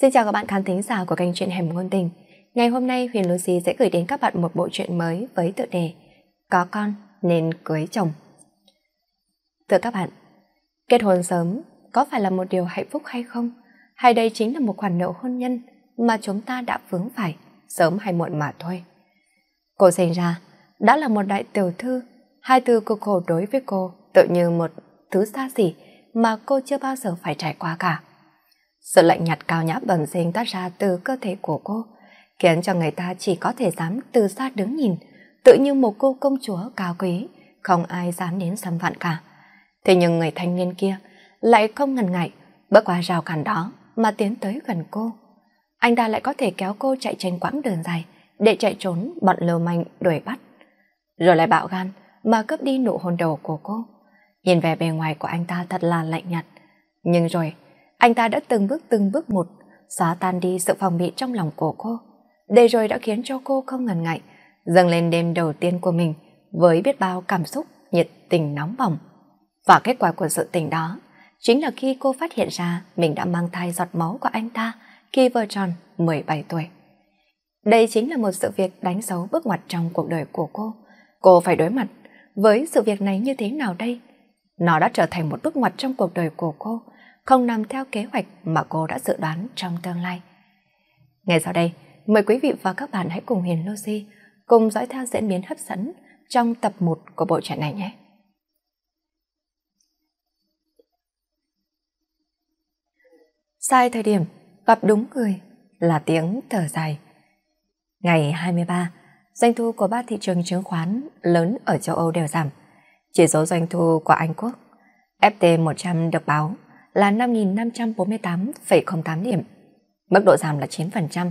Xin chào các bạn khán thính giả của kênh truyện Hẻm Ngôn Tình. Ngày hôm nay Huyền Lucy sẽ gửi đến các bạn một bộ truyện mới với tựa đề Có con nên cưới chồng. Thưa các bạn, kết hôn sớm có phải là một điều hạnh phúc hay không? Hay đây chính là một khoản nợ hôn nhân mà chúng ta đã vướng phải sớm hay muộn mà thôi. Cô sinh ra đã là một đại tiểu thư, hai từ cực khổ đối với cô tự như một thứ xa xỉ mà cô chưa bao giờ phải trải qua cả. Sự lạnh nhạt cao nhã bẩm sinh toát ra từ cơ thể của cô, khiến cho người ta chỉ có thể dám từ xa đứng nhìn, tự như một cô công chúa cao quý, không ai dám đến xâm phạm cả. Thế nhưng người thanh niên kia lại không ngần ngại, bước qua rào cản đó mà tiến tới gần cô. Anh ta lại có thể kéo cô chạy trên quãng đường dài để chạy trốn bọn lưu manh đuổi bắt. Rồi lại bạo gan mà cướp đi nụ hôn đầu của cô. Nhìn vẻ bề ngoài của anh ta thật là lạnh nhạt. Nhưng rồi anh ta đã từng bước từng bước một xóa tan đi sự phòng bị trong lòng của cô. Đây rồi đã khiến cho cô không ngần ngại dâng lên đêm đầu tiên của mình với biết bao cảm xúc nhiệt tình nóng bỏng. Và kết quả của sự tình đó chính là khi cô phát hiện ra mình đã mang thai giọt máu của anh ta khi vừa tròn 17 tuổi. Đây chính là một sự việc đánh dấu bước ngoặt trong cuộc đời của cô. Cô phải đối mặt với sự việc này như thế nào đây? Nó đã trở thành một bước ngoặt trong cuộc đời của cô không nằm theo kế hoạch mà cô đã dự đoán trong tương lai. Ngay sau đây, mời quý vị và các bạn hãy cùng Hiền Lucy cùng dõi theo diễn biến hấp dẫn trong tập 1 của bộ truyện này nhé. Sai thời điểm, gặp đúng người là tiếng thở dài. Ngày 23, doanh thu của ba thị trường chứng khoán lớn ở châu Âu đều giảm. Chỉ số doanh thu của Anh Quốc, FT100 được báo là 5.548,08 điểm, mức độ giảm là 9%.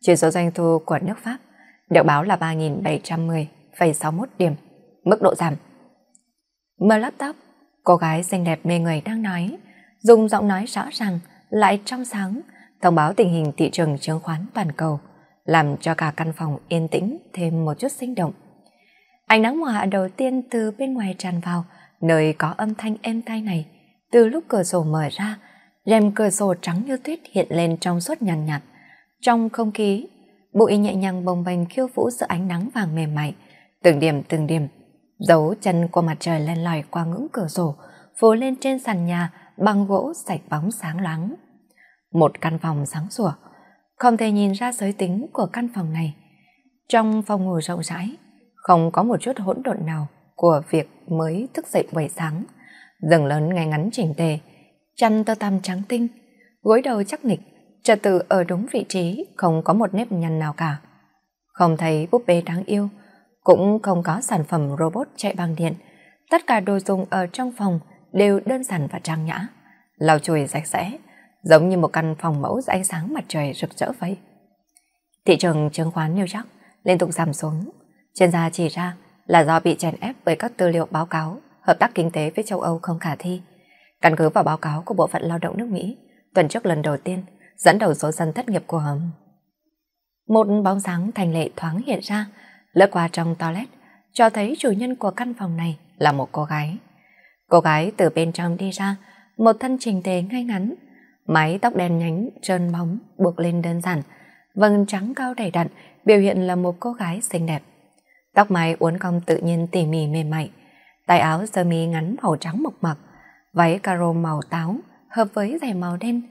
Chỉ số doanh thu của nước Pháp được báo là 3.710,61 điểm, mức độ giảm. Mở laptop, cô gái xinh đẹp mê người đang nói, dùng giọng nói rõ ràng, lại trong sáng, thông báo tình hình thị trường chứng khoán toàn cầu, làm cho cả căn phòng yên tĩnh thêm một chút sinh động. Ánh nắng mùa hạ đầu tiên từ bên ngoài tràn vào, nơi có âm thanh êm tai này, từ lúc cửa sổ mở ra, rèm cửa sổ trắng như tuyết hiện lên trong suốt nhàn nhạt, Trong không khí, bụi nhẹ nhàng bồng bềnh khiêu vũ giữa ánh nắng vàng mềm mại, từng điểm từng điểm, dấu chân của mặt trời len lỏi qua ngưỡng cửa sổ, phố lên trên sàn nhà bằng gỗ sạch bóng sáng loáng. Một căn phòng sáng sủa, không thể nhìn ra giới tính của căn phòng này. Trong phòng ngủ rộng rãi, không có một chút hỗn độn nào của việc mới thức dậy buổi sáng dần lớn ngay ngắn chỉnh tề, chăn tơ tằm trắng tinh, gối đầu chắc nịch, trật tự ở đúng vị trí, không có một nếp nhăn nào cả. Không thấy búp bê đáng yêu, cũng không có sản phẩm robot chạy bằng điện. Tất cả đồ dùng ở trong phòng đều đơn giản và trang nhã, lau chùi sạch sẽ, giống như một căn phòng mẫu dưới sáng mặt trời rực rỡ vậy. Thị trường chứng khoán New York liên tục giảm xuống. Chuyên gia chỉ ra là do bị chèn ép bởi các tư liệu báo cáo hợp tác kinh tế với châu Âu không khả thi. Căn cứ vào báo cáo của Bộ phận Lao động nước Mỹ, tuần trước lần đầu tiên, dẫn đầu số dân thất nghiệp của hầm. Một bóng dáng thành lệ thoáng hiện ra, lướt qua trong toilet, cho thấy chủ nhân của căn phòng này là một cô gái. Cô gái từ bên trong đi ra, một thân trình tề ngay ngắn, mái tóc đen nhánh trơn bóng buộc lên đơn giản, vầng trắng cao đầy đặn biểu hiện là một cô gái xinh đẹp. Tóc mái uốn cong tự nhiên tỉ mỉ mềm mại, tay áo sơ mi ngắn màu trắng mộc mạc, váy caro màu táo hợp với giày màu đen.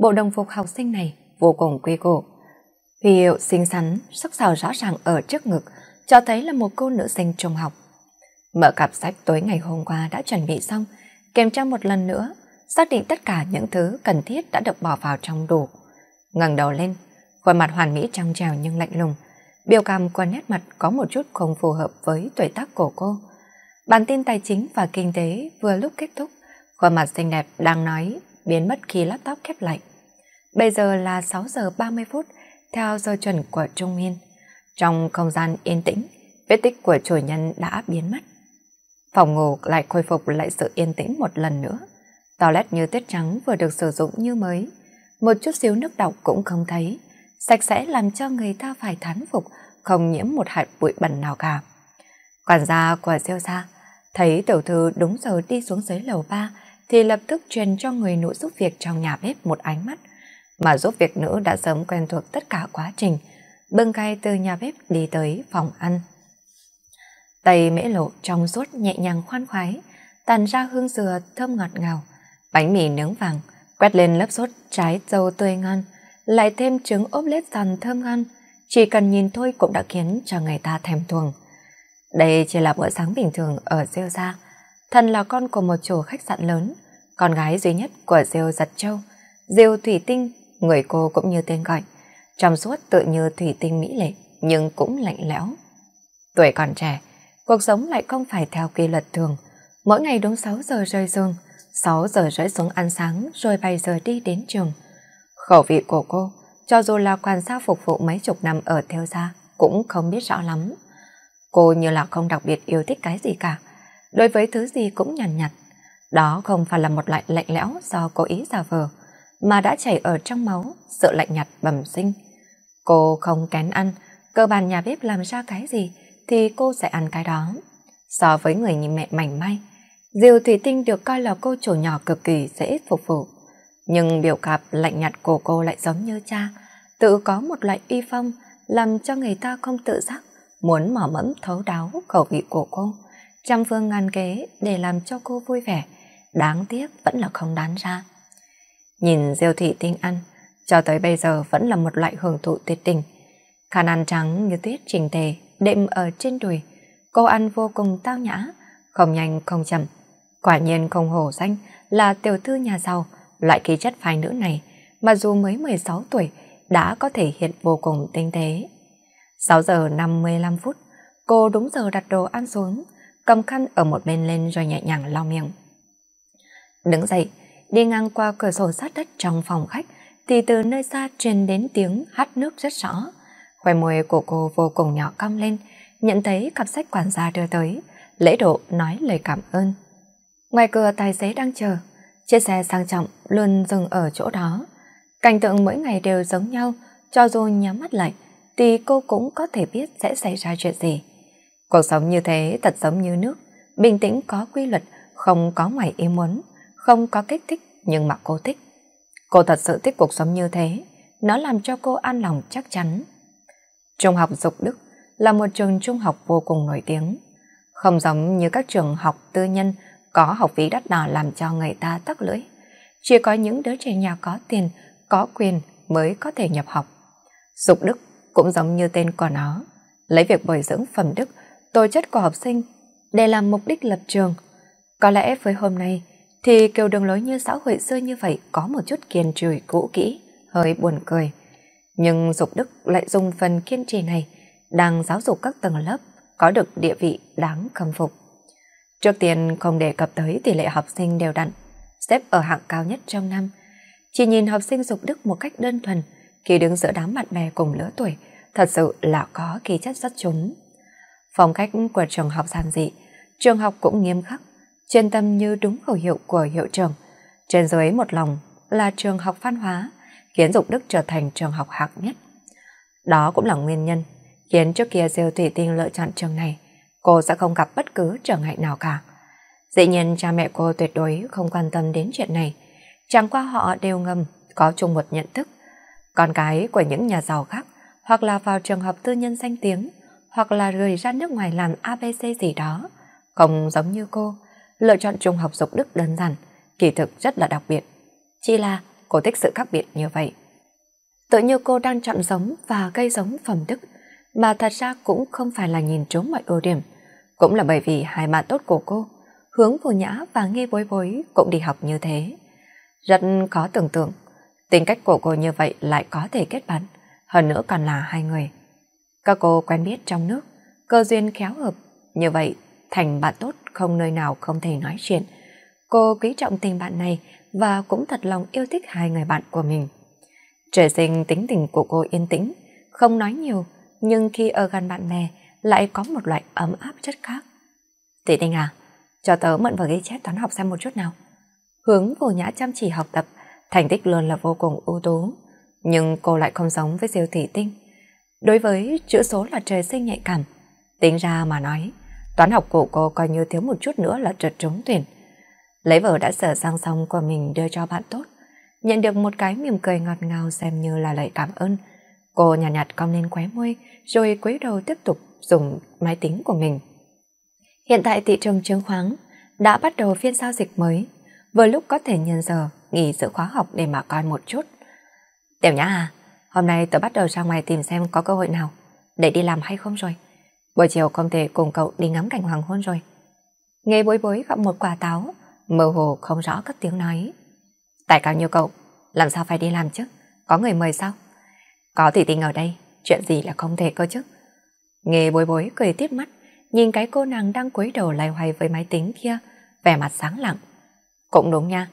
Bộ đồng phục học sinh này vô cùng quy cổ. Huy hiệu xinh xắn, sắc sảo rõ ràng ở trước ngực, cho thấy là một cô nữ sinh trung học. Mở cặp sách tối ngày hôm qua đã chuẩn bị xong, kèm tra một lần nữa, xác định tất cả những thứ cần thiết đã được bỏ vào trong đủ. ngẩng đầu lên, khuôn mặt hoàn mỹ trong trèo nhưng lạnh lùng, biểu cảm của nét mặt có một chút không phù hợp với tuổi tác của cô. Bản tin tài chính và kinh tế vừa lúc kết thúc, khuôn mặt xinh đẹp đang nói biến mất khi laptop khép lại. Bây giờ là 6 giờ 30 phút theo giờ chuẩn của Trung Nguyên. Trong không gian yên tĩnh, vết tích của chủ nhân đã biến mất. Phòng ngủ lại khôi phục lại sự yên tĩnh một lần nữa. Toilet như tuyết trắng vừa được sử dụng như mới. Một chút xíu nước độc cũng không thấy. Sạch sẽ làm cho người ta phải thán phục, không nhiễm một hạt bụi bẩn nào cả. Quản gia của siêu gia Thấy tiểu thư đúng giờ đi xuống dưới lầu ba thì lập tức truyền cho người nữ giúp việc trong nhà bếp một ánh mắt. Mà giúp việc nữ đã sớm quen thuộc tất cả quá trình, bưng gai từ nhà bếp đi tới phòng ăn. tay mễ lộ trong suốt nhẹ nhàng khoan khoái, tàn ra hương dừa thơm ngọt ngào, bánh mì nướng vàng, quét lên lớp sốt trái dâu tươi ngon, lại thêm trứng ốp lết sàn thơm ngon, chỉ cần nhìn thôi cũng đã khiến cho người ta thèm thuồng. Đây chỉ là bữa sáng bình thường ở Rêu Gia. Thần là con của một chủ khách sạn lớn, con gái duy nhất của Rêu Giật Châu, Rêu Thủy Tinh, người cô cũng như tên gọi. Trong suốt tự như Thủy Tinh mỹ lệ, nhưng cũng lạnh lẽo. Tuổi còn trẻ, cuộc sống lại không phải theo quy luật thường. Mỗi ngày đúng 6 giờ rơi giường, 6 giờ rưỡi xuống ăn sáng rồi 7 giờ đi đến trường. Khẩu vị của cô, cho dù là quan sát phục vụ mấy chục năm ở theo gia, cũng không biết rõ lắm. Cô như là không đặc biệt yêu thích cái gì cả, đối với thứ gì cũng nhàn nhạt, Đó không phải là một loại lạnh lẽo do cố ý giả vờ, mà đã chảy ở trong máu, sự lạnh nhạt bẩm sinh. Cô không kén ăn, cơ bản nhà bếp làm ra cái gì thì cô sẽ ăn cái đó. So với người nhìn mẹ mảnh may, Diều Thủy Tinh được coi là cô chủ nhỏ cực kỳ dễ phục vụ. Nhưng biểu cảm lạnh nhạt của cô lại giống như cha, tự có một loại uy phong làm cho người ta không tự giác muốn mỏ mẫm thấu đáo khẩu vị của cô, trăm phương ngàn kế để làm cho cô vui vẻ, đáng tiếc vẫn là không đáng ra. Nhìn Diêu Thị tinh ăn, cho tới bây giờ vẫn là một loại hưởng thụ tuyệt tình. khăn ăn trắng như tuyết trình tề, đệm ở trên đùi, cô ăn vô cùng tao nhã, không nhanh không chậm. Quả nhiên không hổ danh là tiểu thư nhà giàu, loại khí chất phái nữ này, mà dù mới 16 tuổi đã có thể hiện vô cùng tinh tế. 6 giờ 55 phút, cô đúng giờ đặt đồ ăn xuống, cầm khăn ở một bên lên rồi nhẹ nhàng lau miệng. Đứng dậy, đi ngang qua cửa sổ sát đất trong phòng khách thì từ nơi xa truyền đến tiếng hát nước rất rõ. Khoe môi của cô vô cùng nhỏ cong lên, nhận thấy cặp sách quản gia đưa tới, lễ độ nói lời cảm ơn. Ngoài cửa tài xế đang chờ, chiếc xe sang trọng luôn dừng ở chỗ đó. Cảnh tượng mỗi ngày đều giống nhau, cho dù nhắm mắt lại, thì cô cũng có thể biết sẽ xảy ra chuyện gì. Cuộc sống như thế thật giống như nước, bình tĩnh có quy luật, không có ngoài ý muốn, không có kích thích nhưng mà cô thích. Cô thật sự thích cuộc sống như thế, nó làm cho cô an lòng chắc chắn. Trung học Dục Đức là một trường trung học vô cùng nổi tiếng, không giống như các trường học tư nhân có học phí đắt đỏ làm cho người ta tắc lưỡi. Chỉ có những đứa trẻ nhà có tiền, có quyền mới có thể nhập học. Dục Đức cũng giống như tên của nó, lấy việc bồi dưỡng phẩm đức, tố chất của học sinh để làm mục đích lập trường. Có lẽ với hôm nay thì kiểu đường lối như xã hội xưa như vậy có một chút kiên trì cũ kỹ, hơi buồn cười. Nhưng dục đức lại dùng phần kiên trì này đang giáo dục các tầng lớp có được địa vị đáng khâm phục. Trước tiên không đề cập tới tỷ lệ học sinh đều đặn, xếp ở hạng cao nhất trong năm. Chỉ nhìn học sinh dục đức một cách đơn thuần, khi đứng giữa đám bạn bè cùng lứa tuổi, thật sự là có khí chất rất trúng. Phong cách của trường học giản dị, trường học cũng nghiêm khắc, chuyên tâm như đúng khẩu hiệu của hiệu trường. Trên dưới một lòng là trường học văn hóa, khiến Dục Đức trở thành trường học hạng nhất. Đó cũng là nguyên nhân khiến trước kia Diêu Thủy Tinh lựa chọn trường này, cô sẽ không gặp bất cứ trở ngại nào cả. Dĩ nhiên cha mẹ cô tuyệt đối không quan tâm đến chuyện này, chẳng qua họ đều ngầm có chung một nhận thức con cái của những nhà giàu khác, hoặc là vào trường học tư nhân danh tiếng, hoặc là gửi ra nước ngoài làm ABC gì đó. Không giống như cô, lựa chọn trung học dục đức đơn giản, kỳ thực rất là đặc biệt. Chỉ là cô thích sự khác biệt như vậy. Tự như cô đang chọn giống và cây giống phẩm đức, mà thật ra cũng không phải là nhìn trốn mọi ưu điểm, cũng là bởi vì hai bạn tốt của cô, hướng vô nhã và nghe bối bối cũng đi học như thế. Rất khó tưởng tượng Tính cách của cô như vậy lại có thể kết bạn, hơn nữa còn là hai người. Các cô quen biết trong nước, cơ duyên khéo hợp, như vậy thành bạn tốt không nơi nào không thể nói chuyện. Cô quý trọng tình bạn này và cũng thật lòng yêu thích hai người bạn của mình. trở sinh tính tình của cô yên tĩnh, không nói nhiều, nhưng khi ở gần bạn bè lại có một loại ấm áp chất khác. Tỷ tình à, cho tớ mượn vào ghi chép toán học xem một chút nào. Hướng vô nhã chăm chỉ học tập, Thành tích luôn là vô cùng ưu tú, nhưng cô lại không giống với siêu thị tinh. Đối với chữ số là trời sinh nhạy cảm, tính ra mà nói, toán học của cô coi như thiếu một chút nữa là trượt trúng tuyển. Lấy vở đã sở sang xong, của mình đưa cho bạn tốt, nhận được một cái mỉm cười ngọt ngào xem như là lời cảm ơn. Cô nhạt nhạt cong lên khóe môi, rồi quấy đầu tiếp tục dùng máy tính của mình. Hiện tại thị trường chứng khoán đã bắt đầu phiên giao dịch mới, vừa lúc có thể nhân giờ nghỉ giữa khóa học để mà coi một chút. Tiểu Nhã à, hôm nay tớ bắt đầu ra ngoài tìm xem có cơ hội nào để đi làm hay không rồi. Buổi chiều không thể cùng cậu đi ngắm cảnh hoàng hôn rồi. Nghe bối bối gặp một quả táo, mơ hồ không rõ các tiếng nói. Tại cao như cậu, làm sao phải đi làm chứ? Có người mời sao? Có tỷ tình ở đây, chuyện gì là không thể cơ chứ? Nghe bối bối cười tiếp mắt, nhìn cái cô nàng đang cúi đầu loay hoay với máy tính kia, vẻ mặt sáng lặng. Cũng đúng nha,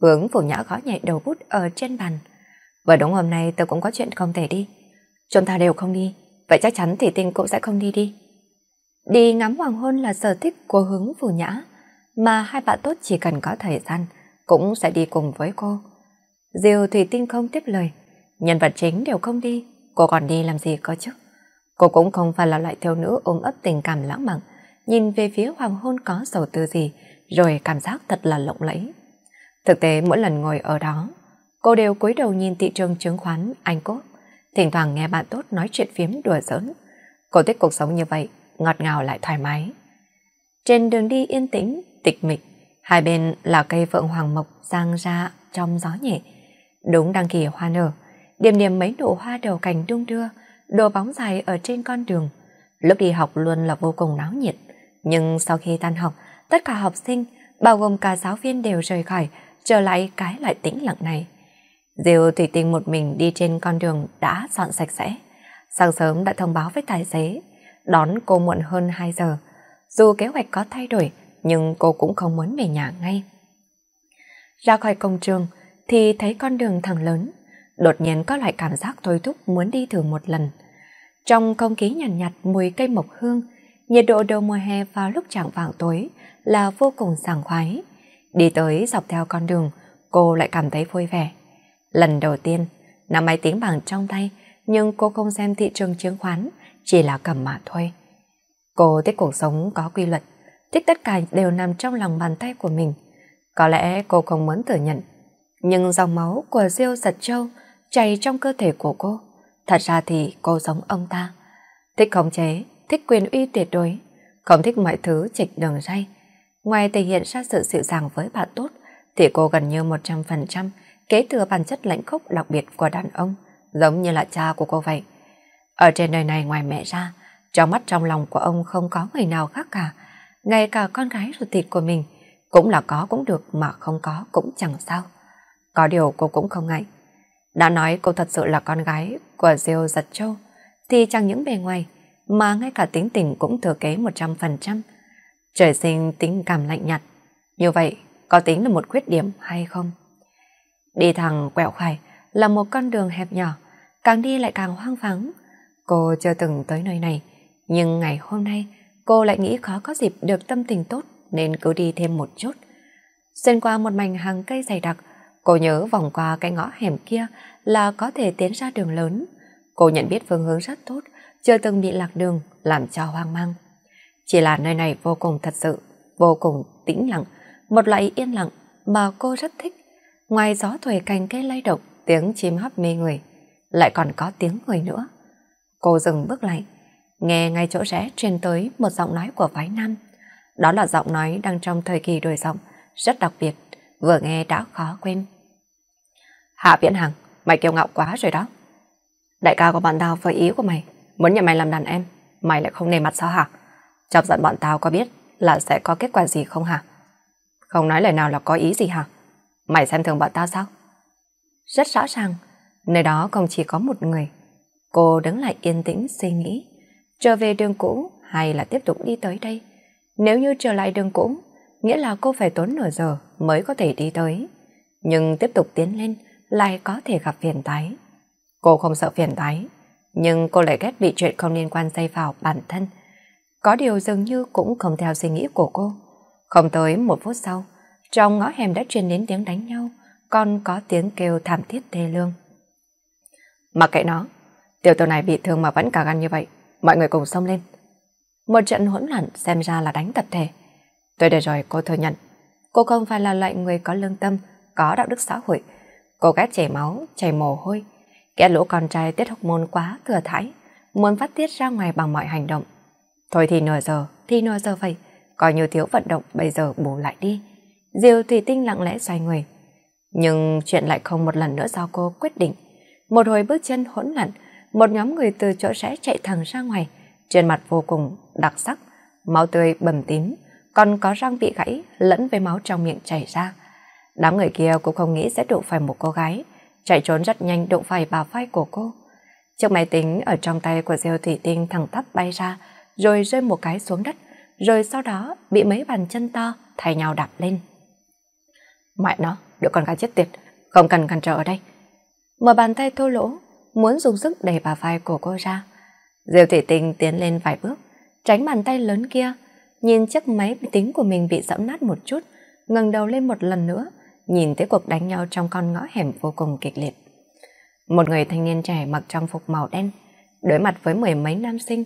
vướng phủ nhã gõ nhẹ đầu bút ở trên bàn. Vừa đúng hôm nay tớ cũng có chuyện không thể đi. Chúng ta đều không đi, vậy chắc chắn thì tinh cũng sẽ không đi đi. Đi ngắm hoàng hôn là sở thích của hướng phủ nhã, mà hai bạn tốt chỉ cần có thời gian cũng sẽ đi cùng với cô. Diều Thủy Tinh không tiếp lời, nhân vật chính đều không đi, cô còn đi làm gì có chứ. Cô cũng không phải là loại thiếu nữ ôm ấp tình cảm lãng mạn, nhìn về phía hoàng hôn có sầu tư gì, rồi cảm giác thật là lộng lẫy. Thực tế mỗi lần ngồi ở đó, cô đều cúi đầu nhìn thị trường chứng khoán Anh Quốc, thỉnh thoảng nghe bạn tốt nói chuyện phiếm đùa giỡn. Cô thích cuộc sống như vậy, ngọt ngào lại thoải mái. Trên đường đi yên tĩnh, tịch mịch, hai bên là cây phượng hoàng mộc giang ra trong gió nhẹ. Đúng đăng kỳ hoa nở, điểm điểm mấy nụ hoa đầu cành đung đưa, đồ bóng dài ở trên con đường. Lúc đi học luôn là vô cùng náo nhiệt, nhưng sau khi tan học, tất cả học sinh, bao gồm cả giáo viên đều rời khỏi, trở lại cái loại tĩnh lặng này. Diêu Thủy Tinh một mình đi trên con đường đã dọn sạch sẽ. Sáng sớm đã thông báo với tài xế, đón cô muộn hơn 2 giờ. Dù kế hoạch có thay đổi, nhưng cô cũng không muốn về nhà ngay. Ra khỏi công trường thì thấy con đường thẳng lớn, đột nhiên có loại cảm giác thôi thúc muốn đi thử một lần. Trong không khí nhàn nhạt, nhạt mùi cây mộc hương, nhiệt độ đầu mùa hè vào lúc trạng vàng tối là vô cùng sảng khoái. Đi tới dọc theo con đường, cô lại cảm thấy vui vẻ. Lần đầu tiên, nắm máy tính bảng trong tay, nhưng cô không xem thị trường chứng khoán, chỉ là cầm mà thôi. Cô thích cuộc sống có quy luật, thích tất cả đều nằm trong lòng bàn tay của mình. Có lẽ cô không muốn thừa nhận, nhưng dòng máu của Diêu Giật Châu chảy trong cơ thể của cô. Thật ra thì cô giống ông ta. Thích khống chế, thích quyền uy tuyệt đối, không thích mọi thứ chịch đường dây Ngoài thể hiện ra sự dịu dàng với bà tốt, thì cô gần như 100% kế thừa bản chất lãnh khốc đặc biệt của đàn ông, giống như là cha của cô vậy. Ở trên đời này ngoài mẹ ra, trong mắt trong lòng của ông không có người nào khác cả, ngay cả con gái ruột thịt của mình, cũng là có cũng được mà không có cũng chẳng sao. Có điều cô cũng không ngại. Đã nói cô thật sự là con gái của Diêu Giật Châu, thì chẳng những bề ngoài, mà ngay cả tính tình cũng thừa kế 100%, trời sinh tính cảm lạnh nhạt. Như vậy, có tính là một khuyết điểm hay không? Đi thẳng quẹo khải là một con đường hẹp nhỏ, càng đi lại càng hoang vắng. Cô chưa từng tới nơi này, nhưng ngày hôm nay cô lại nghĩ khó có dịp được tâm tình tốt nên cứ đi thêm một chút. Xuyên qua một mảnh hàng cây dày đặc, cô nhớ vòng qua cái ngõ hẻm kia là có thể tiến ra đường lớn. Cô nhận biết phương hướng rất tốt, chưa từng bị lạc đường, làm cho hoang mang. Chỉ là nơi này vô cùng thật sự, vô cùng tĩnh lặng, một loại yên lặng mà cô rất thích. Ngoài gió thổi cành cây lay động, tiếng chim hót mê người, lại còn có tiếng người nữa. Cô dừng bước lại, nghe ngay chỗ rẽ truyền tới một giọng nói của phái nam. Đó là giọng nói đang trong thời kỳ đổi giọng, rất đặc biệt, vừa nghe đã khó quên. Hạ Viễn Hằng, mày kiêu ngạo quá rồi đó. Đại ca của bạn tao với ý của mày, muốn nhà mày làm đàn em, mày lại không nề mặt sao hả? Chọc giận bọn tao có biết là sẽ có kết quả gì không hả? Không nói lời nào là có ý gì hả? Mày xem thường bọn tao sao? Rất rõ ràng, nơi đó không chỉ có một người. Cô đứng lại yên tĩnh suy nghĩ, trở về đường cũ hay là tiếp tục đi tới đây? Nếu như trở lại đường cũ, nghĩa là cô phải tốn nửa giờ mới có thể đi tới. Nhưng tiếp tục tiến lên lại có thể gặp phiền tái Cô không sợ phiền tái nhưng cô lại ghét bị chuyện không liên quan dây vào bản thân có điều dường như cũng không theo suy nghĩ của cô. Không tới một phút sau, trong ngõ hẻm đã truyền đến tiếng đánh nhau, còn có tiếng kêu thảm thiết tê lương. Mặc kệ nó, tiểu tử này bị thương mà vẫn cả gan như vậy, mọi người cùng xông lên. Một trận hỗn loạn xem ra là đánh tập thể. Tôi để rồi cô thừa nhận, cô không phải là loại người có lương tâm, có đạo đức xã hội. Cô ghét chảy máu, chảy mồ hôi, ghét lũ con trai tiết học môn quá thừa thải, muốn phát tiết ra ngoài bằng mọi hành động. Thôi thì nửa giờ, thì nửa giờ vậy, coi như thiếu vận động bây giờ bù lại đi. Diều Thủy Tinh lặng lẽ xoay người. Nhưng chuyện lại không một lần nữa do cô quyết định. Một hồi bước chân hỗn loạn một nhóm người từ chỗ rẽ chạy thẳng ra ngoài, trên mặt vô cùng đặc sắc, máu tươi bầm tím, còn có răng bị gãy lẫn với máu trong miệng chảy ra. Đám người kia cũng không nghĩ sẽ đụng phải một cô gái, chạy trốn rất nhanh đụng phải bà vai của cô. Chiếc máy tính ở trong tay của Diêu Thủy Tinh thẳng tắp bay ra, rồi rơi một cái xuống đất, rồi sau đó bị mấy bàn chân to thay nhau đạp lên. Mẹ nó, đứa con gái chết tiệt, không cần cản trở ở đây. Mở bàn tay thô lỗ, muốn dùng sức đẩy bà vai của cô ra. Diêu Thủy Tinh tiến lên vài bước, tránh bàn tay lớn kia, nhìn chiếc máy tính của mình bị dẫm nát một chút, ngẩng đầu lên một lần nữa, nhìn thấy cuộc đánh nhau trong con ngõ hẻm vô cùng kịch liệt. Một người thanh niên trẻ mặc trang phục màu đen, đối mặt với mười mấy nam sinh,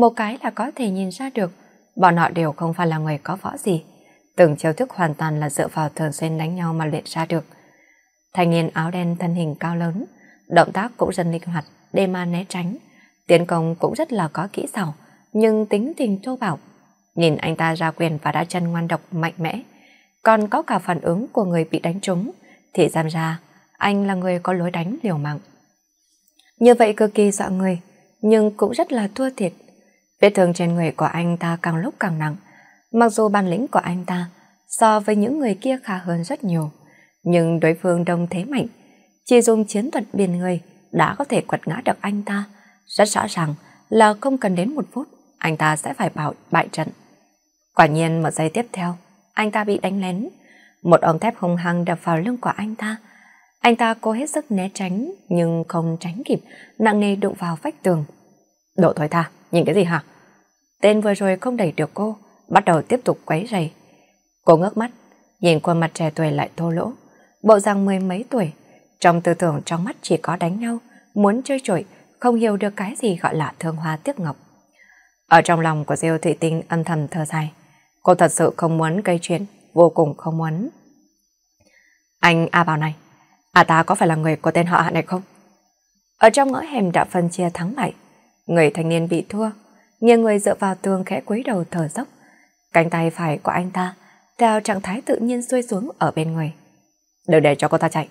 một cái là có thể nhìn ra được, bọn họ đều không phải là người có võ gì. Từng chiêu thức hoàn toàn là dựa vào thường xuyên đánh nhau mà luyện ra được. Thanh niên áo đen thân hình cao lớn, động tác cũng dần linh hoạt, đê ma né tránh. Tiến công cũng rất là có kỹ xảo, nhưng tính tình trâu bảo. Nhìn anh ta ra quyền và đá chân ngoan độc mạnh mẽ, còn có cả phản ứng của người bị đánh trúng, thì xem ra anh là người có lối đánh liều mạng. Như vậy cực kỳ dọa người, nhưng cũng rất là thua thiệt Vết thương trên người của anh ta càng lúc càng nặng, mặc dù bản lĩnh của anh ta so với những người kia khá hơn rất nhiều, nhưng đối phương đông thế mạnh, chỉ dùng chiến thuật biển người đã có thể quật ngã được anh ta. Rất rõ ràng là không cần đến một phút, anh ta sẽ phải bảo bại trận. Quả nhiên một giây tiếp theo, anh ta bị đánh lén. Một ống thép hung hăng đập vào lưng của anh ta. Anh ta cố hết sức né tránh, nhưng không tránh kịp, nặng nề đụng vào vách tường. Độ thối tha, nhìn cái gì hả? Tên vừa rồi không đẩy được cô, bắt đầu tiếp tục quấy rầy. Cô ngước mắt, nhìn khuôn mặt trẻ tuổi lại thô lỗ, bộ răng mười mấy tuổi, trong tư tưởng trong mắt chỉ có đánh nhau, muốn chơi trội, không hiểu được cái gì gọi là thương hoa tiếc ngọc. Ở trong lòng của Diêu Thụy Tinh âm thầm thở dài, cô thật sự không muốn gây chuyện, vô cùng không muốn. Anh A à Bảo này, A à ta có phải là người của tên họ Hạ này không? Ở trong ngõ hẻm đã phân chia thắng bại, người thanh niên bị thua, nghiêng người dựa vào tường khẽ quấy đầu thở dốc. Cánh tay phải của anh ta theo trạng thái tự nhiên xuôi xuống ở bên người. Đừng để cho cô ta chạy.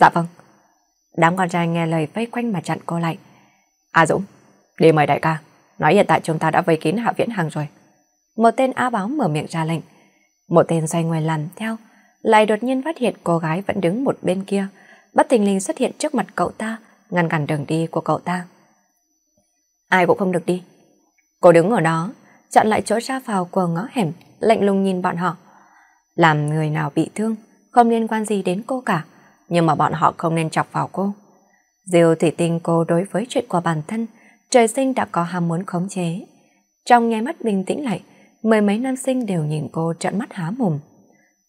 Dạ vâng. Đám con trai nghe lời vây quanh mà chặn cô lại. A Dũng, đi mời đại ca. Nói hiện tại chúng ta đã vây kín hạ viễn hàng rồi. Một tên A báo mở miệng ra lệnh. Một tên xoay ngoài lằn theo. Lại đột nhiên phát hiện cô gái vẫn đứng một bên kia. Bất tình linh xuất hiện trước mặt cậu ta, ngăn cản đường đi của cậu ta. Ai cũng không được đi. Cô đứng ở đó, chọn lại chỗ ra vào của ngõ hẻm, lạnh lùng nhìn bọn họ. Làm người nào bị thương, không liên quan gì đến cô cả, nhưng mà bọn họ không nên chọc vào cô. Diêu thủy tinh cô đối với chuyện của bản thân, trời sinh đã có ham muốn khống chế. Trong nháy mắt bình tĩnh lại, mười mấy nam sinh đều nhìn cô trợn mắt há mồm.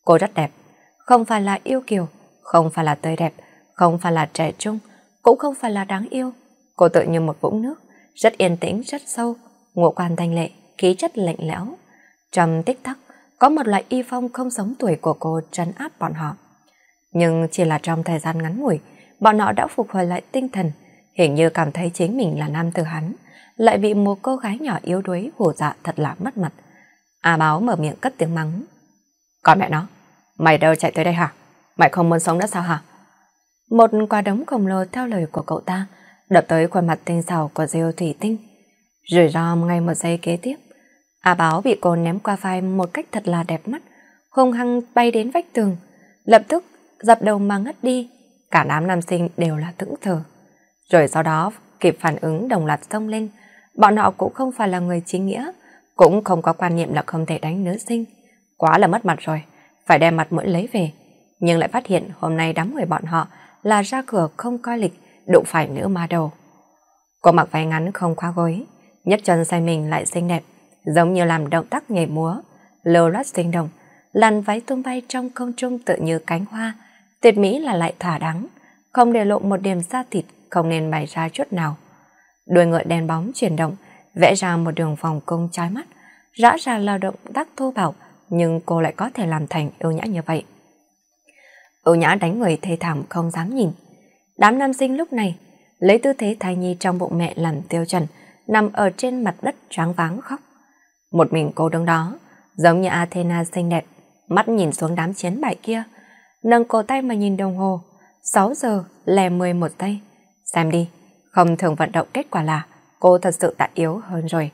Cô rất đẹp, không phải là yêu kiều, không phải là tươi đẹp, không phải là trẻ trung, cũng không phải là đáng yêu. Cô tự như một vũng nước, rất yên tĩnh, rất sâu, Ngộ quan thanh lệ, khí chất lạnh lẽo. Trong tích tắc, có một loại y phong không sống tuổi của cô trấn áp bọn họ. Nhưng chỉ là trong thời gian ngắn ngủi, bọn họ đã phục hồi lại tinh thần, hình như cảm thấy chính mình là nam tử hắn, lại bị một cô gái nhỏ yếu đuối hù dạ thật là mất mặt. A à báo mở miệng cất tiếng mắng. Còn mẹ nó, mày đâu chạy tới đây hả? Mày không muốn sống nữa sao hả? Một quả đống khổng lồ theo lời của cậu ta, đập tới khuôn mặt tinh xảo của Diêu Thủy Tinh. Rủi ro ngay một giây kế tiếp, A à Báo bị cô ném qua vai một cách thật là đẹp mắt, hung hăng bay đến vách tường, lập tức dập đầu mà ngất đi, cả đám nam sinh đều là thững thờ. Rồi sau đó kịp phản ứng đồng loạt xông lên, bọn họ cũng không phải là người chính nghĩa, cũng không có quan niệm là không thể đánh nữ sinh. Quá là mất mặt rồi, phải đem mặt mũi lấy về. Nhưng lại phát hiện hôm nay đám người bọn họ là ra cửa không coi lịch, đụng phải nữ ma đầu. Cô mặc váy ngắn không khoa gối, nhấc chân xoay mình lại xinh đẹp, giống như làm động tác nhảy múa, lưu loát sinh động, làn váy tung bay trong không trung tự như cánh hoa, tuyệt mỹ là lại thỏa đáng, không để lộ một điểm da thịt, không nên bày ra chút nào. Đuôi ngựa đen bóng chuyển động, vẽ ra một đường vòng cung trái mắt, rõ ràng là động tác thô bạo, nhưng cô lại có thể làm thành ưu nhã như vậy. Ưu nhã đánh người thê thảm không dám nhìn. Đám nam sinh lúc này lấy tư thế thai nhi trong bụng mẹ làm tiêu chuẩn, nằm ở trên mặt đất choáng váng khóc. Một mình cô đứng đó, giống như Athena xinh đẹp, mắt nhìn xuống đám chiến bại kia, nâng cổ tay mà nhìn đồng hồ, 6 giờ lẻ 11 tay Xem đi, không thường vận động kết quả là cô thật sự đã yếu hơn rồi.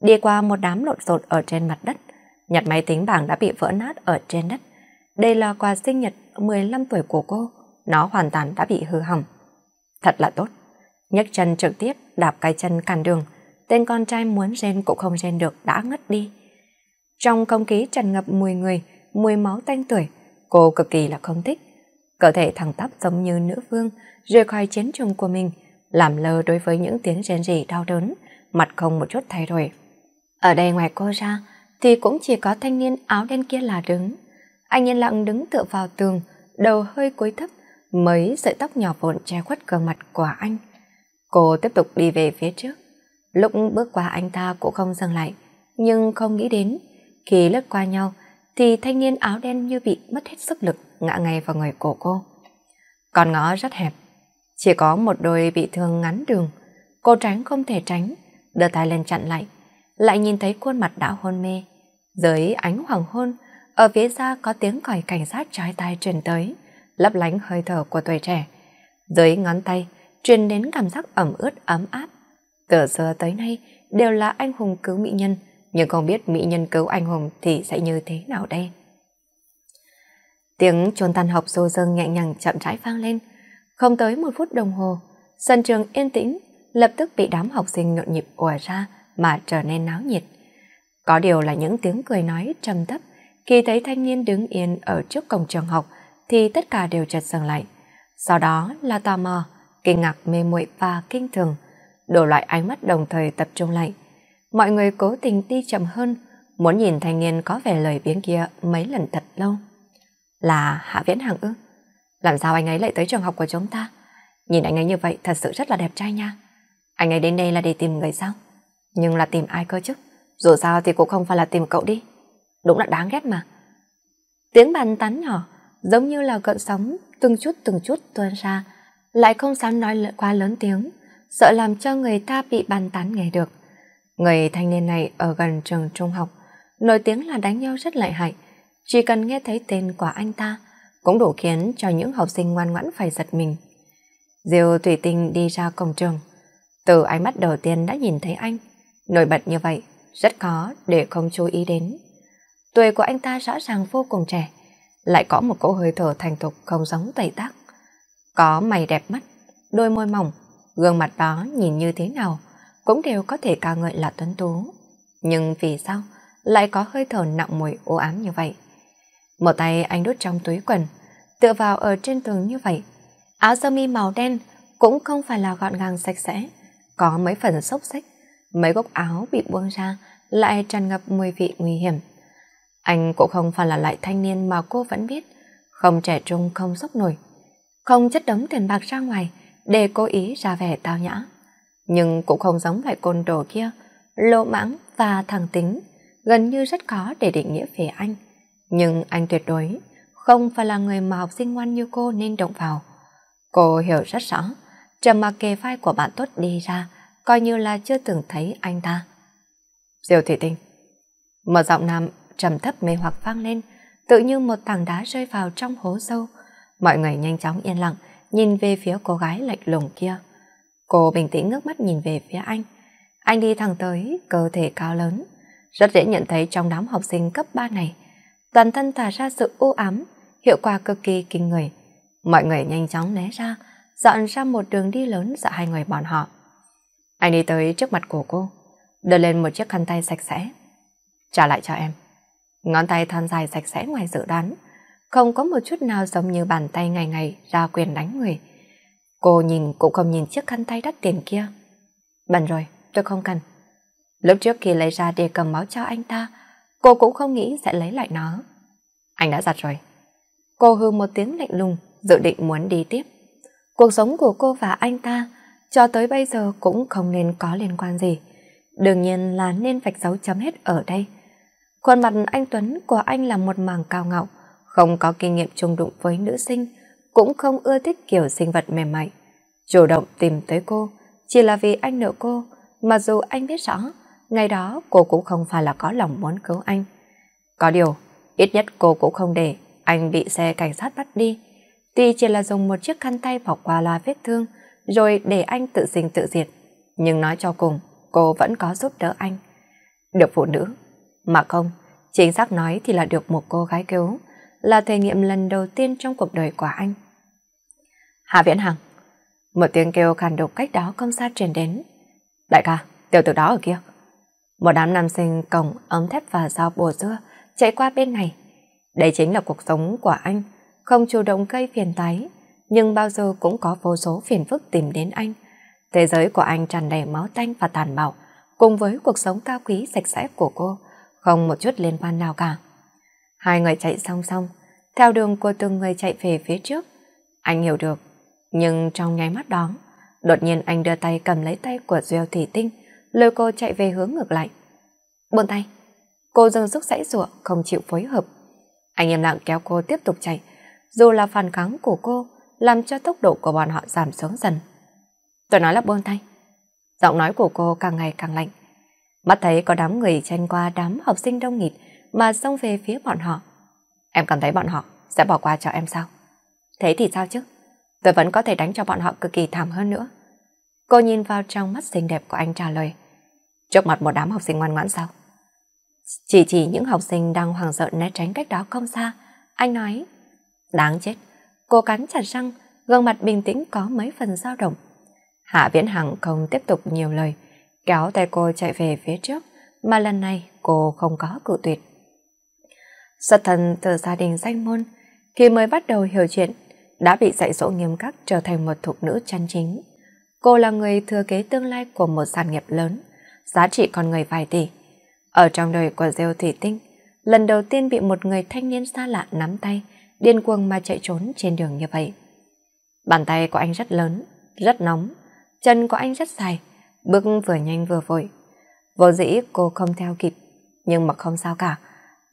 Đi qua một đám lộn xộn ở trên mặt đất, nhặt máy tính bảng đã bị vỡ nát ở trên đất. Đây là quà sinh nhật 15 tuổi của cô, nó hoàn toàn đã bị hư hỏng. Thật là tốt nhấc chân trực tiếp đạp cái chân cản đường, tên con trai muốn rên cũng không rên được đã ngất đi. Trong không khí tràn ngập mùi người, mùi máu tanh tuổi, cô cực kỳ là không thích. Cơ thể thẳng tắp giống như nữ vương, rời khỏi chiến trường của mình, làm lơ đối với những tiếng rên rỉ đau đớn, mặt không một chút thay đổi. Ở đây ngoài cô ra, thì cũng chỉ có thanh niên áo đen kia là đứng. Anh yên lặng đứng tựa vào tường, đầu hơi cúi thấp, mấy sợi tóc nhỏ vụn che khuất cờ mặt của anh. Cô tiếp tục đi về phía trước. Lúc bước qua anh ta cũng không dừng lại, nhưng không nghĩ đến. Khi lướt qua nhau, thì thanh niên áo đen như bị mất hết sức lực ngã ngay vào người của cô. còn ngõ rất hẹp, chỉ có một đôi bị thương ngắn đường. Cô tránh không thể tránh, đưa tay lên chặn lại, lại nhìn thấy khuôn mặt đã hôn mê. Dưới ánh hoàng hôn, ở phía xa có tiếng còi cảnh sát trái tay truyền tới, lấp lánh hơi thở của tuổi trẻ. Dưới ngón tay, truyền đến cảm giác ẩm ướt ấm áp. Từ giờ tới nay đều là anh hùng cứu mỹ nhân, nhưng không biết mỹ nhân cứu anh hùng thì sẽ như thế nào đây. Tiếng chuông tan học rô dâng nhẹ nhàng chậm rãi vang lên. Không tới một phút đồng hồ, sân trường yên tĩnh, lập tức bị đám học sinh nhộn nhịp ùa ra mà trở nên náo nhiệt. Có điều là những tiếng cười nói trầm thấp, khi thấy thanh niên đứng yên ở trước cổng trường học thì tất cả đều chợt dừng lại. Sau đó là tò mò, kinh ngạc mê muội và kinh thường, đủ loại ánh mắt đồng thời tập trung lại. Mọi người cố tình đi chậm hơn, muốn nhìn thanh niên có vẻ lời biến kia mấy lần thật lâu. Là Hạ Viễn Hằng ư? Làm sao anh ấy lại tới trường học của chúng ta? Nhìn anh ấy như vậy thật sự rất là đẹp trai nha. Anh ấy đến đây là để tìm người sao? Nhưng là tìm ai cơ chứ? Dù sao thì cũng không phải là tìm cậu đi. Đúng là đáng ghét mà. Tiếng bàn tán nhỏ, giống như là gợn sóng, từng chút từng chút tuôn ra, lại không dám nói quá lớn tiếng, sợ làm cho người ta bị bàn tán nghe được. Người thanh niên này ở gần trường trung học, nổi tiếng là đánh nhau rất lợi hại, chỉ cần nghe thấy tên của anh ta cũng đủ khiến cho những học sinh ngoan ngoãn phải giật mình. Diêu Thủy tinh đi ra cổng trường, từ ánh mắt đầu tiên đã nhìn thấy anh, nổi bật như vậy, rất khó để không chú ý đến. Tuổi của anh ta rõ ràng vô cùng trẻ, lại có một cỗ hơi thở thành thục không giống tẩy tác. Có mày đẹp mắt, đôi môi mỏng, gương mặt đó nhìn như thế nào cũng đều có thể ca ngợi là tuấn tú. Nhưng vì sao lại có hơi thở nặng mùi ô ám như vậy? Một tay anh đút trong túi quần, tựa vào ở trên tường như vậy. Áo sơ mi màu đen cũng không phải là gọn gàng sạch sẽ, có mấy phần xốc xách, mấy góc áo bị buông ra lại tràn ngập mùi vị nguy hiểm. Anh cũng không phải là loại thanh niên mà cô vẫn biết, không trẻ trung không sốc nổi không chất đống tiền bạc ra ngoài để cố ý ra vẻ tao nhã. Nhưng cũng không giống loại côn đồ kia, lô mãng và thẳng tính, gần như rất khó để định nghĩa về anh. Nhưng anh tuyệt đối không phải là người mà học sinh ngoan như cô nên động vào. Cô hiểu rất rõ, trầm mặc kề vai của bạn tốt đi ra, coi như là chưa từng thấy anh ta. Diều Thủy Tinh Một giọng nam trầm thấp mê hoặc vang lên, tự như một tảng đá rơi vào trong hố sâu, Mọi người nhanh chóng yên lặng, nhìn về phía cô gái lạnh lùng kia. Cô bình tĩnh ngước mắt nhìn về phía anh. Anh đi thẳng tới, cơ thể cao lớn. Rất dễ nhận thấy trong đám học sinh cấp 3 này, toàn thân tỏa ra sự u ám, hiệu quả cực kỳ kinh người. Mọi người nhanh chóng né ra, dọn ra một đường đi lớn giữa hai người bọn họ. Anh đi tới trước mặt của cô, đưa lên một chiếc khăn tay sạch sẽ. Trả lại cho em. Ngón tay than dài sạch sẽ ngoài dự đoán, không có một chút nào giống như bàn tay ngày ngày ra quyền đánh người. Cô nhìn cũng không nhìn chiếc khăn tay đắt tiền kia. Bận rồi, tôi không cần. Lúc trước khi lấy ra để cầm máu cho anh ta, cô cũng không nghĩ sẽ lấy lại nó. Anh đã giặt rồi. Cô hư một tiếng lạnh lùng, dự định muốn đi tiếp. Cuộc sống của cô và anh ta cho tới bây giờ cũng không nên có liên quan gì. Đương nhiên là nên vạch dấu chấm hết ở đây. Khuôn mặt anh Tuấn của anh là một mảng cao ngạo, không có kinh nghiệm chung đụng với nữ sinh, cũng không ưa thích kiểu sinh vật mềm mại. Chủ động tìm tới cô, chỉ là vì anh nợ cô, mà dù anh biết rõ, ngày đó cô cũng không phải là có lòng muốn cứu anh. Có điều, ít nhất cô cũng không để anh bị xe cảnh sát bắt đi. Tuy chỉ là dùng một chiếc khăn tay bỏ qua loa vết thương, rồi để anh tự sinh tự diệt. Nhưng nói cho cùng, cô vẫn có giúp đỡ anh. Được phụ nữ, mà không, chính xác nói thì là được một cô gái cứu là thể nghiệm lần đầu tiên trong cuộc đời của anh. Hà Viễn Hằng Một tiếng kêu khàn đục cách đó không xa truyền đến. Đại ca, tiểu tử đó ở kia. Một đám nam sinh cổng ấm thép và dao bùa dưa chạy qua bên này. Đây chính là cuộc sống của anh, không chủ động gây phiền tái, nhưng bao giờ cũng có vô số phiền phức tìm đến anh. Thế giới của anh tràn đầy máu tanh và tàn bạo, cùng với cuộc sống cao quý sạch sẽ của cô, không một chút liên quan nào cả. Hai người chạy song song, theo đường của từng người chạy về phía trước. Anh hiểu được, nhưng trong nháy mắt đó, đột nhiên anh đưa tay cầm lấy tay của Duy Thủy Tinh, lôi cô chạy về hướng ngược lại. Buông tay, cô dừng rút dãy rụa, không chịu phối hợp. Anh im lặng kéo cô tiếp tục chạy, dù là phản kháng của cô, làm cho tốc độ của bọn họ giảm xuống dần. Tôi nói là buông tay. Giọng nói của cô càng ngày càng lạnh. Mắt thấy có đám người chen qua đám học sinh đông nghịt, mà xông về phía bọn họ. Em cảm thấy bọn họ sẽ bỏ qua cho em sao? Thế thì sao chứ? Tôi vẫn có thể đánh cho bọn họ cực kỳ thảm hơn nữa. Cô nhìn vào trong mắt xinh đẹp của anh trả lời. Trước mặt một đám học sinh ngoan ngoãn sao? Chỉ chỉ những học sinh đang hoàng sợ né tránh cách đó không xa. Anh nói, đáng chết. Cô cắn chặt răng, gương mặt bình tĩnh có mấy phần dao động. Hạ Viễn Hằng không tiếp tục nhiều lời, kéo tay cô chạy về phía trước, mà lần này cô không có cự tuyệt. Xuất thân từ gia đình danh môn, khi mới bắt đầu hiểu chuyện, đã bị dạy dỗ nghiêm khắc trở thành một thục nữ chân chính. Cô là người thừa kế tương lai của một sản nghiệp lớn, giá trị con người vài tỷ. Ở trong đời của Diêu Thủy Tinh, lần đầu tiên bị một người thanh niên xa lạ nắm tay, điên cuồng mà chạy trốn trên đường như vậy. Bàn tay của anh rất lớn, rất nóng, chân của anh rất dài, bước vừa nhanh vừa vội. Vô dĩ cô không theo kịp, nhưng mà không sao cả,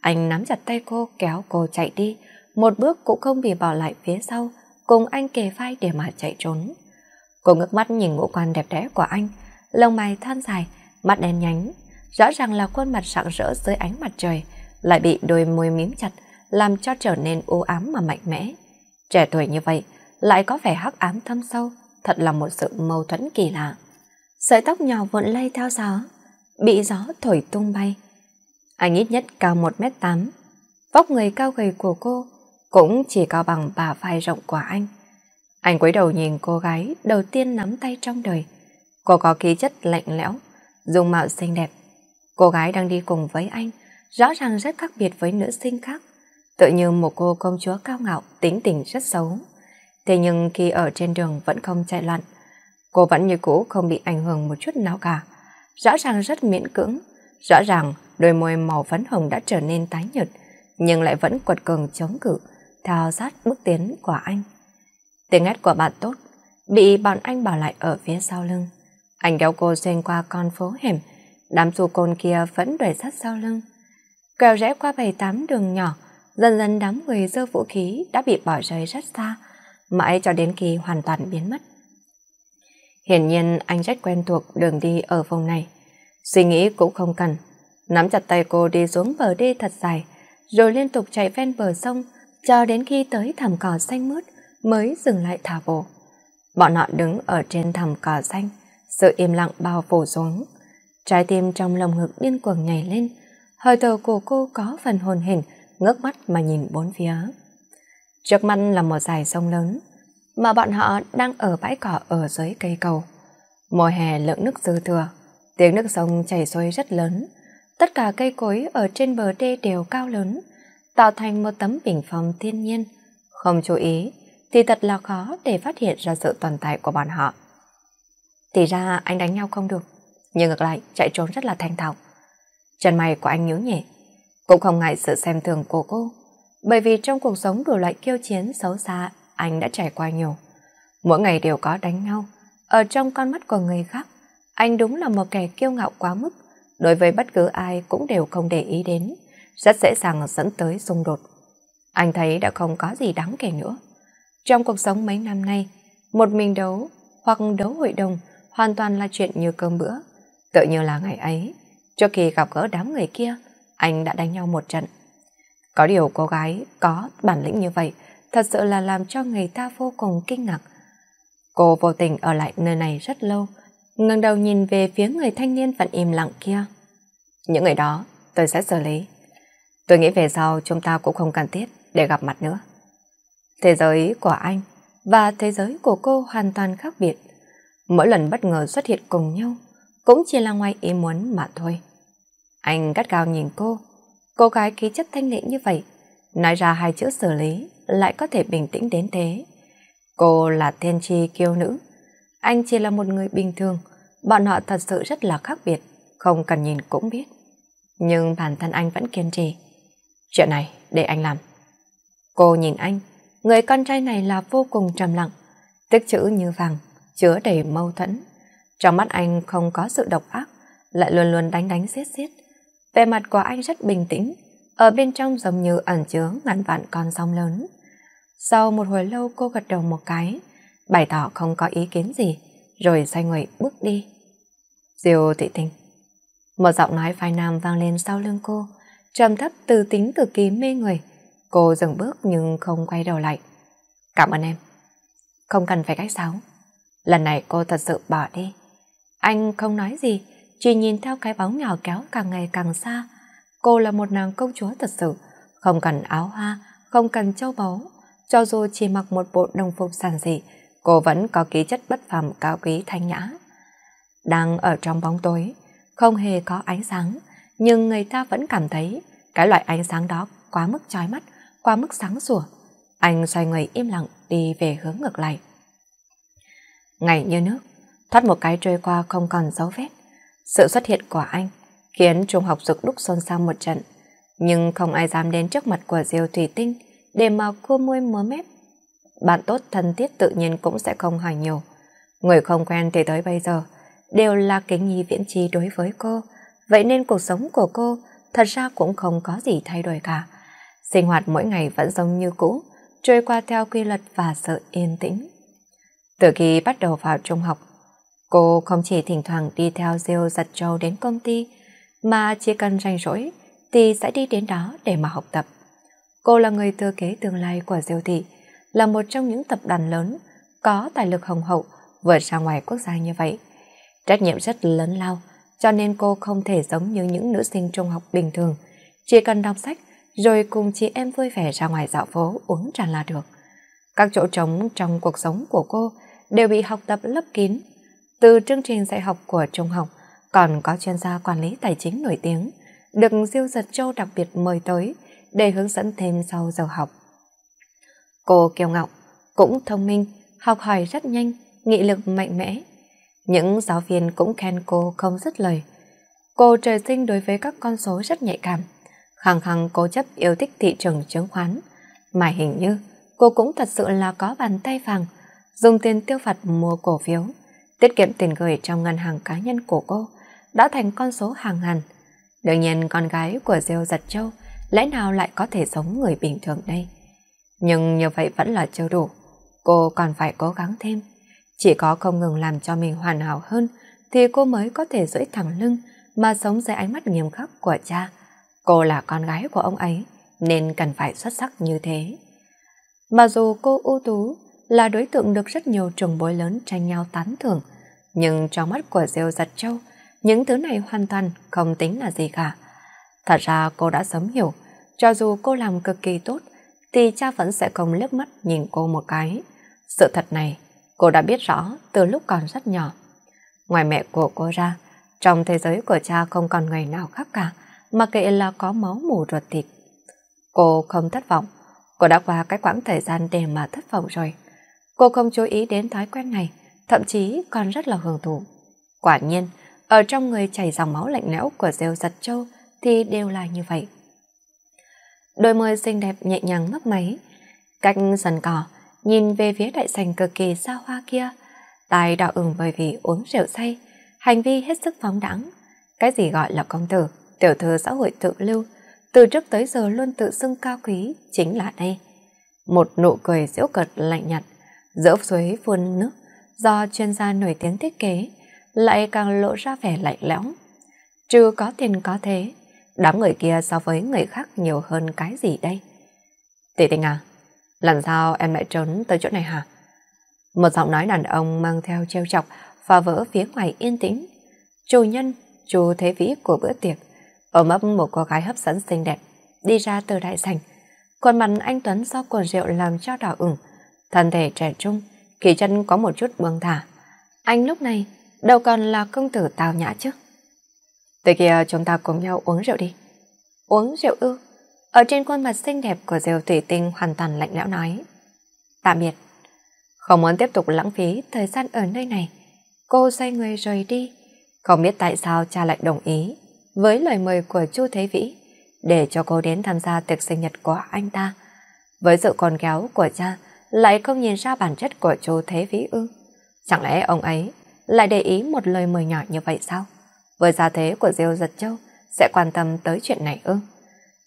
anh nắm chặt tay cô kéo cô chạy đi, một bước cũng không bị bỏ lại phía sau, cùng anh kề vai để mà chạy trốn. Cô ngước mắt nhìn ngũ quan đẹp đẽ của anh, lông mày than dài, mắt đen nhánh, rõ ràng là khuôn mặt rạng rỡ dưới ánh mặt trời, lại bị đôi môi mím chặt, làm cho trở nên u ám mà mạnh mẽ. Trẻ tuổi như vậy, lại có vẻ hắc ám thâm sâu, thật là một sự mâu thuẫn kỳ lạ. Sợi tóc nhỏ vụn lây theo gió, bị gió thổi tung bay, anh ít nhất cao 1m8. Vóc người cao gầy của cô cũng chỉ cao bằng bà vai rộng của anh. Anh quấy đầu nhìn cô gái đầu tiên nắm tay trong đời. Cô có khí chất lạnh lẽo, dung mạo xinh đẹp. Cô gái đang đi cùng với anh, rõ ràng rất khác biệt với nữ sinh khác. Tự như một cô công chúa cao ngạo, tính tình rất xấu. Thế nhưng khi ở trên đường vẫn không chạy loạn, cô vẫn như cũ không bị ảnh hưởng một chút nào cả. Rõ ràng rất miễn cưỡng, rõ ràng đôi môi màu phấn hồng đã trở nên tái nhợt, nhưng lại vẫn quật cường chống cự, theo sát bước tiến của anh. Tiếng hét của bạn tốt, bị bọn anh bỏ lại ở phía sau lưng. Anh kéo cô xuyên qua con phố hẻm, đám du côn kia vẫn đuổi sát sau lưng. Kéo rẽ qua bảy tám đường nhỏ, dần dần đám người dơ vũ khí đã bị bỏ rơi rất xa, mãi cho đến khi hoàn toàn biến mất. Hiển nhiên anh rất quen thuộc đường đi ở vùng này. Suy nghĩ cũng không cần, nắm chặt tay cô đi xuống bờ đê thật dài, rồi liên tục chạy ven bờ sông, cho đến khi tới thảm cỏ xanh mướt mới dừng lại thả bộ. Bọn họ đứng ở trên thảm cỏ xanh, sự im lặng bao phủ xuống. Trái tim trong lồng ngực điên cuồng nhảy lên, hơi thở của cô có phần hồn hình, ngước mắt mà nhìn bốn phía. Trước mắt là một dài sông lớn, mà bọn họ đang ở bãi cỏ ở dưới cây cầu. Mùa hè lượng nước dư thừa, tiếng nước sông chảy xuôi rất lớn, Tất cả cây cối ở trên bờ đê đều cao lớn, tạo thành một tấm bình phòng thiên nhiên. Không chú ý thì thật là khó để phát hiện ra sự tồn tại của bọn họ. Thì ra anh đánh nhau không được, nhưng ngược lại chạy trốn rất là thành thạo. Chân mày của anh nhíu nhẹ, cũng không ngại sự xem thường của cô, bởi vì trong cuộc sống đủ loại kiêu chiến xấu xa anh đã trải qua nhiều. Mỗi ngày đều có đánh nhau, ở trong con mắt của người khác, anh đúng là một kẻ kiêu ngạo quá mức, đối với bất cứ ai cũng đều không để ý đến, rất dễ dàng dẫn tới xung đột. Anh thấy đã không có gì đáng kể nữa. Trong cuộc sống mấy năm nay, một mình đấu hoặc đấu hội đồng hoàn toàn là chuyện như cơm bữa. Tự như là ngày ấy, trước khi gặp gỡ đám người kia, anh đã đánh nhau một trận. Có điều cô gái có bản lĩnh như vậy thật sự là làm cho người ta vô cùng kinh ngạc. Cô vô tình ở lại nơi này rất lâu, ngẩng đầu nhìn về phía người thanh niên vẫn im lặng kia. Những người đó, tôi sẽ xử lý. Tôi nghĩ về sau chúng ta cũng không cần thiết để gặp mặt nữa. Thế giới của anh và thế giới của cô hoàn toàn khác biệt. Mỗi lần bất ngờ xuất hiện cùng nhau cũng chỉ là ngoài ý muốn mà thôi. Anh gắt gao nhìn cô, cô gái khí chất thanh lệ như vậy, nói ra hai chữ xử lý lại có thể bình tĩnh đến thế. Cô là thiên tri kiêu nữ, anh chỉ là một người bình thường, bọn họ thật sự rất là khác biệt, không cần nhìn cũng biết. Nhưng bản thân anh vẫn kiên trì. Chuyện này để anh làm. Cô nhìn anh, người con trai này là vô cùng trầm lặng, tích chữ như vàng, chứa đầy mâu thuẫn. Trong mắt anh không có sự độc ác, lại luôn luôn đánh đánh xiết xiết. Về mặt của anh rất bình tĩnh, ở bên trong giống như ẩn chứa ngàn vạn con sóng lớn. Sau một hồi lâu cô gật đầu một cái, bày tỏ không có ý kiến gì, rồi xoay người bước đi. Diêu thị tình. Một giọng nói phai nam vang lên sau lưng cô, trầm thấp từ tính cực kỳ mê người. Cô dừng bước nhưng không quay đầu lại. Cảm ơn em. Không cần phải cách sáo. Lần này cô thật sự bỏ đi. Anh không nói gì, chỉ nhìn theo cái bóng nhỏ kéo càng ngày càng xa. Cô là một nàng công chúa thật sự, không cần áo hoa, không cần châu báu. Cho dù chỉ mặc một bộ đồng phục giản dị, cô vẫn có khí chất bất phàm cao quý thanh nhã. Đang ở trong bóng tối, không hề có ánh sáng, nhưng người ta vẫn cảm thấy cái loại ánh sáng đó quá mức chói mắt, quá mức sáng sủa. Anh xoay người im lặng đi về hướng ngược lại. Ngày như nước, thoát một cái trôi qua không còn dấu vết. Sự xuất hiện của anh khiến trung học rực đúc xôn xao một trận. Nhưng không ai dám đến trước mặt của Diêu Thủy Tinh để mà cua môi múa mép bạn tốt thân thiết tự nhiên cũng sẽ không hỏi nhiều. Người không quen thì tới bây giờ, đều là kính nhi viễn trí đối với cô, vậy nên cuộc sống của cô thật ra cũng không có gì thay đổi cả. Sinh hoạt mỗi ngày vẫn giống như cũ, trôi qua theo quy luật và sự yên tĩnh. Từ khi bắt đầu vào trung học, cô không chỉ thỉnh thoảng đi theo Diêu giật châu đến công ty, mà chỉ cần rảnh rỗi thì sẽ đi đến đó để mà học tập. Cô là người thừa kế tương lai của Diêu thị, là một trong những tập đoàn lớn có tài lực hồng hậu vượt ra ngoài quốc gia như vậy. Trách nhiệm rất lớn lao, cho nên cô không thể giống như những nữ sinh trung học bình thường, chỉ cần đọc sách rồi cùng chị em vui vẻ ra ngoài dạo phố uống trà là được. Các chỗ trống trong cuộc sống của cô đều bị học tập lấp kín. Từ chương trình dạy học của trung học, còn có chuyên gia quản lý tài chính nổi tiếng, được siêu Giật Châu đặc biệt mời tới để hướng dẫn thêm sau giờ học. Cô kiêu ngạo, cũng thông minh, học hỏi rất nhanh, nghị lực mạnh mẽ. Những giáo viên cũng khen cô không dứt lời. Cô trời sinh đối với các con số rất nhạy cảm. Khăng khăng cố chấp yêu thích thị trường chứng khoán. Mà hình như cô cũng thật sự là có bàn tay vàng, dùng tiền tiêu phạt mua cổ phiếu. Tiết kiệm tiền gửi trong ngân hàng cá nhân của cô đã thành con số hàng ngàn. Đương nhiên con gái của Diêu Giật Châu lẽ nào lại có thể giống người bình thường đây? Nhưng như vậy vẫn là chưa đủ. Cô còn phải cố gắng thêm. Chỉ có không ngừng làm cho mình hoàn hảo hơn thì cô mới có thể duỗi thẳng lưng mà sống dưới ánh mắt nghiêm khắc của cha. Cô là con gái của ông ấy nên cần phải xuất sắc như thế. mà dù cô ưu tú là đối tượng được rất nhiều trường bối lớn tranh nhau tán thưởng, nhưng trong mắt của Diêu Giật Châu, những thứ này hoàn toàn không tính là gì cả. Thật ra cô đã sớm hiểu, cho dù cô làm cực kỳ tốt, thì cha vẫn sẽ không lướt mắt nhìn cô một cái. Sự thật này, cô đã biết rõ từ lúc còn rất nhỏ. Ngoài mẹ của cô ra, trong thế giới của cha không còn người nào khác cả, mà kệ là có máu mù ruột thịt. Cô không thất vọng, cô đã qua cái quãng thời gian để mà thất vọng rồi. Cô không chú ý đến thói quen này, thậm chí còn rất là hưởng thụ. Quả nhiên, ở trong người chảy dòng máu lạnh lẽo của rêu giật châu thì đều là như vậy đôi môi xinh đẹp nhẹ nhàng mấp máy. Cách dần cỏ, nhìn về phía đại sành cực kỳ xa hoa kia, tài đạo ứng bởi vì uống rượu say, hành vi hết sức phóng đẳng. Cái gì gọi là công tử, tiểu thư xã hội tự lưu, từ trước tới giờ luôn tự xưng cao quý, chính là đây. Một nụ cười diễu cợt lạnh nhạt, giữa suối phun nước, do chuyên gia nổi tiếng thiết kế, lại càng lộ ra vẻ lạnh lẽo. Trừ có tiền có thế, Đám người kia so với người khác nhiều hơn cái gì đây? Tỷ tình à, lần sau em lại trốn tới chỗ này hả? Một giọng nói đàn ông mang theo treo chọc phá vỡ phía ngoài yên tĩnh. Chủ nhân, chủ thế vĩ của bữa tiệc, ôm ấp một cô gái hấp dẫn xinh đẹp, đi ra từ đại sảnh. Còn mặt anh Tuấn do cồn rượu làm cho đỏ ửng, thân thể trẻ trung, kỳ chân có một chút buông thả. Anh lúc này đâu còn là công tử tào nhã chứ? Từ kia chúng ta cùng nhau uống rượu đi. Uống rượu ư? Ở trên khuôn mặt xinh đẹp của rượu Thủy Tinh hoàn toàn lạnh lẽo nói. Tạm biệt. Không muốn tiếp tục lãng phí thời gian ở nơi này. Cô xoay người rời đi. Không biết tại sao cha lại đồng ý với lời mời của Chu Thế Vĩ để cho cô đến tham gia tiệc sinh nhật của anh ta. Với sự con kéo của cha lại không nhìn ra bản chất của Chu Thế Vĩ ư. Chẳng lẽ ông ấy lại để ý một lời mời nhỏ như vậy sao? với gia thế của Diêu Giật Châu sẽ quan tâm tới chuyện này ư?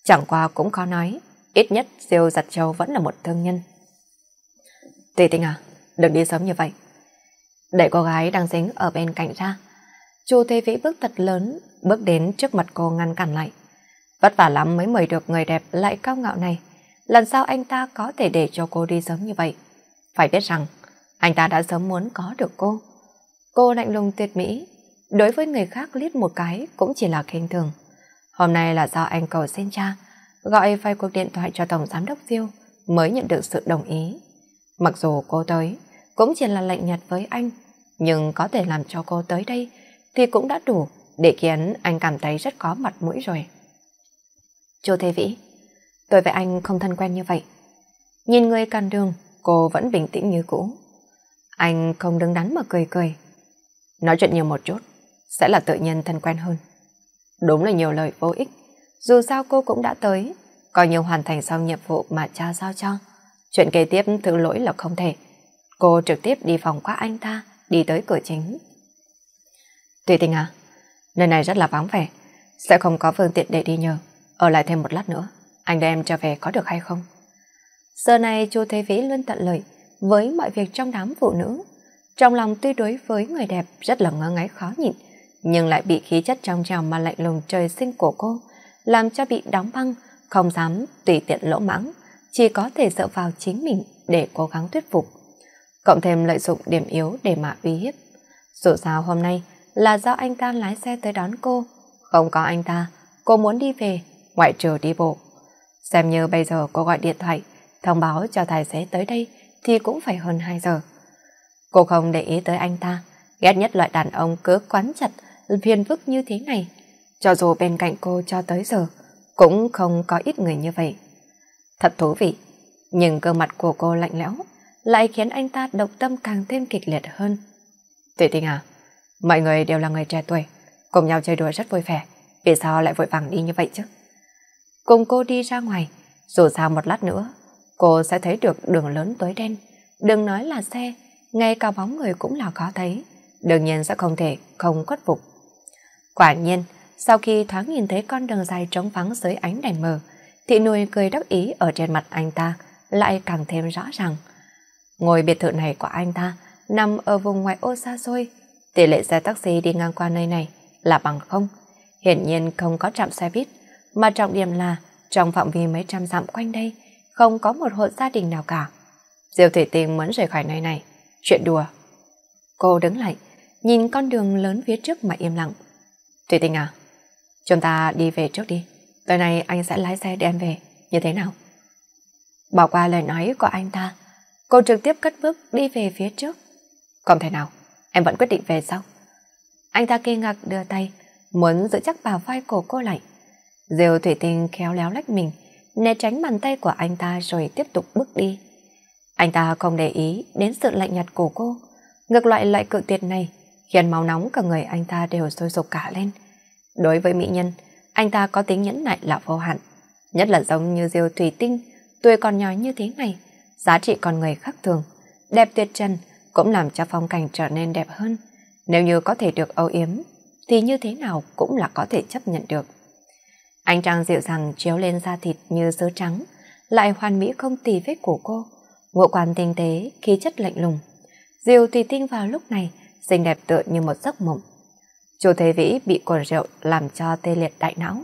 Chẳng qua cũng khó nói, ít nhất Diêu Giật Châu vẫn là một thương nhân. Tùy tinh à, đừng đi sớm như vậy. Đẩy cô gái đang dính ở bên cạnh ra. Chu Thế Vĩ bước thật lớn, bước đến trước mặt cô ngăn cản lại. Vất vả lắm mới mời được người đẹp lại cao ngạo này. Lần sau anh ta có thể để cho cô đi sớm như vậy? Phải biết rằng, anh ta đã sớm muốn có được cô. Cô lạnh lùng tuyệt mỹ, đối với người khác liếc một cái cũng chỉ là khinh thường. Hôm nay là do anh cầu xin cha, gọi vài cuộc điện thoại cho Tổng Giám đốc Diêu mới nhận được sự đồng ý. Mặc dù cô tới cũng chỉ là lạnh nhạt với anh, nhưng có thể làm cho cô tới đây thì cũng đã đủ để khiến anh cảm thấy rất có mặt mũi rồi. Chú Thế Vĩ, tôi với anh không thân quen như vậy. Nhìn người càn đường, cô vẫn bình tĩnh như cũ. Anh không đứng đắn mà cười cười. Nói chuyện nhiều một chút, sẽ là tự nhiên thân quen hơn. Đúng là nhiều lời vô ích, dù sao cô cũng đã tới, coi như hoàn thành xong nhiệm vụ mà cha giao cho. Chuyện kế tiếp thứ lỗi là không thể. Cô trực tiếp đi phòng qua anh ta, đi tới cửa chính. Tùy tình à, nơi này rất là vắng vẻ, sẽ không có phương tiện để đi nhờ. Ở lại thêm một lát nữa, anh đem trở về có được hay không? Giờ này chú Thế Vĩ luôn tận lời với mọi việc trong đám phụ nữ. Trong lòng tuy đối với người đẹp rất là ngơ ngáy khó nhịn, nhưng lại bị khí chất trong trào mà lạnh lùng trời sinh của cô, làm cho bị đóng băng, không dám tùy tiện lỗ mãng, chỉ có thể dựa vào chính mình để cố gắng thuyết phục. Cộng thêm lợi dụng điểm yếu để mà uy hiếp. Dù sao hôm nay là do anh ta lái xe tới đón cô, không có anh ta, cô muốn đi về, ngoại trừ đi bộ. Xem như bây giờ cô gọi điện thoại, thông báo cho tài xế tới đây thì cũng phải hơn 2 giờ. Cô không để ý tới anh ta, ghét nhất loại đàn ông cứ quán chặt phiền phức như thế này. Cho dù bên cạnh cô cho tới giờ, cũng không có ít người như vậy. Thật thú vị, nhưng cơ mặt của cô lạnh lẽo, lại khiến anh ta động tâm càng thêm kịch liệt hơn. Tuệ Tinh à, mọi người đều là người trẻ tuổi, cùng nhau chơi đùa rất vui vẻ, vì sao lại vội vàng đi như vậy chứ? Cùng cô đi ra ngoài, dù sao một lát nữa, cô sẽ thấy được đường lớn tối đen, đừng nói là xe, ngay cả bóng người cũng là khó thấy, đương nhiên sẽ không thể không khuất phục Quả nhiên, sau khi thoáng nhìn thấy con đường dài trống vắng dưới ánh đèn mờ, thị nuôi cười đắc ý ở trên mặt anh ta lại càng thêm rõ ràng. Ngôi biệt thự này của anh ta nằm ở vùng ngoại ô xa xôi, tỷ lệ xe taxi đi ngang qua nơi này là bằng không. Hiển nhiên không có trạm xe buýt, mà trọng điểm là trong phạm vi mấy trăm dặm quanh đây không có một hộ gia đình nào cả. Diêu Thủy Tinh muốn rời khỏi nơi này, chuyện đùa. Cô đứng lại, nhìn con đường lớn phía trước mà im lặng. Thủy Tinh à, chúng ta đi về trước đi. Tối nay anh sẽ lái xe đem về, như thế nào? Bỏ qua lời nói của anh ta, cô trực tiếp cất bước đi về phía trước. Không thể nào, em vẫn quyết định về sau. Anh ta kinh ngạc đưa tay, muốn giữ chắc bà vai của cô lại. Diều Thủy Tinh khéo léo lách mình, né tránh bàn tay của anh ta rồi tiếp tục bước đi. Anh ta không để ý đến sự lạnh nhạt của cô. Ngược lại loại cự tuyệt này khiến máu nóng cả người anh ta đều sôi sục cả lên. Đối với mỹ nhân, anh ta có tính nhẫn nại là vô hạn, nhất là giống như diều thủy tinh, tuổi còn nhỏ như thế này, giá trị con người khác thường, đẹp tuyệt trần cũng làm cho phong cảnh trở nên đẹp hơn. Nếu như có thể được âu yếm, thì như thế nào cũng là có thể chấp nhận được. anh trăng dịu dàng chiếu lên da thịt như sứ trắng, lại hoàn mỹ không tì vết của cô, ngộ quan tinh tế, khí chất lạnh lùng. Diều thủy tinh vào lúc này xinh đẹp tựa như một giấc mộng. Chu Thế Vĩ bị cồn rượu làm cho tê liệt đại não.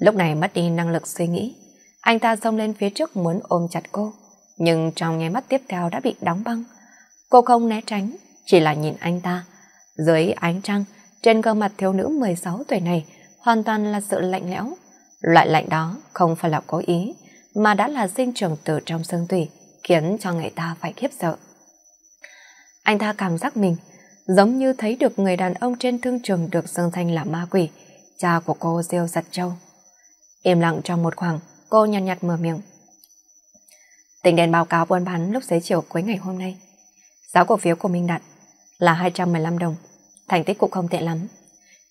Lúc này mất đi năng lực suy nghĩ. Anh ta xông lên phía trước muốn ôm chặt cô. Nhưng trong nháy mắt tiếp theo đã bị đóng băng. Cô không né tránh, chỉ là nhìn anh ta. Dưới ánh trăng, trên gương mặt thiếu nữ 16 tuổi này hoàn toàn là sự lạnh lẽo. Loại lạnh đó không phải là cố ý, mà đã là sinh trưởng từ trong xương tủy, khiến cho người ta phải khiếp sợ. Anh ta cảm giác mình giống như thấy được người đàn ông trên thương trường được xưng thanh là ma quỷ, cha của cô Diêu Giật Châu. Im lặng trong một khoảng, cô nhàn nhạt, nhạt mở miệng. tình đèn báo cáo buôn bán lúc xế chiều cuối ngày hôm nay. Giá cổ phiếu của Minh Đạt là 215 đồng, thành tích cũng không tệ lắm.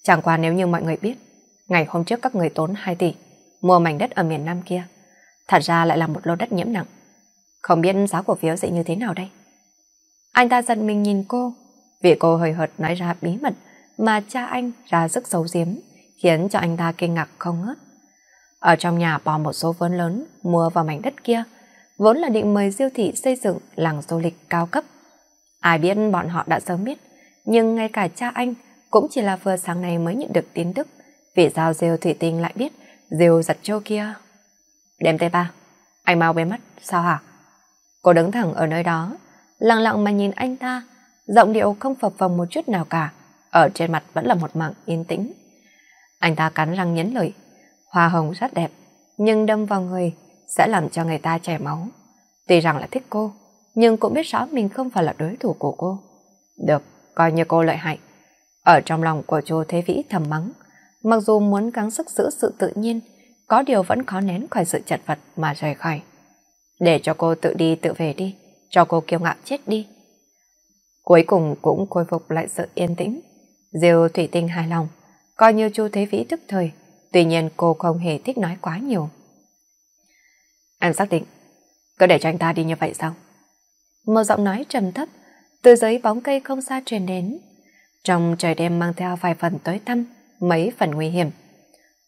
Chẳng qua nếu như mọi người biết, ngày hôm trước các người tốn 2 tỷ, mua mảnh đất ở miền Nam kia. Thật ra lại là một lô đất nhiễm nặng. Không biết giá cổ phiếu sẽ như thế nào đây? Anh ta giận mình nhìn cô, vì cô hơi hợt nói ra bí mật mà cha anh ra sức xấu giếm, khiến cho anh ta kinh ngạc không ngớt. Ở trong nhà bò một số vốn lớn mua vào mảnh đất kia, vốn là định mời siêu thị xây dựng làng du lịch cao cấp. Ai biết bọn họ đã sớm biết, nhưng ngay cả cha anh cũng chỉ là vừa sáng nay mới nhận được tin tức. Vì sao rêu thủy tinh lại biết rêu giật châu kia? đem tay ba, anh mau bé mắt, sao hả? Cô đứng thẳng ở nơi đó, lặng lặng mà nhìn anh ta, giọng điệu không phập phồng một chút nào cả, ở trên mặt vẫn là một mảng yên tĩnh. Anh ta cắn răng nhấn lời, hoa hồng rất đẹp, nhưng đâm vào người sẽ làm cho người ta chảy máu. Tuy rằng là thích cô, nhưng cũng biết rõ mình không phải là đối thủ của cô. Được, coi như cô lợi hại. Ở trong lòng của chú Thế Vĩ thầm mắng, mặc dù muốn gắng sức giữ sự tự nhiên, có điều vẫn khó nén khỏi sự chật vật mà rời khỏi. Để cho cô tự đi tự về đi, cho cô kiêu ngạo chết đi. Cuối cùng cũng khôi phục lại sự yên tĩnh. Diêu Thủy Tinh hài lòng, coi như Chu Thế Vĩ tức thời, tuy nhiên cô không hề thích nói quá nhiều. Em xác định, cứ để cho anh ta đi như vậy sao? Một giọng nói trầm thấp, từ dưới bóng cây không xa truyền đến. Trong trời đêm mang theo vài phần tối tăm, mấy phần nguy hiểm.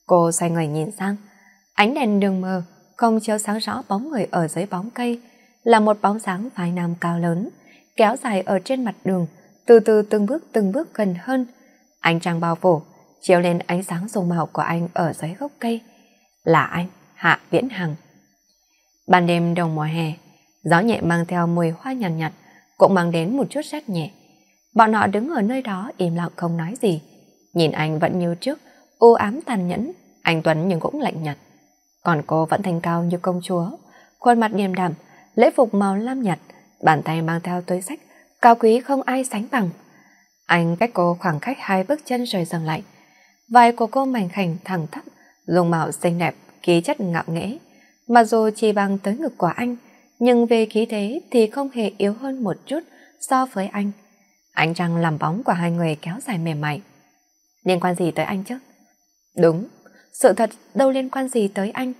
Cô xoay người nhìn sang, ánh đèn đường mờ, không chiếu sáng rõ bóng người ở dưới bóng cây, là một bóng sáng vài nam cao lớn, kéo dài ở trên mặt đường, từ từ từng bước từng bước gần hơn. Ánh trăng bao phủ, chiếu lên ánh sáng dùng màu của anh ở dưới gốc cây. Là anh, Hạ Viễn Hằng. Ban đêm đầu mùa hè, gió nhẹ mang theo mùi hoa nhàn nhạt, nhạt, cũng mang đến một chút rét nhẹ. Bọn họ đứng ở nơi đó im lặng không nói gì. Nhìn anh vẫn như trước, u ám tàn nhẫn, anh Tuấn nhưng cũng lạnh nhạt. Còn cô vẫn thanh cao như công chúa, khuôn mặt điềm đạm, lễ phục màu lam nhạt, bàn tay mang theo túi sách, cao quý không ai sánh bằng. Anh cách cô khoảng cách hai bước chân rồi dừng lại. Vai của cô mảnh khảnh thẳng thắt, dùng mạo xinh đẹp, khí chất ngạo nghễ. mà dù chỉ bằng tới ngực của anh, nhưng về khí thế thì không hề yếu hơn một chút so với anh. anh trăng làm bóng của hai người kéo dài mềm mại. Liên quan gì tới anh chứ? Đúng, sự thật đâu liên quan gì tới anh.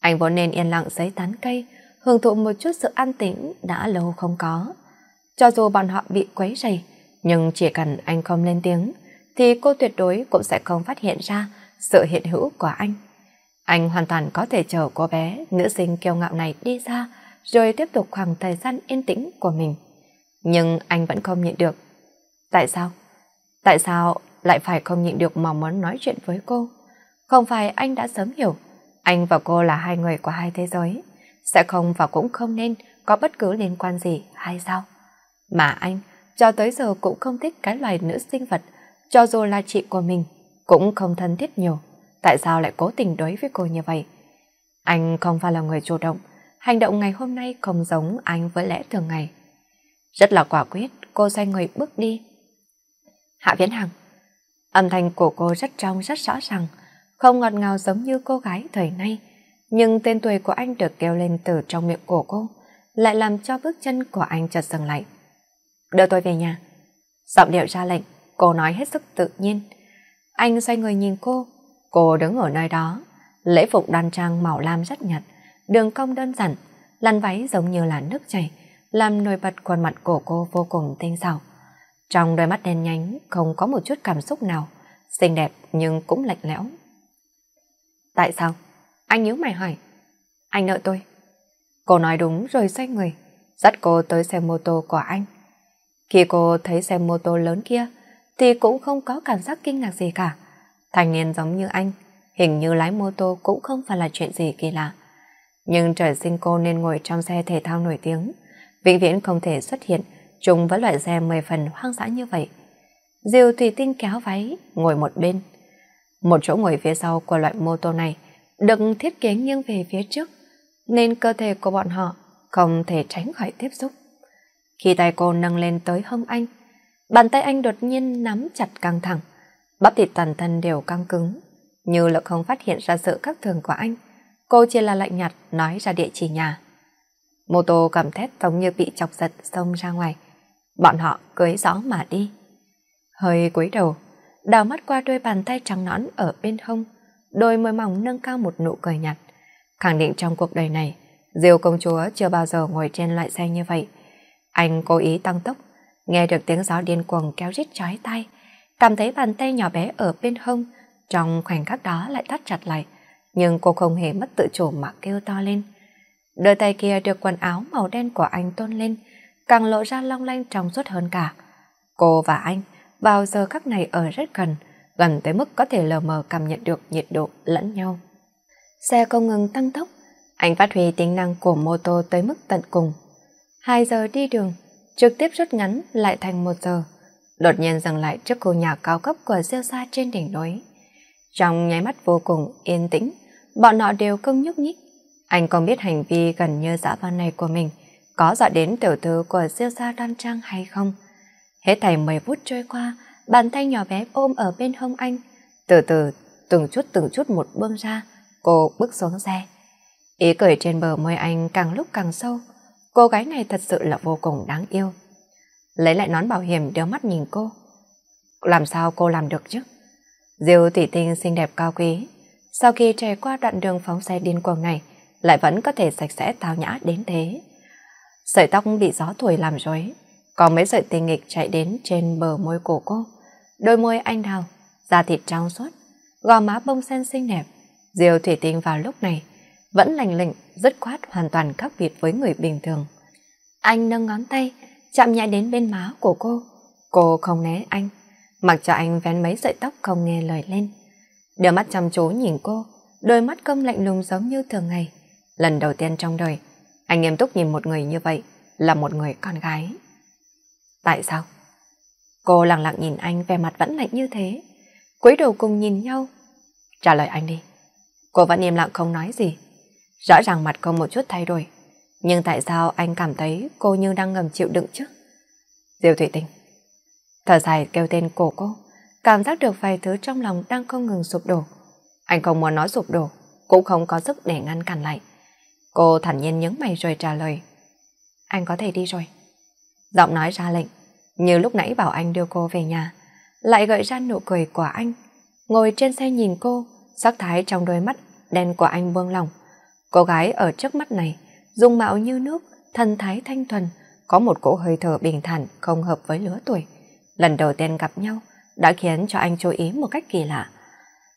Anh vốn nên yên lặng giấy tán cây, hưởng thụ một chút sự an tĩnh đã lâu không có. Cho dù bọn họ bị quấy rầy, nhưng chỉ cần anh không lên tiếng, thì cô tuyệt đối cũng sẽ không phát hiện ra sự hiện hữu của anh. Anh hoàn toàn có thể chờ cô bé, nữ sinh kiêu ngạo này đi ra, rồi tiếp tục khoảng thời gian yên tĩnh của mình. Nhưng anh vẫn không nhịn được. Tại sao? Tại sao lại phải không nhịn được mà muốn nói chuyện với cô? Không phải anh đã sớm hiểu, anh và cô là hai người của hai thế giới sẽ không và cũng không nên có bất cứ liên quan gì hay sao? Mà anh cho tới giờ cũng không thích cái loài nữ sinh vật, cho dù là chị của mình, cũng không thân thiết nhiều. Tại sao lại cố tình đối với cô như vậy? Anh không phải là người chủ động, hành động ngày hôm nay không giống anh với lẽ thường ngày. Rất là quả quyết, cô xoay người bước đi. Hạ Viễn Hằng Âm thanh của cô rất trong rất rõ ràng, không ngọt ngào giống như cô gái thời nay nhưng tên tuổi của anh được kêu lên từ trong miệng của cô, lại làm cho bước chân của anh chợt dừng lại. Đưa tôi về nhà. Giọng điệu ra lệnh, cô nói hết sức tự nhiên. Anh xoay người nhìn cô, cô đứng ở nơi đó, lễ phục đan trang màu lam rất nhạt, đường cong đơn giản, lăn váy giống như là nước chảy, làm nổi bật khuôn mặt của cô vô cùng tinh xảo. Trong đôi mắt đen nhánh không có một chút cảm xúc nào, xinh đẹp nhưng cũng lạnh lẽo. Tại sao? Anh nhíu mày hỏi. Anh nợ tôi. Cô nói đúng rồi xoay người, dắt cô tới xe mô tô của anh. Khi cô thấy xe mô tô lớn kia, thì cũng không có cảm giác kinh ngạc gì cả. Thành niên giống như anh, hình như lái mô tô cũng không phải là chuyện gì kỳ lạ. Nhưng trời sinh cô nên ngồi trong xe thể thao nổi tiếng, vĩnh viễn không thể xuất hiện chung với loại xe mười phần hoang dã như vậy. Diều Thủy Tinh kéo váy, ngồi một bên. Một chỗ ngồi phía sau của loại mô tô này được thiết kế nghiêng về phía trước, nên cơ thể của bọn họ không thể tránh khỏi tiếp xúc. Khi tay cô nâng lên tới hông anh, bàn tay anh đột nhiên nắm chặt căng thẳng, bắp thịt toàn thân đều căng cứng. Như là không phát hiện ra sự khác thường của anh, cô chỉ là lạnh nhạt nói ra địa chỉ nhà. Mô tô cầm thét giống như bị chọc giật xông ra ngoài. Bọn họ cưới gió mà đi. Hơi cúi đầu, đào mắt qua đôi bàn tay trắng nõn ở bên hông, đôi môi mỏng nâng cao một nụ cười nhạt, khẳng định trong cuộc đời này, Diêu công chúa chưa bao giờ ngồi trên loại xe như vậy. Anh cố ý tăng tốc, nghe được tiếng gió điên cuồng kéo rít trái tay cảm thấy bàn tay nhỏ bé ở bên hông trong khoảnh khắc đó lại thắt chặt lại, nhưng cô không hề mất tự chủ mà kêu to lên. Đôi tay kia được quần áo màu đen của anh tôn lên, càng lộ ra long lanh trong suốt hơn cả. Cô và anh vào giờ khắc này ở rất gần, gần tới mức có thể lờ mờ cảm nhận được nhiệt độ lẫn nhau. Xe không ngừng tăng tốc, anh phát huy tính năng của mô tô tới mức tận cùng. hai giờ đi đường, trực tiếp rút ngắn lại thành một giờ, đột nhiên dừng lại trước khu nhà cao cấp của siêu xa trên đỉnh núi. Trong nháy mắt vô cùng yên tĩnh, bọn họ đều không nhúc nhích. Anh còn biết hành vi gần như dã văn này của mình có dọa đến tiểu thư của siêu xa đoan trang hay không. Hết thảy 10 phút trôi qua, bàn tay nhỏ bé ôm ở bên hông anh. Từ từ, từng chút từng chút một bơm ra, cô bước xuống xe. Ý cười trên bờ môi anh càng lúc càng sâu. Cô gái này thật sự là vô cùng đáng yêu. Lấy lại nón bảo hiểm đeo mắt nhìn cô. Làm sao cô làm được chứ? Diêu thủy tinh xinh đẹp cao quý. Sau khi trải qua đoạn đường phóng xe điên cuồng này, lại vẫn có thể sạch sẽ tao nhã đến thế. Sợi tóc bị gió thổi làm rối, có mấy sợi tinh nghịch chạy đến trên bờ môi cổ cô đôi môi anh đào, da thịt trong suốt, gò má bông sen xinh đẹp. Diều Thủy Tinh vào lúc này vẫn lành lịnh, dứt khoát hoàn toàn khác biệt với người bình thường. Anh nâng ngón tay, chạm nhẹ đến bên má của cô. Cô không né anh, mặc cho anh vén mấy sợi tóc không nghe lời lên. Đưa mắt chăm chú nhìn cô, đôi mắt câm lạnh lùng giống như thường ngày. Lần đầu tiên trong đời, anh nghiêm túc nhìn một người như vậy là một người con gái. Tại sao? Cô lặng lặng nhìn anh vẻ mặt vẫn lạnh như thế. cúi đầu cùng nhìn nhau. Trả lời anh đi. Cô vẫn im lặng không nói gì. Rõ ràng mặt không một chút thay đổi. Nhưng tại sao anh cảm thấy cô như đang ngầm chịu đựng chứ? Diêu Thủy Tinh. Thở dài kêu tên cổ cô. Cảm giác được vài thứ trong lòng đang không ngừng sụp đổ. Anh không muốn nói sụp đổ. Cũng không có sức để ngăn cản lại. Cô thản nhiên nhướng mày rồi trả lời. Anh có thể đi rồi. Giọng nói ra lệnh như lúc nãy bảo anh đưa cô về nhà, lại gợi ra nụ cười của anh. Ngồi trên xe nhìn cô, sắc thái trong đôi mắt đen của anh buông lòng. Cô gái ở trước mắt này, dung mạo như nước, thân thái thanh thuần, có một cỗ hơi thở bình thản không hợp với lứa tuổi. Lần đầu tiên gặp nhau đã khiến cho anh chú ý một cách kỳ lạ.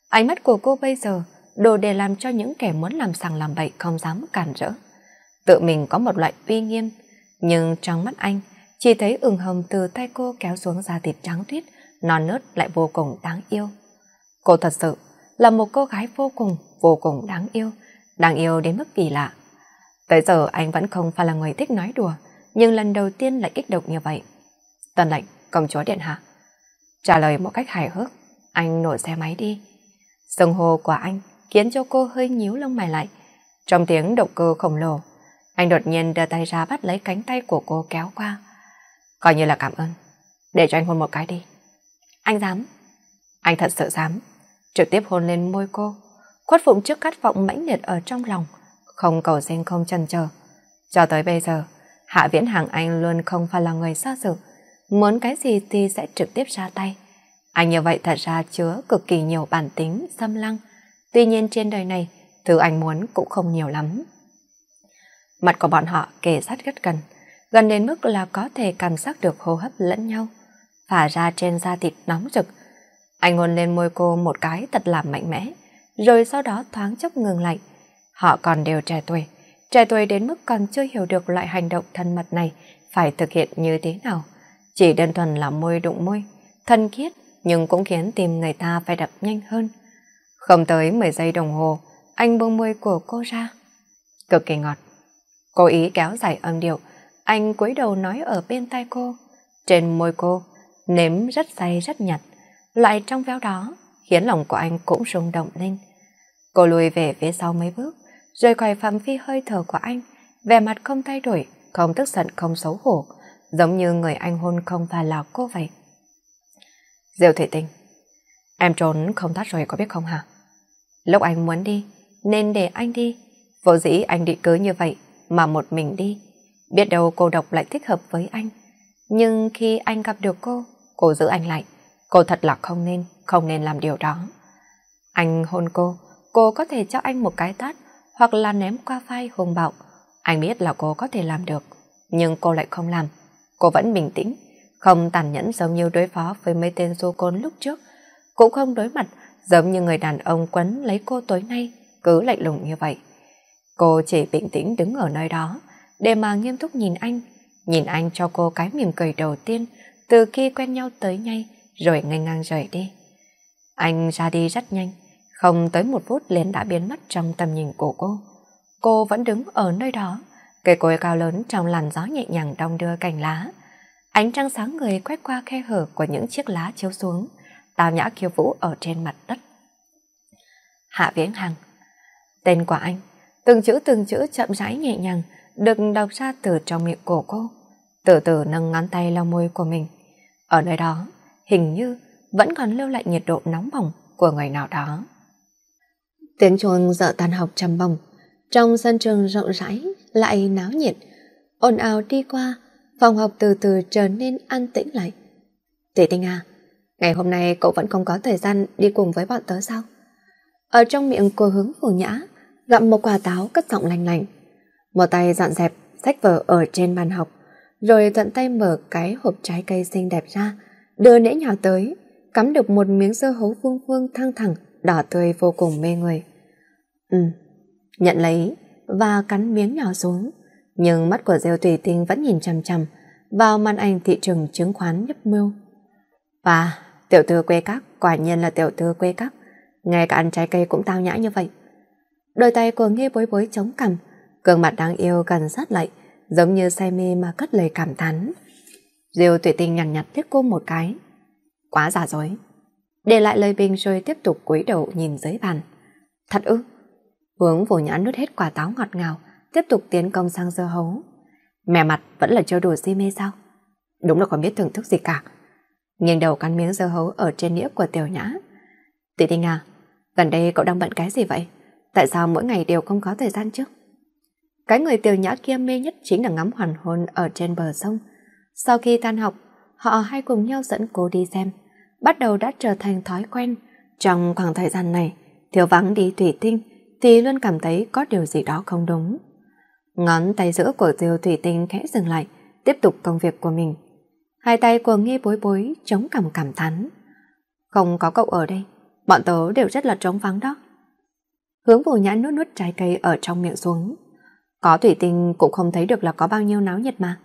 Ánh mắt của cô bây giờ đồ để làm cho những kẻ muốn làm sằng làm bậy không dám cản rỡ. Tự mình có một loại uy nghiêm, nhưng trong mắt anh chỉ thấy ửng hồng từ tay cô kéo xuống da thịt trắng tuyết, non nớt lại vô cùng đáng yêu. Cô thật sự là một cô gái vô cùng, vô cùng đáng yêu, đáng yêu đến mức kỳ lạ. Tới giờ anh vẫn không phải là người thích nói đùa, nhưng lần đầu tiên lại kích động như vậy. Tần lệnh, công chúa điện hạ. Trả lời một cách hài hước, anh nổ xe máy đi. Sông hồ của anh khiến cho cô hơi nhíu lông mày lại. Trong tiếng động cơ khổng lồ, anh đột nhiên đưa tay ra bắt lấy cánh tay của cô kéo qua. Coi như là cảm ơn. Để cho anh hôn một cái đi. Anh dám. Anh thật sự dám. Trực tiếp hôn lên môi cô. Khuất phụng trước khát vọng mãnh liệt ở trong lòng. Không cầu xin không chần chờ. Cho tới bây giờ, Hạ Viễn Hàng Anh luôn không phải là người xa xử Muốn cái gì thì sẽ trực tiếp ra tay. Anh như vậy thật ra chứa cực kỳ nhiều bản tính, xâm lăng. Tuy nhiên trên đời này, thứ anh muốn cũng không nhiều lắm. Mặt của bọn họ kề sát rất gần gần đến mức là có thể cảm giác được hô hấp lẫn nhau, phả ra trên da thịt nóng rực. Anh hôn lên môi cô một cái thật là mạnh mẽ, rồi sau đó thoáng chốc ngừng lại. Họ còn đều trẻ tuổi, trẻ tuổi đến mức còn chưa hiểu được loại hành động thân mật này phải thực hiện như thế nào. Chỉ đơn thuần là môi đụng môi, thân thiết nhưng cũng khiến tim người ta phải đập nhanh hơn. Không tới 10 giây đồng hồ, anh buông môi của cô ra. Cực kỳ ngọt. Cố ý kéo dài âm điệu, anh cúi đầu nói ở bên tay cô, trên môi cô, nếm rất say rất nhạt, lại trong véo đó khiến lòng của anh cũng rung động lên. Cô lùi về phía sau mấy bước, rời khỏi phạm vi hơi thở của anh, vẻ mặt không thay đổi, không tức giận, không xấu hổ, giống như người anh hôn không phải là cô vậy. Diệu Thủy Tinh, em trốn không thoát rồi có biết không hả? Lúc anh muốn đi, nên để anh đi, vô dĩ anh định cứ như vậy mà một mình đi, Biết đâu cô độc lại thích hợp với anh. Nhưng khi anh gặp được cô, cô giữ anh lại. Cô thật là không nên, không nên làm điều đó. Anh hôn cô, cô có thể cho anh một cái tát hoặc là ném qua vai hùng bạo. Anh biết là cô có thể làm được, nhưng cô lại không làm. Cô vẫn bình tĩnh, không tàn nhẫn giống như đối phó với mấy tên du côn lúc trước. Cũng không đối mặt giống như người đàn ông quấn lấy cô tối nay, cứ lạnh lùng như vậy. Cô chỉ bình tĩnh đứng ở nơi đó, để mà nghiêm túc nhìn anh, nhìn anh cho cô cái mỉm cười đầu tiên từ khi quen nhau tới ngay rồi ngay ngang rời đi. Anh ra đi rất nhanh, không tới một phút liền đã biến mất trong tầm nhìn của cô. Cô vẫn đứng ở nơi đó, cây cối cao lớn trong làn gió nhẹ nhàng đong đưa cành lá. Ánh trăng sáng người quét qua khe hở của những chiếc lá chiếu xuống, tào nhã khiêu vũ ở trên mặt đất. Hạ Viễn Hằng Tên của anh, từng chữ từng chữ chậm rãi nhẹ nhàng, được đọc ra từ trong miệng cổ cô. Từ từ nâng ngón tay lau môi của mình. Ở nơi đó, hình như vẫn còn lưu lại nhiệt độ nóng bỏng của người nào đó. Tiếng chuông dợ tan học trầm bồng, trong sân trường rộng rãi lại náo nhiệt, ồn ào đi qua, phòng học từ từ trở nên an tĩnh lại. Tỷ Tinh à, ngày hôm nay cậu vẫn không có thời gian đi cùng với bọn tớ sao? Ở trong miệng của hướng phủ nhã, gặm một quả táo cất giọng lành lành. Một tay dọn dẹp, sách vở ở trên bàn học, rồi thuận tay mở cái hộp trái cây xinh đẹp ra, đưa nễ nhỏ tới, cắm được một miếng dưa hấu phương phương thăng thẳng, đỏ tươi vô cùng mê người. Ừ, nhận lấy và cắn miếng nhỏ xuống, nhưng mắt của Diêu Tùy Tinh vẫn nhìn chằm chằm vào màn ảnh thị trường chứng khoán nhấp mưu. Và tiểu thư quê các, quả nhiên là tiểu thư quê các, ngay cả ăn trái cây cũng tao nhã như vậy. Đôi tay của nghe bối bối chống cằm, Gương mặt đáng yêu gần sát lại, giống như say mê mà cất lời cảm thán. Diêu tuệ tinh nhằn nhặt tiếp cô một cái. Quá giả dối. Để lại lời bình rồi tiếp tục cúi đầu nhìn dưới bàn. Thật ư? Hướng vô nhãn nuốt hết quả táo ngọt ngào, tiếp tục tiến công sang dưa hấu. Mẹ mặt vẫn là trêu đồ si mê sao? Đúng là không biết thưởng thức gì cả. Nghiêng đầu cắn miếng dưa hấu ở trên đĩa của tiểu nhã. Tuệ tinh à, gần đây cậu đang bận cái gì vậy? Tại sao mỗi ngày đều không có thời gian chứ? Cái người tiểu nhã kia mê nhất chính là ngắm hoàn hôn ở trên bờ sông. Sau khi tan học, họ hay cùng nhau dẫn cô đi xem. Bắt đầu đã trở thành thói quen. Trong khoảng thời gian này, thiếu vắng đi thủy tinh thì luôn cảm thấy có điều gì đó không đúng. Ngón tay giữa của tiêu thủy tinh khẽ dừng lại, tiếp tục công việc của mình. Hai tay của nghi bối bối chống cằm cảm thán. Không có cậu ở đây, bọn tớ đều rất là trống vắng đó. Hướng phủ nhãn nuốt nuốt trái cây ở trong miệng xuống. Có thủy tinh cũng không thấy được là có bao nhiêu náo nhiệt mà.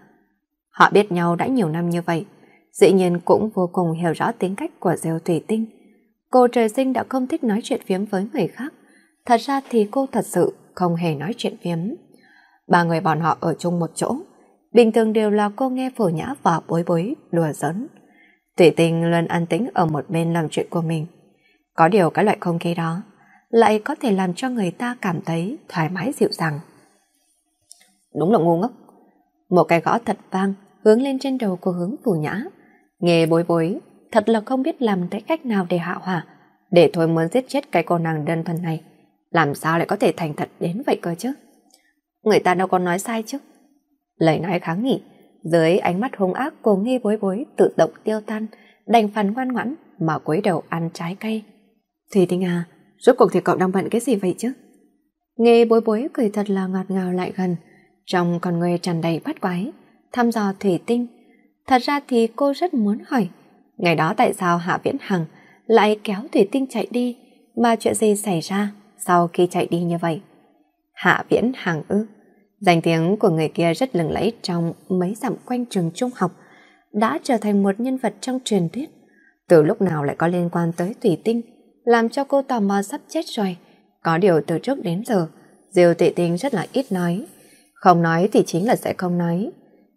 Họ biết nhau đã nhiều năm như vậy, dĩ nhiên cũng vô cùng hiểu rõ tính cách của Diêu Thủy Tinh. Cô trời sinh đã không thích nói chuyện phiếm với người khác, thật ra thì cô thật sự không hề nói chuyện phiếm. Ba người bọn họ ở chung một chỗ, bình thường đều là cô nghe phổ nhã và bối bối, đùa giỡn. Thủy Tinh luôn an tĩnh ở một bên làm chuyện của mình. Có điều cái loại không khí đó lại có thể làm cho người ta cảm thấy thoải mái dịu dàng đúng là ngu ngốc. Một cái gõ thật vang, hướng lên trên đầu của hướng phủ nhã. Nghe bối bối, thật là không biết làm cái cách nào để hạ hỏa, để thôi muốn giết chết cái cô nàng đơn thuần này. Làm sao lại có thể thành thật đến vậy cơ chứ? Người ta đâu có nói sai chứ? Lời nói kháng nghị, dưới ánh mắt hung ác của nghi bối bối tự động tiêu tan, đành phần ngoan ngoãn mà cúi đầu ăn trái cây. Thì Tinh à, rốt cuộc thì cậu đang bận cái gì vậy chứ? Nghe bối bối cười thật là ngọt ngào lại gần, trong con người tràn đầy bắt quái, thăm dò thủy tinh. Thật ra thì cô rất muốn hỏi, ngày đó tại sao Hạ Viễn Hằng lại kéo thủy tinh chạy đi, mà chuyện gì xảy ra sau khi chạy đi như vậy? Hạ Viễn Hằng ư? Danh tiếng của người kia rất lừng lẫy trong mấy dặm quanh trường trung học, đã trở thành một nhân vật trong truyền thuyết. Từ lúc nào lại có liên quan tới thủy tinh, làm cho cô tò mò sắp chết rồi. Có điều từ trước đến giờ, diều Tị Tinh rất là ít nói, không nói thì chính là sẽ không nói.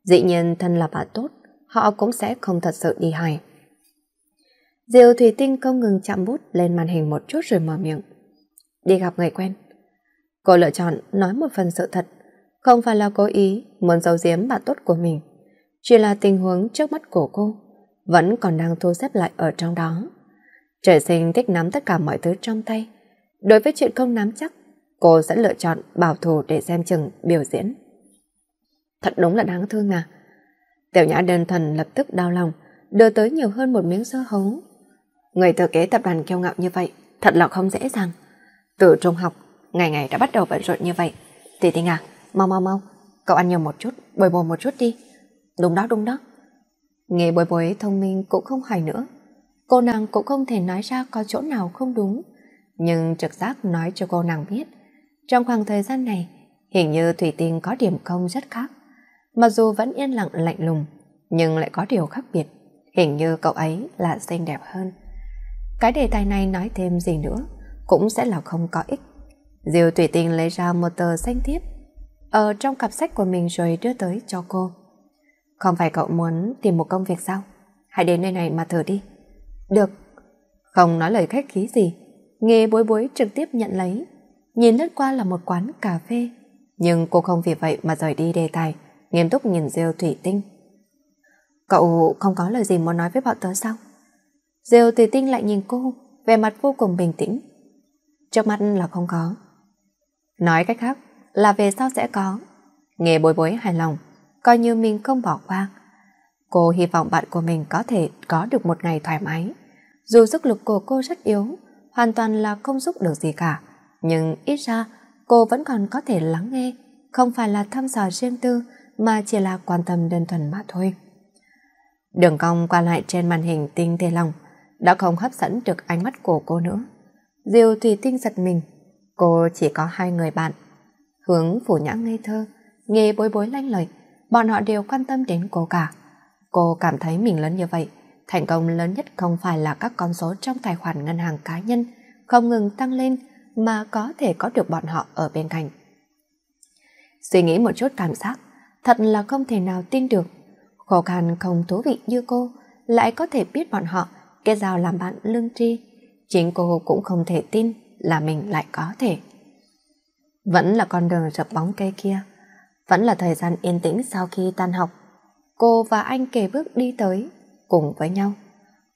Dĩ nhiên thân là bạn tốt, họ cũng sẽ không thật sự đi hài. Diều Thủy Tinh không ngừng chạm bút lên màn hình một chút rồi mở miệng. Đi gặp người quen. Cô lựa chọn nói một phần sự thật, không phải là cố ý muốn giấu giếm bạn tốt của mình. Chỉ là tình huống trước mắt của cô, vẫn còn đang thu xếp lại ở trong đó. Trời sinh thích nắm tất cả mọi thứ trong tay. Đối với chuyện không nắm chắc, cô sẽ lựa chọn bảo thủ để xem chừng biểu diễn. Thật đúng là đáng thương mà. Tiểu nhã đơn thuần lập tức đau lòng, đưa tới nhiều hơn một miếng sơ hấu. Người thừa kế tập đoàn kiêu ngạo như vậy, thật là không dễ dàng. Từ trung học, ngày ngày đã bắt đầu bận rộn như vậy. Tỷ tỷ à, mau mau mau, cậu ăn nhiều một chút, bồi bồi một chút đi. Đúng đó, đúng đó. Nghe bồi bối thông minh cũng không hỏi nữa. Cô nàng cũng không thể nói ra có chỗ nào không đúng. Nhưng trực giác nói cho cô nàng biết, trong khoảng thời gian này, hình như Thủy Tinh có điểm công rất khác. Mặc dù vẫn yên lặng lạnh lùng, nhưng lại có điều khác biệt. Hình như cậu ấy là xinh đẹp hơn. Cái đề tài này nói thêm gì nữa cũng sẽ là không có ích. diều Thủy Tinh lấy ra một tờ danh thiếp ở trong cặp sách của mình rồi đưa tới cho cô. Không phải cậu muốn tìm một công việc sao? Hãy đến nơi này mà thử đi. Được. Không nói lời khách khí gì, nghe bối bối trực tiếp nhận lấy nhìn lướt qua là một quán cà phê. Nhưng cô không vì vậy mà rời đi đề tài, nghiêm túc nhìn Diêu Thủy Tinh. Cậu không có lời gì muốn nói với bọn tớ sao? Diêu Thủy Tinh lại nhìn cô, vẻ mặt vô cùng bình tĩnh. Trước mắt là không có. Nói cách khác là về sau sẽ có. Nghe bối bối hài lòng, coi như mình không bỏ qua. Cô hy vọng bạn của mình có thể có được một ngày thoải mái. Dù sức lực của cô rất yếu, hoàn toàn là không giúp được gì cả. Nhưng ít ra cô vẫn còn có thể lắng nghe, không phải là thăm dò riêng tư mà chỉ là quan tâm đơn thuần mà thôi. Đường cong qua lại trên màn hình tinh tê lòng đã không hấp dẫn được ánh mắt của cô nữa. Diêu Thủy Tinh giật mình, cô chỉ có hai người bạn. Hướng phủ nhã ngây thơ, nghe bối bối lanh lời, bọn họ đều quan tâm đến cô cả. Cô cảm thấy mình lớn như vậy, thành công lớn nhất không phải là các con số trong tài khoản ngân hàng cá nhân không ngừng tăng lên mà có thể có được bọn họ ở bên cạnh. Suy nghĩ một chút cảm giác, thật là không thể nào tin được. Khổ khăn không thú vị như cô, lại có thể biết bọn họ kết giao làm bạn lương tri. Chính cô cũng không thể tin là mình lại có thể. Vẫn là con đường rập bóng cây kia, vẫn là thời gian yên tĩnh sau khi tan học. Cô và anh kề bước đi tới, cùng với nhau.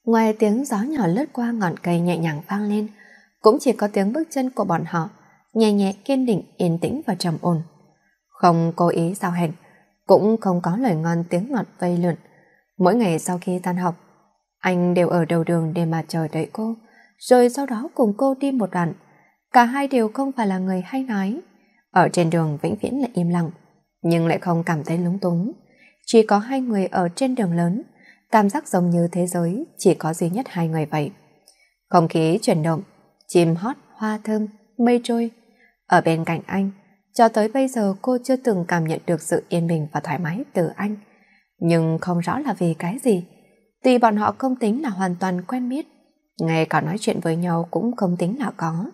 Ngoài tiếng gió nhỏ lướt qua ngọn cây nhẹ nhàng vang lên, cũng chỉ có tiếng bước chân của bọn họ, nhẹ nhẹ kiên định, yên tĩnh và trầm ổn. Không cố ý giao hẹn, cũng không có lời ngon tiếng ngọt vây lượn. Mỗi ngày sau khi tan học, anh đều ở đầu đường để mà chờ đợi cô, rồi sau đó cùng cô đi một đoạn. Cả hai đều không phải là người hay nói. Ở trên đường vĩnh viễn lại im lặng, nhưng lại không cảm thấy lúng túng. Chỉ có hai người ở trên đường lớn, cảm giác giống như thế giới chỉ có duy nhất hai người vậy. Không khí chuyển động, chim hót, hoa thơm, mây trôi. Ở bên cạnh anh, cho tới bây giờ cô chưa từng cảm nhận được sự yên bình và thoải mái từ anh. Nhưng không rõ là vì cái gì. Tuy bọn họ không tính là hoàn toàn quen biết, ngay cả nói chuyện với nhau cũng không tính là có.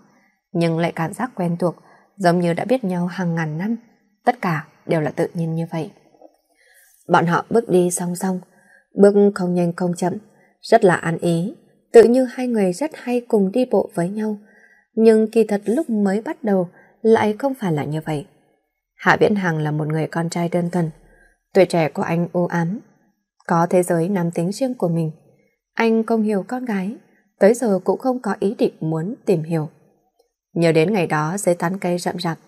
Nhưng lại cảm giác quen thuộc, giống như đã biết nhau hàng ngàn năm. Tất cả đều là tự nhiên như vậy. Bọn họ bước đi song song, bước không nhanh không chậm, rất là an ý tự như hai người rất hay cùng đi bộ với nhau. Nhưng kỳ thật lúc mới bắt đầu lại không phải là như vậy. Hạ Viễn Hằng là một người con trai đơn thuần. Tuổi trẻ của anh u ám, có thế giới nam tính riêng của mình. Anh không hiểu con gái, tới giờ cũng không có ý định muốn tìm hiểu. Nhớ đến ngày đó dưới tán cây rậm rạp,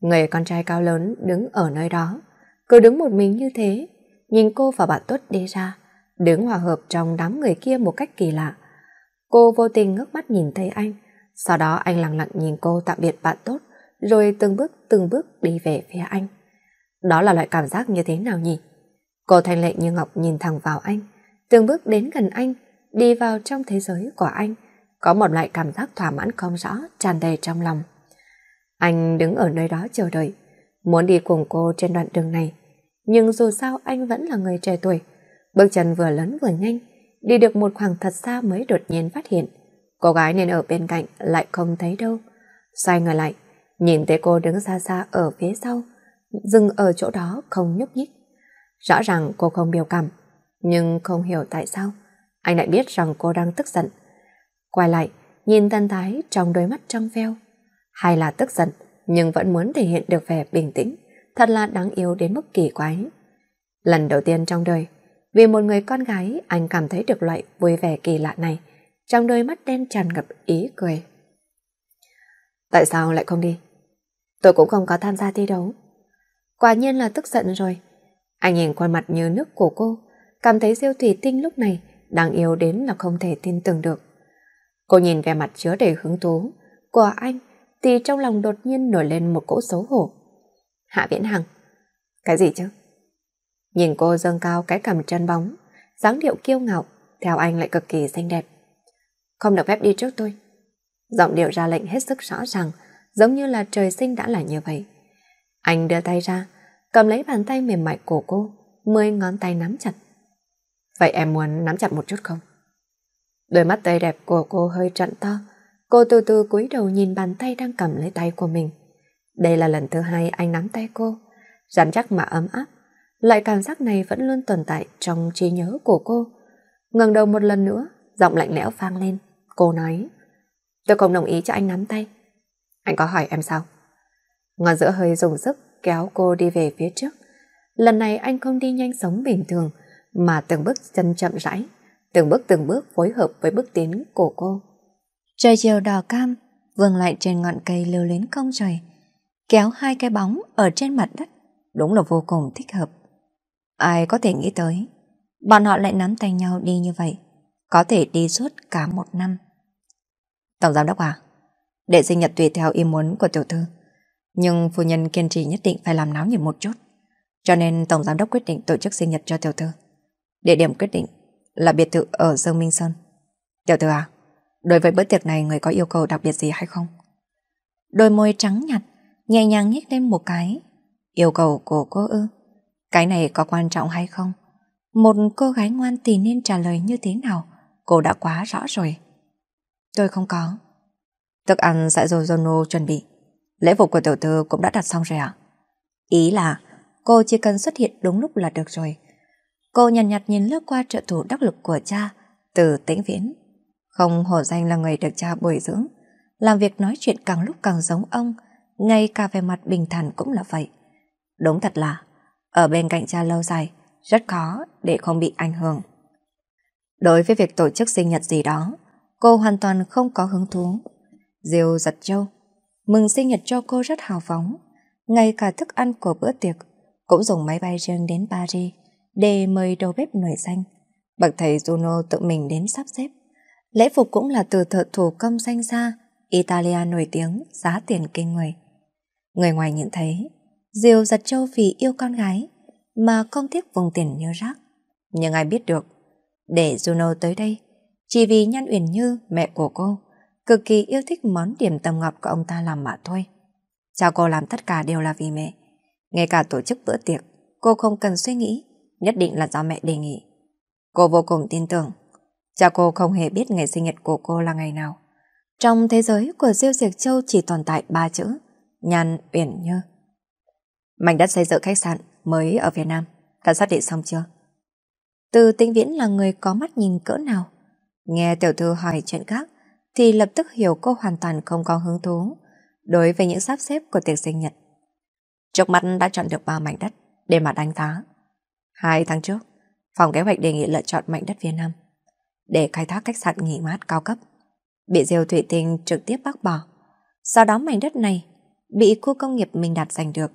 người con trai cao lớn đứng ở nơi đó, cứ đứng một mình như thế, nhìn cô và bạn tốt đi ra, đứng hòa hợp trong đám người kia một cách kỳ lạ, Cô vô tình ngước mắt nhìn thấy anh, sau đó anh lặng lặng nhìn cô tạm biệt bạn tốt, rồi từng bước từng bước đi về phía anh. Đó là loại cảm giác như thế nào nhỉ? Cô thanh lệ như ngọc nhìn thẳng vào anh, từng bước đến gần anh, đi vào trong thế giới của anh, có một loại cảm giác thỏa mãn không rõ tràn đầy trong lòng. Anh đứng ở nơi đó chờ đợi, muốn đi cùng cô trên đoạn đường này, nhưng dù sao anh vẫn là người trẻ tuổi, bước chân vừa lớn vừa nhanh, Đi được một khoảng thật xa mới đột nhiên phát hiện, cô gái nên ở bên cạnh lại không thấy đâu. Xoay người lại, nhìn thấy cô đứng xa xa ở phía sau, dừng ở chỗ đó không nhúc nhích. Rõ ràng cô không biểu cảm, nhưng không hiểu tại sao. Anh lại biết rằng cô đang tức giận. Quay lại, nhìn tân thái trong đôi mắt trong veo. Hay là tức giận, nhưng vẫn muốn thể hiện được vẻ bình tĩnh, thật là đáng yêu đến mức kỳ quái. Lần đầu tiên trong đời, vì một người con gái, anh cảm thấy được loại vui vẻ kỳ lạ này. Trong đôi mắt đen tràn ngập ý cười. Tại sao lại không đi? Tôi cũng không có tham gia thi đấu. Quả nhiên là tức giận rồi. Anh nhìn khuôn mặt như nước của cô, cảm thấy siêu Thủy Tinh lúc này đang yêu đến là không thể tin tưởng được. Cô nhìn vẻ mặt chứa đầy hứng thú của anh thì trong lòng đột nhiên nổi lên một cỗ xấu hổ. Hạ Viễn Hằng. Cái gì chứ? Nhìn cô dâng cao cái cầm chân bóng, dáng điệu kiêu ngạo, theo anh lại cực kỳ xinh đẹp. Không được phép đi trước tôi. Giọng điệu ra lệnh hết sức rõ ràng, giống như là trời sinh đã là như vậy. Anh đưa tay ra, cầm lấy bàn tay mềm mại của cô, mười ngón tay nắm chặt. Vậy em muốn nắm chặt một chút không? Đôi mắt tươi đẹp của cô hơi trận to, cô từ từ cúi đầu nhìn bàn tay đang cầm lấy tay của mình. Đây là lần thứ hai anh nắm tay cô, rắn chắc mà ấm áp, Loại cảm giác này vẫn luôn tồn tại trong trí nhớ của cô. ngẩng đầu một lần nữa, giọng lạnh lẽo vang lên. Cô nói, tôi không đồng ý cho anh nắm tay. Anh có hỏi em sao? Ngọn giữa hơi dùng sức kéo cô đi về phía trước. Lần này anh không đi nhanh sống bình thường, mà từng bước chân chậm rãi, từng bước từng bước phối hợp với bước tiến của cô. Trời chiều đỏ cam, vương lại trên ngọn cây lưu luyến không trời, kéo hai cái bóng ở trên mặt đất, đúng là vô cùng thích hợp. Ai có thể nghĩ tới Bọn họ lại nắm tay nhau đi như vậy Có thể đi suốt cả một năm Tổng giám đốc à để sinh nhật tùy theo ý muốn của tiểu thư Nhưng phu nhân kiên trì nhất định phải làm náo nhiệt một chút Cho nên tổng giám đốc quyết định tổ chức sinh nhật cho tiểu thư Địa điểm quyết định là biệt thự ở Dương Minh Sơn Tiểu thư à Đối với bữa tiệc này người có yêu cầu đặc biệt gì hay không? Đôi môi trắng nhạt Nhẹ nhàng nhếch lên một cái Yêu cầu của cô ư cái này có quan trọng hay không? Một cô gái ngoan thì nên trả lời như thế nào? Cô đã quá rõ rồi. Tôi không có. Thức ăn sẽ do Jono chuẩn bị. Lễ phục của tiểu thư cũng đã đặt xong rồi ạ. À? Ý là cô chỉ cần xuất hiện đúng lúc là được rồi. Cô nhàn nhạt, nhạt nhìn lướt qua trợ thủ đắc lực của cha, từ tĩnh viễn. Không hổ danh là người được cha bồi dưỡng. Làm việc nói chuyện càng lúc càng giống ông, ngay cả về mặt bình thản cũng là vậy. Đúng thật là ở bên cạnh cha lâu dài, rất khó để không bị ảnh hưởng. Đối với việc tổ chức sinh nhật gì đó, cô hoàn toàn không có hứng thú. Diêu giật châu, mừng sinh nhật cho cô rất hào phóng, ngay cả thức ăn của bữa tiệc cũng dùng máy bay riêng đến Paris để mời đầu bếp nổi danh. Bậc thầy Juno tự mình đến sắp xếp. Lễ phục cũng là từ thợ thủ công danh ra, Italia nổi tiếng, giá tiền kinh người. Người ngoài nhìn thấy, Diều giật châu vì yêu con gái mà không tiếc vùng tiền như rác. Nhưng ai biết được, để Juno tới đây, chỉ vì Nhan Uyển Như, mẹ của cô, cực kỳ yêu thích món điểm tâm ngọt của ông ta làm mà thôi. Cha cô làm tất cả đều là vì mẹ. Ngay cả tổ chức bữa tiệc, cô không cần suy nghĩ, nhất định là do mẹ đề nghị. Cô vô cùng tin tưởng, cha cô không hề biết ngày sinh nhật của cô là ngày nào. Trong thế giới của Diêu Diệt Châu chỉ tồn tại ba chữ, Nhan Uyển Như. Mảnh đất xây dựng khách sạn mới ở Việt Nam đã xác định xong chưa? Từ tinh Viễn là người có mắt nhìn cỡ nào? Nghe tiểu thư hỏi chuyện khác thì lập tức hiểu cô hoàn toàn không có hứng thú đối với những sắp xếp của tiệc sinh nhật. Trước mắt đã chọn được ba mảnh đất để mà đánh giá. Hai tháng trước, phòng kế hoạch đề nghị lựa chọn mảnh đất việt Nam để khai thác khách sạn nghỉ mát cao cấp. Bị Diêu thụy Tinh trực tiếp bác bỏ. Sau đó mảnh đất này bị khu công nghiệp mình đặt giành được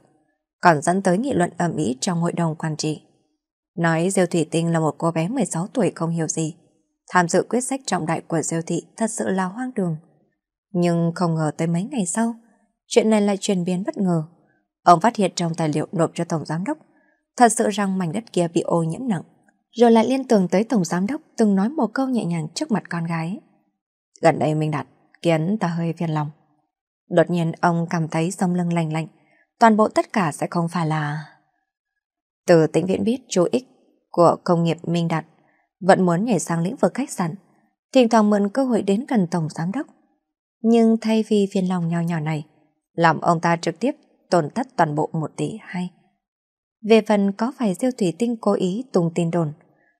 còn dẫn tới nghị luận ẩm ý trong hội đồng quản trị. Nói Diêu Thủy Tinh là một cô bé 16 tuổi không hiểu gì, tham dự quyết sách trọng đại của Diêu Thị thật sự là hoang đường. Nhưng không ngờ tới mấy ngày sau, chuyện này lại chuyển biến bất ngờ. Ông phát hiện trong tài liệu nộp cho Tổng Giám Đốc, thật sự rằng mảnh đất kia bị ô nhiễm nặng, rồi lại liên tưởng tới Tổng Giám Đốc từng nói một câu nhẹ nhàng trước mặt con gái. Gần đây mình đặt kiến ta hơi phiền lòng. Đột nhiên ông cảm thấy sông lưng lành lạnh, toàn bộ tất cả sẽ không phải là... Từ tĩnh viễn biết chú ích của công nghiệp Minh Đạt vẫn muốn nhảy sang lĩnh vực khách sạn, thỉnh thoảng mượn cơ hội đến gần Tổng Giám Đốc. Nhưng thay vì phiền lòng nhỏ nhỏ này, làm ông ta trực tiếp tổn thất toàn bộ một tỷ hay. Về phần có phải siêu thủy tinh cố ý tung tin đồn,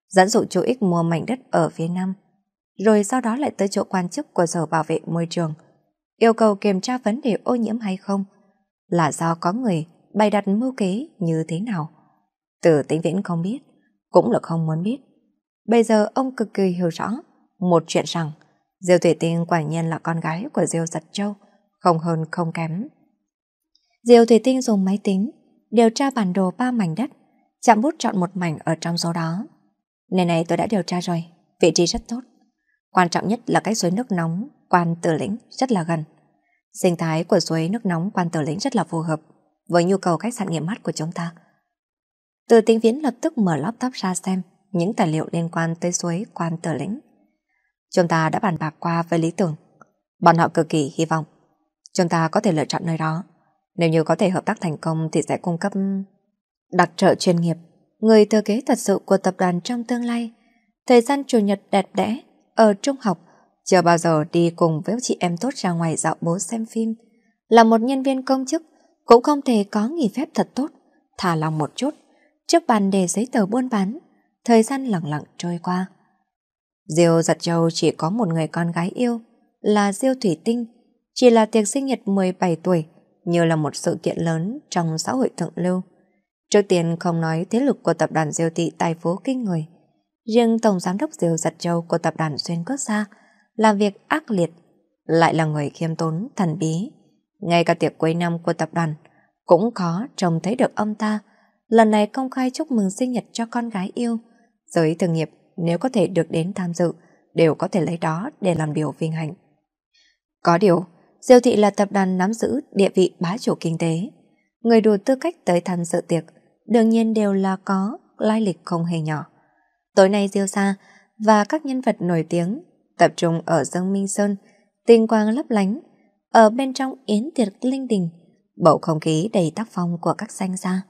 dẫn dụ chú ích mua mảnh đất ở phía Nam, rồi sau đó lại tới chỗ quan chức của Sở Bảo vệ Môi trường, yêu cầu kiểm tra vấn đề ô nhiễm hay không, là do có người bày đặt mưu kế như thế nào. Từ tính viễn không biết, cũng là không muốn biết. Bây giờ ông cực kỳ hiểu rõ một chuyện rằng Diêu Thủy Tinh quả nhiên là con gái của Diêu Giật Châu, không hơn không kém. Diêu Thủy Tinh dùng máy tính điều tra bản đồ ba mảnh đất, chạm bút chọn một mảnh ở trong số đó. Này này tôi đã điều tra rồi, vị trí rất tốt. Quan trọng nhất là cái suối nước nóng, quan tử lĩnh rất là gần. Sinh thái của suối nước nóng quan tờ lĩnh rất là phù hợp với nhu cầu khách sạn nghiệm mắt của chúng ta. Từ tinh viễn lập tức mở laptop ra xem những tài liệu liên quan tới suối quan tờ lĩnh. Chúng ta đã bàn bạc qua với lý tưởng. Bọn họ cực kỳ hy vọng. Chúng ta có thể lựa chọn nơi đó. Nếu như có thể hợp tác thành công thì sẽ cung cấp đặc trợ chuyên nghiệp, người thừa kế thật sự của tập đoàn trong tương lai. Thời gian chủ nhật đẹp đẽ ở trung học chưa bao giờ đi cùng với chị em tốt ra ngoài dạo bố xem phim. Là một nhân viên công chức, cũng không thể có nghỉ phép thật tốt. Thả lòng một chút, trước bàn để giấy tờ buôn bán. Thời gian lặng lặng trôi qua. Diêu giật châu chỉ có một người con gái yêu, là Diêu Thủy Tinh. Chỉ là tiệc sinh nhật 17 tuổi, như là một sự kiện lớn trong xã hội thượng lưu. Trước tiên không nói thế lực của tập đoàn Diêu Thị tài phú kinh người. Riêng Tổng Giám đốc Diêu Giật Châu của tập đoàn Xuyên Quốc gia làm việc ác liệt, lại là người khiêm tốn, thần bí. Ngay cả tiệc cuối năm của tập đoàn cũng có trông thấy được ông ta. Lần này công khai chúc mừng sinh nhật cho con gái yêu. Giới thường nghiệp nếu có thể được đến tham dự đều có thể lấy đó để làm điều vinh hạnh. Có điều, Diêu thị là tập đoàn nắm giữ địa vị bá chủ kinh tế. Người đủ tư cách tới tham dự tiệc đương nhiên đều là có lai lịch không hề nhỏ. Tối nay Diêu Sa và các nhân vật nổi tiếng tập trung ở dân Minh Sơn, tinh quang lấp lánh, ở bên trong yến tiệc linh đình, bầu không khí đầy tác phong của các danh gia.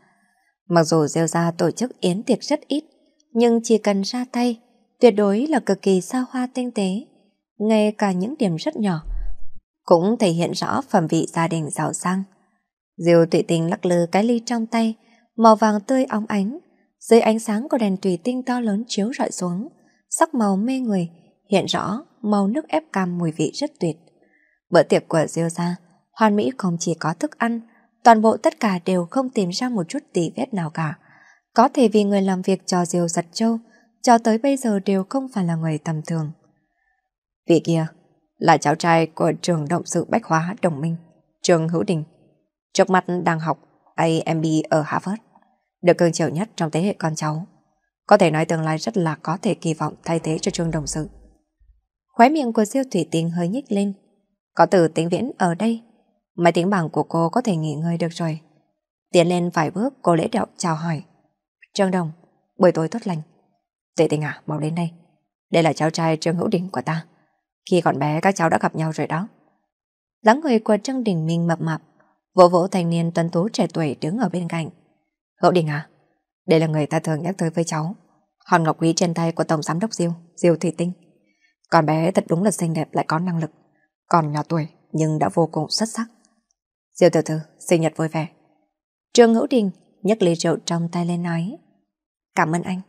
Mặc dù gieo gia tổ chức yến tiệc rất ít, nhưng chỉ cần ra tay, tuyệt đối là cực kỳ xa hoa tinh tế, ngay cả những điểm rất nhỏ, cũng thể hiện rõ phẩm vị gia đình giàu sang. Diêu tụy Tinh lắc lư cái ly trong tay, màu vàng tươi óng ánh, dưới ánh sáng của đèn tùy tinh to lớn chiếu rọi xuống, sắc màu mê người, hiện rõ màu nước ép cam mùi vị rất tuyệt. Bữa tiệc của Diêu gia, Hoàn Mỹ không chỉ có thức ăn, toàn bộ tất cả đều không tìm ra một chút tì vết nào cả. Có thể vì người làm việc cho Diêu giật châu, cho tới bây giờ đều không phải là người tầm thường. Vị kia là cháu trai của trường động sự bách hóa đồng minh, trường Hữu Đình. Trước mắt đang học AMB ở Harvard, được cưng chiều nhất trong thế hệ con cháu. Có thể nói tương lai rất là có thể kỳ vọng thay thế cho trường đồng sự. Khóe miệng của Diêu Thủy Tinh hơi nhích lên. Có từ tĩnh viễn ở đây. Máy tính bảng của cô có thể nghỉ ngơi được rồi. Tiến lên vài bước cô lễ đạo chào hỏi. Trương Đồng, buổi tối tốt lành. Tuệ tình à, mau đến đây. Đây là cháu trai Trương Hữu Đình của ta. Khi còn bé các cháu đã gặp nhau rồi đó. dáng người của Trương Đình Minh mập mạp, vỗ vỗ thanh niên tuấn tú trẻ tuổi đứng ở bên cạnh. Hữu Đình à, đây là người ta thường nhắc tới với cháu. Hòn ngọc quý trên tay của Tổng Giám Đốc Diêu, Diêu Thủy Tinh. Con bé thật đúng là xinh đẹp lại có năng lực. Còn nhỏ tuổi nhưng đã vô cùng xuất sắc. Diêu tiểu thư, sinh nhật vui vẻ. Trương Hữu Đình nhấc ly rượu trong tay lên nói. Cảm ơn anh.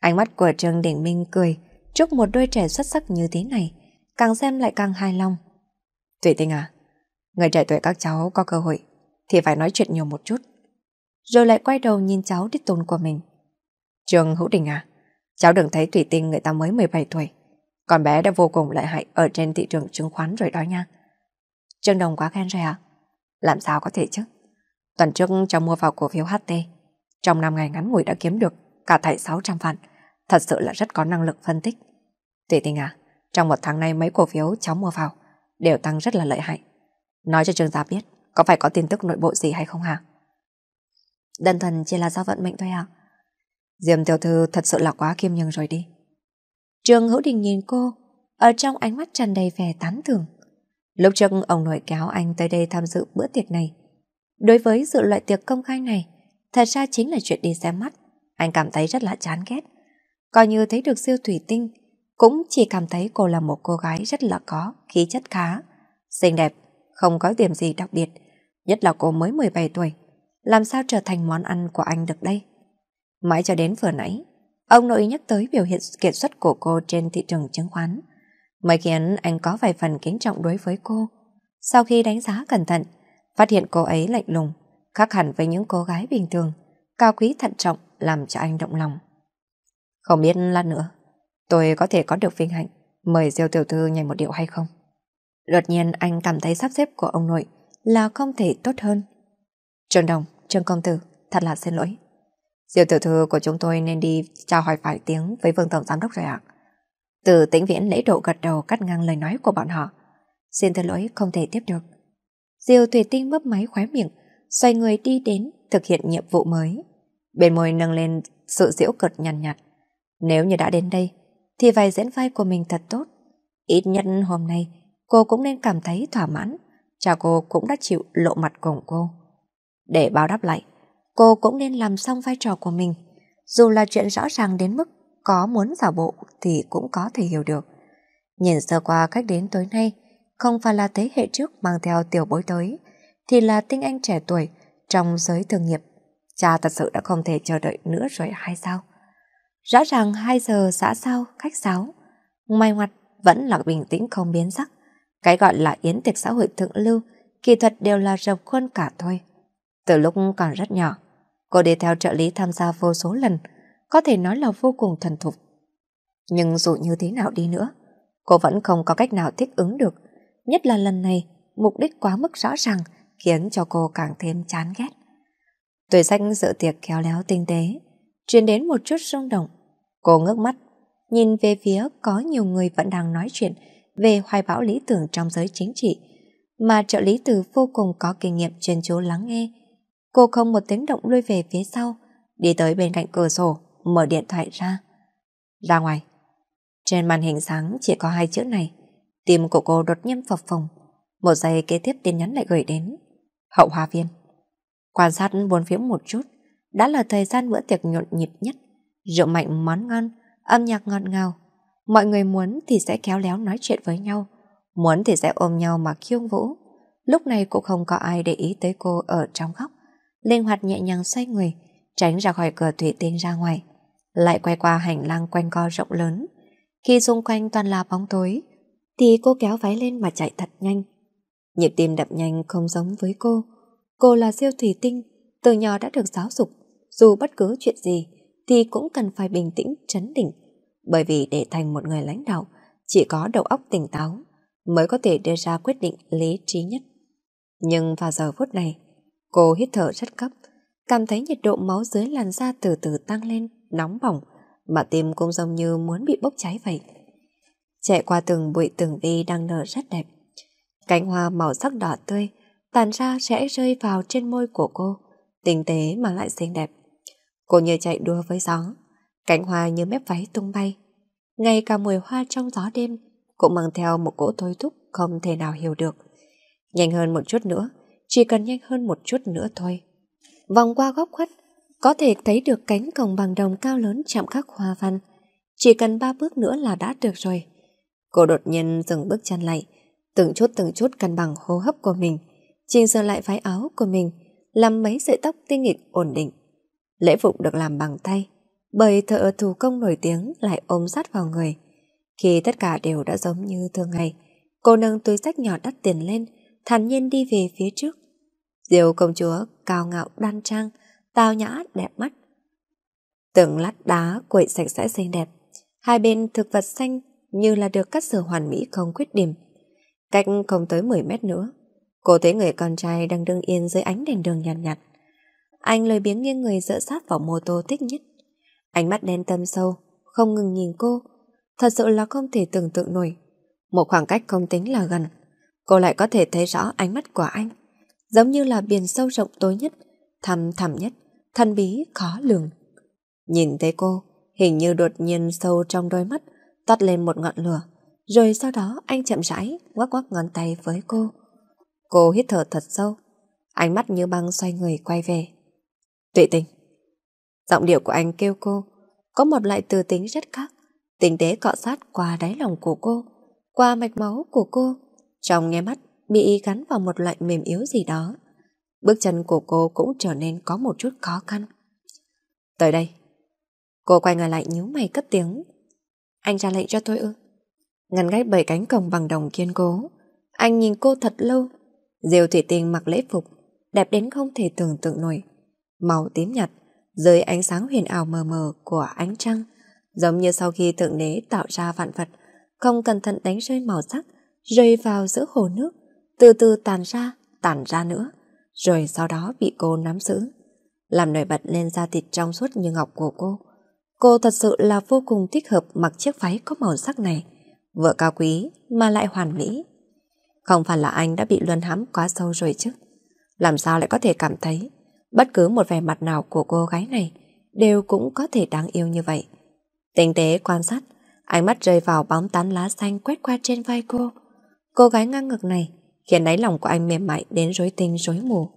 Ánh mắt của Trương Đình Minh cười, chúc một đôi trẻ xuất sắc như thế này, càng xem lại càng hài lòng. Thủy Tinh à, người trẻ tuổi các cháu có cơ hội thì phải nói chuyện nhiều một chút. Rồi lại quay đầu nhìn cháu đích tôn của mình. Trương Hữu Đình à, cháu đừng thấy Thủy Tinh người ta mới 17 tuổi, con bé đã vô cùng lợi hại ở trên thị trường chứng khoán rồi đó nha. Trương Đồng quá khen rồi à? Làm sao có thể chứ? Tuần trước cháu mua vào cổ phiếu HT. Trong 5 ngày ngắn ngủi đã kiếm được cả thảy 600 vạn. Thật sự là rất có năng lực phân tích. Tùy tình à, trong một tháng nay mấy cổ phiếu cháu mua vào đều tăng rất là lợi hại. Nói cho Trương gia biết, có phải có tin tức nội bộ gì hay không hả? Đơn thuần chỉ là do vận mệnh thôi à? Diêm tiểu thư thật sự là quá kiêm nhường rồi đi. Trường Hữu Đình nhìn cô, ở trong ánh mắt tràn đầy vẻ tán thưởng. Lúc trước ông nội kéo anh tới đây tham dự bữa tiệc này. Đối với sự loại tiệc công khai này, thật ra chính là chuyện đi xem mắt. Anh cảm thấy rất là chán ghét. Coi như thấy được siêu thủy tinh, cũng chỉ cảm thấy cô là một cô gái rất là có, khí chất khá, xinh đẹp, không có điểm gì đặc biệt. Nhất là cô mới 17 tuổi, làm sao trở thành món ăn của anh được đây? Mãi cho đến vừa nãy, Ông nội nhắc tới biểu hiện kiệt xuất của cô trên thị trường chứng khoán, mới khiến anh có vài phần kính trọng đối với cô. Sau khi đánh giá cẩn thận, phát hiện cô ấy lạnh lùng, khác hẳn với những cô gái bình thường, cao quý thận trọng làm cho anh động lòng. Không biết lát nữa, tôi có thể có được vinh hạnh mời Diêu tiểu thư nhảy một điệu hay không? Đột nhiên anh cảm thấy sắp xếp của ông nội là không thể tốt hơn. Trường đồng, trường công tử, thật là xin lỗi. Diệp tiểu thư của chúng tôi nên đi chào hỏi vài tiếng với vương tổng giám đốc rồi ạ. Từ tĩnh viễn lễ độ gật đầu cắt ngang lời nói của bọn họ. Xin thứ lỗi không thể tiếp được. Diêu thủy tinh mấp máy khóe miệng, xoay người đi đến thực hiện nhiệm vụ mới. Bên môi nâng lên sự diễu cợt nhằn nhạt, Nếu như đã đến đây, thì vài diễn vai của mình thật tốt. Ít nhất hôm nay, cô cũng nên cảm thấy thỏa mãn. chào cô cũng đã chịu lộ mặt cùng cô. Để báo đáp lại, cô cũng nên làm xong vai trò của mình. Dù là chuyện rõ ràng đến mức có muốn giả bộ thì cũng có thể hiểu được. Nhìn sơ qua cách đến tối nay, không phải là thế hệ trước mang theo tiểu bối tới, thì là tinh anh trẻ tuổi trong giới thường nghiệp. Cha thật sự đã không thể chờ đợi nữa rồi hay sao? Rõ ràng 2 giờ xã sao, khách sáo. Mai ngoặt vẫn là bình tĩnh không biến sắc. Cái gọi là yến tiệc xã hội thượng lưu, kỹ thuật đều là rập khuôn cả thôi. Từ lúc còn rất nhỏ, Cô đi theo trợ lý tham gia vô số lần, có thể nói là vô cùng thần thục. Nhưng dù như thế nào đi nữa, cô vẫn không có cách nào thích ứng được. Nhất là lần này, mục đích quá mức rõ ràng khiến cho cô càng thêm chán ghét. Tuổi sách dự tiệc khéo léo tinh tế, truyền đến một chút rung động. Cô ngước mắt, nhìn về phía có nhiều người vẫn đang nói chuyện về hoài bão lý tưởng trong giới chính trị, mà trợ lý từ vô cùng có kinh nghiệm chuyên chú lắng nghe, Cô không một tiếng động lui về phía sau, đi tới bên cạnh cửa sổ, mở điện thoại ra. Ra ngoài. Trên màn hình sáng chỉ có hai chữ này. Tim của cô đột nhiên phập phồng. Một giây kế tiếp tin nhắn lại gửi đến. Hậu hòa viên. Quan sát bốn phía một chút, đã là thời gian bữa tiệc nhộn nhịp nhất. Rượu mạnh món ngon, âm nhạc ngọt ngào. Mọi người muốn thì sẽ kéo léo nói chuyện với nhau. Muốn thì sẽ ôm nhau mà khiêu vũ. Lúc này cũng không có ai để ý tới cô ở trong góc linh hoạt nhẹ nhàng xoay người, tránh ra khỏi cửa thủy tinh ra ngoài, lại quay qua hành lang quanh co rộng lớn. Khi xung quanh toàn là bóng tối, thì cô kéo váy lên mà chạy thật nhanh. Nhịp tim đập nhanh không giống với cô. Cô là siêu thủy tinh, từ nhỏ đã được giáo dục, dù bất cứ chuyện gì thì cũng cần phải bình tĩnh, chấn định. Bởi vì để thành một người lãnh đạo, chỉ có đầu óc tỉnh táo mới có thể đưa ra quyết định lý trí nhất. Nhưng vào giờ phút này, Cô hít thở rất gấp, cảm thấy nhiệt độ máu dưới làn da từ từ tăng lên, nóng bỏng, mà tim cũng giống như muốn bị bốc cháy vậy. Chạy qua từng bụi từng vi đang nở rất đẹp. Cánh hoa màu sắc đỏ tươi, tàn ra sẽ rơi vào trên môi của cô, tinh tế mà lại xinh đẹp. Cô như chạy đua với gió, cánh hoa như mép váy tung bay. Ngay cả mùi hoa trong gió đêm cũng mang theo một cỗ thôi thúc không thể nào hiểu được. Nhanh hơn một chút nữa, chỉ cần nhanh hơn một chút nữa thôi. Vòng qua góc khuất, có thể thấy được cánh cổng bằng đồng cao lớn chạm khắc hoa văn. Chỉ cần ba bước nữa là đã được rồi. Cô đột nhiên dừng bước chân lại, từng chút từng chút cân bằng hô hấp của mình, chỉnh sửa lại váy áo của mình, làm mấy sợi tóc tinh nghịch ổn định. Lễ phục được làm bằng tay, bởi thợ thủ công nổi tiếng lại ôm sát vào người. Khi tất cả đều đã giống như thường ngày, cô nâng túi sách nhỏ đắt tiền lên, thản nhiên đi về phía trước. Diêu công chúa cao ngạo đan trang, tao nhã đẹp mắt. Từng lát đá quậy sạch sẽ xinh đẹp, hai bên thực vật xanh như là được cắt sửa hoàn mỹ không khuyết điểm. Cách không tới 10 mét nữa, cô thấy người con trai đang đứng yên dưới ánh đèn đường nhàn nhạt, nhạt. Anh lời biếng nghiêng người dựa sát vào mô tô thích nhất. Ánh mắt đen tâm sâu, không ngừng nhìn cô. Thật sự là không thể tưởng tượng nổi. Một khoảng cách không tính là gần, cô lại có thể thấy rõ ánh mắt của anh giống như là biển sâu rộng tối nhất, thăm thẳm nhất, thân bí khó lường. Nhìn thấy cô, hình như đột nhiên sâu trong đôi mắt toát lên một ngọn lửa, rồi sau đó anh chậm rãi ngoắc ngoắc ngón tay với cô. Cô hít thở thật sâu, ánh mắt như băng xoay người quay về. Tuệ tình. Giọng điệu của anh kêu cô, có một loại từ tính rất khác, tình tế cọ sát qua đáy lòng của cô, qua mạch máu của cô, trong nghe mắt bị gắn vào một loại mềm yếu gì đó. Bước chân của cô cũng trở nên có một chút khó khăn. Tới đây. Cô quay người lại nhíu mày cất tiếng. Anh ra lệnh cho tôi ư? Ngăn gáy bảy cánh cổng bằng đồng kiên cố. Anh nhìn cô thật lâu. Diều thủy tinh mặc lễ phục, đẹp đến không thể tưởng tượng nổi. Màu tím nhạt, dưới ánh sáng huyền ảo mờ mờ của ánh trăng, giống như sau khi tượng đế tạo ra vạn vật, không cẩn thận đánh rơi màu sắc, rơi vào giữa hồ nước, từ từ tàn ra, tàn ra nữa, rồi sau đó bị cô nắm giữ, làm nổi bật lên da thịt trong suốt như ngọc của cô. Cô thật sự là vô cùng thích hợp mặc chiếc váy có màu sắc này, vừa cao quý mà lại hoàn mỹ. Không phải là anh đã bị luân hãm quá sâu rồi chứ. Làm sao lại có thể cảm thấy bất cứ một vẻ mặt nào của cô gái này đều cũng có thể đáng yêu như vậy. Tinh tế quan sát, ánh mắt rơi vào bóng tán lá xanh quét qua trên vai cô. Cô gái ngang ngực này khiến đáy lòng của anh mềm mại đến rối tinh rối mù.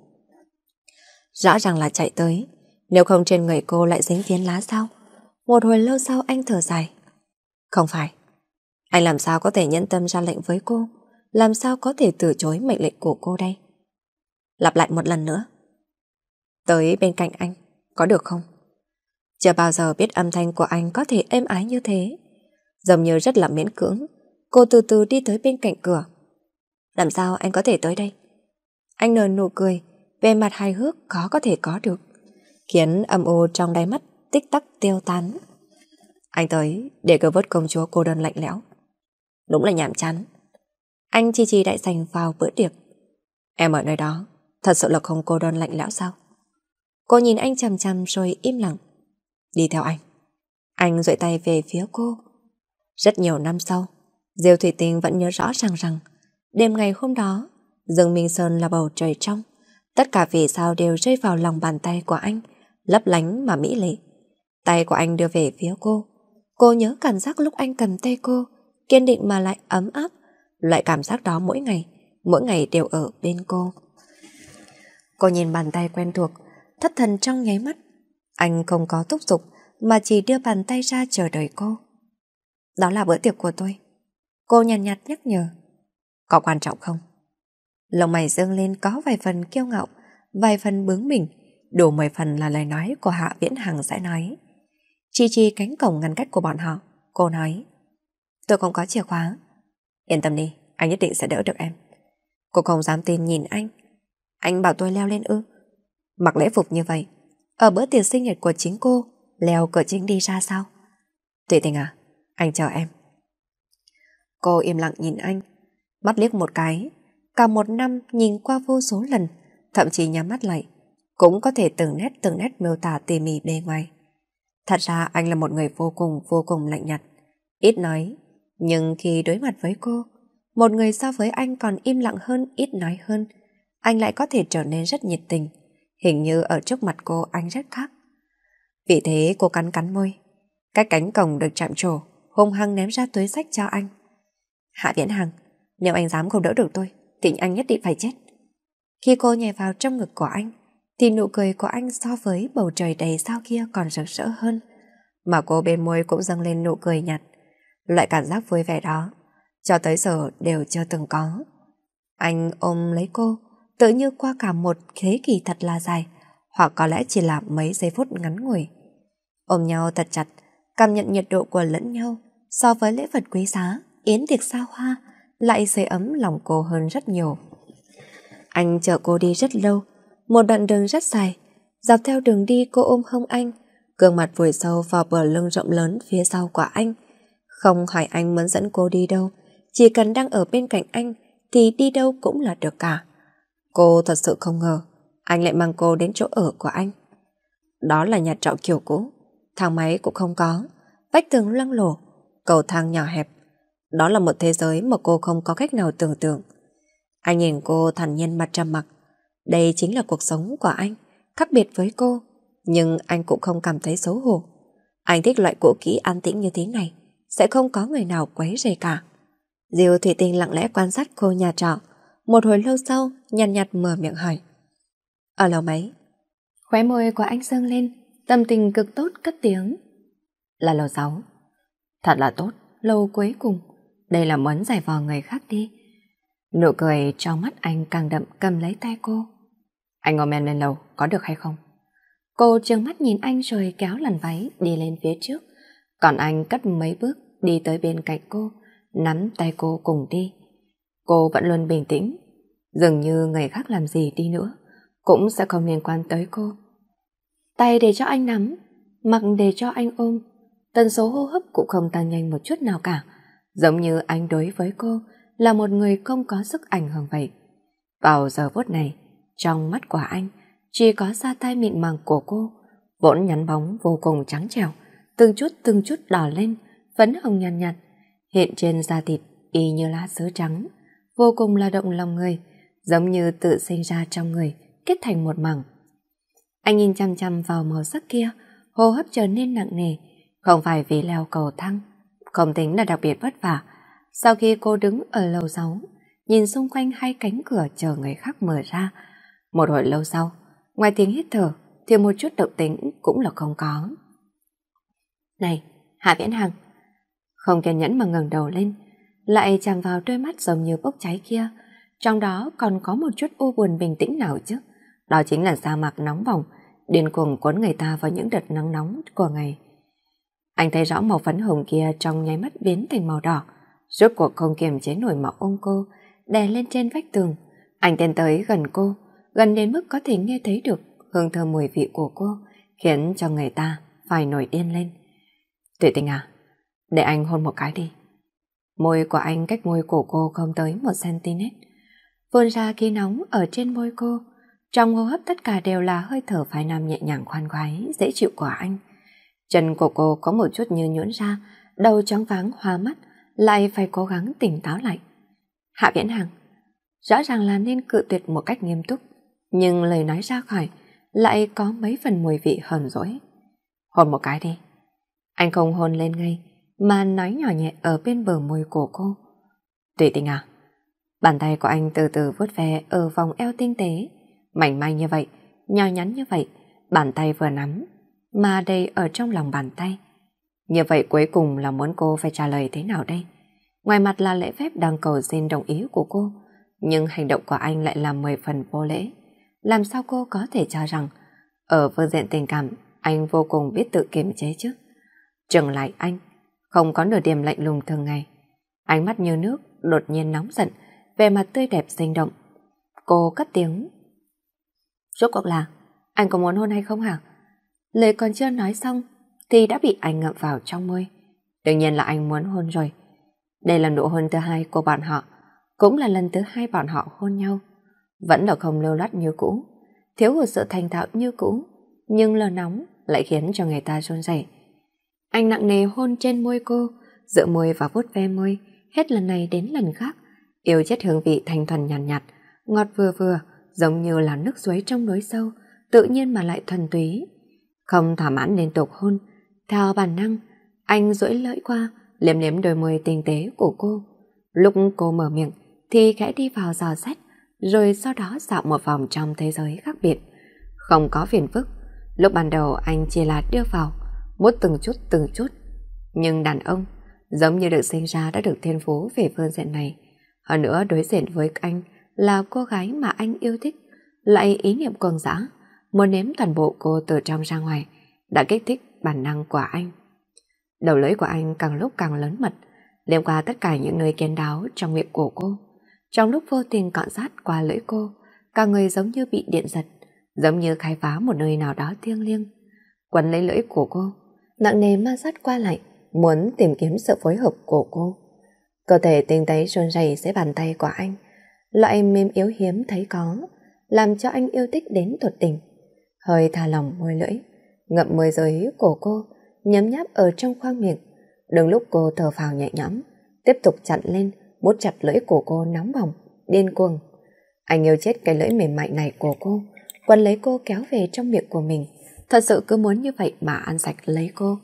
Rõ ràng là chạy tới, nếu không trên người cô lại dính phiến lá sao? Một hồi lâu sau anh thở dài. Không phải, anh làm sao có thể nhẫn tâm ra lệnh với cô, làm sao có thể từ chối mệnh lệnh của cô đây? Lặp lại một lần nữa. Tới bên cạnh anh, có được không? Chưa bao giờ biết âm thanh của anh có thể êm ái như thế. Dường như rất là miễn cưỡng, cô từ từ đi tới bên cạnh cửa. Làm sao anh có thể tới đây? Anh nở nụ cười, về mặt hài hước khó có thể có được, khiến âm u trong đáy mắt tích tắc tiêu tán. Anh tới để cứu vớt công chúa cô đơn lạnh lẽo. Đúng là nhảm chán. Anh chi chi đại sành vào bữa tiệc. Em ở nơi đó, thật sự là không cô đơn lạnh lẽo sao? Cô nhìn anh chằm chằm rồi im lặng. Đi theo anh. Anh duỗi tay về phía cô. Rất nhiều năm sau, Diêu Thủy Tinh vẫn nhớ rõ ràng rằng Đêm ngày hôm đó, rừng Minh Sơn là bầu trời trong. Tất cả vì sao đều rơi vào lòng bàn tay của anh, lấp lánh mà mỹ lệ. Tay của anh đưa về phía cô. Cô nhớ cảm giác lúc anh cầm tay cô, kiên định mà lại ấm áp. Loại cảm giác đó mỗi ngày, mỗi ngày đều ở bên cô. Cô nhìn bàn tay quen thuộc, thất thần trong nháy mắt. Anh không có thúc giục, mà chỉ đưa bàn tay ra chờ đợi cô. Đó là bữa tiệc của tôi. Cô nhàn nhạt, nhạt nhắc nhở. Có quan trọng không? Lông mày dâng lên có vài phần kiêu ngạo, vài phần bướng mình, đủ mười phần là lời nói của Hạ Viễn Hằng sẽ nói. Chi chi cánh cổng ngăn cách của bọn họ, cô nói. Tôi không có chìa khóa. Yên tâm đi, anh nhất định sẽ đỡ được em. Cô không dám tin nhìn anh. Anh bảo tôi leo lên ư. Mặc lễ phục như vậy, ở bữa tiệc sinh nhật của chính cô, leo cửa chính đi ra sao? Tuệ tình à, anh chờ em. Cô im lặng nhìn anh, Mắt liếc một cái, cả một năm nhìn qua vô số lần, thậm chí nhắm mắt lại, cũng có thể từng nét từng nét miêu tả tỉ mỉ bề ngoài. Thật ra anh là một người vô cùng vô cùng lạnh nhạt, ít nói, nhưng khi đối mặt với cô, một người so với anh còn im lặng hơn, ít nói hơn, anh lại có thể trở nên rất nhiệt tình. Hình như ở trước mặt cô anh rất khác. Vì thế cô cắn cắn môi. Cái cánh cổng được chạm trổ, hung hăng ném ra túi sách cho anh. Hạ Viễn Hằng, nếu anh dám không đỡ được tôi, thì anh nhất định phải chết. Khi cô nhảy vào trong ngực của anh, thì nụ cười của anh so với bầu trời đầy sao kia còn rực rỡ hơn. Mà cô bên môi cũng dâng lên nụ cười nhạt. Loại cảm giác vui vẻ đó, cho tới giờ đều chưa từng có. Anh ôm lấy cô, tự như qua cả một thế kỷ thật là dài, hoặc có lẽ chỉ là mấy giây phút ngắn ngủi. Ôm nhau thật chặt, cảm nhận nhiệt độ của lẫn nhau so với lễ vật quý giá, yến tiệc xa hoa, lại sưởi ấm lòng cô hơn rất nhiều. Anh chở cô đi rất lâu, một đoạn đường rất dài. Dọc theo đường đi cô ôm hông anh, gương mặt vùi sâu vào bờ lưng rộng lớn phía sau của anh. Không hỏi anh muốn dẫn cô đi đâu, chỉ cần đang ở bên cạnh anh thì đi đâu cũng là được cả. Cô thật sự không ngờ, anh lại mang cô đến chỗ ở của anh. Đó là nhà trọ kiểu cũ, thang máy cũng không có, vách tường loang lổ, cầu thang nhỏ hẹp đó là một thế giới mà cô không có cách nào tưởng tượng. Anh nhìn cô thản nhiên mặt trầm mặc. Đây chính là cuộc sống của anh, khác biệt với cô, nhưng anh cũng không cảm thấy xấu hổ. Anh thích loại cũ kỹ an tĩnh như thế này, sẽ không có người nào quấy rầy cả. Diêu Thủy Tinh lặng lẽ quan sát cô nhà trọ, một hồi lâu sau, nhàn nhạt, nhạt mở miệng hỏi. Ở lầu mấy? Khóe môi của anh dâng lên, tâm tình cực tốt cất tiếng. Là lầu 6. Thật là tốt, lâu cuối cùng đây là muốn giải vò người khác đi. Nụ cười trong mắt anh càng đậm cầm lấy tay cô. Anh ngồi men lên lầu, có được hay không? Cô trừng mắt nhìn anh rồi kéo lần váy đi lên phía trước. Còn anh cất mấy bước đi tới bên cạnh cô, nắm tay cô cùng đi. Cô vẫn luôn bình tĩnh, dường như người khác làm gì đi nữa, cũng sẽ không liên quan tới cô. Tay để cho anh nắm, mặc để cho anh ôm, tần số hô hấp cũng không tăng nhanh một chút nào cả. Giống như anh đối với cô là một người không có sức ảnh hưởng vậy. Vào giờ phút này, trong mắt của anh chỉ có da tay mịn màng của cô, vốn nhắn bóng vô cùng trắng trèo từng chút từng chút đỏ lên, phấn hồng nhàn nhạt, nhạt, hiện trên da thịt y như lá sứ trắng, vô cùng là động lòng người, giống như tự sinh ra trong người, kết thành một mảng. Anh nhìn chăm chăm vào màu sắc kia, hô hấp trở nên nặng nề, không phải vì leo cầu thang, không tính là đặc biệt vất vả. Sau khi cô đứng ở lầu 6, nhìn xung quanh hai cánh cửa chờ người khác mở ra. Một hồi lâu sau, ngoài tiếng hít thở, thì một chút động tính cũng là không có. Này, Hạ Viễn Hằng, không kiên nhẫn mà ngẩng đầu lên, lại chạm vào đôi mắt giống như bốc cháy kia, trong đó còn có một chút u buồn bình tĩnh nào chứ. Đó chính là sa mạc nóng bỏng, điên cuồng cuốn người ta vào những đợt nắng nóng của ngày. Anh thấy rõ màu phấn hồng kia trong nháy mắt biến thành màu đỏ. Rốt cuộc không kiềm chế nổi mà ôm cô, đè lên trên vách tường. Anh tiến tới gần cô, gần đến mức có thể nghe thấy được hương thơm mùi vị của cô, khiến cho người ta phải nổi điên lên. Tuệ tình à, để anh hôn một cái đi. Môi của anh cách môi của cô không tới một cm. phun ra khí nóng ở trên môi cô, trong hô hấp tất cả đều là hơi thở phái nam nhẹ nhàng khoan khoái, dễ chịu của anh. Chân của cô có một chút như nhũn ra, đầu trắng váng hoa mắt, lại phải cố gắng tỉnh táo lại. Hạ Viễn Hằng rõ ràng là nên cự tuyệt một cách nghiêm túc, nhưng lời nói ra khỏi lại có mấy phần mùi vị hờn dỗi. Hôn một cái đi. Anh không hôn lên ngay, mà nói nhỏ nhẹ ở bên bờ môi của cô. Tùy tình à? Bàn tay của anh từ từ vuốt ve ở vòng eo tinh tế, mảnh mai như vậy, nhỏ nhắn như vậy, bàn tay vừa nắm, mà đầy ở trong lòng bàn tay. Như vậy cuối cùng là muốn cô phải trả lời thế nào đây? Ngoài mặt là lễ phép đang cầu xin đồng ý của cô, nhưng hành động của anh lại làm mười phần vô lễ. Làm sao cô có thể cho rằng ở phương diện tình cảm anh vô cùng biết tự kiềm chế chứ? Trừng lại anh, không có nửa điểm lạnh lùng thường ngày. Ánh mắt như nước, đột nhiên nóng giận, về mặt tươi đẹp sinh động. Cô cất tiếng. Rốt cuộc là, anh có muốn hôn hay không hả? Lời còn chưa nói xong thì đã bị anh ngậm vào trong môi. Đương nhiên là anh muốn hôn rồi. Đây là nụ hôn thứ hai của bọn họ, cũng là lần thứ hai bọn họ hôn nhau. Vẫn là không lưu loát như cũ, thiếu hụt sự thành thạo như cũ, nhưng lờ nóng lại khiến cho người ta run rẩy. Anh nặng nề hôn trên môi cô, dựa môi và vuốt ve môi, hết lần này đến lần khác, yêu chết hương vị thanh thuần nhàn nhạt, nhạt, ngọt vừa vừa, giống như là nước suối trong núi sâu, tự nhiên mà lại thuần túy, không thỏa mãn liên tục hôn, theo bản năng, anh duỗi lưỡi qua, liếm liếm đôi môi tinh tế của cô. Lúc cô mở miệng thì khẽ đi vào dò xét, rồi sau đó dạo một vòng trong thế giới khác biệt. Không có phiền phức, lúc ban đầu anh chỉ là đưa vào, mút từng chút từng chút. Nhưng đàn ông, giống như được sinh ra đã được thiên phú về phương diện này. Hơn nữa đối diện với anh là cô gái mà anh yêu thích, lại ý niệm quần dã, muốn nếm toàn bộ cô từ trong ra ngoài, đã kích thích bản năng của anh. Đầu lưỡi của anh càng lúc càng lớn mật, liêm qua tất cả những nơi kiến đáo trong miệng của cô. Trong lúc vô tình cọn sát qua lưỡi cô, cả người giống như bị điện giật, giống như khai phá một nơi nào đó thiêng liêng. Quấn lấy lưỡi của cô, nặng nề ma sát qua lại, muốn tìm kiếm sự phối hợp của cô. Cơ thể tinh tế run rẩy dưới bàn tay của anh, loại mềm yếu hiếm thấy có, làm cho anh yêu thích đến tột đỉnh hơi thả lỏng môi lưỡi, ngậm môi dưới cổ cô, nhấm nháp ở trong khoang miệng. Đừng lúc cô thở phào nhẹ nhõm, tiếp tục chặn lên, bút chặt lưỡi cổ cô nóng bỏng, điên cuồng. Anh yêu chết cái lưỡi mềm mại này của cô, quấn lấy cô kéo về trong miệng của mình. Thật sự cứ muốn như vậy mà ăn sạch lấy cô.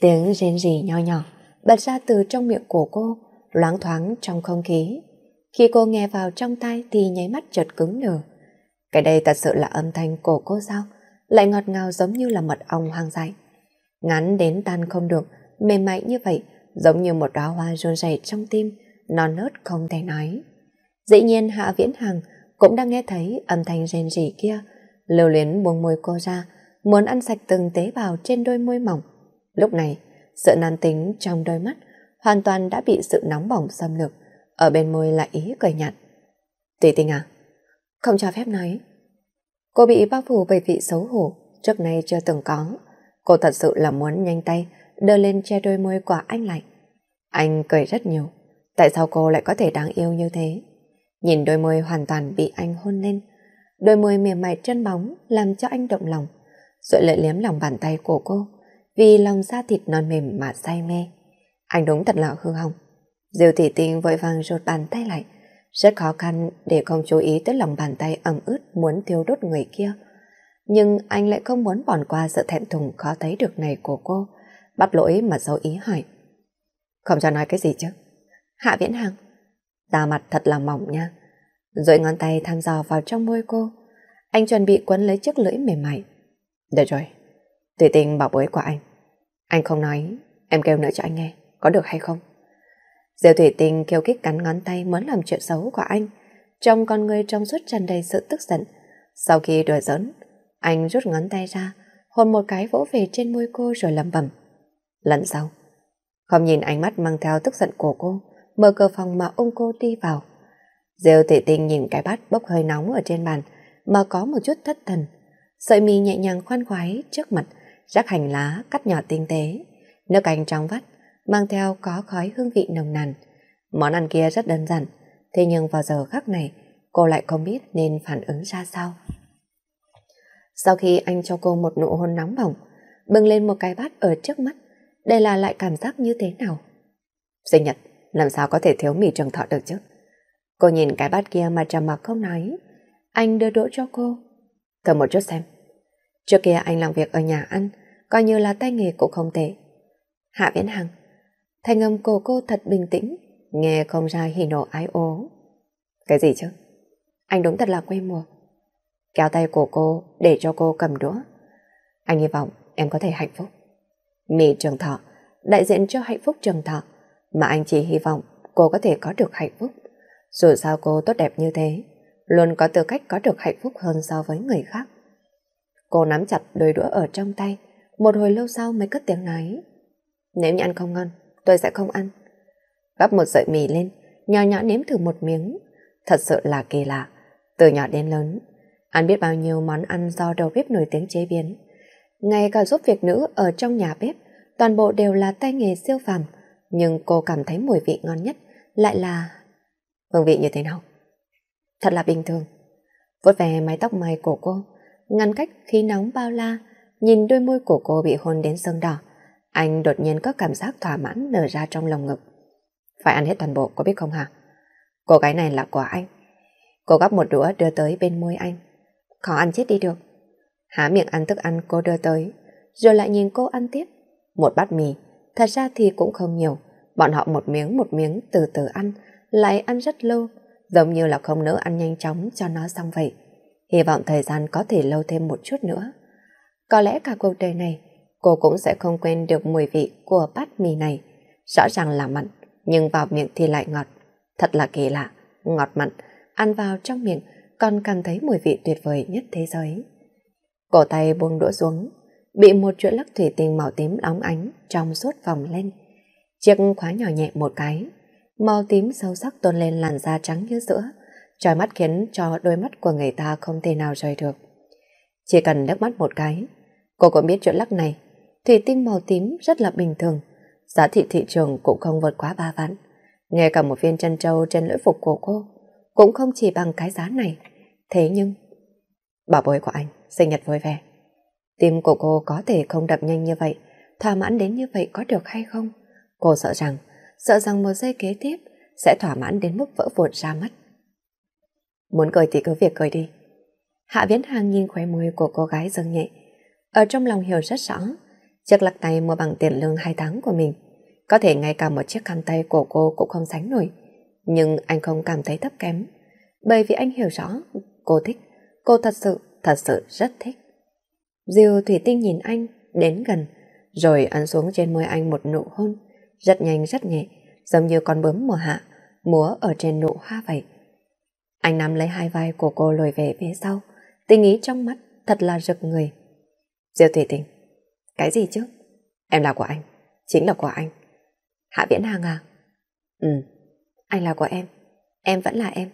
Tiếng rên rỉ nho nhỏ bật ra từ trong miệng của cô, loáng thoáng trong không khí. Khi cô nghe vào trong tai thì nháy mắt chợt cứng nở cái đây thật sự là âm thanh cổ cô sao, lại ngọt ngào giống như là mật ong hoang dại. Ngắn đến tan không được, mềm mại như vậy, giống như một đóa hoa rôn rảy trong tim, non nớt không thể nói. Dĩ nhiên Hạ Viễn Hằng cũng đang nghe thấy âm thanh rên rỉ kia, lưu luyến buông môi cô ra, muốn ăn sạch từng tế bào trên đôi môi mỏng. Lúc này, sự nan tính trong đôi mắt hoàn toàn đã bị sự nóng bỏng xâm lược, ở bên môi là ý cười nhạt. Tùy tình à? không cho phép nói. Cô bị bao phủ bởi vị xấu hổ, trước nay chưa từng có. Cô thật sự là muốn nhanh tay, đưa lên che đôi môi của anh lại. Anh cười rất nhiều, tại sao cô lại có thể đáng yêu như thế? Nhìn đôi môi hoàn toàn bị anh hôn lên, đôi môi mềm mại chân bóng làm cho anh động lòng, rồi lợi liếm lòng bàn tay của cô, vì lòng da thịt non mềm mà say mê. Anh đúng thật là hư hỏng. diều thị tinh vội vàng rột bàn tay lại, rất khó khăn để không chú ý tới lòng bàn tay ẩm ướt muốn thiêu đốt người kia. Nhưng anh lại không muốn bỏ qua sự thẹn thùng khó thấy được này của cô. Bắt lỗi mà dấu ý hỏi. Không cho nói cái gì chứ. Hạ viễn hằng. Da mặt thật là mỏng nha. Rồi ngón tay thăm dò vào trong môi cô. Anh chuẩn bị quấn lấy chiếc lưỡi mềm mại. Được rồi. Tùy tình bảo bối của anh. Anh không nói. Em kêu nữa cho anh nghe. Có được hay không? Diêu Thủy Tinh khiêu khích cắn ngón tay muốn làm chuyện xấu của anh. Trong con người trong suốt tràn đầy sự tức giận. Sau khi đùa giỡn, anh rút ngón tay ra, hôn một cái vỗ về trên môi cô rồi lẩm bẩm. Lần sau, không nhìn ánh mắt mang theo tức giận của cô, mở cửa phòng mà ôm cô đi vào. Diêu Thủy Tinh nhìn cái bát bốc hơi nóng ở trên bàn mà có một chút thất thần. Sợi mì nhẹ nhàng khoan khoái trước mặt, rắc hành lá cắt nhỏ tinh tế, nước canh trong vắt mang theo có khói hương vị nồng nàn. Món ăn kia rất đơn giản, thế nhưng vào giờ khắc này, cô lại không biết nên phản ứng ra sao. Sau khi anh cho cô một nụ hôn nóng bỏng, bưng lên một cái bát ở trước mắt, đây là lại cảm giác như thế nào? Sinh nhật, làm sao có thể thiếu mì trường thọ được chứ? Cô nhìn cái bát kia mà trầm mặc không nói. Anh đưa đỗ cho cô. Cầm một chút xem. Trước kia anh làm việc ở nhà ăn, coi như là tay nghề cũng không tệ. Hạ Viễn Hằng Thanh âm của cô thật bình tĩnh, nghe không ra hỉ nộ ái ố. Cái gì chứ? Anh đúng thật là quê mùa. Kéo tay của cô để cho cô cầm đũa. Anh hy vọng em có thể hạnh phúc. Mì trường thọ, đại diện cho hạnh phúc trường thọ, mà anh chỉ hy vọng cô có thể có được hạnh phúc. Dù sao cô tốt đẹp như thế, luôn có tư cách có được hạnh phúc hơn so với người khác. Cô nắm chặt đôi đũa ở trong tay, một hồi lâu sau mới cất tiếng nói. Nếu như ăn không ngon, tôi sẽ không ăn. Gắp một sợi mì lên, nhỏ nhỏ nếm thử một miếng. Thật sự là kỳ lạ. Từ nhỏ đến lớn, ăn biết bao nhiêu món ăn do đầu bếp nổi tiếng chế biến. Ngay cả giúp việc nữ ở trong nhà bếp, toàn bộ đều là tay nghề siêu phàm. Nhưng cô cảm thấy mùi vị ngon nhất lại là... Hương vị như thế nào? Thật là bình thường. Vốt về mái tóc mày của cô, ngăn cách khí nóng bao la, nhìn đôi môi của cô bị hôn đến sưng đỏ. Anh đột nhiên có cảm giác thỏa mãn nở ra trong lòng ngực. Phải ăn hết toàn bộ, có biết không hả? Cô gái này là của anh. Cô gắp một đũa đưa tới bên môi anh. Khó ăn chết đi được. Há miệng ăn thức ăn cô đưa tới, rồi lại nhìn cô ăn tiếp. Một bát mì, thật ra thì cũng không nhiều. Bọn họ một miếng một miếng từ từ ăn, lại ăn rất lâu, giống như là không nỡ ăn nhanh chóng cho nó xong vậy. Hy vọng thời gian có thể lâu thêm một chút nữa. Có lẽ cả cuộc đời này, cô cũng sẽ không quên được mùi vị của bát mì này. Rõ ràng là mặn, nhưng vào miệng thì lại ngọt. Thật là kỳ lạ, ngọt mặn, ăn vào trong miệng còn cảm thấy mùi vị tuyệt vời nhất thế giới. Cổ tay buông đũa xuống, bị một chuỗi lắc thủy tinh màu tím óng ánh trong suốt vòng lên. Chiếc khóa nhỏ nhẹ một cái, màu tím sâu sắc tôn lên làn da trắng như sữa, trói mắt khiến cho đôi mắt của người ta không thể nào rời được. Chỉ cần nước mắt một cái, cô cũng biết chuỗi lắc này thủy tinh màu tím rất là bình thường, giá thị thị trường cũng không vượt quá ba vạn. Nghe cả một viên chân trâu trên lưỡi phục của cô, cũng không chỉ bằng cái giá này. Thế nhưng, bảo bối của anh, sinh nhật vui vẻ. Tim của cô có thể không đập nhanh như vậy, thỏa mãn đến như vậy có được hay không? Cô sợ rằng, sợ rằng một giây kế tiếp sẽ thỏa mãn đến mức vỡ vụn ra mất. Muốn cười thì cứ việc cười đi. Hạ Viễn Hàng nhìn khóe môi của cô gái dâng nhẹ, ở trong lòng hiểu rất rõ, Chiếc lắc tay mua bằng tiền lương hai tháng của mình, có thể ngay cả một chiếc khăn tay của cô cũng không sánh nổi. Nhưng anh không cảm thấy thấp kém, bởi vì anh hiểu rõ cô thích, cô thật sự, thật sự rất thích. Diêu Thủy Tinh nhìn anh, đến gần, rồi ấn xuống trên môi anh một nụ hôn, rất nhanh rất nhẹ, giống như con bướm mùa hạ, múa ở trên nụ hoa vậy. Anh nắm lấy hai vai của cô lùi về phía sau, tình ý trong mắt thật là rực người. Diêu Thủy Tinh cái gì chứ? Em là của anh, chính là của anh. Hạ Viễn Hằng à? Ừ, anh là của em, em vẫn là em.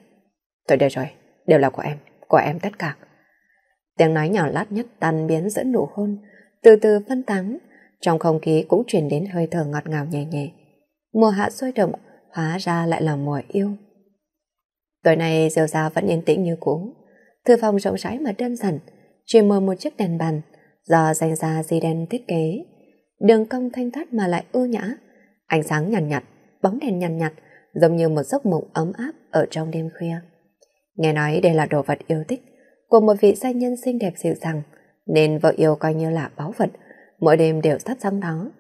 Thôi được rồi, đều là của em, của em tất cả. Tiếng nói nhỏ lát nhất tan biến giữa nụ hôn, từ từ phân tán, trong không khí cũng truyền đến hơi thở ngọt ngào nhẹ nhẹ. Mùa hạ sôi động, hóa ra lại là mùa yêu. Tối nay Diêu Gia vẫn yên tĩnh như cũ. Thư phòng rộng rãi mà đơn giản, chỉ mở một chiếc đèn bàn, do danh gia đen thiết kế. Đường cong thanh thoát mà lại ưu nhã, ánh sáng nhàn nhạt, nhạt, bóng đèn nhàn nhạt, nhạt, giống như một giấc mộng ấm áp ở trong đêm khuya. Nghe nói đây là đồ vật yêu thích của một vị danh nhân xinh đẹp dịu dàng, nên vợ yêu coi như là báu vật, mỗi đêm đều thắp sáng nó.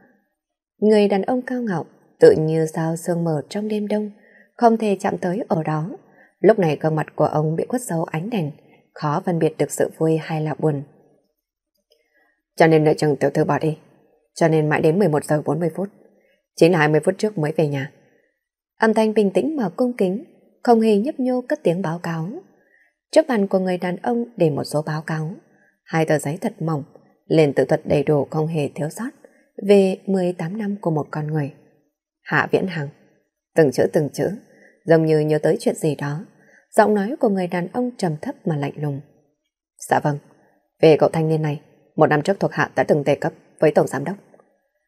Người đàn ông cao ngạo, tự như sao sương mở trong đêm đông, không thể chạm tới ở đó. Lúc này gương mặt của ông bị khuất sâu ánh đèn, khó phân biệt được sự vui hay là buồn. Cho nên đợi chừng tiểu thư bỏ đi. Cho nên mãi đến 11 giờ 40 phút. Chính là 20 phút trước mới về nhà. Âm thanh bình tĩnh mà cung kính, không hề nhấp nhô cất tiếng báo cáo. Trước bàn của người đàn ông để một số báo cáo. Hai tờ giấy thật mỏng, liền tự thuật đầy đủ không hề thiếu sót về 18 năm của một con người. Hạ Viễn Hằng, từng chữ từng chữ, giống như nhớ tới chuyện gì đó. Giọng nói của người đàn ông trầm thấp mà lạnh lùng. Dạ vâng, về cậu thanh niên này, một năm trước thuộc hạ đã từng tề cấp với tổng giám đốc.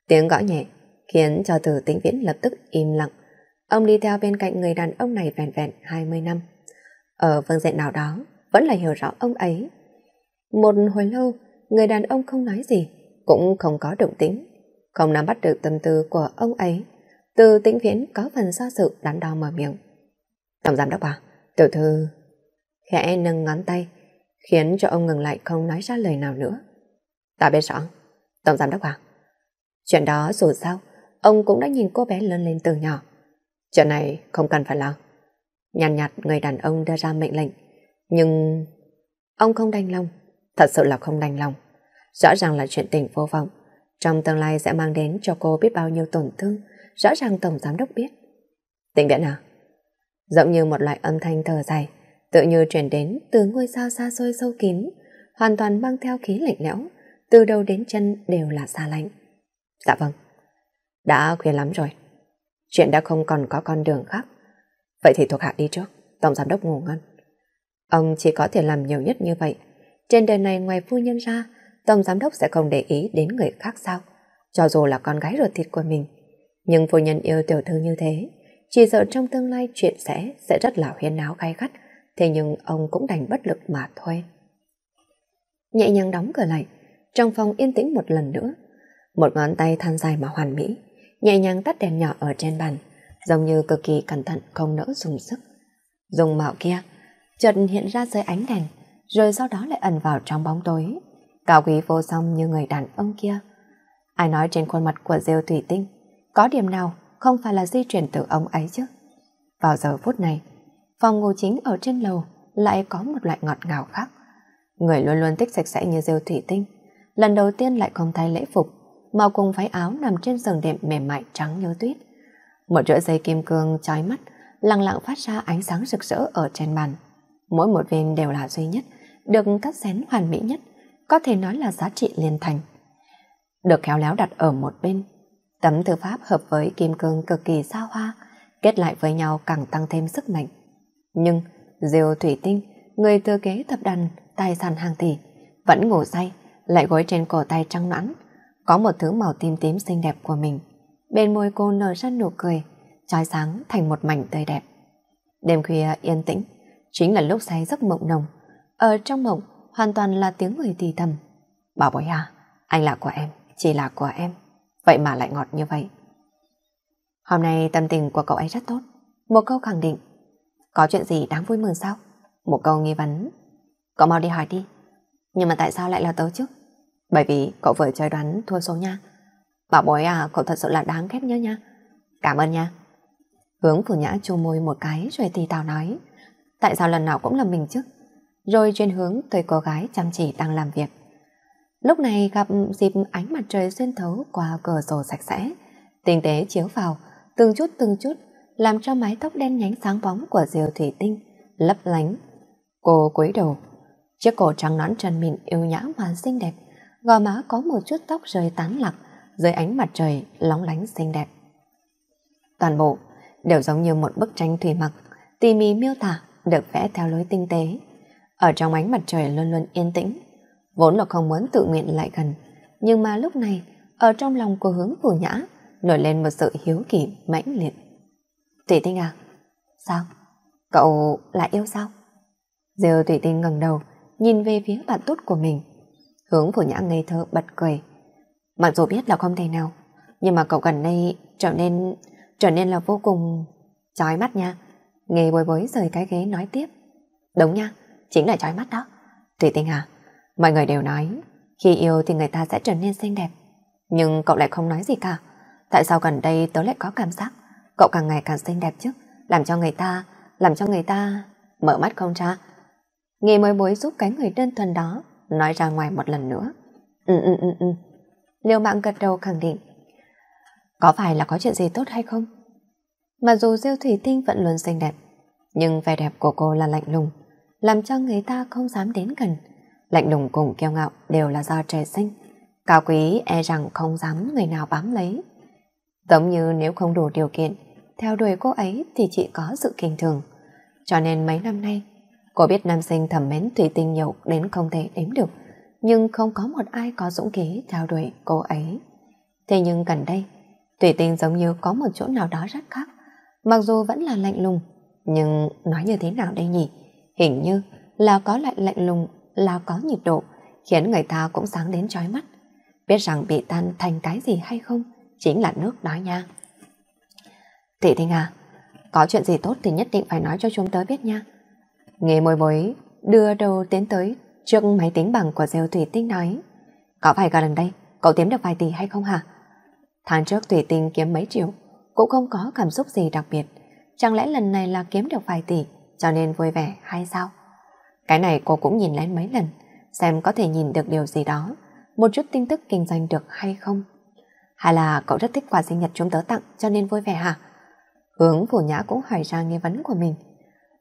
Tiếng gõ nhẹ khiến cho từ tĩnh viễn lập tức im lặng. Ông đi theo bên cạnh người đàn ông này vẹn vẹn 20 năm. Ở phương diện nào đó, vẫn là hiểu rõ ông ấy. Một hồi lâu, người đàn ông không nói gì, cũng không có động tính, không nắm bắt được tâm tư của ông ấy. Từ tĩnh viễn có phần do sự đắn đo mở miệng. Tổng giám đốc à, tiểu thư khẽ nâng ngón tay, khiến cho ông ngừng lại không nói ra lời nào nữa. Ta biết rõ. Tổng giám đốc à? Chuyện đó dù sao, ông cũng đã nhìn cô bé lớn lên từ nhỏ. Chuyện này không cần phải lo. Nhàn nhạt, người đàn ông đưa ra mệnh lệnh. Nhưng... Ông không đành lòng. Thật sự là không đành lòng. Rõ ràng là chuyện tình vô vọng. Trong tương lai sẽ mang đến cho cô biết bao nhiêu tổn thương. Rõ ràng Tổng Giám Đốc biết. Tình viễn à? Giống như một loại âm thanh thờ dài. Tự như chuyển đến từ ngôi sao xa xôi sâu kín. Hoàn toàn mang theo khí lạnh lẽo từ đầu đến chân đều là xa lạnh. Dạ vâng, đã khuya lắm rồi. Chuyện đã không còn có con đường khác. Vậy thì thuộc hạ đi trước, tổng giám đốc ngủ ngon. Ông chỉ có thể làm nhiều nhất như vậy. Trên đời này ngoài phu nhân ra, tổng giám đốc sẽ không để ý đến người khác sao, cho dù là con gái ruột thịt của mình. Nhưng phu nhân yêu tiểu thư như thế, chỉ sợ trong tương lai chuyện sẽ sẽ rất là huyên náo gai gắt, thế nhưng ông cũng đành bất lực mà thôi. Nhẹ nhàng đóng cửa lạnh trong phòng yên tĩnh một lần nữa. Một ngón tay than dài mà hoàn mỹ, nhẹ nhàng tắt đèn nhỏ ở trên bàn, giống như cực kỳ cẩn thận không nỡ dùng sức. Dùng mạo kia, chợt hiện ra dưới ánh đèn, rồi sau đó lại ẩn vào trong bóng tối, cao quý vô song như người đàn ông kia. Ai nói trên khuôn mặt của Diêu Thủy Tinh, có điểm nào không phải là di chuyển từ ông ấy chứ? Vào giờ phút này, phòng ngủ chính ở trên lầu lại có một loại ngọt ngào khác. Người luôn luôn thích sạch sẽ như Diêu Thủy Tinh, lần đầu tiên lại không thay lễ phục, màu cùng váy áo nằm trên giường đệm mềm mại trắng như tuyết. Một chuỗi dây kim cương trói mắt, lặng lặng phát ra ánh sáng rực rỡ ở trên bàn. Mỗi một viên đều là duy nhất, được cắt xén hoàn mỹ nhất, có thể nói là giá trị liên thành. Được khéo léo đặt ở một bên, tấm thư pháp hợp với kim cương cực kỳ xa hoa, kết lại với nhau càng tăng thêm sức mạnh. Nhưng, Diêu Thủy Tinh, người thừa kế tập đoàn tài sản hàng tỷ, vẫn ngủ say, lại gối trên cổ tay trắng nõn, có một thứ màu tím tím xinh đẹp của mình. Bên môi cô nở ra nụ cười, trói sáng thành một mảnh tươi đẹp. Đêm khuya yên tĩnh, chính là lúc say giấc mộng nồng. Ở trong mộng, hoàn toàn là tiếng người thì thầm. Bảo bối à, anh là của em, chỉ là của em. Vậy mà lại ngọt như vậy. Hôm nay tâm tình của cậu ấy rất tốt. Một câu khẳng định. Có chuyện gì đáng vui mừng sao? Một câu nghi vấn. Cậu mau đi hỏi đi. Nhưng mà tại sao lại là tớ chứ? Bởi vì cậu vừa chơi đoán thua số nha. Bảo bối à, cậu thật sự là đáng ghét nhớ nha. Cảm ơn nha. Hướng phủ nhã chu môi một cái rồi thì tao nói. Tại sao lần nào cũng là mình chứ? Rồi chuyên hướng tới cô gái chăm chỉ đang làm việc. Lúc này gặp dịp ánh mặt trời xuyên thấu qua cửa sổ sạch sẽ, tinh tế chiếu vào, từng chút từng chút, làm cho mái tóc đen nhánh sáng bóng của diều thủy tinh, lấp lánh. Cô cúi đầu, chiếc cổ trắng nõn trần mịn yêu nhã mà xinh đẹp, gò má có một chút tóc rơi tán lạc, dưới ánh mặt trời lóng lánh xinh đẹp. Toàn bộ đều giống như một bức tranh thủy mặc, tỉ mỉ miêu tả, được vẽ theo lối tinh tế. Ở trong ánh mặt trời luôn luôn yên tĩnh, vốn là không muốn tự nguyện lại gần, nhưng mà lúc này, ở trong lòng của hướng phủ nhã, nổi lên một sự hiếu kỳ mãnh liệt. Thủy tinh à? Sao? Cậu lại yêu sao? Diều Thủy tinh ngẩng đầu, nhìn về phía bạn tốt của mình, Hướng phủ nhã ngây thơ bật cười. Mặc dù biết là không thể nào, nhưng mà cậu gần đây trở nên... trở nên là vô cùng... chói mắt nha. Nghe bối bối rời cái ghế nói tiếp. Đúng nha, chính là chói mắt đó. Tùy tình à, mọi người đều nói, khi yêu thì người ta sẽ trở nên xinh đẹp. Nhưng cậu lại không nói gì cả. Tại sao gần đây tớ lại có cảm giác cậu càng ngày càng xinh đẹp chứ? Làm cho người ta, làm cho người ta mở mắt không ra. Nghe mới bối giúp cái người đơn thuần đó nói ra ngoài một lần nữa. Ừ ừ ừ ừ. Liêu mạng gật đầu khẳng định. Có phải là có chuyện gì tốt hay không? Mặc dù Diêu Thủy Tinh vẫn luôn xinh đẹp, nhưng vẻ đẹp của cô là lạnh lùng, làm cho người ta không dám đến gần. Lạnh lùng cùng kiêu ngạo đều là do trời sinh, cao quý e rằng không dám người nào bám lấy. Giống như nếu không đủ điều kiện, theo đuổi cô ấy thì chỉ có sự kinh thường. Cho nên mấy năm nay, Cô biết nam sinh thầm mến Thủy Tinh nhiều đến không thể đếm được, nhưng không có một ai có dũng khí theo đuổi cô ấy. Thế nhưng gần đây, Thủy Tinh giống như có một chỗ nào đó rất khác, mặc dù vẫn là lạnh lùng, nhưng nói như thế nào đây nhỉ? Hình như là có lại lạnh lùng, là có nhiệt độ, khiến người ta cũng sáng đến chói mắt. Biết rằng bị tan thành cái gì hay không, chính là nước đó nha. Thủy Tinh à, có chuyện gì tốt thì nhất định phải nói cho chúng tớ biết nha. Nghe môi mối đưa đầu tiến tới trước máy tính bằng của Diêu Thủy Tinh nói. Có phải gần đây cậu kiếm được vài tỷ hay không hả? Tháng trước Thủy Tinh kiếm mấy triệu, cũng không có cảm xúc gì đặc biệt. Chẳng lẽ lần này là kiếm được vài tỷ cho nên vui vẻ hay sao? Cái này cô cũng nhìn lén mấy lần, xem có thể nhìn được điều gì đó, một chút tin tức kinh doanh được hay không. Hay là cậu rất thích quà sinh nhật chúng tớ tặng cho nên vui vẻ hả? Hướng phổ nhã cũng hỏi ra nghi vấn của mình.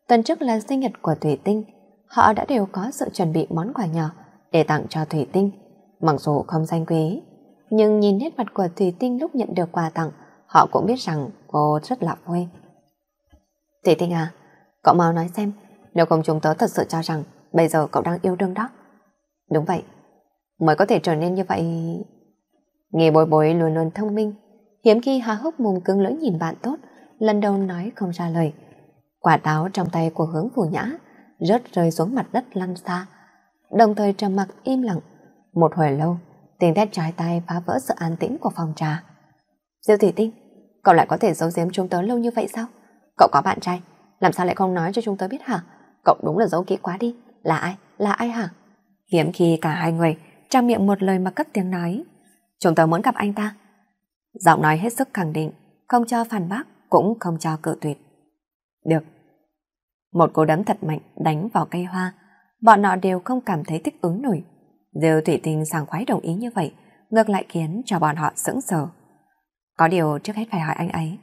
Tuần trước là sinh nhật của Thủy Tinh, họ đã đều có sự chuẩn bị món quà nhỏ để tặng cho Thủy Tinh. Mặc dù không danh quý, nhưng nhìn nét mặt của Thủy Tinh lúc nhận được quà tặng, họ cũng biết rằng cô rất là vui. Thủy Tinh à, cậu mau nói xem, nếu không chúng tớ thật sự cho rằng bây giờ cậu đang yêu đương đó. Đúng vậy, mới có thể trở nên như vậy... Nghề bối bối luôn luôn thông minh, hiếm khi há hốc mồm cứng lưỡi nhìn bạn tốt, lần đầu nói không ra lời. Quả táo trong tay của hướng phù nhã rớt rơi xuống mặt đất lăn xa, đồng thời trầm mặc im lặng. Một hồi lâu, tiếng tét trái tay phá vỡ sự an tĩnh của phòng trà. Diêu Thị Tinh, cậu lại có thể giấu giếm chúng tớ lâu như vậy sao? Cậu có bạn trai, làm sao lại không nói cho chúng tớ biết hả? Cậu đúng là giấu kỹ quá đi, là ai, là ai hả? Hiếm khi cả hai người trang miệng một lời mà cất tiếng nói. Chúng tớ muốn gặp anh ta. Giọng nói hết sức khẳng định, không cho phản bác, cũng không cho cự tuyệt. Được, một cú đấm thật mạnh đánh vào cây hoa, bọn họ đều không cảm thấy thích ứng nổi. Diêu Thủy Tinh sàng khoái đồng ý như vậy, ngược lại khiến cho bọn họ sững sờ. Có điều trước hết phải hỏi anh ấy.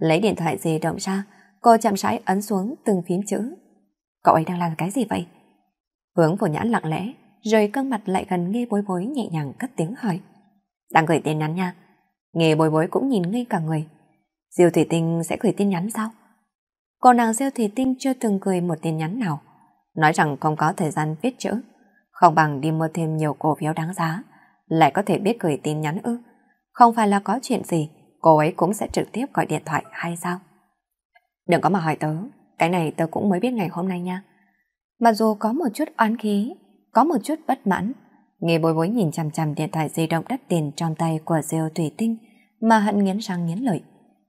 Lấy điện thoại di động ra, cô chậm rãi ấn xuống từng phím chữ. Cậu ấy đang làm cái gì vậy? Hướng phổ nhãn lặng lẽ, rồi cơn mặt lại gần nghe bối bối nhẹ nhàng cất tiếng hỏi. Đang gửi tin nhắn nha. Nghe bối bối cũng nhìn ngay cả người. Diêu Thủy Tinh sẽ gửi tin nhắn sao? Cô nàng siêu thị tinh chưa từng cười một tin nhắn nào, nói rằng không có thời gian viết chữ, không bằng đi mua thêm nhiều cổ phiếu đáng giá, lại có thể biết gửi tin nhắn ư. Không phải là có chuyện gì, cô ấy cũng sẽ trực tiếp gọi điện thoại hay sao? Đừng có mà hỏi tớ, cái này tớ cũng mới biết ngày hôm nay nha. Mặc dù có một chút oán khí, có một chút bất mãn, nghe bối bối nhìn chằm chằm điện thoại di động đắt tiền trong tay của Diêu Thủy Tinh mà hận nghiến răng nghiến lợi.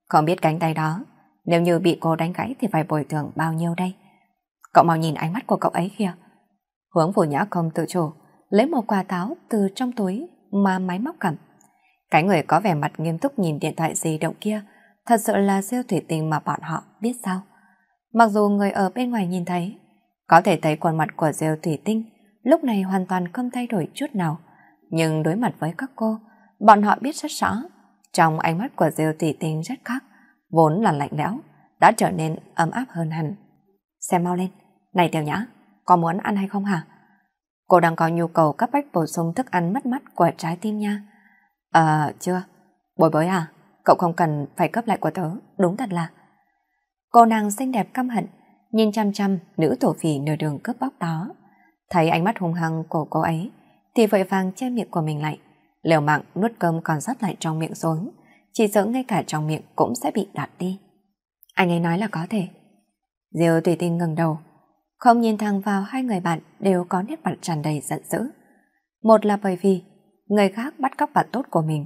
Không biết cánh tay đó nếu như bị cô đánh gãy thì phải bồi thường bao nhiêu đây? Cậu mau nhìn ánh mắt của cậu ấy kìa. Hướng phủ nhã không tự chủ, lấy một quả táo từ trong túi mà máy móc cầm. Cái người có vẻ mặt nghiêm túc nhìn điện thoại di động kia, thật sự là siêu thủy tinh mà bọn họ biết sao. Mặc dù người ở bên ngoài nhìn thấy, có thể thấy khuôn mặt của Diêu Thủy Tinh lúc này hoàn toàn không thay đổi chút nào. Nhưng đối mặt với các cô, bọn họ biết rất rõ, trong ánh mắt của Diêu Thủy Tinh rất khác, vốn là lạnh lẽo, đã trở nên ấm áp hơn hẳn. Xem mau lên, này Tiểu Nhã, có muốn ăn hay không hả? Cô đang có nhu cầu cấp bách bổ sung thức ăn mất mắt của trái tim nha. Ờ, chưa. Bồi bối à, cậu không cần phải cấp lại của tớ, đúng thật là. Cô nàng xinh đẹp căm hận, nhìn chăm chăm nữ tổ phỉ nửa đường cướp bóc đó. Thấy ánh mắt hung hăng của cô ấy, thì vội vàng che miệng của mình lại, liều mạng nuốt cơm còn sót lại trong miệng rốn chỉ sợ ngay cả trong miệng cũng sẽ bị đoạt đi. Anh ấy nói là có thể. Diêu tùy tinh ngẩng đầu, không nhìn thẳng vào hai người bạn đều có nét mặt tràn đầy giận dữ. Một là bởi vì người khác bắt cóc bạn tốt của mình,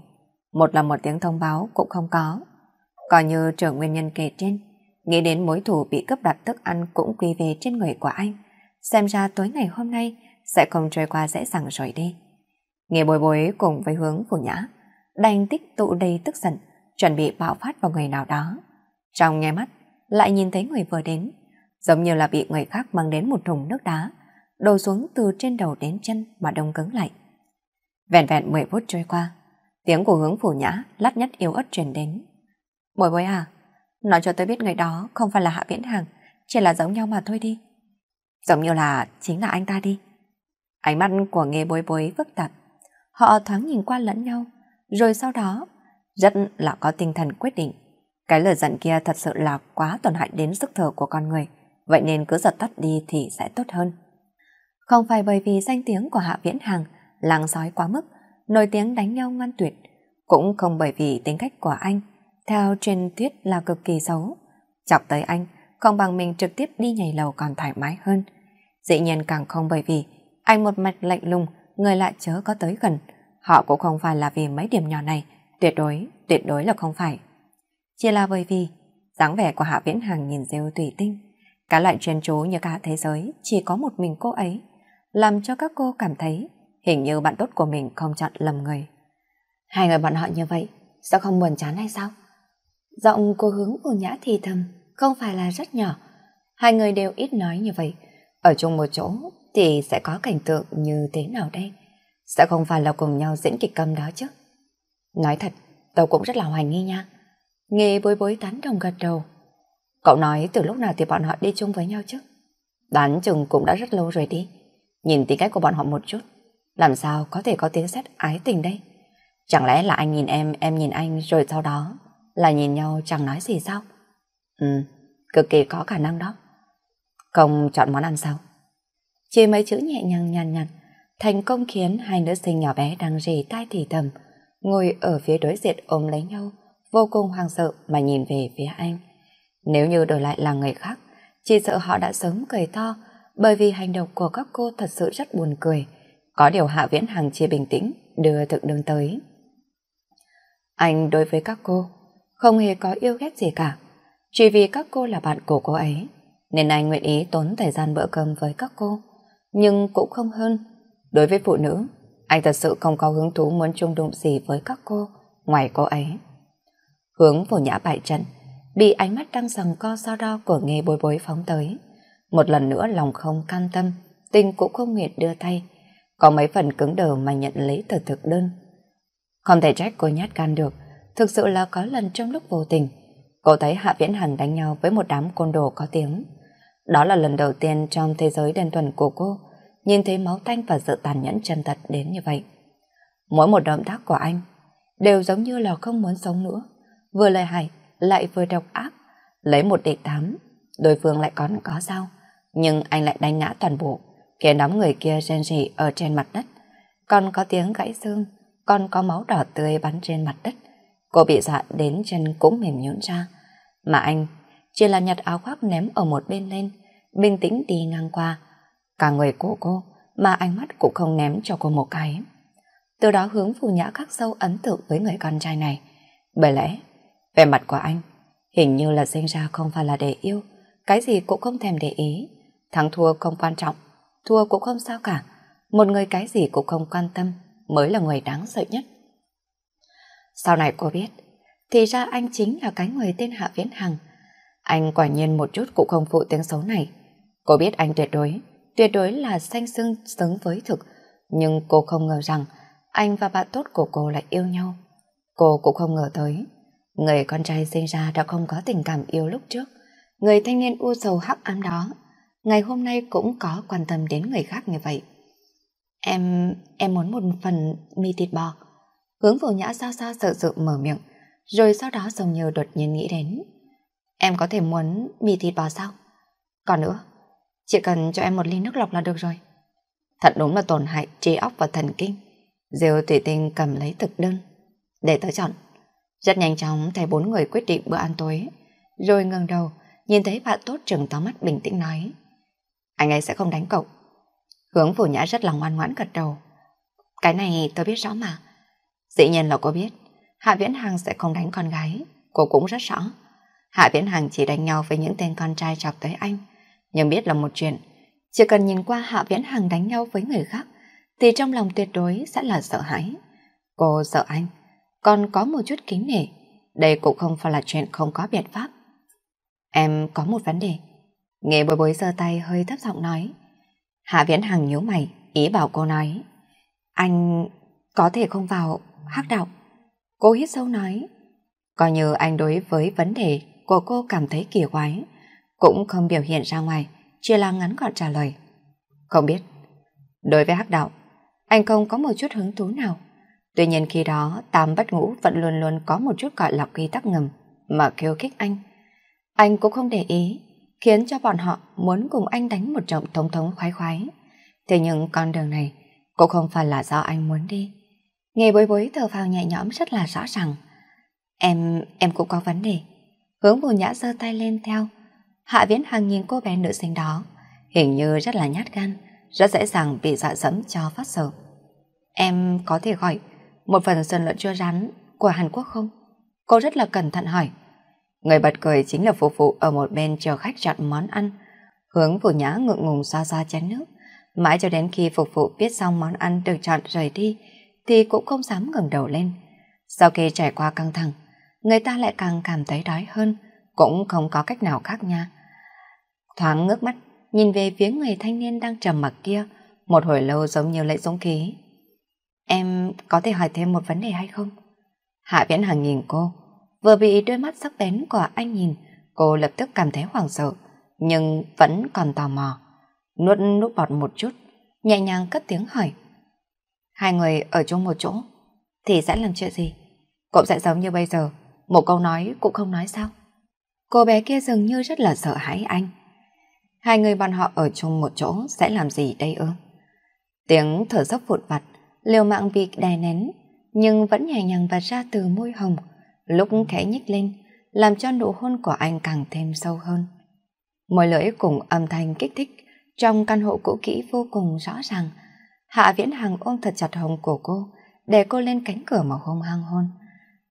một là một tiếng thông báo cũng không có. Còn như trưởng nguyên nhân kể trên, nghĩ đến mối thủ bị cướp đặt thức ăn cũng quy về trên người của anh. Xem ra tối ngày hôm nay sẽ không trôi qua dễ dàng rồi đi. Nghe bồi bối cùng với hướng của nhã đành tích tụ đầy tức giận, chuẩn bị bạo phát vào người nào đó. Trong nghe mắt, lại nhìn thấy người vừa đến, giống như là bị người khác mang đến một thùng nước đá, đổ xuống từ trên đầu đến chân mà đông cứng lại. Vẹn vẹn 10 phút trôi qua, tiếng của hướng phủ nhã lắt nhắt yếu ớt truyền đến. Bồi bối à, nói cho tôi biết người đó không phải là Hạ Viễn Hằng, chỉ là giống nhau mà thôi đi. Giống như là chính là anh ta đi. Ánh mắt của nghề bối bối phức tạp, họ thoáng nhìn qua lẫn nhau, rồi sau đó, rất là có tinh thần quyết định. Cái lời dặn kia thật sự là quá tổn hại đến sức thở của con người, vậy nên cứ giật tắt đi thì sẽ tốt hơn. Không phải bởi vì danh tiếng của Hạ Viễn Hằng làng sói quá mức, nổi tiếng đánh nhau ngoan tuyệt, cũng không bởi vì tính cách của anh, theo truyền thuyết là cực kỳ xấu. Chọc tới anh, không bằng mình trực tiếp đi nhảy lầu còn thoải mái hơn. Dĩ nhiên càng không bởi vì anh một mạch lạnh lùng, người lại chớ có tới gần, Họ cũng không phải là vì mấy điểm nhỏ này, tuyệt đối, tuyệt đối là không phải. Chỉ là bởi vì, dáng vẻ của Hạ Viễn Hằng nhìn rêu tùy tinh. Cả loại chuyên chú như cả thế giới chỉ có một mình cô ấy, làm cho các cô cảm thấy hình như bạn tốt của mình không chọn lầm người. Hai người bọn họ như vậy, sao không buồn chán hay sao? Giọng cô hướng của nhã thì thầm, không phải là rất nhỏ. Hai người đều ít nói như vậy, ở chung một chỗ thì sẽ có cảnh tượng như thế nào đây? Sẽ không phải là cùng nhau diễn kịch câm đó chứ. Nói thật, tao cũng rất là hoài nghi nha. Nghe bối bối tán đồng gật đầu. Cậu nói từ lúc nào thì bọn họ đi chung với nhau chứ? Đoán chừng cũng đã rất lâu rồi đi. Nhìn tính cách của bọn họ một chút. Làm sao có thể có tiếng xét ái tình đây? Chẳng lẽ là anh nhìn em, em nhìn anh rồi sau đó là nhìn nhau chẳng nói gì sao? Ừ, cực kỳ có khả năng đó. Không chọn món ăn sao? Chỉ mấy chữ nhẹ nhàng nhàn nhạt thành công khiến hai nữ sinh nhỏ bé đang rì tai thì thầm, ngồi ở phía đối diện ôm lấy nhau, vô cùng hoang sợ mà nhìn về phía anh. Nếu như đổi lại là người khác, chỉ sợ họ đã sớm cười to, bởi vì hành động của các cô thật sự rất buồn cười. Có điều Hạ Viễn hàng chia bình tĩnh, đưa thực đường tới. Anh đối với các cô, không hề có yêu ghét gì cả. Chỉ vì các cô là bạn của cô ấy, nên anh nguyện ý tốn thời gian bữa cơm với các cô. Nhưng cũng không hơn Đối với phụ nữ, anh thật sự không có hứng thú muốn chung đụng gì với các cô, ngoài cô ấy. Hướng vô nhã bại trận, bị ánh mắt đang sầm co so đo của nghề bối bối phóng tới. Một lần nữa lòng không can tâm, tình cũng không nguyện đưa tay. Có mấy phần cứng đờ mà nhận lấy từ thực đơn. Không thể trách cô nhát gan được, thực sự là có lần trong lúc vô tình. Cô thấy Hạ Viễn Hằng đánh nhau với một đám côn đồ có tiếng. Đó là lần đầu tiên trong thế giới đen thuần của cô, nhìn thấy máu tanh và sự tàn nhẫn chân thật đến như vậy. Mỗi một động tác của anh đều giống như là không muốn sống nữa, vừa lời hại lại vừa độc ác, lấy một địch tám, đối phương lại còn có sao, nhưng anh lại đánh ngã toàn bộ, khiến đám người kia rên rỉ ở trên mặt đất, còn có tiếng gãy xương, còn có máu đỏ tươi bắn trên mặt đất. Cô bị dọa đến chân cũng mềm nhũn ra, mà anh chỉ là nhặt áo khoác ném ở một bên lên, bình tĩnh đi ngang qua Cả người của cô mà ánh mắt cũng không ném cho cô một cái. Từ đó hướng phù nhã khắc sâu ấn tượng với người con trai này. Bởi lẽ, vẻ mặt của anh hình như là sinh ra không phải là để yêu, cái gì cũng không thèm để ý. Thắng thua không quan trọng, thua cũng không sao cả. Một người cái gì cũng không quan tâm mới là người đáng sợ nhất. Sau này cô biết, thì ra anh chính là cái người tên Hạ Viễn Hằng. Anh quả nhiên một chút cũng không phụ tiếng xấu này. Cô biết anh tuyệt đối tuyệt đối là xanh xưng xứng với thực. Nhưng cô không ngờ rằng anh và bạn tốt của cô lại yêu nhau. Cô cũng không ngờ tới. Người con trai sinh ra đã không có tình cảm yêu lúc trước. Người thanh niên u sầu hắc ám đó, ngày hôm nay cũng có quan tâm đến người khác như vậy. Em... em muốn một phần mì thịt bò. Hướng vô nhã sao sao sợ sự mở miệng, rồi sau đó dòng nhiều đột nhiên nghĩ đến. Em có thể muốn mì thịt bò sao? Còn nữa, chỉ cần cho em một ly nước lọc là được rồi. Thật đúng là tổn hại trí óc và thần kinh. Diêu tùy tinh cầm lấy thực đơn. Để tớ chọn. Rất nhanh chóng thấy bốn người quyết định bữa ăn tối. Rồi ngừng đầu, nhìn thấy bạn tốt trừng to mắt bình tĩnh nói. Anh ấy sẽ không đánh cậu. Hướng phủ nhã rất là ngoan ngoãn gật đầu. Cái này tớ biết rõ mà. Dĩ nhiên là cô biết. Hạ Viễn Hằng sẽ không đánh con gái. Cô cũng rất rõ. Hạ Viễn Hằng chỉ đánh nhau với những tên con trai chọc tới anh. Nhưng biết là một chuyện, chỉ cần nhìn qua Hạ Viễn Hằng đánh nhau với người khác, thì trong lòng tuyệt đối sẽ là sợ hãi. Cô sợ anh, còn có một chút kính nể. Đây cũng không phải là chuyện không có biện pháp. Em có một vấn đề. Nghe bối bối giơ tay hơi thấp giọng nói. Hạ Viễn Hằng nhíu mày, ý bảo cô nói. Anh có thể không vào hắc đạo. Cô hít sâu nói. Coi như anh đối với vấn đề của cô cảm thấy kỳ quái cũng không biểu hiện ra ngoài, chỉ là ngắn gọn trả lời. Không biết. Đối với hắc đạo, anh không có một chút hứng thú nào. Tuy nhiên khi đó, Tam Bất Ngũ vẫn luôn luôn có một chút gọi là quy tắc ngầm mà khiêu khích anh. Anh cũng không để ý, khiến cho bọn họ muốn cùng anh đánh một trận thống thống khoái khoái. Thế nhưng con đường này cũng không phải là do anh muốn đi. Nghe bối bối thở phào nhẹ nhõm rất là rõ ràng. Em, em cũng có vấn đề. Hướng vô nhã giơ tay lên theo, Hạ Viễn Hằng nhìn cô bé nữ sinh đó, hình như rất là nhát gan, rất dễ dàng bị dọa dẫm cho phát sợ. Em có thể gọi một phần sơn lợn chua rán của Hàn Quốc không? Cô rất là cẩn thận hỏi. Người bật cười chính là phục vụ ở một bên chờ khách chọn món ăn. Hướng phủ nhã ngượng ngùng xoa xoa chén nước. Mãi cho đến khi phục vụ biết xong món ăn được chọn rời đi, thì cũng không dám ngẩng đầu lên. Sau khi trải qua căng thẳng, người ta lại càng cảm thấy đói hơn cũng không có cách nào khác nha. Thoáng ngước mắt, nhìn về phía người thanh niên đang trầm mặc kia, một hồi lâu giống như lấy dũng khí. Em có thể hỏi thêm một vấn đề hay không? Hạ Viễn hàng nhìn cô, vừa bị đôi mắt sắc bén của anh nhìn, cô lập tức cảm thấy hoảng sợ, nhưng vẫn còn tò mò. Nuốt nút bọt một chút, nhẹ nhàng cất tiếng hỏi. Hai người ở chung một chỗ, thì sẽ làm chuyện gì? Cũng sẽ giống như bây giờ, một câu nói cũng không nói sao? Cô bé kia dường như rất là sợ hãi anh. Hai người bọn họ ở chung một chỗ sẽ làm gì đây ư? Tiếng thở dốc vụt vặt, liều mạng bị đè nén, nhưng vẫn nhẹ nhàng và ra từ môi hồng, lúc khẽ nhích lên, làm cho nụ hôn của anh càng thêm sâu hơn. Môi lưỡi cùng âm thanh kích thích, trong căn hộ cũ kỹ vô cùng rõ ràng, Hạ Viễn Hằng ôm thật chặt hồng của cô, để cô lên cánh cửa màu hồng hăng hôn.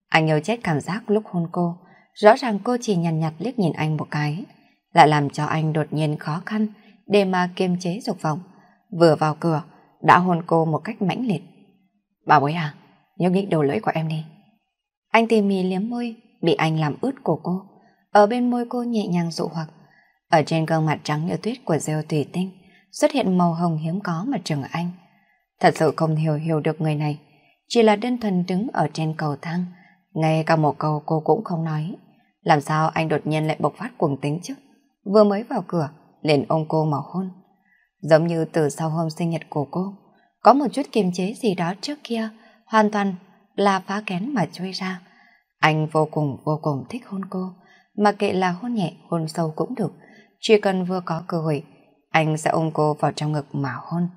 Anh yêu chết cảm giác lúc hôn cô, rõ ràng cô chỉ nhàn nhạt, liếc nhìn anh một cái, lại làm cho anh đột nhiên khó khăn để mà kiềm chế dục vọng. Vừa vào cửa, đã hôn cô một cách mãnh liệt. Bà bối à, nhúc nhích đầu lưỡi của em đi. Anh tìm mỉ liếm môi, bị anh làm ướt của cô. Ở bên môi cô nhẹ nhàng dụ hoặc. Ở trên gương mặt trắng như tuyết của rêu tùy tinh, xuất hiện màu hồng hiếm có mà trừng anh. Thật sự không hiểu hiểu được người này, chỉ là đơn thuần đứng ở trên cầu thang, ngay cả một câu cô cũng không nói. Làm sao anh đột nhiên lại bộc phát cuồng tính chứ? Vừa mới vào cửa, liền ôm cô mà hôn. Giống như từ sau hôm sinh nhật của cô, có một chút kiềm chế gì đó trước kia, hoàn toàn là phá kén mà chui ra. Anh vô cùng vô cùng thích hôn cô, mà kệ là hôn nhẹ, hôn sâu cũng được. Chỉ cần vừa có cơ hội, anh sẽ ôm cô vào trong ngực mà hôn.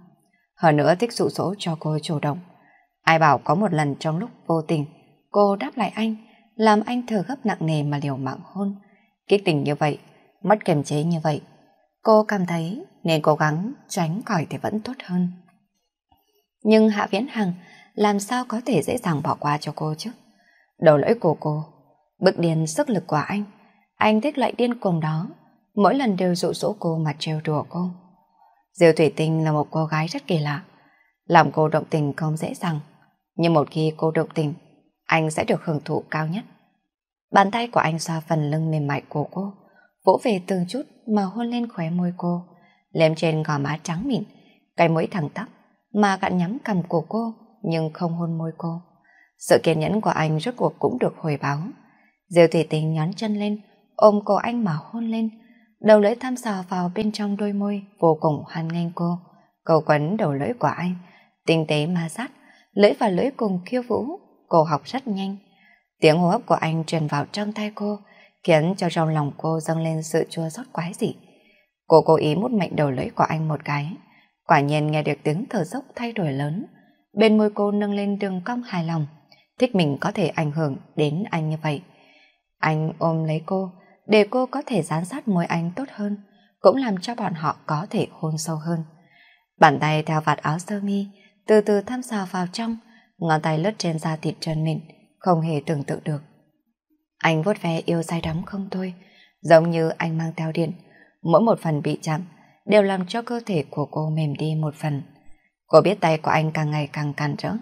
Hơn nữa thích dụ dỗ cho cô chủ động. Ai bảo có một lần trong lúc vô tình, Cô đáp lại anh, làm anh thở gấp nặng nề mà liều mạng hôn. Kích tình như vậy, mất kiềm chế như vậy. Cô cảm thấy nên cố gắng tránh khỏi thì vẫn tốt hơn. Nhưng Hạ Viễn Hằng làm sao có thể dễ dàng bỏ qua cho cô chứ? Đầu lưỡi của cô, bực điên sức lực của anh. Anh thích loại điên cuồng đó, mỗi lần đều dụ dỗ cô mà trêu đùa cô. diều Thủy Tinh là một cô gái rất kỳ lạ, làm cô động tình không dễ dàng. Nhưng một khi cô động tình, anh sẽ được hưởng thụ cao nhất. Bàn tay của anh xoa phần lưng mềm mại của cô, vỗ về từng chút mà hôn lên khóe môi cô, lem trên gò má trắng mịn, cái mũi thẳng tắp mà gặn nhắm cằm của cô nhưng không hôn môi cô. Sự kiên nhẫn của anh rốt cuộc cũng được hồi báo. Diêu Thủy Tình nhón chân lên, ôm cô anh mà hôn lên, đầu lưỡi thăm dò vào bên trong đôi môi vô cùng hoan nghênh cô. Cầu quấn đầu lưỡi của anh, tinh tế ma sát, lưỡi và lưỡi cùng khiêu vũ, cô học rất nhanh. Tiếng hô hấp của anh truyền vào trong tay cô, khiến cho trong lòng cô dâng lên sự chua xót quái dị. Cô cố ý mút mạnh đầu lưỡi của anh một cái, quả nhiên nghe được tiếng thở dốc thay đổi lớn. Bên môi cô nâng lên đường cong hài lòng, thích mình có thể ảnh hưởng đến anh như vậy. Anh ôm lấy cô, để cô có thể gián sát môi anh tốt hơn, cũng làm cho bọn họ có thể hôn sâu hơn. Bàn tay theo vạt áo sơ mi, từ từ thăm dò vào trong, ngón tay lướt trên da thịt trơn mịn, không hề tưởng tượng được. Anh vuốt ve yêu say đắm không thôi, giống như anh mang theo điện, mỗi một phần bị chạm đều làm cho cơ thể của cô mềm đi một phần. Cô biết tay của anh càng ngày càng càn rỡ,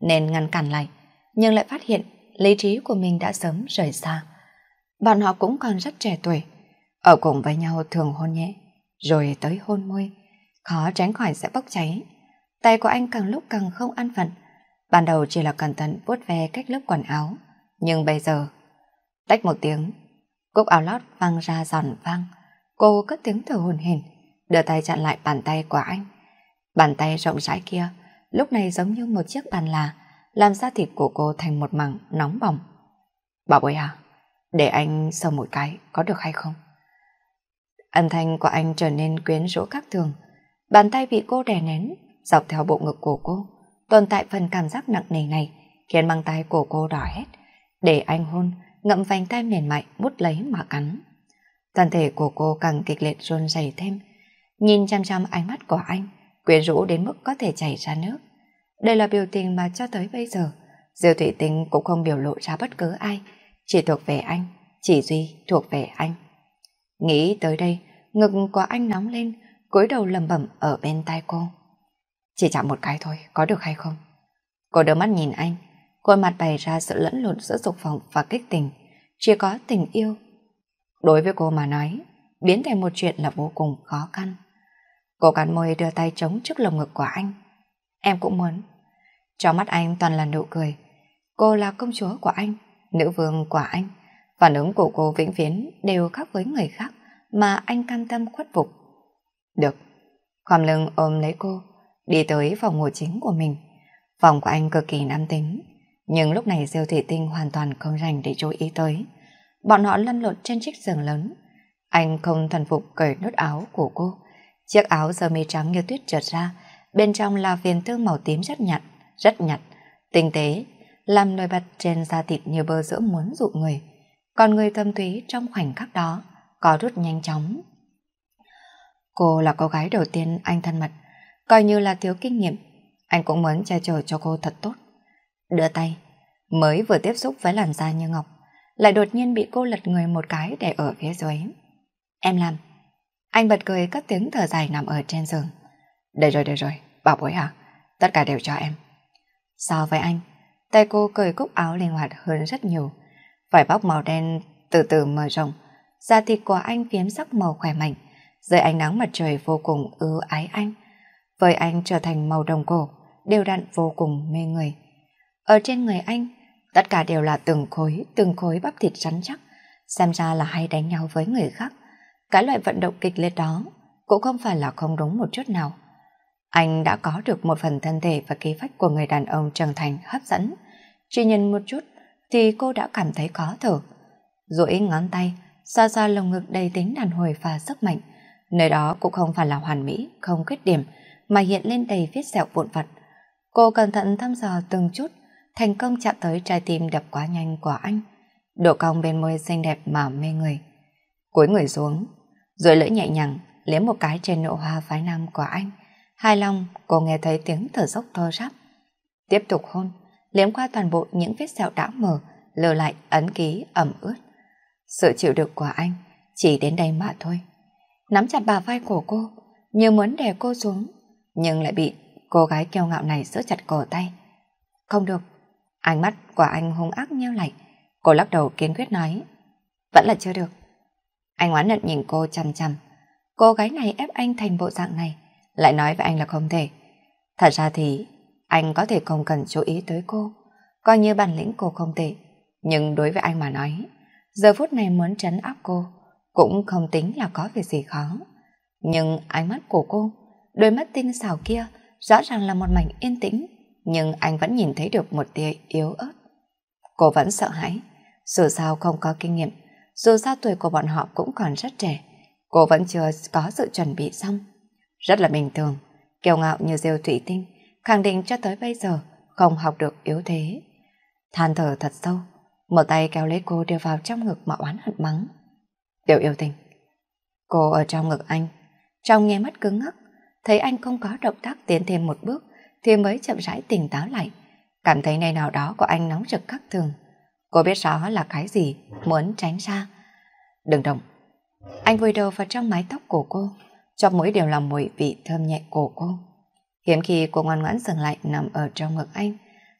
nên ngăn cản lại, nhưng lại phát hiện lý trí của mình đã sớm rời xa. Bọn họ cũng còn rất trẻ tuổi, ở cùng với nhau thường hôn nhẹ, rồi tới hôn môi, khó tránh khỏi sẽ bốc cháy. Tay của anh càng lúc càng không an phận, Ban đầu chỉ là cẩn thận vuốt ve cách lớp quần áo, nhưng bây giờ... Tách một tiếng, cúc áo lót vang ra giòn vang. Cô cất tiếng thở hồn hển, đưa tay chặn lại bàn tay của anh. Bàn tay rộng rãi kia, lúc này giống như một chiếc bàn là, làm da thịt của cô thành một mảng nóng bỏng. Bảo bối à, để anh sờ một cái, có được hay không? Âm thanh của anh trở nên quyến rũ các thường, bàn tay bị cô đè nén, dọc theo bộ ngực của cô tồn tại phần cảm giác nặng nề này khiến băng tay của cô đỏ hết. Để anh hôn, ngậm vành tay mềm mại mút lấy mà cắn. Toàn thể của cô càng kịch liệt run rẩy thêm, nhìn chăm chăm ánh mắt của anh, quyến rũ đến mức có thể chảy ra nước. Đây là biểu tình mà cho tới bây giờ, Diêu Thủy Tinh cũng không biểu lộ ra bất cứ ai, chỉ thuộc về anh, chỉ duy thuộc về anh. Nghĩ tới đây, ngực của anh nóng lên, cúi đầu lẩm bẩm ở bên tai cô. Chỉ chạm một cái thôi, có được hay không? Cô đưa mắt nhìn anh, khuôn mặt bày ra sự lẫn lộn giữa dục vọng và kích tình, chỉ có tình yêu. Đối với cô mà nói, biến thành một chuyện là vô cùng khó khăn. Cô cắn môi đưa tay chống trước lồng ngực của anh. Em cũng muốn. Trong mắt anh toàn là nụ cười. Cô là công chúa của anh, nữ vương của anh. Phản ứng của cô vĩnh viễn đều khác với người khác mà anh cam tâm khuất phục. Được. Khom lưng ôm lấy cô, đi tới phòng ngủ chính của mình. Phòng của anh cực kỳ nam tính, nhưng lúc này Diêu Thị Tinh hoàn toàn không rảnh để chú ý tới. Bọn họ lăn lộn trên chiếc giường lớn. Anh không thần phục cởi nút áo của cô. Chiếc áo sơ mi trắng như tuyết trượt ra, bên trong là viền tương màu tím rất nhạt, rất nhạt, tinh tế, làm nổi bật trên da thịt như bơ giữa muốn dụ người. Còn người tâm túy trong khoảnh khắc đó có rút nhanh chóng. Cô là cô gái đầu tiên anh thân mật coi như là thiếu kinh nghiệm. Anh cũng muốn che chở cho cô thật tốt. Đưa tay, mới vừa tiếp xúc với làn da như ngọc, lại đột nhiên bị cô lật người một cái để ở phía dưới. Em làm. Anh bật cười cất tiếng thở dài nằm ở trên giường. Được rồi, được rồi, bảo bối à, Tất cả đều cho em. So với anh, tay cô cười cúc áo linh hoạt hơn rất nhiều. Vải bóc màu đen từ từ mở rộng, da thịt của anh phiếm sắc màu khỏe mạnh. Dưới ánh nắng mặt trời vô cùng ưu ái anh, với anh trở thành màu đồng cổ, đều đặn vô cùng mê người. Ở trên người anh, tất cả đều là từng khối, từng khối bắp thịt rắn chắc, xem ra là hay đánh nhau với người khác. Cái loại vận động kịch liệt đó cũng không phải là không đúng một chút nào. Anh đã có được một phần thân thể và khí phách của người đàn ông trưởng thành hấp dẫn. Chỉ nhìn một chút thì cô đã cảm thấy khó thở. duỗi ngón tay, xa xa lồng ngực đầy tính đàn hồi và sức mạnh. Nơi đó cũng không phải là hoàn mỹ, không khuyết điểm, mà hiện lên đầy vết sẹo vụn vặt. Cô cẩn thận thăm dò từng chút, thành công chạm tới trái tim đập quá nhanh của anh. Độ cong bên môi xinh đẹp mà mê người. Cúi người xuống, rồi lưỡi nhẹ nhàng liếm một cái trên nụ hoa phái nam của anh. Hài lòng, cô nghe thấy tiếng thở dốc thô ráp. Tiếp tục hôn, liếm qua toàn bộ những vết sẹo đã mở, lờ lại ấn ký ẩm ướt. Sự chịu đựng của anh chỉ đến đây mà thôi. Nắm chặt bà vai của cô, như muốn đè cô xuống, nhưng lại bị cô gái kiêu ngạo này giữ chặt cổ tay. Không được, ánh mắt của anh hung ác nheo lại, cô lắc đầu kiên quyết nói. Vẫn là chưa được. Anh oán hận nhìn cô chằm chằm, cô gái này ép anh thành bộ dạng này, lại nói với anh là không thể. Thật ra thì anh có thể không cần chú ý tới cô, coi như bản lĩnh cô không tệ. Nhưng đối với anh mà nói, giờ phút này muốn trấn áp cô, cũng không tính là có việc gì khó. Nhưng ánh mắt của cô Đôi mắt tinh xảo kia rõ ràng là một mảnh yên tĩnh, nhưng anh vẫn nhìn thấy được một tia yếu ớt. Cô vẫn sợ hãi, dù sao không có kinh nghiệm, dù sao tuổi của bọn họ cũng còn rất trẻ, cô vẫn chưa có sự chuẩn bị xong. Rất là bình thường, kiêu ngạo như rêu thủy tinh, khẳng định cho tới bây giờ không học được yếu thế. Than thở thật sâu, một tay kéo lấy cô đưa vào trong ngực mà oán hận mắng. Tiểu yêu tình. Cô ở trong ngực anh, trong nghe mắt cứng ngắc, thấy anh không có động tác tiến thêm một bước thì mới chậm rãi tỉnh táo lại. Cảm thấy nơi nào đó của anh nóng rực các thường. Cô biết rõ là cái gì, muốn tránh ra. Đừng động. Anh vùi đầu vào trong mái tóc của cô, cho mũi đều là mùi vị thơm nhẹ của cô. Hiếm khi cô ngoan ngoãn dừng lại nằm ở trong ngực anh.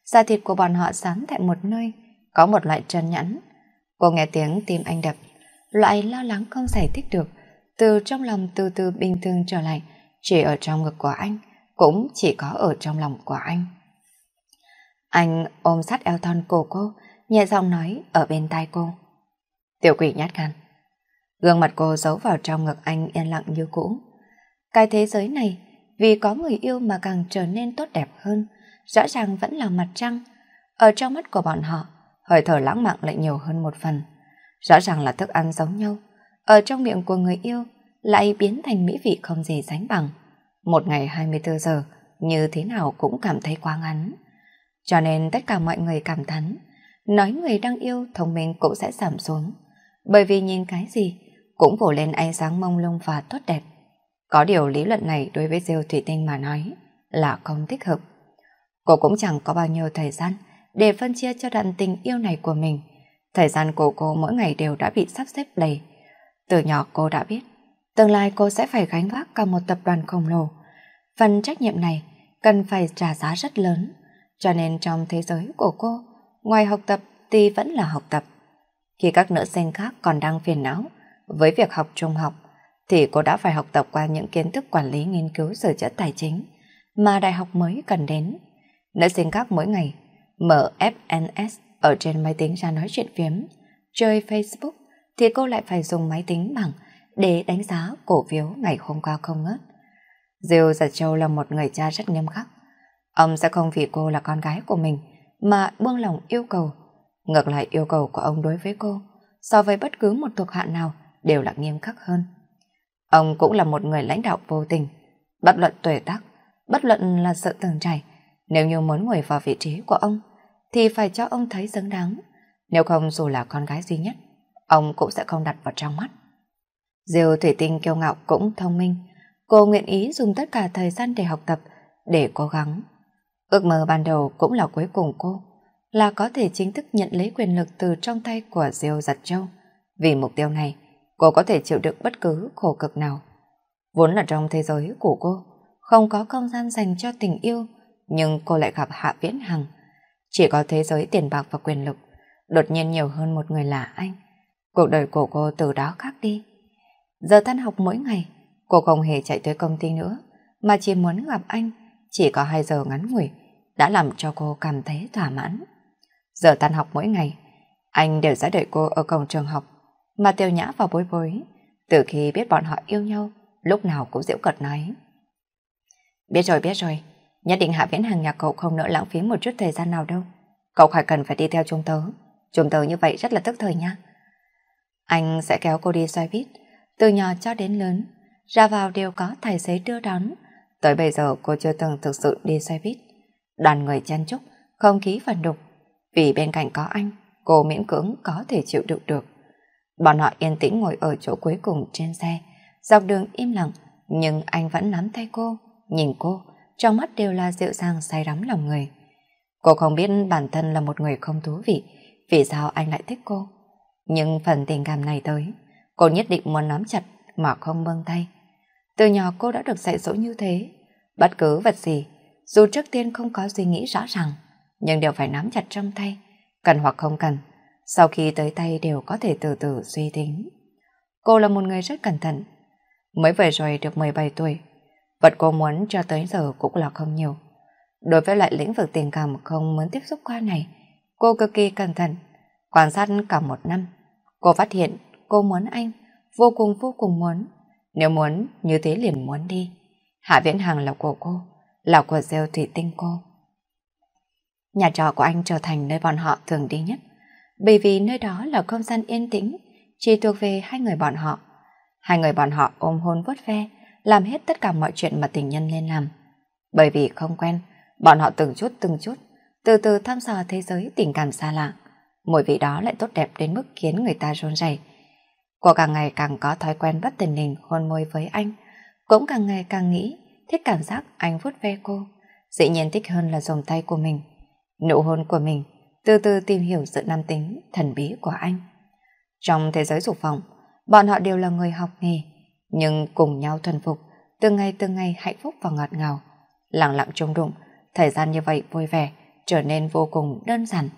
Da thịt của bọn họ sáng tại một nơi, có một loại trơn nhẵn. Cô nghe tiếng tim anh đập, loại lo lắng không giải thích được, từ trong lòng từ từ bình thường trở lại, chỉ ở trong ngực của anh, cũng chỉ có ở trong lòng của anh. Anh ôm sát eo thon cổ cô, nhẹ giọng nói ở bên tai cô. Tiểu quỷ nhát gan. Gương mặt cô giấu vào trong ngực anh yên lặng như cũ. Cái thế giới này, vì có người yêu mà càng trở nên tốt đẹp hơn, rõ ràng vẫn là mặt trăng. Ở trong mắt của bọn họ, hơi thở lãng mạn lại nhiều hơn một phần. Rõ ràng là thức ăn giống nhau. Ở trong miệng của người yêu, lại biến thành mỹ vị không gì sánh bằng. Một ngày 24 giờ, như thế nào cũng cảm thấy quá ngắn. Cho nên tất cả mọi người cảm thắn, nói người đang yêu thông minh cũng sẽ giảm xuống. Bởi vì nhìn cái gì cũng vổ lên ánh sáng mông lung và tốt đẹp. Có điều lý luận này đối với Diêu Thủy Tinh mà nói là không thích hợp. Cô cũng chẳng có bao nhiêu thời gian để phân chia cho đoạn tình yêu này của mình. Thời gian của cô mỗi ngày đều đã bị sắp xếp đầy. Từ nhỏ cô đã biết tương lai cô sẽ phải gánh vác cả một tập đoàn khổng lồ. Phần trách nhiệm này cần phải trả giá rất lớn, cho nên trong thế giới của cô, ngoài học tập thì vẫn là học tập. Khi các nữ sinh khác còn đang phiền não với việc học trung học, thì cô đã phải học tập qua những kiến thức quản lý nghiên cứu sửa chữa tài chính mà đại học mới cần đến. Nữ sinh khác mỗi ngày mở FNS ở trên máy tính ra nói chuyện phiếm, chơi Facebook thì cô lại phải dùng máy tính bằng để đánh giá cổ phiếu ngày hôm qua không ngớt. Diêu Giật Châu là một người cha rất nghiêm khắc. Ông sẽ không vì cô là con gái của mình mà buông lòng yêu cầu. Ngược lại yêu cầu của ông đối với cô so với bất cứ một thuộc hạ nào đều là nghiêm khắc hơn. Ông cũng là một người lãnh đạo vô tình, bất luận tuổi tác, bất luận là sự từng trải. Nếu như muốn ngồi vào vị trí của ông thì phải cho ông thấy xứng đáng. Nếu không dù là con gái duy nhất, ông cũng sẽ không đặt vào trong mắt. Diêu Thủy Tinh kiêu ngạo cũng thông minh, cô nguyện ý dùng tất cả thời gian để học tập, để cố gắng. Ước mơ ban đầu cũng là cuối cùng cô, là có thể chính thức nhận lấy quyền lực từ trong tay của Diêu Giật Châu. Vì mục tiêu này, cô có thể chịu đựng bất cứ khổ cực nào. Vốn là trong thế giới của cô, không có không gian dành cho tình yêu, nhưng cô lại gặp Hạ Viễn Hằng. Chỉ có thế giới tiền bạc và quyền lực, đột nhiên nhiều hơn một người là anh. Cuộc đời của cô từ đó khác đi. Giờ tan học mỗi ngày, cô không hề chạy tới công ty nữa, mà chỉ muốn gặp anh, chỉ có 2 giờ ngắn ngủi, đã làm cho cô cảm thấy thỏa mãn. Giờ tan học mỗi ngày, anh đều sẽ đợi cô ở cổng trường học, mà tiêu nhã vào bối bối, từ khi biết bọn họ yêu nhau, lúc nào cũng dễ cật nói. Biết rồi, biết rồi, nhất định Hạ Viễn hàng nhà cậu không nỡ lãng phí một chút thời gian nào đâu. Cậu phải cần phải đi theo chúng tớ, chúng tớ như vậy rất là tức thời nha. Anh sẽ kéo cô đi xoay vít, từ nhỏ cho đến lớn, ra vào đều có tài xế đưa đón. Tới bây giờ cô chưa từng thực sự đi xe buýt. Đoàn người chen chúc, không khí phần đục. Vì bên cạnh có anh, cô miễn cưỡng có thể chịu đựng được. Bọn họ yên tĩnh ngồi ở chỗ cuối cùng trên xe, dọc đường im lặng, nhưng anh vẫn nắm tay cô, nhìn cô, trong mắt đều là dịu dàng say đắm lòng người. Cô không biết bản thân là một người không thú vị, vì sao anh lại thích cô. Nhưng phần tình cảm này tới, Cô nhất định muốn nắm chặt mà không buông tay. Từ nhỏ cô đã được dạy dỗ như thế. Bất cứ vật gì, dù trước tiên không có suy nghĩ rõ ràng, nhưng đều phải nắm chặt trong tay, cần hoặc không cần. Sau khi tới tay đều có thể từ từ suy tính. Cô là một người rất cẩn thận. Mới về rồi được 17 tuổi, vật cô muốn cho tới giờ cũng là không nhiều. Đối với lại lĩnh vực tình cảm không muốn tiếp xúc qua này, cô cực kỳ cẩn thận, quan sát cả một năm. Cô phát hiện cô muốn anh, vô cùng vô cùng muốn. Nếu muốn, như thế liền muốn đi. Hạ Viễn Hằng là của cô, là của rêu thủy tinh cô. Nhà trọ của anh trở thành nơi bọn họ thường đi nhất, bởi vì nơi đó là không gian yên tĩnh, chỉ thuộc về hai người bọn họ. Hai người bọn họ ôm hôn vuốt ve, làm hết tất cả mọi chuyện mà tình nhân nên làm. Bởi vì không quen, bọn họ từng chút từng chút, từ từ thăm dò thế giới tình cảm xa lạ. mỗi vị đó lại tốt đẹp đến mức khiến người ta rôn rẩy Cô càng ngày càng có thói quen bất tình lình hôn môi với anh, cũng càng ngày càng nghĩ thích cảm giác anh vuốt ve cô. Dĩ nhiên thích hơn là dùng tay của mình. Nụ hôn của mình từ từ tìm hiểu sự nam tính thần bí của anh. Trong thế giới dục vọng, bọn họ đều là người học nghề, nhưng cùng nhau thuần phục, từng ngày từng ngày hạnh phúc và ngọt ngào. Lặng lặng chung đụng, thời gian như vậy vui vẻ, trở nên vô cùng đơn giản.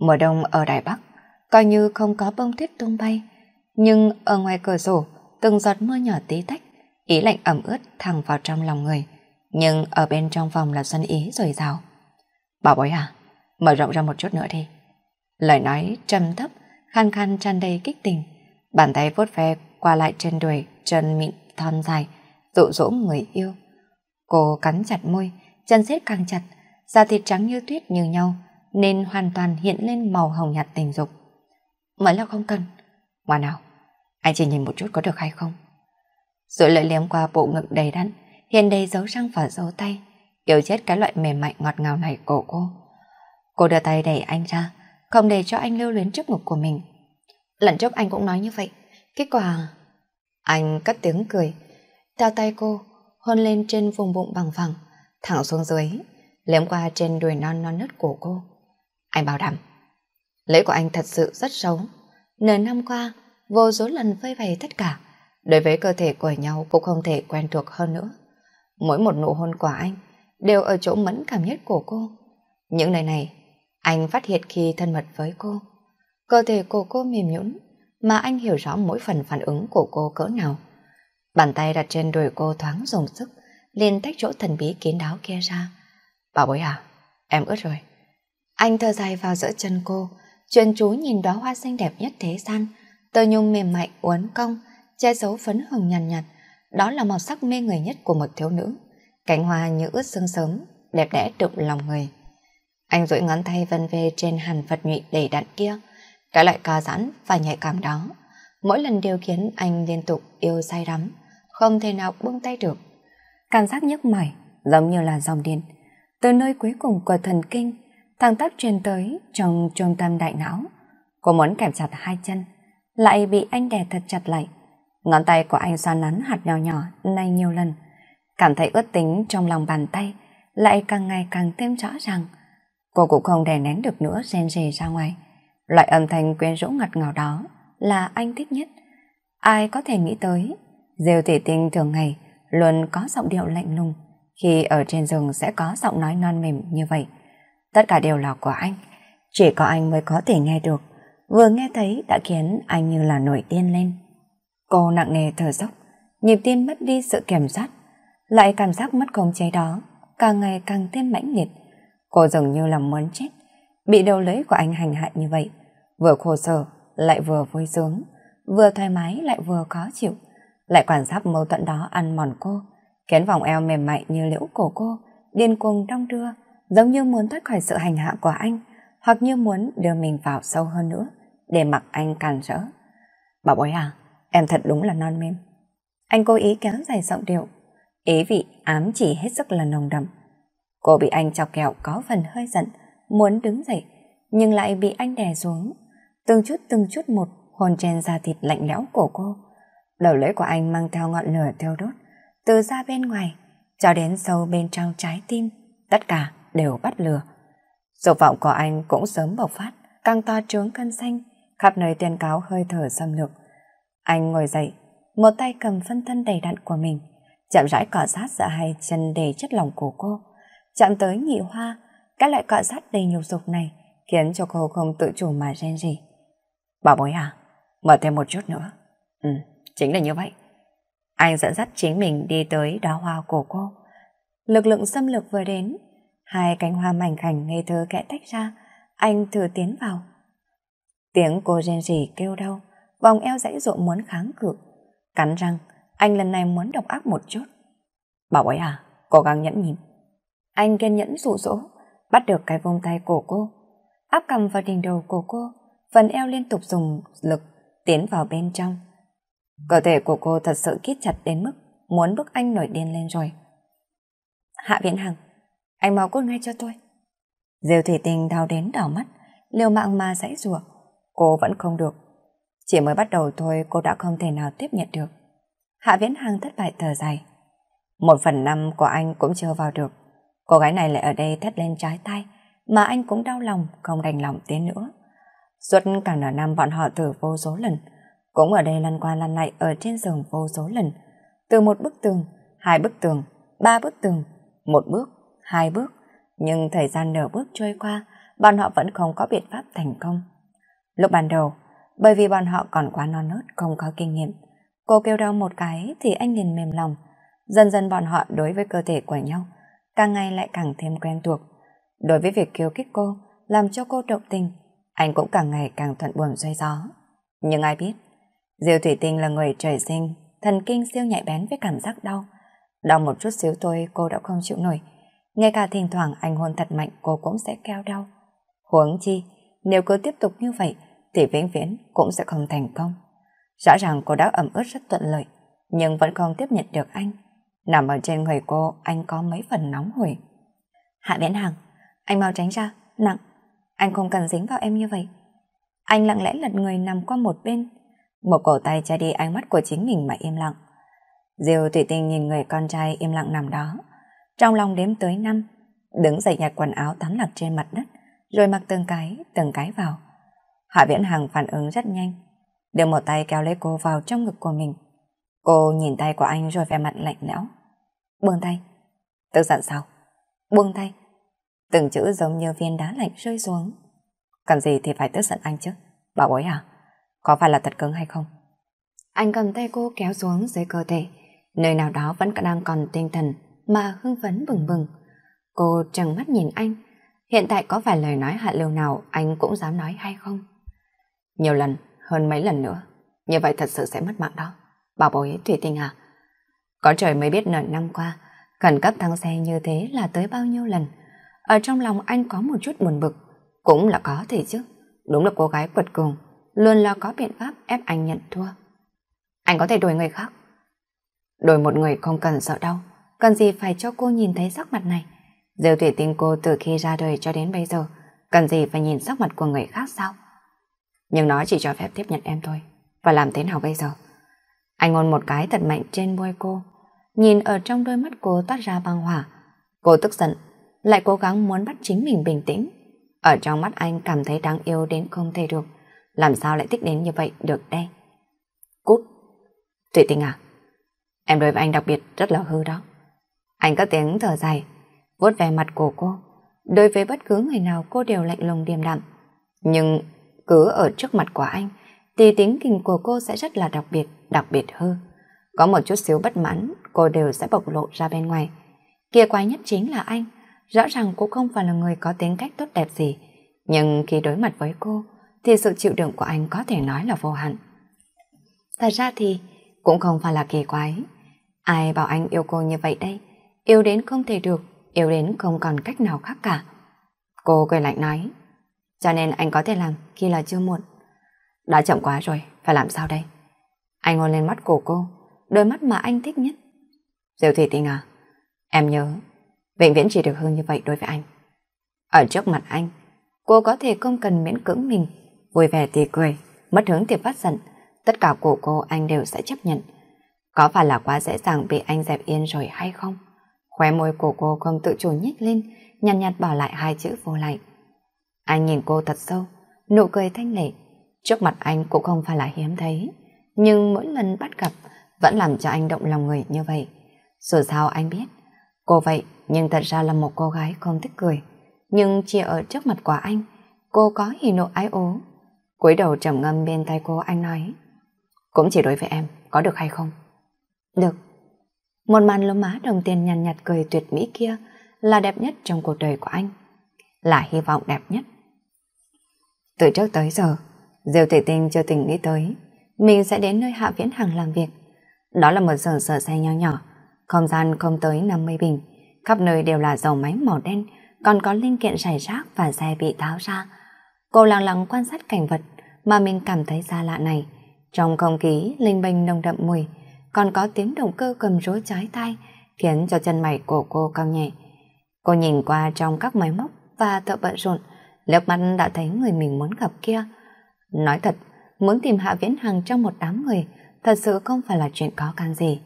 Mùa đông ở Đài Bắc coi như không có bông tuyết tung bay. Nhưng ở ngoài cửa sổ, từng giọt mưa nhỏ tí tách, ý lạnh ẩm ướt thẳng vào trong lòng người. Nhưng ở bên trong phòng là xuân ý rồi rào. Bảo bối à, mở rộng ra một chút nữa đi. Lời nói trầm thấp, khăn khăn tràn đầy kích tình. Bàn tay vuốt ve qua lại trên đùi, chân mịn, thon dài, dụ dỗ người yêu. Cô cắn chặt môi, chân xếp càng chặt, da thịt trắng như tuyết như nhau, nên hoàn toàn hiện lên màu hồng nhạt tình dục. Mới là không cần. Ngoà nào, anh chỉ nhìn một chút có được hay không? Rồi lợi liếm qua bộ ngực đầy đặn, hiền đầy dấu răng và dấu tay. Yêu chết cái loại mềm mại ngọt ngào này của cô. Cô đưa tay đẩy anh ra, không để cho anh lưu luyến trước ngực của mình. Lần trước anh cũng nói như vậy. Kết quả... Anh cất tiếng cười, theo tay cô, hôn lên trên vùng bụng bằng phẳng, thẳng xuống dưới, liếm qua trên đùi non non nứt của cô. Anh bảo đảm, Lễ của anh thật sự rất xấu. Nửa năm qua, vô số lần phơi bày tất cả. Đối với cơ thể của nhau cũng không thể quen thuộc hơn nữa. Mỗi một nụ hôn của anh đều ở chỗ mẫn cảm nhất của cô. Những lời này, anh phát hiện khi thân mật với cô. Cơ thể của cô mềm nhũn mà anh hiểu rõ mỗi phần phản ứng của cô cỡ nào. Bàn tay đặt trên đùi cô thoáng dùng sức, liền tách chỗ thần bí kín đáo kia ra. Bảo bối à, em ướt rồi. Anh thơ dài vào giữa chân cô, chuyên chú nhìn đóa hoa xinh đẹp nhất thế gian, tơ nhung mềm mại uốn cong, che giấu phấn hồng nhàn nhạt, nhạt, đó là màu sắc mê người nhất của một thiếu nữ. Cánh hoa như ướt sương sớm, đẹp đẽ đụng lòng người. Anh duỗi ngón tay vân về trên hàn vật nhụy đầy đặn kia, cái loại ca giãn và nhạy cảm đó. Mỗi lần đều khiến anh liên tục yêu say đắm, không thể nào buông tay được. Cảm giác nhức mỏi, giống như là dòng điện, từ nơi cuối cùng của thần kinh thang tác truyền tới trong trung tâm đại não. Cô muốn kẹp chặt hai chân, lại bị anh đè thật chặt lại. Ngón tay của anh xoan nắn hạt nhỏ nhỏ nay nhiều lần, cảm thấy ướt tính trong lòng bàn tay, lại càng ngày càng thêm rõ ràng. Cô cũng không đè nén được nữa xen rỉ ra ngoài. Loại âm thanh quyến rũ ngặt ngào đó là anh thích nhất. Ai có thể nghĩ tới, Diêu tỷ tinh thường ngày luôn có giọng điệu lạnh lùng, khi ở trên giường sẽ có giọng nói non mềm như vậy. Tất cả đều là của anh, chỉ có anh mới có thể nghe được. Vừa nghe thấy đã khiến anh như là nổi điên lên. Cô nặng nề thở dốc, nhịp tim mất đi sự kiểm soát, lại cảm giác mất khống chế đó, càng ngày càng thêm mãnh liệt. Cô dường như là muốn chết, bị đầu lưỡi của anh hành hạ như vậy, vừa khổ sở lại vừa vui sướng, vừa thoải mái lại vừa khó chịu, lại quan sát mâu thuẫn đó ăn mòn cô, khiến vòng eo mềm mại như liễu cổ cô điên cuồng đong đưa, giống như muốn thoát khỏi sự hành hạ của anh, hoặc như muốn đưa mình vào sâu hơn nữa, để mặc anh càn rỡ. Bảo bối à, em thật đúng là non mềm. Anh cố ý kéo dài giọng điệu, ý vị ám chỉ hết sức là nồng đậm. Cô bị anh chọc kẹo có phần hơi giận, muốn đứng dậy, nhưng lại bị anh đè xuống. Từng chút từng chút một hôn chen ra thịt lạnh lẽo của cô. Đầu lưỡi của anh mang theo ngọn lửa theo đốt, từ ra bên ngoài, cho đến sâu bên trong trái tim. Tất cả đều bắt lừa. Dục vọng của anh cũng sớm bộc phát, càng to trướng cân xanh, khắp nơi tuyên cáo hơi thở xâm lược. Anh ngồi dậy, một tay cầm phân thân đầy đặn của mình, chạm rãi cọ sát giữa hai chân đầy chất lỏng của cô, chạm tới nhị hoa, các loại cọ sát đầy nhục dục này khiến cho cô không tự chủ mà rên rỉ. Bảo bối à, mở thêm một chút nữa. Ừ, chính là như vậy. Anh dẫn dắt chính mình đi tới đóa hoa của cô. Lực lượng xâm lược vừa đến, Hai cánh hoa mảnh khảnh ngây thơ kẽ tách ra, anh thử tiến vào. Tiếng cô rên rỉ kêu đau, vòng eo dãy dụa muốn kháng cự. Cắn răng, anh lần này muốn độc ác một chút. Bảo ấy à, cố gắng nhẫn nhịn. Anh kiên nhẫn dụ dỗ, bắt được cái vòng tay cổ cô. Áp cầm vào đỉnh đầu của cô, phần eo liên tục dùng lực tiến vào bên trong. Cơ thể của cô thật sự kít chặt đến mức muốn bức anh nổi điên lên rồi. Hạ Viễn Hằng anh mau cút ngay cho tôi. Diêu thủy tinh đau đến đỏ mắt, liều mạng mà dãy rùa, Cô vẫn không được. Chỉ mới bắt đầu thôi cô đã không thể nào tiếp nhận được. Hạ viễn hàng thất bại thở dài. Một phần năm của anh cũng chưa vào được. Cô gái này lại ở đây thét lên trái tay, mà anh cũng đau lòng, không đành lòng tiến nữa. Suốt cả nửa năm bọn họ thử vô số lần, cũng ở đây lăn qua lăn lại ở trên giường vô số lần. Từ một bức tường, hai bức tường, ba bức tường, một bước, hai bước, nhưng thời gian nửa bước trôi qua, bọn họ vẫn không có biện pháp thành công. Lúc ban đầu, bởi vì bọn họ còn quá non nớt, không có kinh nghiệm, cô kêu đau một cái thì anh liền mềm lòng. Dần dần bọn họ đối với cơ thể của nhau, càng ngày lại càng thêm quen thuộc. Đối với việc kêu kích cô, làm cho cô động tình, anh cũng càng ngày càng thuận buồm xoay gió. Nhưng ai biết, Diêu Thủy Tinh là người trời sinh, thần kinh siêu nhạy bén với cảm giác đau. Đau một chút xíu thôi cô đã không chịu nổi, ngay cả thỉnh thoảng anh hôn thật mạnh cô cũng sẽ keo đau. Huống chi, nếu cứ tiếp tục như vậy thì vĩnh viễn cũng sẽ không thành công. Rõ ràng cô đã ẩm ướt rất thuận lợi, nhưng vẫn không tiếp nhận được anh. Nằm ở trên người cô, anh có mấy phần nóng hổi. Hạ Viễn hàng, anh mau tránh ra, nặng. Anh không cần dính vào em như vậy. Anh lặng lẽ lật người nằm qua một bên. Một cổ tay che đi ánh mắt của chính mình mà im lặng. Diêu tùy tình nhìn người con trai im lặng nằm đó trong lòng đếm tới năm, đứng dậy nhặt quần áo tắm lạc trên mặt đất, rồi mặc từng cái, từng cái vào. Hạ Viễn Hằng phản ứng rất nhanh, đưa một tay kéo lấy cô vào trong ngực của mình. Cô nhìn tay của anh rồi vẻ mặt lạnh lẽo. Buông tay. Tức giận sao? Buông tay. Từng chữ giống như viên đá lạnh rơi xuống. Cần gì thì phải tức giận anh chứ? Bảo bối à? Có phải là thật cứng hay không? Anh cầm tay cô kéo xuống dưới cơ thể, nơi nào đó vẫn đang còn tinh thần mà hưng phấn bừng bừng. Cô trừng mắt nhìn anh, hiện tại có phải lời nói hạ lưu nào anh cũng dám nói hay không? Nhiều lần, hơn mấy lần nữa, như vậy thật sự sẽ mất mạng đó. Bảo bối Thủy Tinh à? Có trời mới biết nợ năm qua, khẩn cấp thăng xe như thế là tới bao nhiêu lần. Ở trong lòng anh có một chút buồn bực, cũng là có thể chứ. Đúng là cô gái quật cường, luôn lo có biện pháp ép anh nhận thua. Anh có thể đổi người khác. Đổi một người không cần sợ đau, cần gì phải cho cô nhìn thấy sắc mặt này. Diêu thủy tinh cô từ khi ra đời cho đến bây giờ, cần gì phải nhìn sắc mặt của người khác sao? Nhưng nó chỉ cho phép tiếp nhận em thôi, và làm thế nào bây giờ? Anh hôn một cái thật mạnh trên môi cô, nhìn ở trong đôi mắt cô toát ra băng hỏa. Cô tức giận, lại cố gắng muốn bắt chính mình bình tĩnh. Ở trong mắt anh cảm thấy đáng yêu đến không thể được, làm sao lại thích đến như vậy được đây? Cút! Thủy tinh à, em đối với anh đặc biệt rất là hư đó. Anh cất tiếng thở dài, vuốt về mặt của cô. Đối với bất cứ người nào cô đều lạnh lùng điềm đạm. Nhưng cứ ở trước mặt của anh, thì tính tình của cô sẽ rất là đặc biệt, đặc biệt hơn. Có một chút xíu bất mãn, cô đều sẽ bộc lộ ra bên ngoài. Kia quái nhất chính là anh, rõ ràng cô không phải là người có tính cách tốt đẹp gì. Nhưng khi đối mặt với cô, thì sự chịu đựng của anh có thể nói là vô hạn. Thật ra thì cũng không phải là kỳ quái. Ai bảo anh yêu cô như vậy đây? yêu đến không thể được, yêu đến không còn cách nào khác cả. Cô cười lạnh nói, cho nên anh có thể làm khi là chưa muộn. Đã chậm quá rồi, phải làm sao đây? Anh hôn lên mắt của cô, đôi mắt mà anh thích nhất. Diệu Thủy Tinh à, em nhớ, vĩnh viễn chỉ được hương như vậy đối với anh. Ở trước mặt anh, cô có thể không cần miễn cưỡng mình, vui vẻ thì cười, mất hướng thì phát giận, tất cả của cô anh đều sẽ chấp nhận. Có phải là quá dễ dàng bị anh dẹp yên rồi hay không? Khóe môi của cô không tự chủ nhếch lên, nhàn nhạt, nhạt bỏ lại hai chữ vô lại. Anh nhìn cô thật sâu, nụ cười thanh lệ. Trước mặt anh cũng không phải là hiếm thấy, nhưng mỗi lần bắt gặp vẫn làm cho anh động lòng người như vậy. Dù sao anh biết, cô vậy nhưng thật ra là một cô gái không thích cười. Nhưng chỉ ở trước mặt của anh, cô có hỉ nộ ái ố. cúi đầu trầm ngâm bên tay cô anh nói, cũng chỉ đối với em, có được hay không? Được. Một màn lông má đồng tiền nhàn nhạt, nhạt cười tuyệt mỹ kia là đẹp nhất trong cuộc đời của anh. Là hy vọng đẹp nhất. Từ trước tới giờ, Diêu Thị Tinh chưa từng nghĩ tới mình sẽ đến nơi Hạ Viễn Hằng làm việc. Đó là một sở sở xe nhỏ nhỏ, không gian không tới 50 bình, khắp nơi đều là dầu máy màu đen, còn có linh kiện rải rác và xe bị tháo ra. Cô lặng lặng quan sát cảnh vật mà mình cảm thấy xa lạ này. Trong không khí linh bênh nồng đậm mùi, còn có tiếng động cơ cầm rối trái tay, khiến cho chân mày của cô cao nhẹ. Cô nhìn qua trong các máy móc và thợ bận rộn, liếc mắt đã thấy người mình muốn gặp kia. Nói thật, muốn tìm Hạ Viễn Hằng trong một đám người thật sự không phải là chuyện có can gì.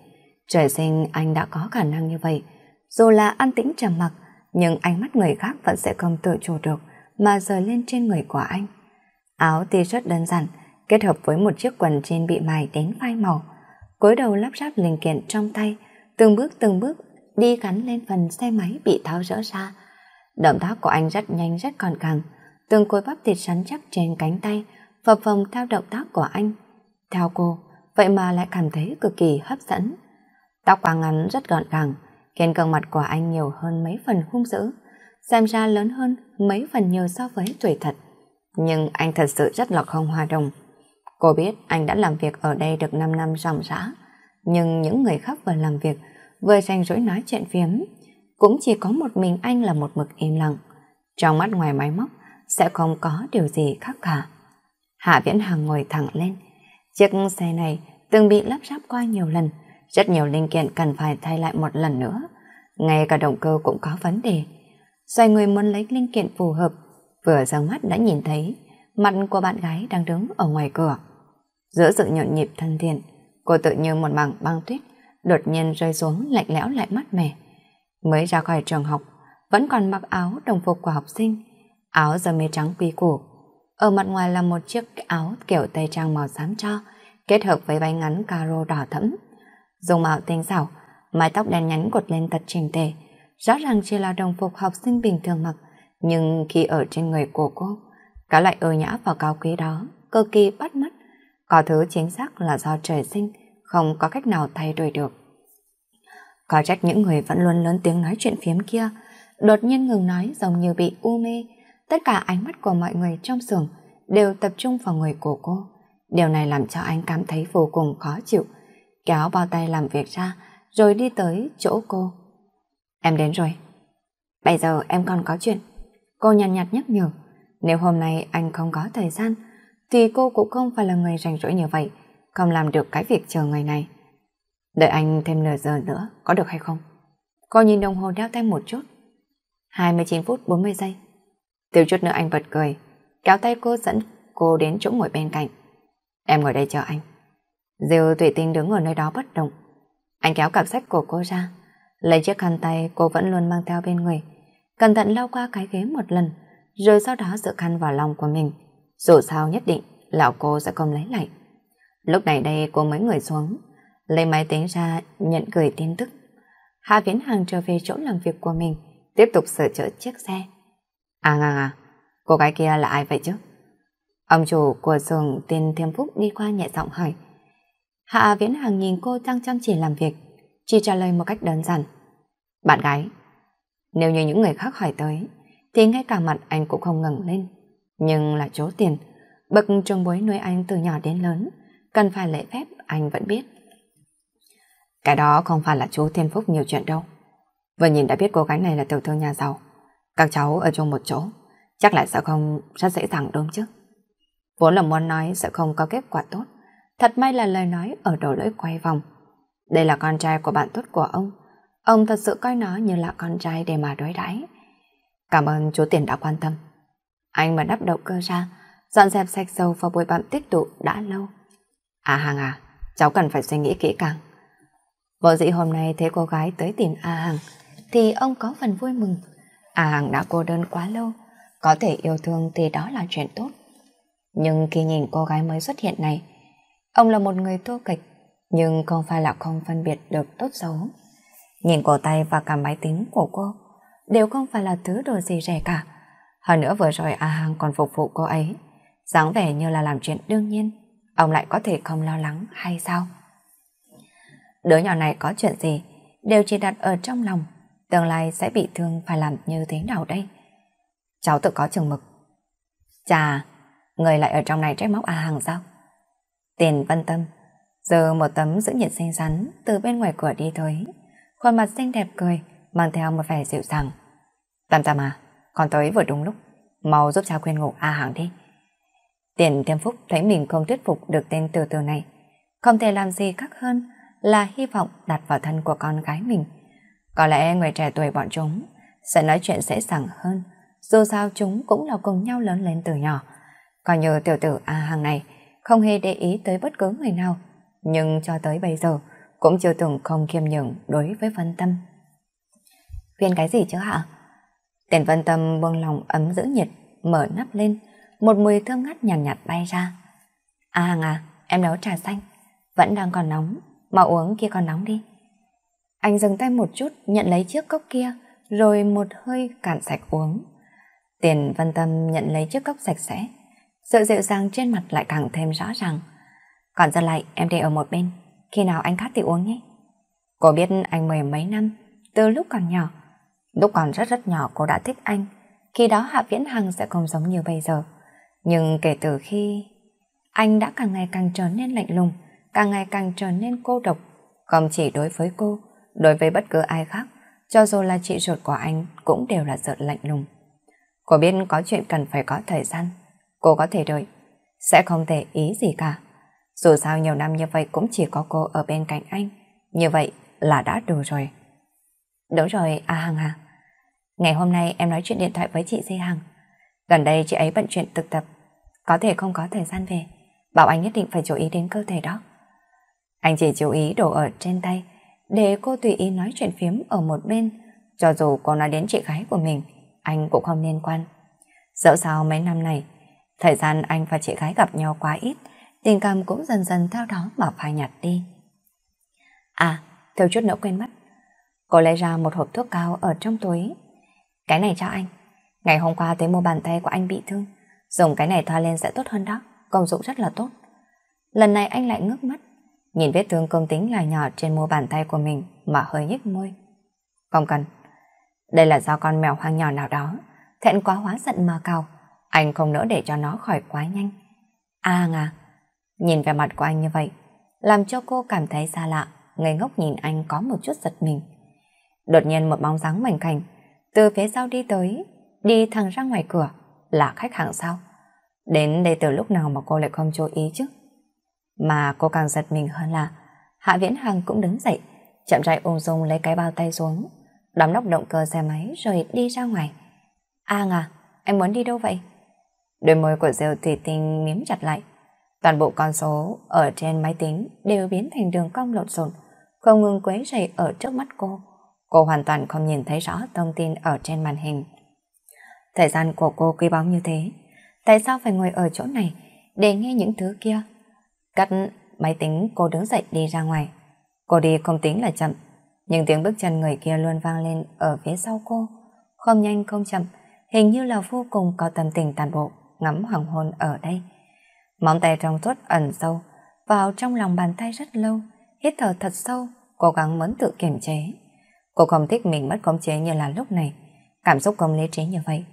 Trời sinh anh đã có khả năng như vậy. Dù là an tĩnh trầm mặc, nhưng ánh mắt người khác vẫn sẽ không tự chủ được mà rời lên trên người của anh. Áo t-shirt đơn giản kết hợp với một chiếc quần trên bị mài đến phai màu cúi đầu lắp ráp linh kiện trong tay, từng bước từng bước đi gắn lên phần xe máy bị tháo rỡ ra. Động tác của anh rất nhanh rất còn càng, từng cối bắp thịt rắn chắc trên cánh tay, phập phồng theo động tác của anh. Theo cô, vậy mà lại cảm thấy cực kỳ hấp dẫn. Tóc quá ngắn rất gọn gàng, khiến gương mặt của anh nhiều hơn mấy phần hung dữ, xem ra lớn hơn mấy phần nhiều so với tuổi thật. Nhưng anh thật sự rất là không hòa đồng. Cô biết anh đã làm việc ở đây được 5 năm ròng rã, nhưng những người khác vừa làm việc, vừa ranh rỗi nói chuyện phiếm. Cũng chỉ có một mình anh là một mực im lặng. Trong mắt ngoài máy móc, sẽ không có điều gì khác cả. Hạ Viễn Hằng ngồi thẳng lên. Chiếc xe này từng bị lắp ráp qua nhiều lần, rất nhiều linh kiện cần phải thay lại một lần nữa. Ngay cả động cơ cũng có vấn đề. Xoay người muốn lấy linh kiện phù hợp, vừa ra mắt đã nhìn thấy mặt của bạn gái đang đứng ở ngoài cửa. Giữa sự nhộn nhịp thân thiện, cô tự như một mảng băng tuyết, đột nhiên rơi xuống lạnh lẽo lại mát mẻ. Mới ra khỏi trường học, vẫn còn mặc áo đồng phục của học sinh, áo giờ mi trắng quy củ. Ở mặt ngoài là một chiếc áo kiểu tây trang màu xám cho, kết hợp với váy ngắn caro đỏ thẫm. Dùng mạo tinh xảo, mái tóc đen nhánh cột lên thật trình tề, rõ ràng chỉ là đồng phục học sinh bình thường mặc, nhưng khi ở trên người của cô, cái loại ơ nhã và cao quý đó, cực kỳ bắt mắt, có thứ chính xác là do trời sinh, không có cách nào thay đổi được. Có trách những người vẫn luôn lớn tiếng nói chuyện phiếm kia, đột nhiên ngừng nói giống như bị u mê. Tất cả ánh mắt của mọi người trong xưởng đều tập trung vào người của cô. Điều này làm cho anh cảm thấy vô cùng khó chịu, kéo bao tay làm việc ra, rồi đi tới chỗ cô. Em đến rồi. Bây giờ em còn có chuyện. Cô nhàn nhạt, nhạt nhắc nhở. Nếu hôm nay anh không có thời gian, thì cô cũng không phải là người rảnh rỗi như vậy, không làm được cái việc chờ ngày này. Đợi anh thêm nửa giờ nữa, có được hay không? Cô nhìn đồng hồ đeo tay một chút. 29 phút 40 giây. Tiêu chút nữa anh bật cười, kéo tay cô dẫn cô đến chỗ ngồi bên cạnh. Em ngồi đây chờ anh. Diêu tùy tinh đứng ở nơi đó bất động. Anh kéo cặp sách của cô ra, lấy chiếc khăn tay cô vẫn luôn mang theo bên người, cẩn thận lau qua cái ghế một lần, rồi sau đó dựa khăn vào lòng của mình. Dù sao nhất định, lão cô sẽ không lấy lại. Lúc này đây cô mấy người xuống, lấy máy tính ra nhận gửi tin tức. Hạ Viễn Hằng trở về chỗ làm việc của mình, tiếp tục sửa chữa chiếc xe. À à à, cô gái kia là ai vậy chứ? Ông chủ của giường tên Thiêm Phúc đi qua nhẹ giọng hỏi. Hạ Viễn Hằng nhìn cô đang chăm chỉ làm việc, chỉ trả lời một cách đơn giản. Bạn gái, nếu như những người khác hỏi tới, thì ngay cả mặt anh cũng không ngẩng lên. Nhưng là chỗ tiền, bậc trường bối nuôi anh từ nhỏ đến lớn, cần phải lễ phép anh vẫn biết. Cái đó không phải là chú Thiên Phúc nhiều chuyện đâu. Vừa nhìn đã biết cô gái này là tiểu thư nhà giàu. Các cháu ở chung một chỗ, chắc là sẽ không rất dễ dàng đúng chứ. Vốn là muốn nói sẽ không có kết quả tốt. Thật may là lời nói ở đầu lưỡi quay vòng. Đây là con trai của bạn tốt của ông. Ông thật sự coi nó như là con trai để mà đối đãi. Cảm ơn chú Tiền đã quan tâm. Anh mà đắp đậu cơ ra, dọn dẹp sạch dầu và bụi bặm tích tụ đã lâu. À Hằng à, cháu cần phải suy nghĩ kỹ càng. Vợ dĩ hôm nay thấy cô gái tới tìm A Hằng, thì ông có phần vui mừng. A Hằng đã cô đơn quá lâu, có thể yêu thương thì đó là chuyện tốt. Nhưng khi nhìn cô gái mới xuất hiện này, ông là một người tô kịch, nhưng không phải là không phân biệt được tốt xấu. Nhìn cổ tay và cầm máy tính của cô, đều không phải là thứ đồ gì rẻ cả. Hơn nữa vừa rồi A Hàng còn phục vụ cô ấy, dáng vẻ như là làm chuyện đương nhiên, ông lại có thể không lo lắng hay sao? Đứa nhỏ này có chuyện gì, đều chỉ đặt ở trong lòng, tương lai sẽ bị thương phải làm như thế nào đây? Cháu tự có chừng mực. Chà, người lại ở trong này trách móc A Hàng sao? Tiền vân tâm, giờ một tấm giữ nhiệt xinh xắn từ bên ngoài cửa đi thôi. khuôn mặt xinh đẹp cười, mang theo một vẻ dịu dàng. Tam Tam à, con tới vừa đúng lúc, mau giúp cha khuyên ngủ A Hàng đi. Tiền Thiên Phúc thấy mình không thuyết phục được tên từ từ này, không thể làm gì khác hơn là hy vọng đặt vào thân của con gái mình. Có lẽ người trẻ tuổi bọn chúng sẽ nói chuyện dễ dàng hơn, dù sao chúng cũng là cùng nhau lớn lên từ nhỏ. Còn như tiểu tử A Hàng này, không hề để ý tới bất cứ người nào, nhưng cho tới bây giờ cũng chưa từng không khiêm nhường đối với Vân Tâm khuyên cái gì chứ hả? Tiền vân tâm buông lòng ấm giữ nhiệt, mở nắp lên, một mùi thơm ngát nhàn nhạt, nhạt bay ra. À Hằng à, em nấu trà xanh, vẫn đang còn nóng, mà uống kia còn nóng đi. Anh dừng tay một chút, nhận lấy chiếc cốc kia, rồi một hơi cạn sạch uống. Tiền văn tâm nhận lấy chiếc cốc sạch sẽ, sự dịu dàng trên mặt lại càng thêm rõ ràng. Còn giờ lại, em để ở một bên, khi nào anh khát thì uống nhé. Cô biết anh mười mấy năm, từ lúc còn nhỏ, Lúc còn rất rất nhỏ cô đã thích anh, khi đó Hạ Viễn Hằng sẽ không giống như bây giờ. Nhưng kể từ khi... Anh đã càng ngày càng trở nên lạnh lùng, càng ngày càng trở nên cô độc, không chỉ đối với cô, đối với bất cứ ai khác, cho dù là chị ruột của anh cũng đều là sự lạnh lùng. Cô biết có chuyện cần phải có thời gian, cô có thể đợi, sẽ không thể ý gì cả. Dù sao nhiều năm như vậy cũng chỉ có cô ở bên cạnh anh, như vậy là đã đủ rồi. Đúng rồi, a Hằng à. Ngày hôm nay em nói chuyện điện thoại với chị Di Hằng. Gần đây chị ấy bận chuyện thực tập, có thể không có thời gian về. Bảo anh nhất định phải chú ý đến cơ thể đó. Anh chỉ chú ý đồ ở trên tay, để cô tùy ý nói chuyện phiếm ở một bên. Cho dù cô nói đến chị gái của mình, anh cũng không liên quan. Dẫu sao mấy năm này, thời gian anh và chị gái gặp nhau quá ít, tình cảm cũng dần dần theo đó mà phai nhạt đi. À, thiếu chút nữa quên mất. Cô lấy ra một hộp thuốc cao ở trong túi, cái này cho anh. Ngày hôm qua tới mua bàn tay của anh bị thương. Dùng cái này thoa lên sẽ tốt hơn đó. Công dụng rất là tốt. Lần này anh lại ngước mắt. Nhìn vết thương công tính là nhỏ trên mua bàn tay của mình mà hơi nhếch môi. Không cần. Đây là do con mèo hoang nhỏ nào đó. Thẹn quá hóa giận mà cào. Anh không nỡ để cho nó khỏi quá nhanh. À ngà. Nhìn vẻ mặt của anh như vậy, làm cho cô cảm thấy xa lạ, ngây ngốc nhìn anh có một chút giật mình. Đột nhiên một bóng dáng mảnh khảnh từ phía sau đi tới, đi thẳng ra ngoài cửa, là khách hàng sao? Đến đây từ lúc nào mà cô lại không chú ý chứ? Mà cô càng giật mình hơn là Hạ Viễn Hằng cũng đứng dậy, chậm rãi ung dung lấy cái bao tay xuống, đóng nóc động cơ xe máy rồi đi ra ngoài. a à, em muốn đi đâu vậy? Đôi môi của Diêu Thủy Tinh miếm chặt lại. Toàn bộ con số ở trên máy tính đều biến thành đường cong lộn xộn, không ngừng quấy rầy ở trước mắt cô. Cô hoàn toàn không nhìn thấy rõ thông tin ở trên màn hình. Thời gian của cô quý báu như thế, tại sao phải ngồi ở chỗ này để nghe những thứ kia? Cắt máy tính cô đứng dậy đi ra ngoài. Cô đi không tính là chậm, nhưng tiếng bước chân người kia luôn vang lên ở phía sau cô. Không nhanh không chậm, hình như là vô cùng có tâm tình tàn bộ, ngắm hoàng hôn ở đây. Móng tay trong suốt ẩn sâu, vào trong lòng bàn tay rất lâu, hít thở thật sâu, cố gắng muốn tự kiềm chế. Cô không thích mình mất khống chế như là lúc này. Cảm xúc không lý trí như vậy.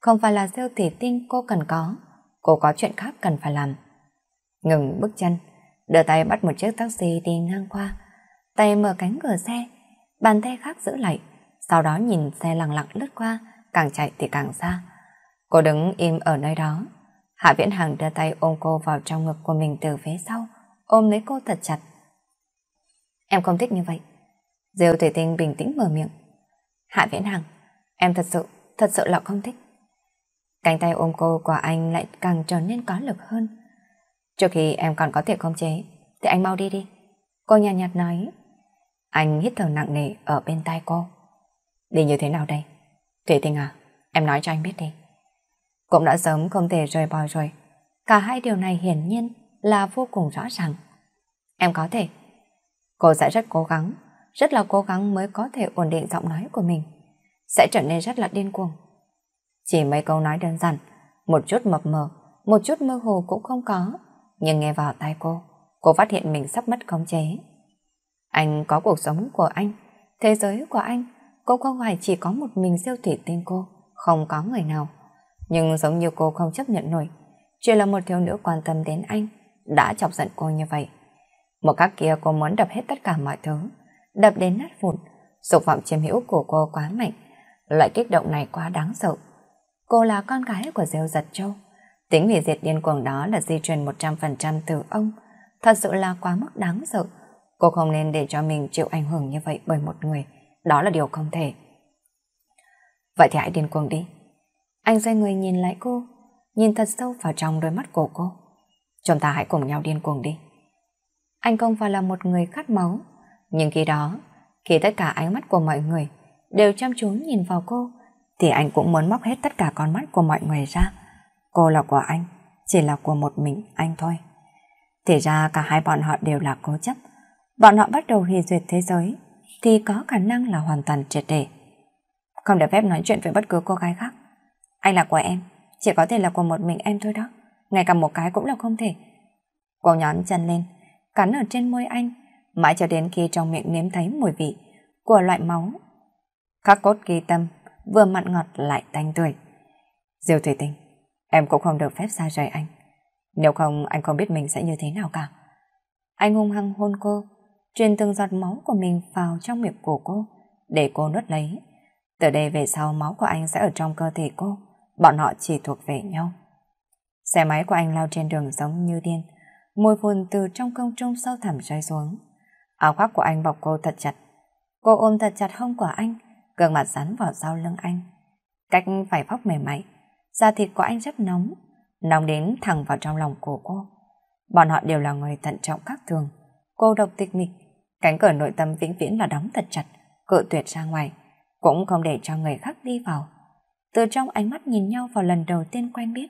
Không phải là siêu thủy tinh cô cần có. Cô có chuyện khác cần phải làm. Ngừng bước chân, đưa tay bắt một chiếc taxi đi ngang qua. Tay mở cánh cửa xe, bàn tay khác giữ lại. Sau đó nhìn xe lặng lặng lướt qua, càng chạy thì càng xa. Cô đứng im ở nơi đó. Hạ Viễn Hằng đưa tay ôm cô vào trong ngực của mình từ phía sau, ôm lấy cô thật chặt. Em không thích như vậy. Diêu Thủy Tinh bình tĩnh mở miệng. Hạ Viễn Hằng, em thật sự, thật sự là không thích. Cánh tay ôm cô của anh lại càng trở nên có lực hơn. Trước khi em còn có thể khống chế, thì anh mau đi đi. Cô nhàn nhạt, nhạt nói. Anh hít thở nặng nề ở bên tay cô. Đi như thế nào đây? Thủy Tinh à, em nói cho anh biết đi. Cũng đã sớm không thể rời bỏ rồi. Cả hai điều này hiển nhiên là vô cùng rõ ràng. Em có thể. Cô sẽ rất cố gắng rất là cố gắng mới có thể ổn định giọng nói của mình, sẽ trở nên rất là điên cuồng. Chỉ mấy câu nói đơn giản, một chút mập mờ, một chút mơ hồ cũng không có, nhưng nghe vào tai cô, cô phát hiện mình sắp mất khống chế. Anh có cuộc sống của anh, thế giới của anh, cô không phải chỉ có một mình siêu thủy tinh cô, không có người nào. Nhưng giống như cô không chấp nhận nổi, chỉ là một thiếu nữ quan tâm đến anh, đã chọc giận cô như vậy. Một cách kia cô muốn đập hết tất cả mọi thứ, đập đến nát vụn, dục vọng chiếm hữu của cô quá mạnh, loại kích động này quá đáng sợ. Cô là con gái của Diêu Giật Châu, tính hủy diệt điên cuồng đó là di truyền 100% từ ông, thật sự là quá mức đáng sợ. Cô không nên để cho mình chịu ảnh hưởng như vậy bởi một người, đó là điều không thể. Vậy thì hãy điên cuồng đi. Anh xoay người nhìn lại cô, nhìn thật sâu vào trong đôi mắt của cô. Chúng ta hãy cùng nhau điên cuồng đi. Anh không phải là một người khát máu, nhưng khi đó, khi tất cả ánh mắt của mọi người đều chăm chú nhìn vào cô, thì anh cũng muốn móc hết tất cả con mắt của mọi người ra. Cô là của anh, chỉ là của một mình anh thôi. Thì ra cả hai bọn họ đều là cố chấp. Bọn họ bắt đầu hủy duyệt thế giới, thì có khả năng là hoàn toàn triệt để. Không được phép nói chuyện với bất cứ cô gái khác. Anh là của em, chỉ có thể là của một mình em thôi đó. Ngay cả một cái cũng là không thể. Cô nhón chân lên, cắn ở trên môi anh, mãi cho đến khi trong miệng nếm thấy mùi vị của loại máu. Khắc cốt ghi tâm, vừa mặn ngọt lại tanh tươi. Diêu Thủy Tinh, em cũng không được phép xa rời anh. Nếu không anh không biết mình sẽ như thế nào cả. Anh hung hăng hôn cô, truyền từng giọt máu của mình vào trong miệng của cô để cô nuốt lấy. Từ đây về sau máu của anh sẽ ở trong cơ thể cô, bọn họ chỉ thuộc về nhau. Xe máy của anh lao trên đường giống như điên, mùi phun từ trong công trung sâu thẳm rơi xuống. Áo khoác của anh bọc cô thật chặt. Cô ôm thật chặt hông của anh, gương mặt rắn vào sau lưng anh. Cách phải phóc mềm mại, da thịt của anh rất nóng, nóng đến thẳng vào trong lòng của cô. Bọn họ đều là người thận trọng các thường. Cô độc tịch mịch, cánh cửa nội tâm vĩnh viễn là đóng thật chặt, cự tuyệt ra ngoài, cũng không để cho người khác đi vào. Từ trong ánh mắt nhìn nhau vào lần đầu tiên quen biết,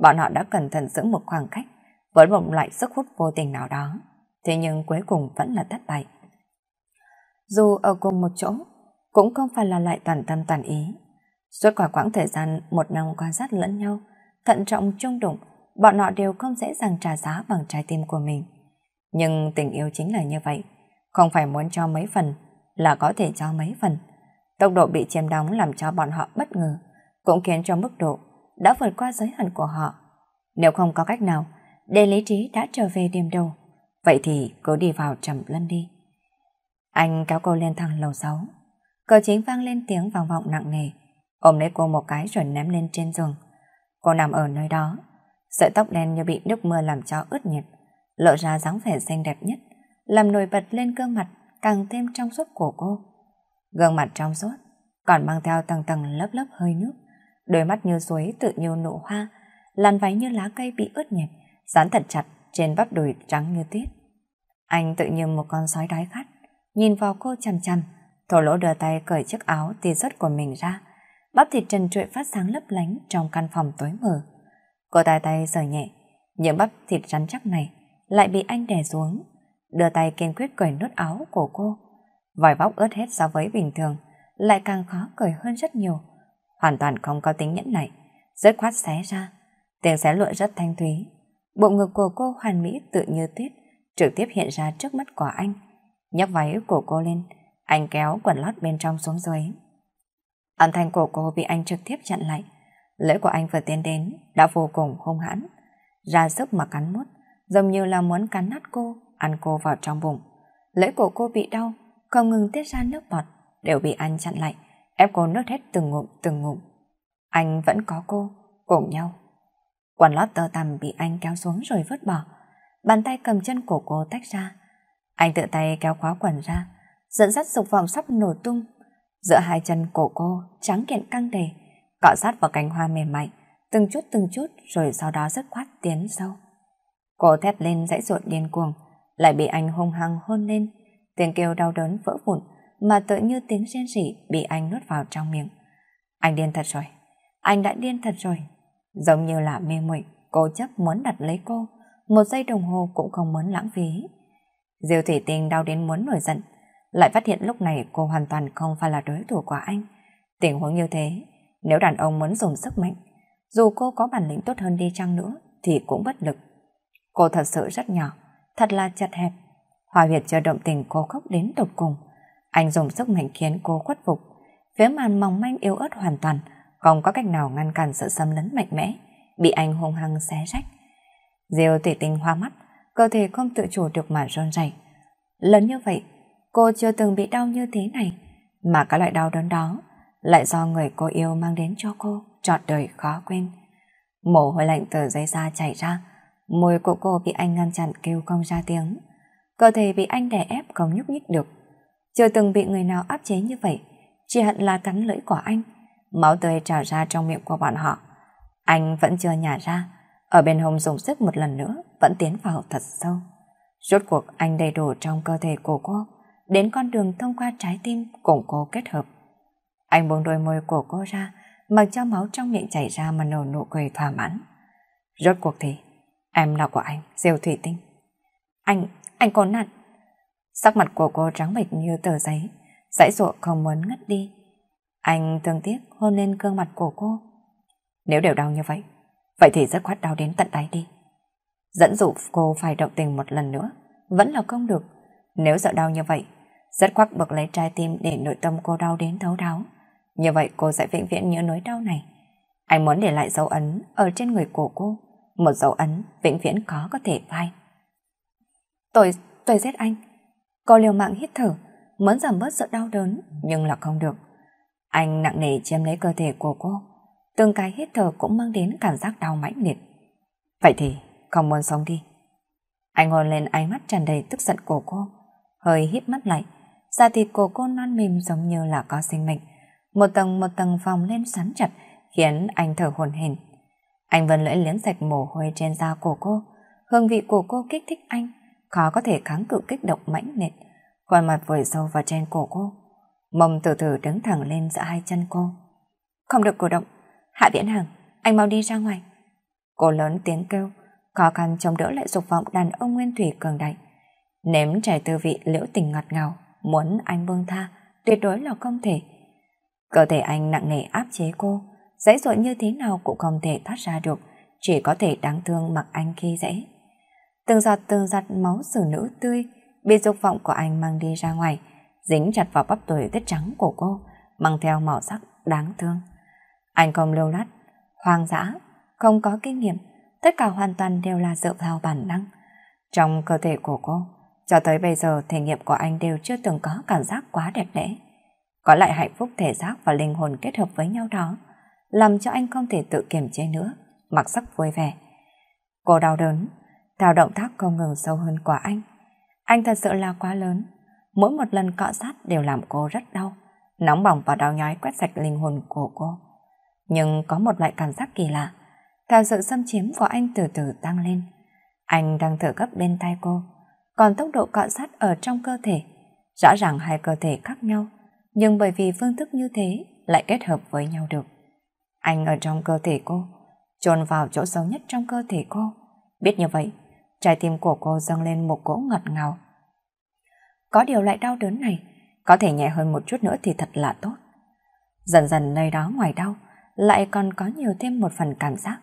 bọn họ đã cẩn thận giữ một khoảng cách với một loại sức hút vô tình nào đó thế nhưng cuối cùng vẫn là thất bại. Dù ở cùng một chỗ, cũng không phải là lại toàn tâm toàn ý. Suốt quả quãng thời gian một năm quan sát lẫn nhau, thận trọng chung đụng, bọn họ đều không dễ dàng trả giá bằng trái tim của mình. Nhưng tình yêu chính là như vậy, không phải muốn cho mấy phần là có thể cho mấy phần. Tốc độ bị chiếm đóng làm cho bọn họ bất ngờ, cũng khiến cho mức độ đã vượt qua giới hạn của họ. Nếu không có cách nào, để lý trí đã trở về điểm đầu, Vậy thì cứ đi vào trầm lân đi. Anh kéo cô lên thang lầu 6. cờ chính vang lên tiếng vòng vọng nặng nề. Ôm lấy cô một cái rồi ném lên trên giường. Cô nằm ở nơi đó. Sợi tóc đen như bị nước mưa làm cho ướt nhẹp. Lộ ra dáng vẻ xinh đẹp nhất. Làm nổi bật lên gương mặt càng thêm trong suốt của cô. Gương mặt trong suốt. Còn mang theo tầng tầng lớp lớp hơi nước. Đôi mắt như suối tự nhiều nụ hoa. Làn váy như lá cây bị ướt nhẹp. Dán thật chặt trên bắp đùi trắng như tuyết. Anh tự như một con sói đói khát, nhìn vào cô chằm chằm, thổ lỗ đưa tay cởi chiếc áo tì rớt của mình ra, bắp thịt trần trụi phát sáng lấp lánh trong căn phòng tối mờ. Cô tay tay sờ nhẹ, những bắp thịt rắn chắc này lại bị anh đè xuống, đưa tay kiên quyết cởi nút áo của cô. Vòi bóc ướt hết so với bình thường, lại càng khó cởi hơn rất nhiều. Hoàn toàn không có tính nhẫn nại, rớt khoát xé ra, tiếng xé lụa rất thanh thúy, Bộ ngực của cô hoàn mỹ tự như tuyết, trực tiếp hiện ra trước mắt của anh. Nhấc váy của cô lên, anh kéo quần lót bên trong xuống dưới. Âm thanh của cô bị anh trực tiếp chặn lại. Lưỡi của anh vừa tiến đến, đã vô cùng hung hãn. Ra sức mà cắn mút, giống như là muốn cắn nát cô, ăn cô vào trong bụng. Lưỡi của cô bị đau, không ngừng tiết ra nước bọt, đều bị anh chặn lại, ép cô nước hết từng ngụm từng ngụm. Anh vẫn có cô, cùng nhau Quần lót tơ tằm bị anh kéo xuống rồi vứt bỏ. Bàn tay cầm chân của cô tách ra. Anh tự tay kéo khóa quần ra, dẫn dắt dục vọng sắp nổ tung. Giữa hai chân cổ cô, trắng kiện căng đầy, cọ sát vào cánh hoa mềm mại, từng chút từng chút rồi sau đó rất khoát tiến sâu. Cô thét lên dãy ruột điên cuồng, lại bị anh hung hăng hôn lên. Tiếng kêu đau đớn vỡ vụn, mà tự như tiếng rên rỉ bị anh nuốt vào trong miệng. Anh điên thật rồi, anh đã điên thật rồi. Giống như là mê muội cố chấp muốn đặt lấy cô, một giây đồng hồ cũng không muốn lãng phí. Diêu thủy tinh đau đến muốn nổi giận, lại phát hiện lúc này cô hoàn toàn không phải là đối thủ của anh. Tình huống như thế, nếu đàn ông muốn dùng sức mạnh, dù cô có bản lĩnh tốt hơn đi chăng nữa thì cũng bất lực. Cô thật sự rất nhỏ, thật là chật hẹp. Hòa huyệt cho động tình cô khóc đến tột cùng. Anh dùng sức mạnh khiến cô khuất phục, phía màn mỏng manh yếu ớt hoàn toàn, không có cách nào ngăn cản sự xâm lấn mạnh mẽ, bị anh hung hăng xé rách. Diêu tủy tinh hoa mắt, cơ thể không tự chủ được mà run rẩy. Lớn như vậy, cô chưa từng bị đau như thế này, mà cái loại đau đớn đó lại do người cô yêu mang đến cho cô trọn đời khó quên. Mồ hôi lạnh từ dây da chảy ra, môi của cô bị anh ngăn chặn kêu không ra tiếng. Cơ thể bị anh đè ép không nhúc nhích được. Chưa từng bị người nào áp chế như vậy, chỉ hận là cắn lưỡi của anh máu tươi trào ra trong miệng của bọn họ. Anh vẫn chưa nhả ra, ở bên hông dùng sức một lần nữa, vẫn tiến vào thật sâu. Rốt cuộc anh đầy đủ trong cơ thể của cô, đến con đường thông qua trái tim cùng cô kết hợp. Anh buông đôi môi của cô ra, mặc cho máu trong miệng chảy ra mà nổ nụ cười thỏa mãn. Rốt cuộc thì, em là của anh, Diêu Thủy Tinh. Anh, anh có nặn. Sắc mặt của cô trắng bệch như tờ giấy, dãy ruộng không muốn ngất đi. Anh thương tiếc, hôn lên cương mặt của cô. Nếu đều đau như vậy, vậy thì rất khoát đau đến tận đáy đi. Dẫn dụ cô phải động tình một lần nữa, vẫn là không được. Nếu sợ đau như vậy, rất khoát bực lấy trái tim để nội tâm cô đau đến thấu đáo. Như vậy cô sẽ vĩnh viễn nhớ nỗi đau này. Anh muốn để lại dấu ấn ở trên người của cô, một dấu ấn vĩnh viễn có có thể phai. Tôi, tôi giết anh. Cô liều mạng hít thở, muốn giảm bớt sự đau đớn, nhưng là không được. Anh nặng nề chiếm lấy cơ thể của cô, từng cái hít thở cũng mang đến cảm giác đau mãnh liệt. Vậy thì, không muốn sống đi. Anh hôn lên ánh mắt tràn đầy tức giận của cô, hơi hít mắt lại, da thịt của cô non mềm giống như là có sinh mệnh. Một tầng một tầng vòng lên sắn chặt, khiến anh thở hồn hển. Anh vẫn lưỡi liếm sạch mồ hôi trên da của cô, hương vị của cô kích thích anh, khó có thể kháng cự kích động mãnh liệt. Khuôn mặt vội sâu vào trên cổ cô, mầm từ từ đứng thẳng lên giữa hai chân cô. Không được cử động. Hạ viễn hằng, anh mau đi ra ngoài. Cô lớn tiếng kêu, khó khăn chống đỡ lại dục vọng đàn ông nguyên thủy cường đại. Nếm trải tư vị liễu tình ngọt ngào, muốn anh buông tha, tuyệt đối là không thể. Cơ thể anh nặng nề áp chế cô, dãy dội như thế nào cũng không thể thoát ra được, chỉ có thể đáng thương mặc anh khi dễ. Từng giọt từng giọt máu xử nữ tươi, bị dục vọng của anh mang đi ra ngoài, dính chặt vào bắp đùi tuyết trắng của cô, mang theo màu sắc đáng thương. Anh không lưu lắt, hoang dã, không có kinh nghiệm, tất cả hoàn toàn đều là dựa vào bản năng. Trong cơ thể của cô, cho tới bây giờ thể nghiệm của anh đều chưa từng có cảm giác quá đẹp đẽ. Có lại hạnh phúc thể giác và linh hồn kết hợp với nhau đó, làm cho anh không thể tự kiềm chế nữa, mặc sắc vui vẻ. Cô đau đớn, theo động tác không ngừng sâu hơn của anh. Anh thật sự là quá lớn, mỗi một lần cọ sát đều làm cô rất đau, nóng bỏng và đau nhói quét sạch linh hồn của cô. Nhưng có một loại cảm giác kỳ lạ, theo sự xâm chiếm của anh từ từ tăng lên. Anh đang thở gấp bên tay cô, còn tốc độ cọ sát ở trong cơ thể. Rõ ràng hai cơ thể khác nhau, nhưng bởi vì phương thức như thế lại kết hợp với nhau được. Anh ở trong cơ thể cô, trồn vào chỗ xấu nhất trong cơ thể cô. Biết như vậy, trái tim của cô dâng lên một cỗ ngọt ngào, có điều loại đau đớn này, có thể nhẹ hơn một chút nữa thì thật là tốt. Dần dần nơi đó ngoài đau, lại còn có nhiều thêm một phần cảm giác.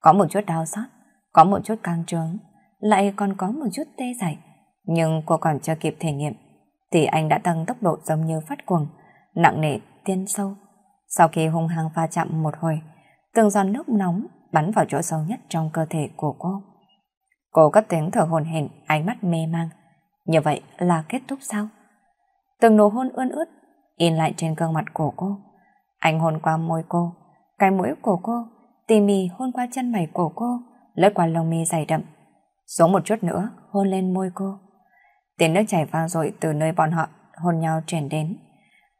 Có một chút đau xót, có một chút căng trướng, lại còn có một chút tê dại. Nhưng cô còn chưa kịp thể nghiệm, thì anh đã tăng tốc độ giống như phát cuồng, nặng nề tiên sâu. Sau khi hung hăng va chạm một hồi, từng giòn nước nóng bắn vào chỗ sâu nhất trong cơ thể của cô. Cô cất tiếng thở hồn hển, ánh mắt mê mang. Như vậy là kết thúc sao? Từng nụ hôn ươn ướt, in lại trên gương mặt của cô. Anh hôn qua môi cô, cái mũi của cô, tỉ mỉ hôn qua chân mày của cô, lướt qua lông mi dày đậm. Xuống một chút nữa, hôn lên môi cô. Tiếng nước chảy vang dội từ nơi bọn họ hôn nhau truyền đến.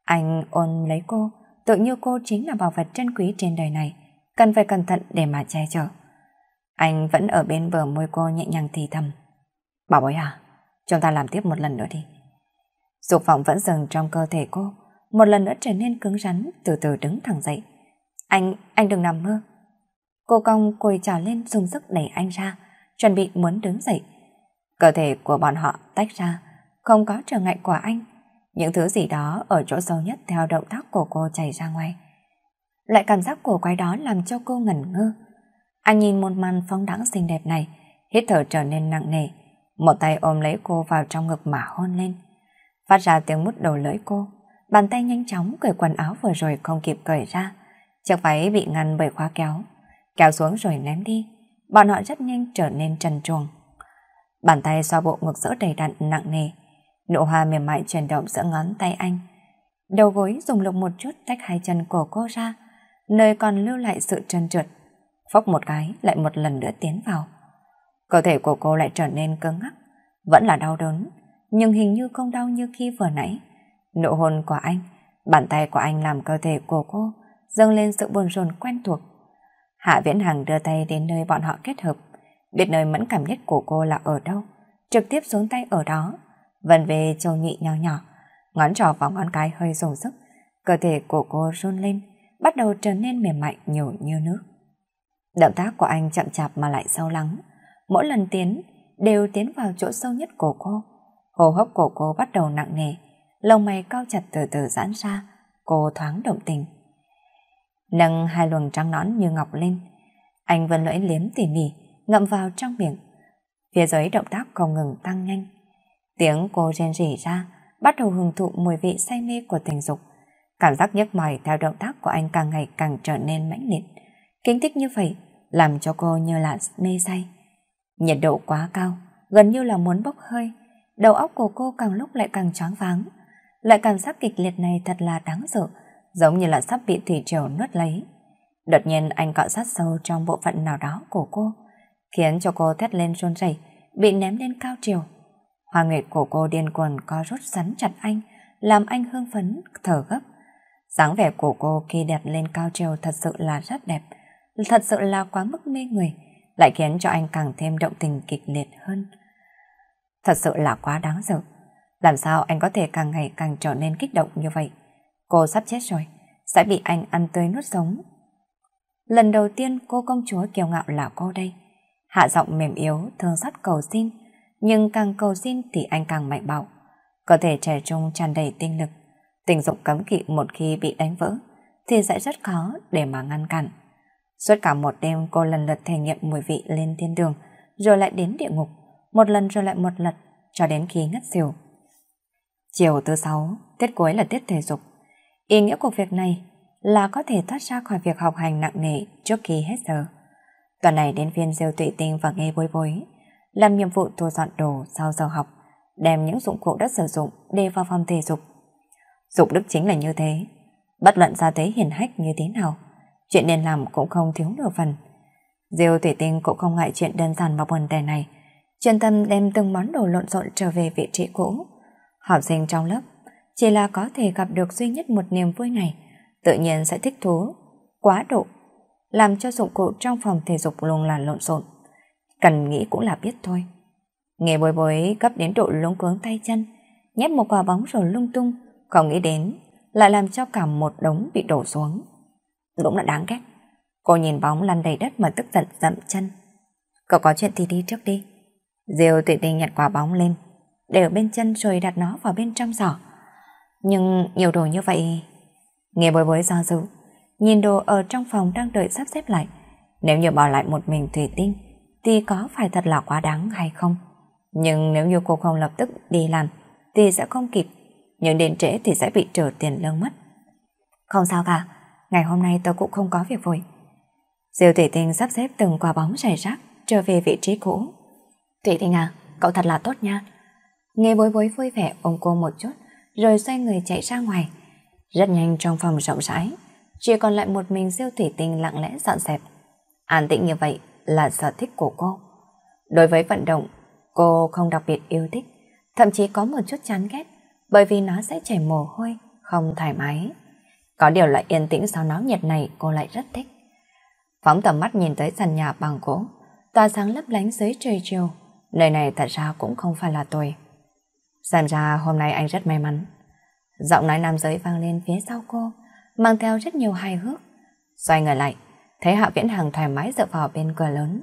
Anh ôm lấy cô, tự như cô chính là bảo vật trân quý trên đời này, cần phải cẩn thận để mà che chở. Anh vẫn ở bên bờ môi cô nhẹ nhàng thì thầm. Bảo bối à, Chúng ta làm tiếp một lần nữa đi. Dục vọng vẫn dừng trong cơ thể cô, một lần nữa trở nên cứng rắn, từ từ đứng thẳng dậy. Anh, anh đừng nằm mơ. Cô cong quỳ trào lên dùng sức đẩy anh ra, chuẩn bị muốn đứng dậy. Cơ thể của bọn họ tách ra, không có trở ngại của anh. Những thứ gì đó ở chỗ sâu nhất theo động tác của cô chảy ra ngoài. Loại cảm giác của quái đó làm cho cô ngẩn ngơ. Anh nhìn một màn phong đẳng xinh đẹp này, hít thở trở nên nặng nề, một tay ôm lấy cô vào trong ngực mà hôn lên. Phát ra tiếng mút đầu lưỡi cô, bàn tay nhanh chóng cởi quần áo vừa rồi không kịp cởi ra. Chiếc váy bị ngăn bởi khóa kéo, kéo xuống rồi ném đi. Bọn họ rất nhanh trở nên trần truồng. Bàn tay xoa bộ ngực giữa đầy đặn nặng nề, nụ hoa mềm mại chuyển động giữa ngón tay anh. Đầu gối dùng lực một chút tách hai chân của cô ra, nơi còn lưu lại sự trơn trượt. Phóc một cái lại một lần nữa tiến vào. Cơ thể của cô lại trở nên cứng ngắc, vẫn là đau đớn, nhưng hình như không đau như khi vừa nãy. Nụ hôn của anh, bàn tay của anh làm cơ thể của cô dâng lên sự buồn rồn quen thuộc. Hạ Viễn Hằng đưa tay đến nơi bọn họ kết hợp, biết nơi mẫn cảm nhất của cô là ở đâu, trực tiếp xuống tay ở đó, vần về châu nhị nhỏ nhỏ, ngón trỏ và ngón cái hơi dùng sức, cơ thể của cô run lên, bắt đầu trở nên mềm mại nhiều như nước. Động tác của anh chậm chạp mà lại sâu lắng, mỗi lần tiến đều tiến vào chỗ sâu nhất của cô. Hồ hấp của cô bắt đầu nặng nề, lông mày cao chặt từ từ giãn ra, cô thoáng động tình. Nâng hai luồng trắng nón như ngọc lên, anh vẫn lưỡi liếm tỉ mỉ, ngậm vào trong miệng. Phía dưới động tác không ngừng tăng nhanh. Tiếng cô rên rỉ ra, bắt đầu hưởng thụ mùi vị say mê của tình dục. Cảm giác nhức mỏi theo động tác của anh càng ngày càng trở nên mãnh liệt. kinh thích như vậy, làm cho cô như là mê say. Nhiệt độ quá cao, gần như là muốn bốc hơi. Đầu óc của cô càng lúc lại càng choáng váng. Lại cảm giác kịch liệt này thật là đáng sợ, giống như là sắp bị thủy triều nuốt lấy. Đột nhiên anh cọ sát sâu trong bộ phận nào đó của cô, khiến cho cô thét lên run rẩy, bị ném lên cao triều. Hoa nguyệt của cô điên cuồng co rút sắn chặt anh, làm anh hương phấn, thở gấp. dáng vẻ của cô khi đẹp lên cao treo thật sự là rất đẹp, thật sự là quá mức mê người lại khiến cho anh càng thêm động tình kịch liệt hơn. Thật sự là quá đáng sợ. Làm sao anh có thể càng ngày càng trở nên kích động như vậy? Cô sắp chết rồi, sẽ bị anh ăn tươi nuốt sống. Lần đầu tiên cô công chúa kiêu ngạo là cô đây. Hạ giọng mềm yếu, thương xót cầu xin, nhưng càng cầu xin thì anh càng mạnh bạo. Cơ thể trẻ trung tràn đầy tinh lực, tình dục cấm kỵ một khi bị đánh vỡ thì sẽ rất khó để mà ngăn cản. Suốt cả một đêm cô lần lượt thể nghiệm mùi vị lên thiên đường, rồi lại đến địa ngục, một lần rồi lại một lần, cho đến khi ngất xỉu. Chiều thứ sáu, tiết cuối là tiết thể dục. Ý nghĩa của việc này là có thể thoát ra khỏi việc học hành nặng nề trước khi hết giờ. Tuần này đến phiên rêu tụy tinh và nghe bối bối, làm nhiệm vụ thu dọn đồ sau giờ học, đem những dụng cụ đã sử dụng để vào phòng thể dục. Dục đức chính là như thế, bất luận ra thế hiển hách như thế nào, chuyện nên làm cũng không thiếu nửa phần. Diêu Thủy Tinh cũng không ngại chuyện đơn giản và buồn tẻ này, chuyên tâm đem từng món đồ lộn xộn trở về vị trí cũ. Học sinh trong lớp chỉ là có thể gặp được duy nhất một niềm vui này, tự nhiên sẽ thích thú, quá độ, làm cho dụng cụ trong phòng thể dục luôn là lộn xộn. Cần nghĩ cũng là biết thôi. Nghe bối bối gấp đến độ lúng cuống tay chân, nhét một quả bóng rồi lung tung, không nghĩ đến, lại làm cho cả một đống bị đổ xuống. Dũng là đáng ghét. Cô nhìn bóng lăn đầy đất mà tức giận dậm chân. Cậu có chuyện thì đi trước đi. Diêu tùy tình nhặt quả bóng lên, để ở bên chân rồi đặt nó vào bên trong giỏ. Nhưng nhiều đồ như vậy... Nghe bối bối do dự, nhìn đồ ở trong phòng đang đợi sắp xếp lại. Nếu như bỏ lại một mình Thủy Tinh, thì có phải thật là quá đáng hay không? Nhưng nếu như cô không lập tức đi làm, thì sẽ không kịp. Nhưng đến trễ thì sẽ bị trở tiền lương mất. Không sao cả, ngày hôm nay tớ cũng không có việc vội. Diêu Thủy Tinh sắp xếp từng quả bóng rải rác trở về vị trí cũ. Thủy Tinh à, cậu thật là tốt nha. Nghe bối bối vui vẻ ôm cô một chút, rồi xoay người chạy ra ngoài. Rất nhanh trong phòng rộng rãi, chỉ còn lại một mình Diêu Thủy Tinh lặng lẽ dọn dẹp. An tĩnh như vậy là sở thích của cô. Đối với vận động, cô không đặc biệt yêu thích, thậm chí có một chút chán ghét, bởi vì nó sẽ chảy mồ hôi, không thoải mái. Có điều là yên tĩnh sau náo nhiệt này cô lại rất thích. Phóng tầm mắt nhìn tới sàn nhà bằng gỗ, tỏa sáng lấp lánh dưới trời chiều. Nơi này thật ra cũng không phải là tôi. Xem ra hôm nay anh rất may mắn. Giọng nói nam giới vang lên phía sau cô, mang theo rất nhiều hài hước. Xoay người lại, thấy Hạ Viễn hàng thoải mái dựa vào bên cửa lớn.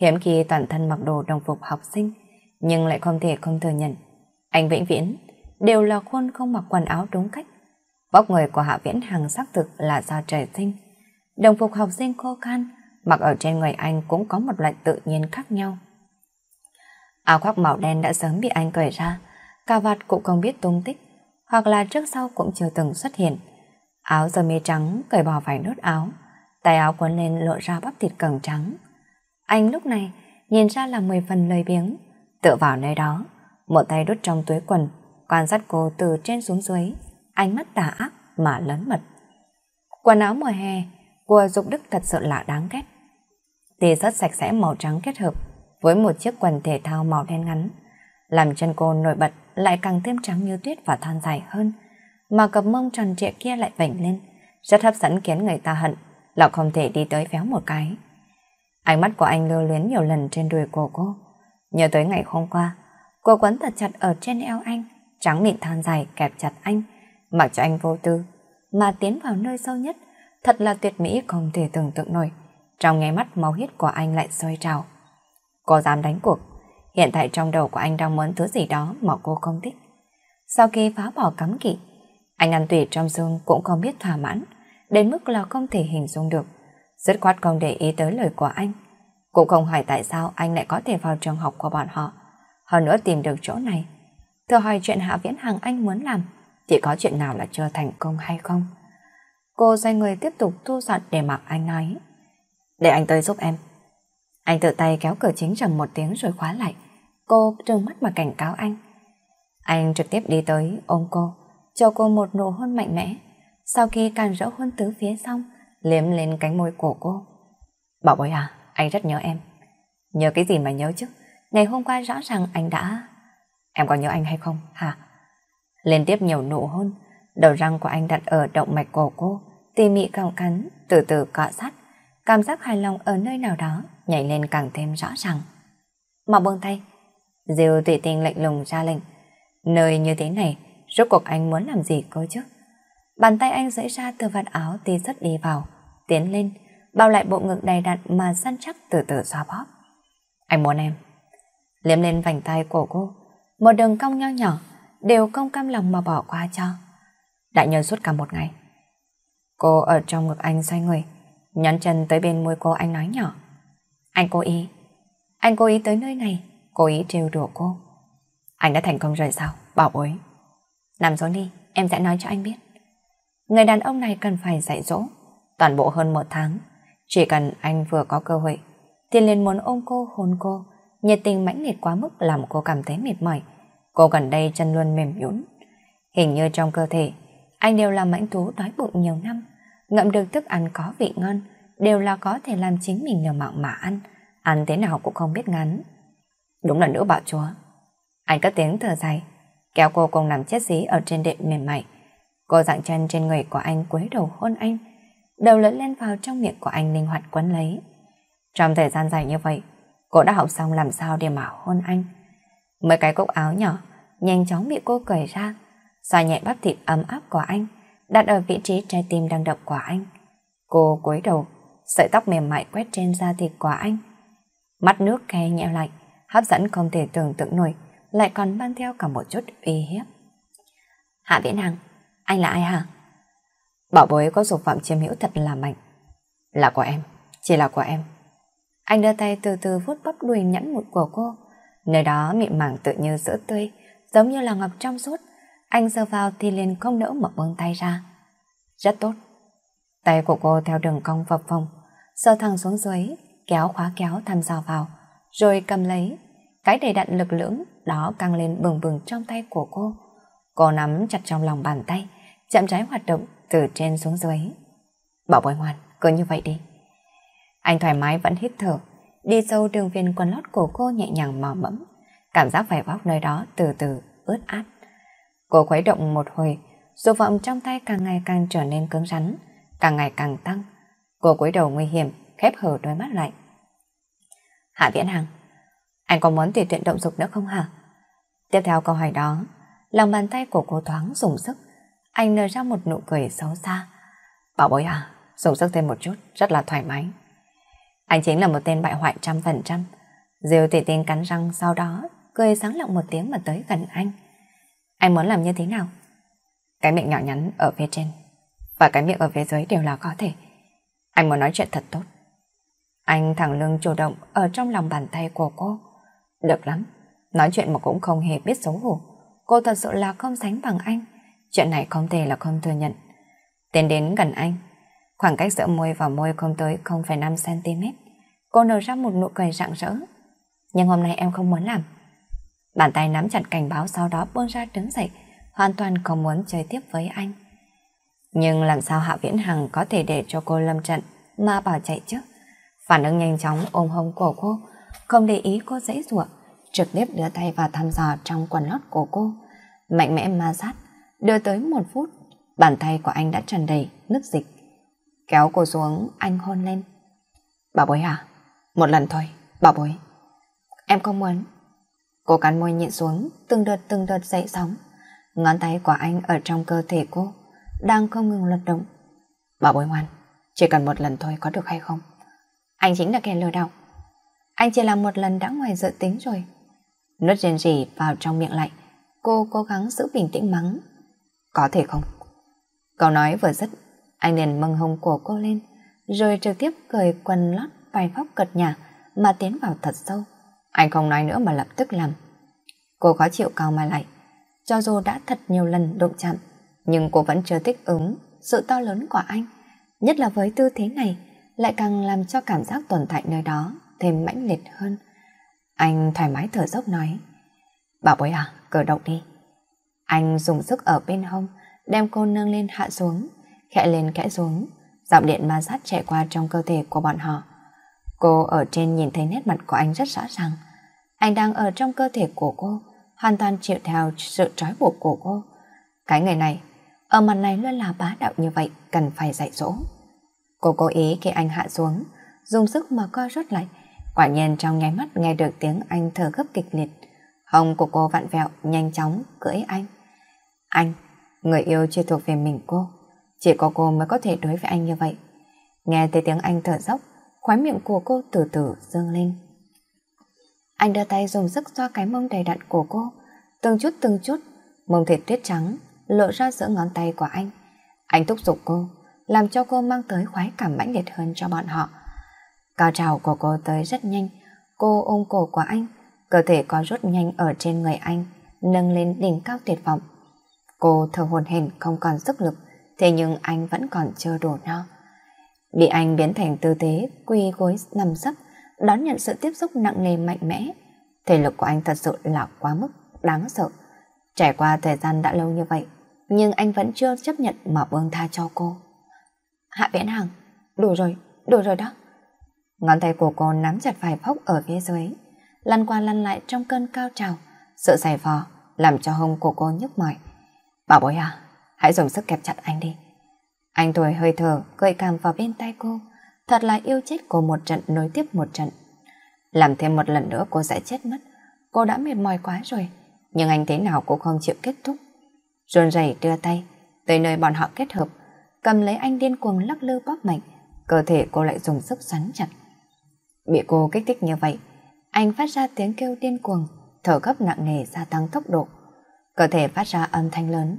Hiếm khi toàn thân mặc đồ đồng phục học sinh, nhưng lại không thể không thừa nhận. Anh vĩnh viễn, đều là khuôn không mặc quần áo đúng cách Vóc người của Hạ Viễn Hằng xác thực là do trời sinh. Đồng phục học sinh khô khan, mặc ở trên người anh cũng có một loại tự nhiên khác nhau. Áo khoác màu đen đã sớm bị anh cởi ra, cà vạt cũng không biết tung tích, hoặc là trước sau cũng chưa từng xuất hiện. Áo sơ mi trắng cởi bỏ vài nốt áo, tay áo quấn lên lộ ra bắp thịt cẩn trắng. Anh lúc này nhìn ra là mười phần lời biếng, tựa vào nơi đó, một tay đút trong túi quần, quan sát cô từ trên xuống dưới ánh mắt tà ác mà lớn mật. Quần áo mùa hè của Dục Đức thật sự là đáng ghét. Tì rất sạch sẽ màu trắng kết hợp với một chiếc quần thể thao màu đen ngắn, làm chân cô nổi bật lại càng thêm trắng như tuyết và thon dài hơn, mà cặp mông tròn trịa kia lại vểnh lên, rất hấp dẫn khiến người ta hận là không thể đi tới phéo một cái. Ánh mắt của anh lưu luyến nhiều lần trên đùi của cô. Nhớ tới ngày hôm qua, cô quấn thật chặt ở trên eo anh, trắng mịn than dài kẹp chặt anh, Mặc cho anh vô tư, mà tiến vào nơi sâu nhất, thật là tuyệt mỹ không thể tưởng tượng nổi. Trong ngay mắt máu huyết của anh lại sôi trào. Cô dám đánh cuộc, hiện tại trong đầu của anh đang muốn thứ gì đó mà cô không thích. Sau khi phá bỏ cấm kỵ, anh ăn tùy trong xương cũng không biết thỏa mãn, đến mức là không thể hình dung được. Dứt khoát không để ý tới lời của anh, cũng không hỏi tại sao anh lại có thể vào trường học của bọn họ. Hơn nữa tìm được chỗ này. Thừa hỏi chuyện Hạ Viễn Hằng anh muốn làm, thì có chuyện nào là chưa thành công hay không? Cô xoay người tiếp tục thu dọn để mặc anh nói. Để anh tới giúp em. Anh tự tay kéo cửa chính trầm một tiếng rồi khóa lại. Cô trừng mắt mà cảnh cáo anh. Anh trực tiếp đi tới ôm cô, cho cô một nụ hôn mạnh mẽ. Sau khi càn rỡ hôn tứ phía xong, liếm lên cánh môi của cô. Bảo bối à, anh rất nhớ em. Nhớ cái gì mà nhớ chứ? Ngày hôm qua rõ ràng anh đã... Em có nhớ anh hay không, hả? Liên tiếp nhiều nụ hôn, đầu răng của anh đặt ở động mạch cổ cô, tỉ mị cào cắn, từ từ cọ sát. Cảm giác hài lòng ở nơi nào đó nhảy lên càng thêm rõ ràng. Mà buông tay, diều tùy tình lạnh lùng ra lệnh. Nơi như thế này, rốt cuộc anh muốn làm gì cơ chứ? Bàn tay anh rưỡi ra từ vạt áo tì rất đi vào, tiến lên, bao lại bộ ngực đầy đặn mà săn chắc từ từ xoa bóp. Anh muốn em. Liếm lên vành tay của cô, một đường cong nho nhỏ, đều không cam lòng mà bỏ qua cho. Đại nhân suốt cả một ngày. Cô ở trong ngực anh xoay người, nhón chân tới bên môi cô anh nói nhỏ. Anh cố ý. Anh cố ý tới nơi này, cố ý trêu đùa cô. Anh đã thành công rồi sao? Bảo bối. Nằm xuống đi, em sẽ nói cho anh biết. Người đàn ông này cần phải dạy dỗ. Toàn bộ hơn một tháng, chỉ cần anh vừa có cơ hội, thì liền muốn ôm cô, hôn cô. Nhiệt tình mãnh liệt quá mức làm cô cảm thấy mệt mỏi, Cô gần đây chân luôn mềm nhũn Hình như trong cơ thể, anh đều là mãnh thú đói bụng nhiều năm. Ngậm được thức ăn có vị ngon, đều là có thể làm chính mình liều mạng mà ăn. Ăn thế nào cũng không biết ngắn. Đúng là nữ bạo chúa. Anh cất tiếng thở dài, kéo cô cùng nằm chết dí ở trên đệm mềm mại. Cô dạng chân trên người của anh quấy đầu hôn anh, đầu lẫn lên vào trong miệng của anh linh hoạt quấn lấy. Trong thời gian dài như vậy, cô đã học xong làm sao để mà hôn anh. Mấy cái cúc áo nhỏ nhanh chóng bị cô cởi ra, xoa nhẹ bắp thịt ấm áp của anh, đặt ở vị trí trái tim đang đập của anh. Cô cúi đầu, sợi tóc mềm mại quét trên da thịt của anh. Mắt nước khe nhẹ lạnh, hấp dẫn không thể tưởng tượng nổi, lại còn mang theo cả một chút uy hiếp. Hạ Viễn Hằng, anh là ai hả? Bảo bối có dục vọng chiếm hữu thật là mạnh. Là của em, chỉ là của em. Anh đưa tay từ từ vuốt bắp đuôi nhẵn mụn của cô, Nơi đó mịn màng tự như sữa tươi, giống như là ngọc trong suốt. Anh sơ vào thì liền không nỡ mở buông tay ra. Rất tốt. Tay của cô theo đường cong phập phồng, sơ thẳng xuống dưới, kéo khóa kéo thăm dò vào, rồi cầm lấy. Cái đầy đặn lực lưỡng đó căng lên bừng bừng trong tay của cô. Cô nắm chặt trong lòng bàn tay, chậm rãi hoạt động từ trên xuống dưới. Bảo bối ngoan, cứ như vậy đi. Anh thoải mái vẫn hít thở, đi sâu đường viền quần lót của cô nhẹ nhàng mò mẫm, cảm giác vải vóc nơi đó từ từ ướt át. Cô khuấy động một hồi, dục vọng trong tay càng ngày càng trở nên cứng rắn, càng ngày càng tăng. Cô cúi đầu nguy hiểm, khép hờ đôi mắt lại. Hạ Viễn Hằng, anh có muốn tùy tiện động dục nữa không hả? Tiếp theo câu hỏi đó, lòng bàn tay của cô thoáng dùng sức, anh nở ra một nụ cười xấu xa. Bảo bối à, dùng sức thêm một chút, rất là thoải mái. Anh chính là một tên bại hoại trăm phần trăm. Diêu tỷ tinh cắn răng sau đó, cười sáng lọng một tiếng mà tới gần anh. Anh muốn làm như thế nào? Cái miệng nhỏ nhắn ở phía trên và cái miệng ở phía dưới đều là có thể. Anh muốn nói chuyện thật tốt. Anh thẳng lưng chủ động ở trong lòng bàn tay của cô. Được lắm, nói chuyện mà cũng không hề biết xấu hổ. Cô thật sự là không sánh bằng anh. Chuyện này không thể là không thừa nhận. Tiến đến gần anh, Khoảng cách giữa môi và môi không tới 0,5cm. Cô nở ra một nụ cười rạng rỡ. Nhưng hôm nay em không muốn làm. Bàn tay nắm chặt cảnh báo sau đó buông ra đứng dậy, hoàn toàn không muốn chơi tiếp với anh. Nhưng làm sao Hạ Viễn Hằng có thể để cho cô lâm trận mà bỏ chạy chứ? Phản ứng nhanh chóng ôm hông cổ cô, không để ý cô dãy ruộng, trực tiếp đưa tay vào thăm dò trong quần lót của cô. Mạnh mẽ ma sát, đưa tới một phút, bàn tay của anh đã tràn đầy nước dịch. Kéo cô xuống, anh hôn lên. Bảo bối hả? À, một lần thôi, bảo bối. Em không muốn. Cô cắn môi nhịn xuống, từng đợt từng đợt dậy sóng. Ngón tay của anh ở trong cơ thể cô, đang không ngừng lật động. Bảo bối ngoan, chỉ cần một lần thôi có được hay không? Anh chính là kẻ lừa đảo. Anh chỉ làm một lần đã ngoài dự tính rồi. Nốt rên rỉ vào trong miệng lạnh cô cố gắng giữ bình tĩnh mắng. Có thể không? Cậu nói vừa rất anh liền mâng hồng cổ cô lên, rồi trực tiếp cười quần lót vài vóc cật nhà mà tiến vào thật sâu. Anh không nói nữa mà lập tức làm. Cô khó chịu cao mà lại. Cho dù đã thật nhiều lần đụng chạm, nhưng cô vẫn chưa thích ứng sự to lớn của anh. Nhất là với tư thế này, lại càng làm cho cảm giác tồn tại nơi đó thêm mãnh liệt hơn. Anh thoải mái thở dốc nói, Bảo bối à, cử động đi. Anh dùng sức ở bên hông, đem cô nâng lên hạ xuống, khẽ lên khẽ xuống, dòng điện ma sát chạy qua trong cơ thể của bọn họ. Cô ở trên nhìn thấy nét mặt của anh rất rõ ràng. Anh đang ở trong cơ thể của cô, hoàn toàn chịu theo sự trói buộc của cô. Cái người này, ở mặt này luôn là bá đạo như vậy, cần phải dạy dỗ. Cô cố ý khi anh hạ xuống, dùng sức mà co rút lại. Quả nhiên trong nháy mắt nghe được tiếng anh thở gấp kịch liệt. Hồng của cô vặn vẹo, nhanh chóng, cưỡi anh. Anh, người yêu chưa thuộc về mình cô. Chỉ có cô mới có thể đối với anh như vậy. Nghe thấy tiếng anh thở dốc, khóe miệng của cô từ từ dương lên. Anh đưa tay dùng sức xoa cái mông đầy đặn của cô, từng chút từng chút, mông thịt tuyết trắng lộ ra giữa ngón tay của anh. Anh thúc giục cô, làm cho cô mang tới khoái cảm mãnh liệt hơn cho bọn họ. Cao trào của cô tới rất nhanh, cô ôm cổ của anh, cơ thể có rút nhanh ở trên người anh, nâng lên đỉnh cao tuyệt vọng. Cô thở hồn hển không còn sức lực, thế nhưng anh vẫn còn chưa đủ no. Bị anh biến thành tư thế quy gối nằm sấp, đón nhận sự tiếp xúc nặng nề mạnh mẽ. Thể lực của anh thật sự là quá mức, đáng sợ. Trải qua thời gian đã lâu như vậy, nhưng anh vẫn chưa chấp nhận mà buông tha cho cô. Hạ viễn hằng, đủ rồi, đủ rồi đó. Ngón tay của cô nắm chặt vài phốc ở phía dưới, lăn qua lăn lại trong cơn cao trào, sợ giày vò làm cho hông của cô nhức mỏi. Bảo bối à, Hãy dùng sức kẹp chặt anh đi. Anh thổi hơi thở, gợi cảm vào bên tay cô. Thật là yêu chết cô một trận nối tiếp một trận. Làm thêm một lần nữa cô sẽ chết mất. Cô đã mệt mỏi quá rồi. Nhưng anh thế nào cũng không chịu kết thúc. Rôn rẩy đưa tay, tới nơi bọn họ kết hợp. Cầm lấy anh điên cuồng lắc lư bóp mạnh. Cơ thể cô lại dùng sức xoắn chặt. Bị cô kích thích như vậy, anh phát ra tiếng kêu điên cuồng, thở gấp nặng nề gia tăng tốc độ. Cơ thể phát ra âm thanh lớn,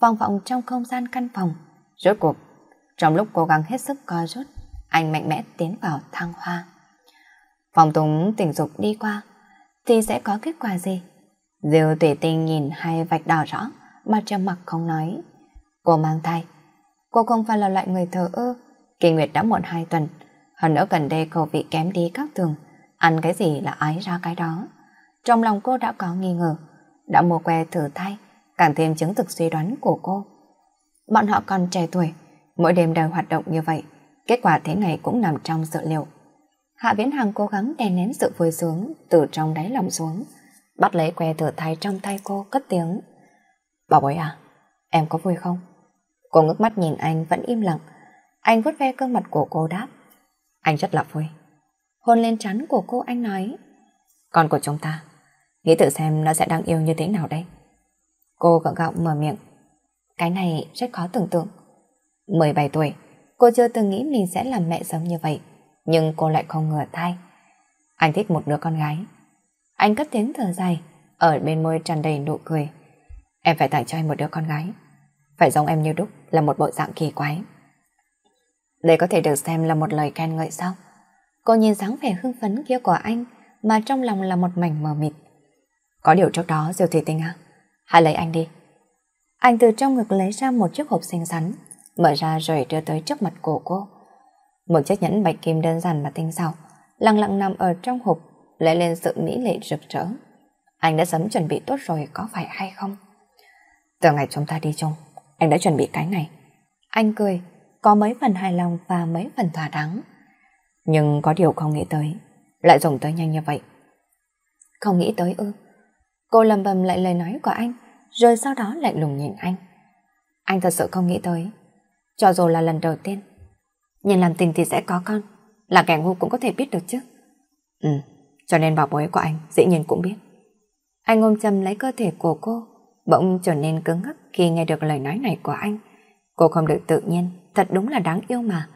vòng vọng trong không gian căn phòng. Rốt cuộc, trong lúc cố gắng hết sức co rút, anh mạnh mẽ tiến vào thang hoa. Phòng túng tình dục đi qua, thì sẽ có kết quả gì? Diêu tùy tinh nhìn hai vạch đỏ rõ, mà trầm mặc không nói. Cô mang thai. Cô không phải là loại người thờ ơ, kỳ nguyệt đã muộn hai tuần. Hơn nữa gần đây cầu bị kém đi các tường, ăn cái gì là ái ra cái đó. Trong lòng cô đã có nghi ngờ, đã mua que thử thai, càng thêm chứng thực suy đoán của cô. Bọn họ còn trẻ tuổi, mỗi đêm đều hoạt động như vậy, kết quả thế này cũng nằm trong dự liệu. Hạ Viễn Hằng cố gắng đè nén sự vui sướng từ trong đáy lòng xuống, bắt lấy que thử thai trong tay cô cất tiếng. Bảo bối à, em có vui không? Cô ngước mắt nhìn anh vẫn im lặng, anh vuốt ve cơn mặt của cô đáp. Anh rất là vui. Hôn lên trán của cô anh nói. Con của chúng ta, nghĩ tự xem nó sẽ đang yêu như thế nào đây? Cô gượng gạo mở miệng. Cái này rất khó tưởng tượng. 17 tuổi, cô chưa từng nghĩ mình sẽ làm mẹ sớm như vậy, nhưng cô lại không ngờ thai. Anh thích một đứa con gái. Anh cất tiếng thở dài, ở bên môi tràn đầy nụ cười. Em phải tặng cho anh một đứa con gái. Phải giống em như đúc là một bộ dạng kỳ quái. Đây có thể được xem là một lời khen ngợi sao? Cô nhìn dáng vẻ hưng phấn kia của anh mà trong lòng là một mảnh mờ mịt. Có điều trước đó Diêu Thủy Tinh à? Hãy lấy anh đi. Anh từ trong ngực lấy ra một chiếc hộp xinh xắn, mở ra rồi đưa tới trước mặt cổ cô. Một chiếc nhẫn bạch kim đơn giản mà tinh xảo, lặng lặng nằm ở trong hộp, lấy lên sự mỹ lệ rực rỡ. Anh đã sớm chuẩn bị tốt rồi có phải hay không? Từ ngày chúng ta đi chung, anh đã chuẩn bị cái này. Anh cười, có mấy phần hài lòng và mấy phần thỏa đáng. Nhưng có điều không nghĩ tới, lại dùng tới nhanh như vậy. Không nghĩ tới ư? Cô lầm bầm lại lời nói của anh, rồi sau đó lại lùng nhìn anh. Anh thật sự không nghĩ tới, cho dù là lần đầu tiên. Nhìn làm tình thì sẽ có con, là kẻ ngu cũng có thể biết được chứ. Ừ, cho nên bảo bối của anh dĩ nhiên cũng biết. Anh ôm chầm lấy cơ thể của cô, bỗng trở nên cứng ngắc khi nghe được lời nói này của anh. Cô không được tự nhiên, thật đúng là đáng yêu mà.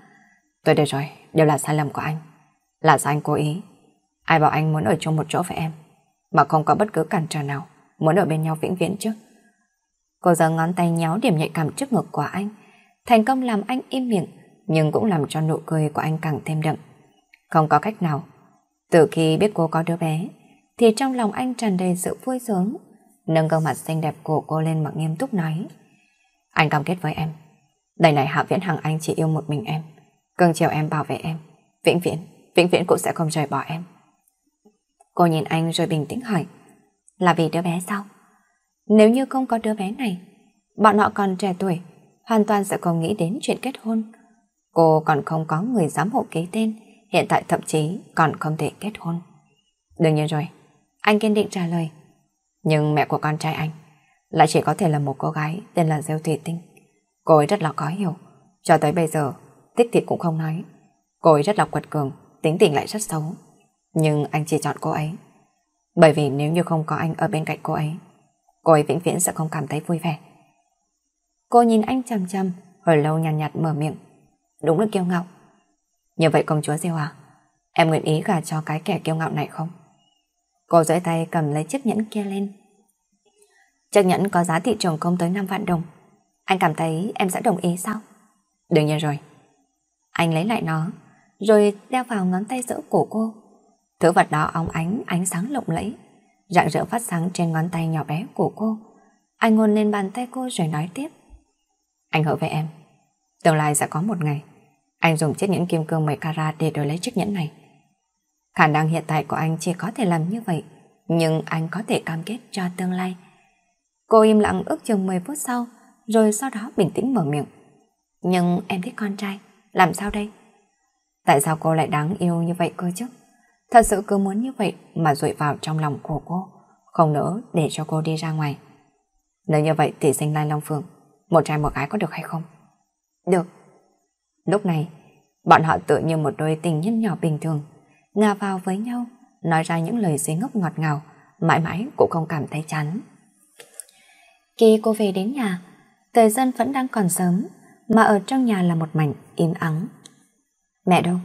Tôi được rồi, đều là sai lầm của anh. Là do anh cố ý. Ai bảo anh muốn ở chung một chỗ với em? mà không có bất cứ cản trở nào, muốn ở bên nhau vĩnh viễn chứ. Cô giơ ngón tay nhéo điểm nhạy cảm trước ngực của anh, thành công làm anh im miệng, nhưng cũng làm cho nụ cười của anh càng thêm đậm. Không có cách nào. Từ khi biết cô có đứa bé, thì trong lòng anh tràn đầy sự vui sướng, nâng gương mặt xinh đẹp của cô lên mặt nghiêm túc nói. Anh cam kết với em, đời này Hạ Viễn Hằng anh chỉ yêu một mình em, cưng chiều em bảo vệ em, vĩnh viễn, vĩnh viễn cũng sẽ không rời bỏ em. Cô nhìn anh rồi bình tĩnh hỏi. Là vì đứa bé sao? Nếu như không có đứa bé này, bọn họ còn trẻ tuổi, hoàn toàn sẽ không nghĩ đến chuyện kết hôn. Cô còn không có người giám hộ ký tên, hiện tại thậm chí còn không thể kết hôn. Đương nhiên rồi, anh kiên định trả lời. Nhưng mẹ của con trai anh lại chỉ có thể là một cô gái tên là Diêu Thủy Tinh. Cô ấy rất là có hiểu, cho tới bây giờ, tích thịt cũng không nói. Cô ấy rất là quật cường, tính tình lại rất xấu. Nhưng anh chỉ chọn cô ấy. Bởi vì nếu như không có anh ở bên cạnh cô ấy, cô ấy vĩnh viễn sẽ không cảm thấy vui vẻ. Cô nhìn anh chăm chăm hồi lâu nhàn nhạt, nhạt mở miệng. Đúng là kiêu ngạo. Như vậy công chúa Diêu à, em nguyện ý gả cho cái kẻ kiêu ngạo này không? Cô dõi tay cầm lấy chiếc nhẫn kia lên. Chiếc nhẫn có giá thị trường công tới 5 vạn đồng. Anh cảm thấy em sẽ đồng ý sao? Đương nhiên rồi. Anh lấy lại nó, rồi đeo vào ngón tay giữa của cô. Thứ vật đó óng ánh, ánh sáng lộng lẫy, rạng rỡ phát sáng trên ngón tay nhỏ bé của cô. Anh hôn lên bàn tay cô rồi nói tiếp. Anh hứa với em, tương lai sẽ có một ngày, anh dùng chiếc nhẫn kim cương 10 carat để đổi lấy chiếc nhẫn này. Khả năng hiện tại của anh chỉ có thể làm như vậy, nhưng anh có thể cam kết cho tương lai. Cô im lặng ước chừng 10 phút sau, rồi sau đó bình tĩnh mở miệng. Nhưng em thích con trai, làm sao đây? Tại sao cô lại đáng yêu như vậy cơ chứ? Thật sự cứ muốn như vậy mà rụi vào trong lòng của cô, không nỡ để cho cô đi ra ngoài. Nếu như vậy thì danh lai Long Phượng, một trai một gái có được hay không? Được. Lúc này, bọn họ tự như một đôi tình nhân nhỏ bình thường, ngà vào với nhau, nói ra những lời dế ngốc ngọt ngào, mãi mãi cũng không cảm thấy chán. Khi cô về đến nhà, thời gian vẫn đang còn sớm, mà ở trong nhà là một mảnh im ắng. Mẹ đâu?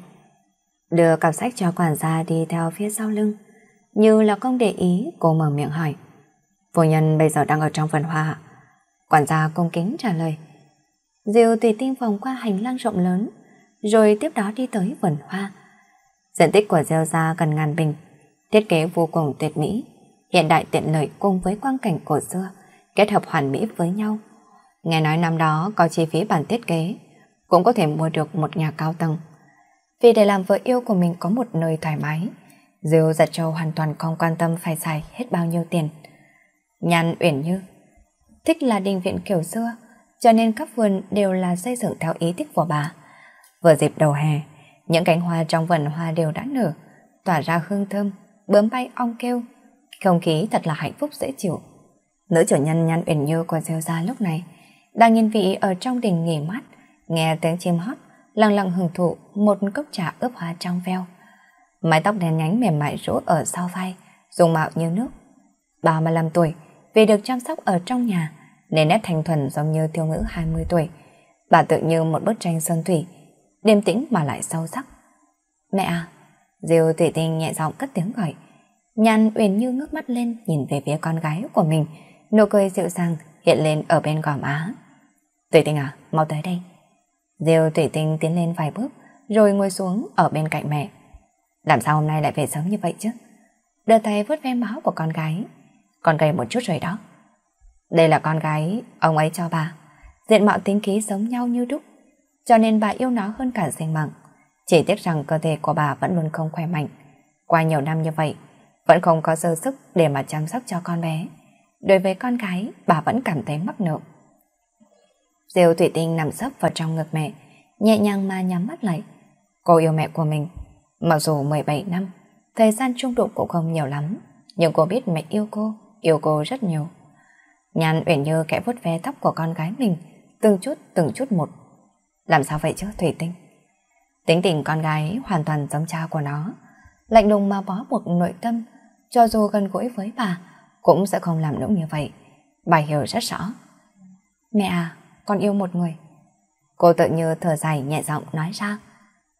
Đưa cặp sách cho quản gia đi theo phía sau lưng. Như là không để ý, cô mở miệng hỏi. Phu nhân bây giờ đang ở trong vườn hoa Quản gia cung kính trả lời. Diêu tùy tinh vòng qua hành lang rộng lớn, rồi tiếp đó đi tới vườn hoa. Diện tích của Diêu gia gần ngàn bình, thiết kế vô cùng tuyệt mỹ, hiện đại tiện lợi cùng với quang cảnh cổ xưa, kết hợp hoàn mỹ với nhau. Nghe nói năm đó có chi phí bản thiết kế, cũng có thể mua được một nhà cao tầng, vì để làm vợ yêu của mình có một nơi thoải mái. Diêu Giật dạ Châu hoàn toàn không quan tâm phải xài hết bao nhiêu tiền. Nhàn Uyển Như thích là đình viện kiểu xưa, cho nên các vườn đều là xây dựng theo ý thích của bà. Vừa dịp đầu hè, những cánh hoa trong vườn hoa đều đã nở, tỏa ra hương thơm, bướm bay ong kêu. Không khí thật là hạnh phúc dễ chịu. Nữ chủ nhân Nhan Uyển Như của Diêu gia dạ lúc này đang nhìn vị ở trong đình nghỉ mát, nghe tiếng chim hót lặng lặng hưởng thụ một cốc trà ướp hoa trong veo. Mái tóc đen nhánh mềm mại rũ ở sau vai, dùng mạo như nước. 35 tuổi, vì được chăm sóc ở trong nhà, nên nét thanh thuần giống như tiêu ngữ 20 tuổi. Bà tự như một bức tranh sơn thủy, điềm tĩnh mà lại sâu sắc. Mẹ à, Diêu tỉ tinh nhẹ giọng cất tiếng gọi. Nhàn uyển như ngước mắt lên nhìn về phía con gái của mình, nụ cười dịu dàng hiện lên ở bên gò má. Tùy tinh à, mau tới đây. Diêu thủy tinh tiến lên vài bước, rồi ngồi xuống ở bên cạnh mẹ. Làm sao hôm nay lại về sớm như vậy chứ? Đưa tay vuốt ve máu của con gái. Con gầy một chút rồi đó. Đây là con gái ông ấy cho bà. Diện mạo tính khí giống nhau như đúc. Cho nên bà yêu nó hơn cả sinh mạng. Chỉ tiếc rằng cơ thể của bà vẫn luôn không khỏe mạnh. Qua nhiều năm như vậy, vẫn không có dư sức để mà chăm sóc cho con bé. Đối với con gái, bà vẫn cảm thấy mắc nợ. Diêu Thủy Tinh nằm sấp vào trong ngực mẹ, nhẹ nhàng mà nhắm mắt lại. Cô yêu mẹ của mình, mặc dù 17 năm, thời gian trung đụng cũng không nhiều lắm, nhưng cô biết mẹ yêu cô, yêu cô rất nhiều. nhàn Uyển Như kẽ vuốt ve tóc của con gái mình, từng chút từng chút một. Làm sao vậy chứ Thủy Tinh? Tính tình con gái hoàn toàn giống cha của nó, lạnh lùng mà bó buộc nội tâm, cho dù gần gũi với bà, cũng sẽ không làm nũng như vậy. Bà hiểu rất rõ. Mẹ à, con yêu một người. Cô tự như thở dài nhẹ giọng nói ra.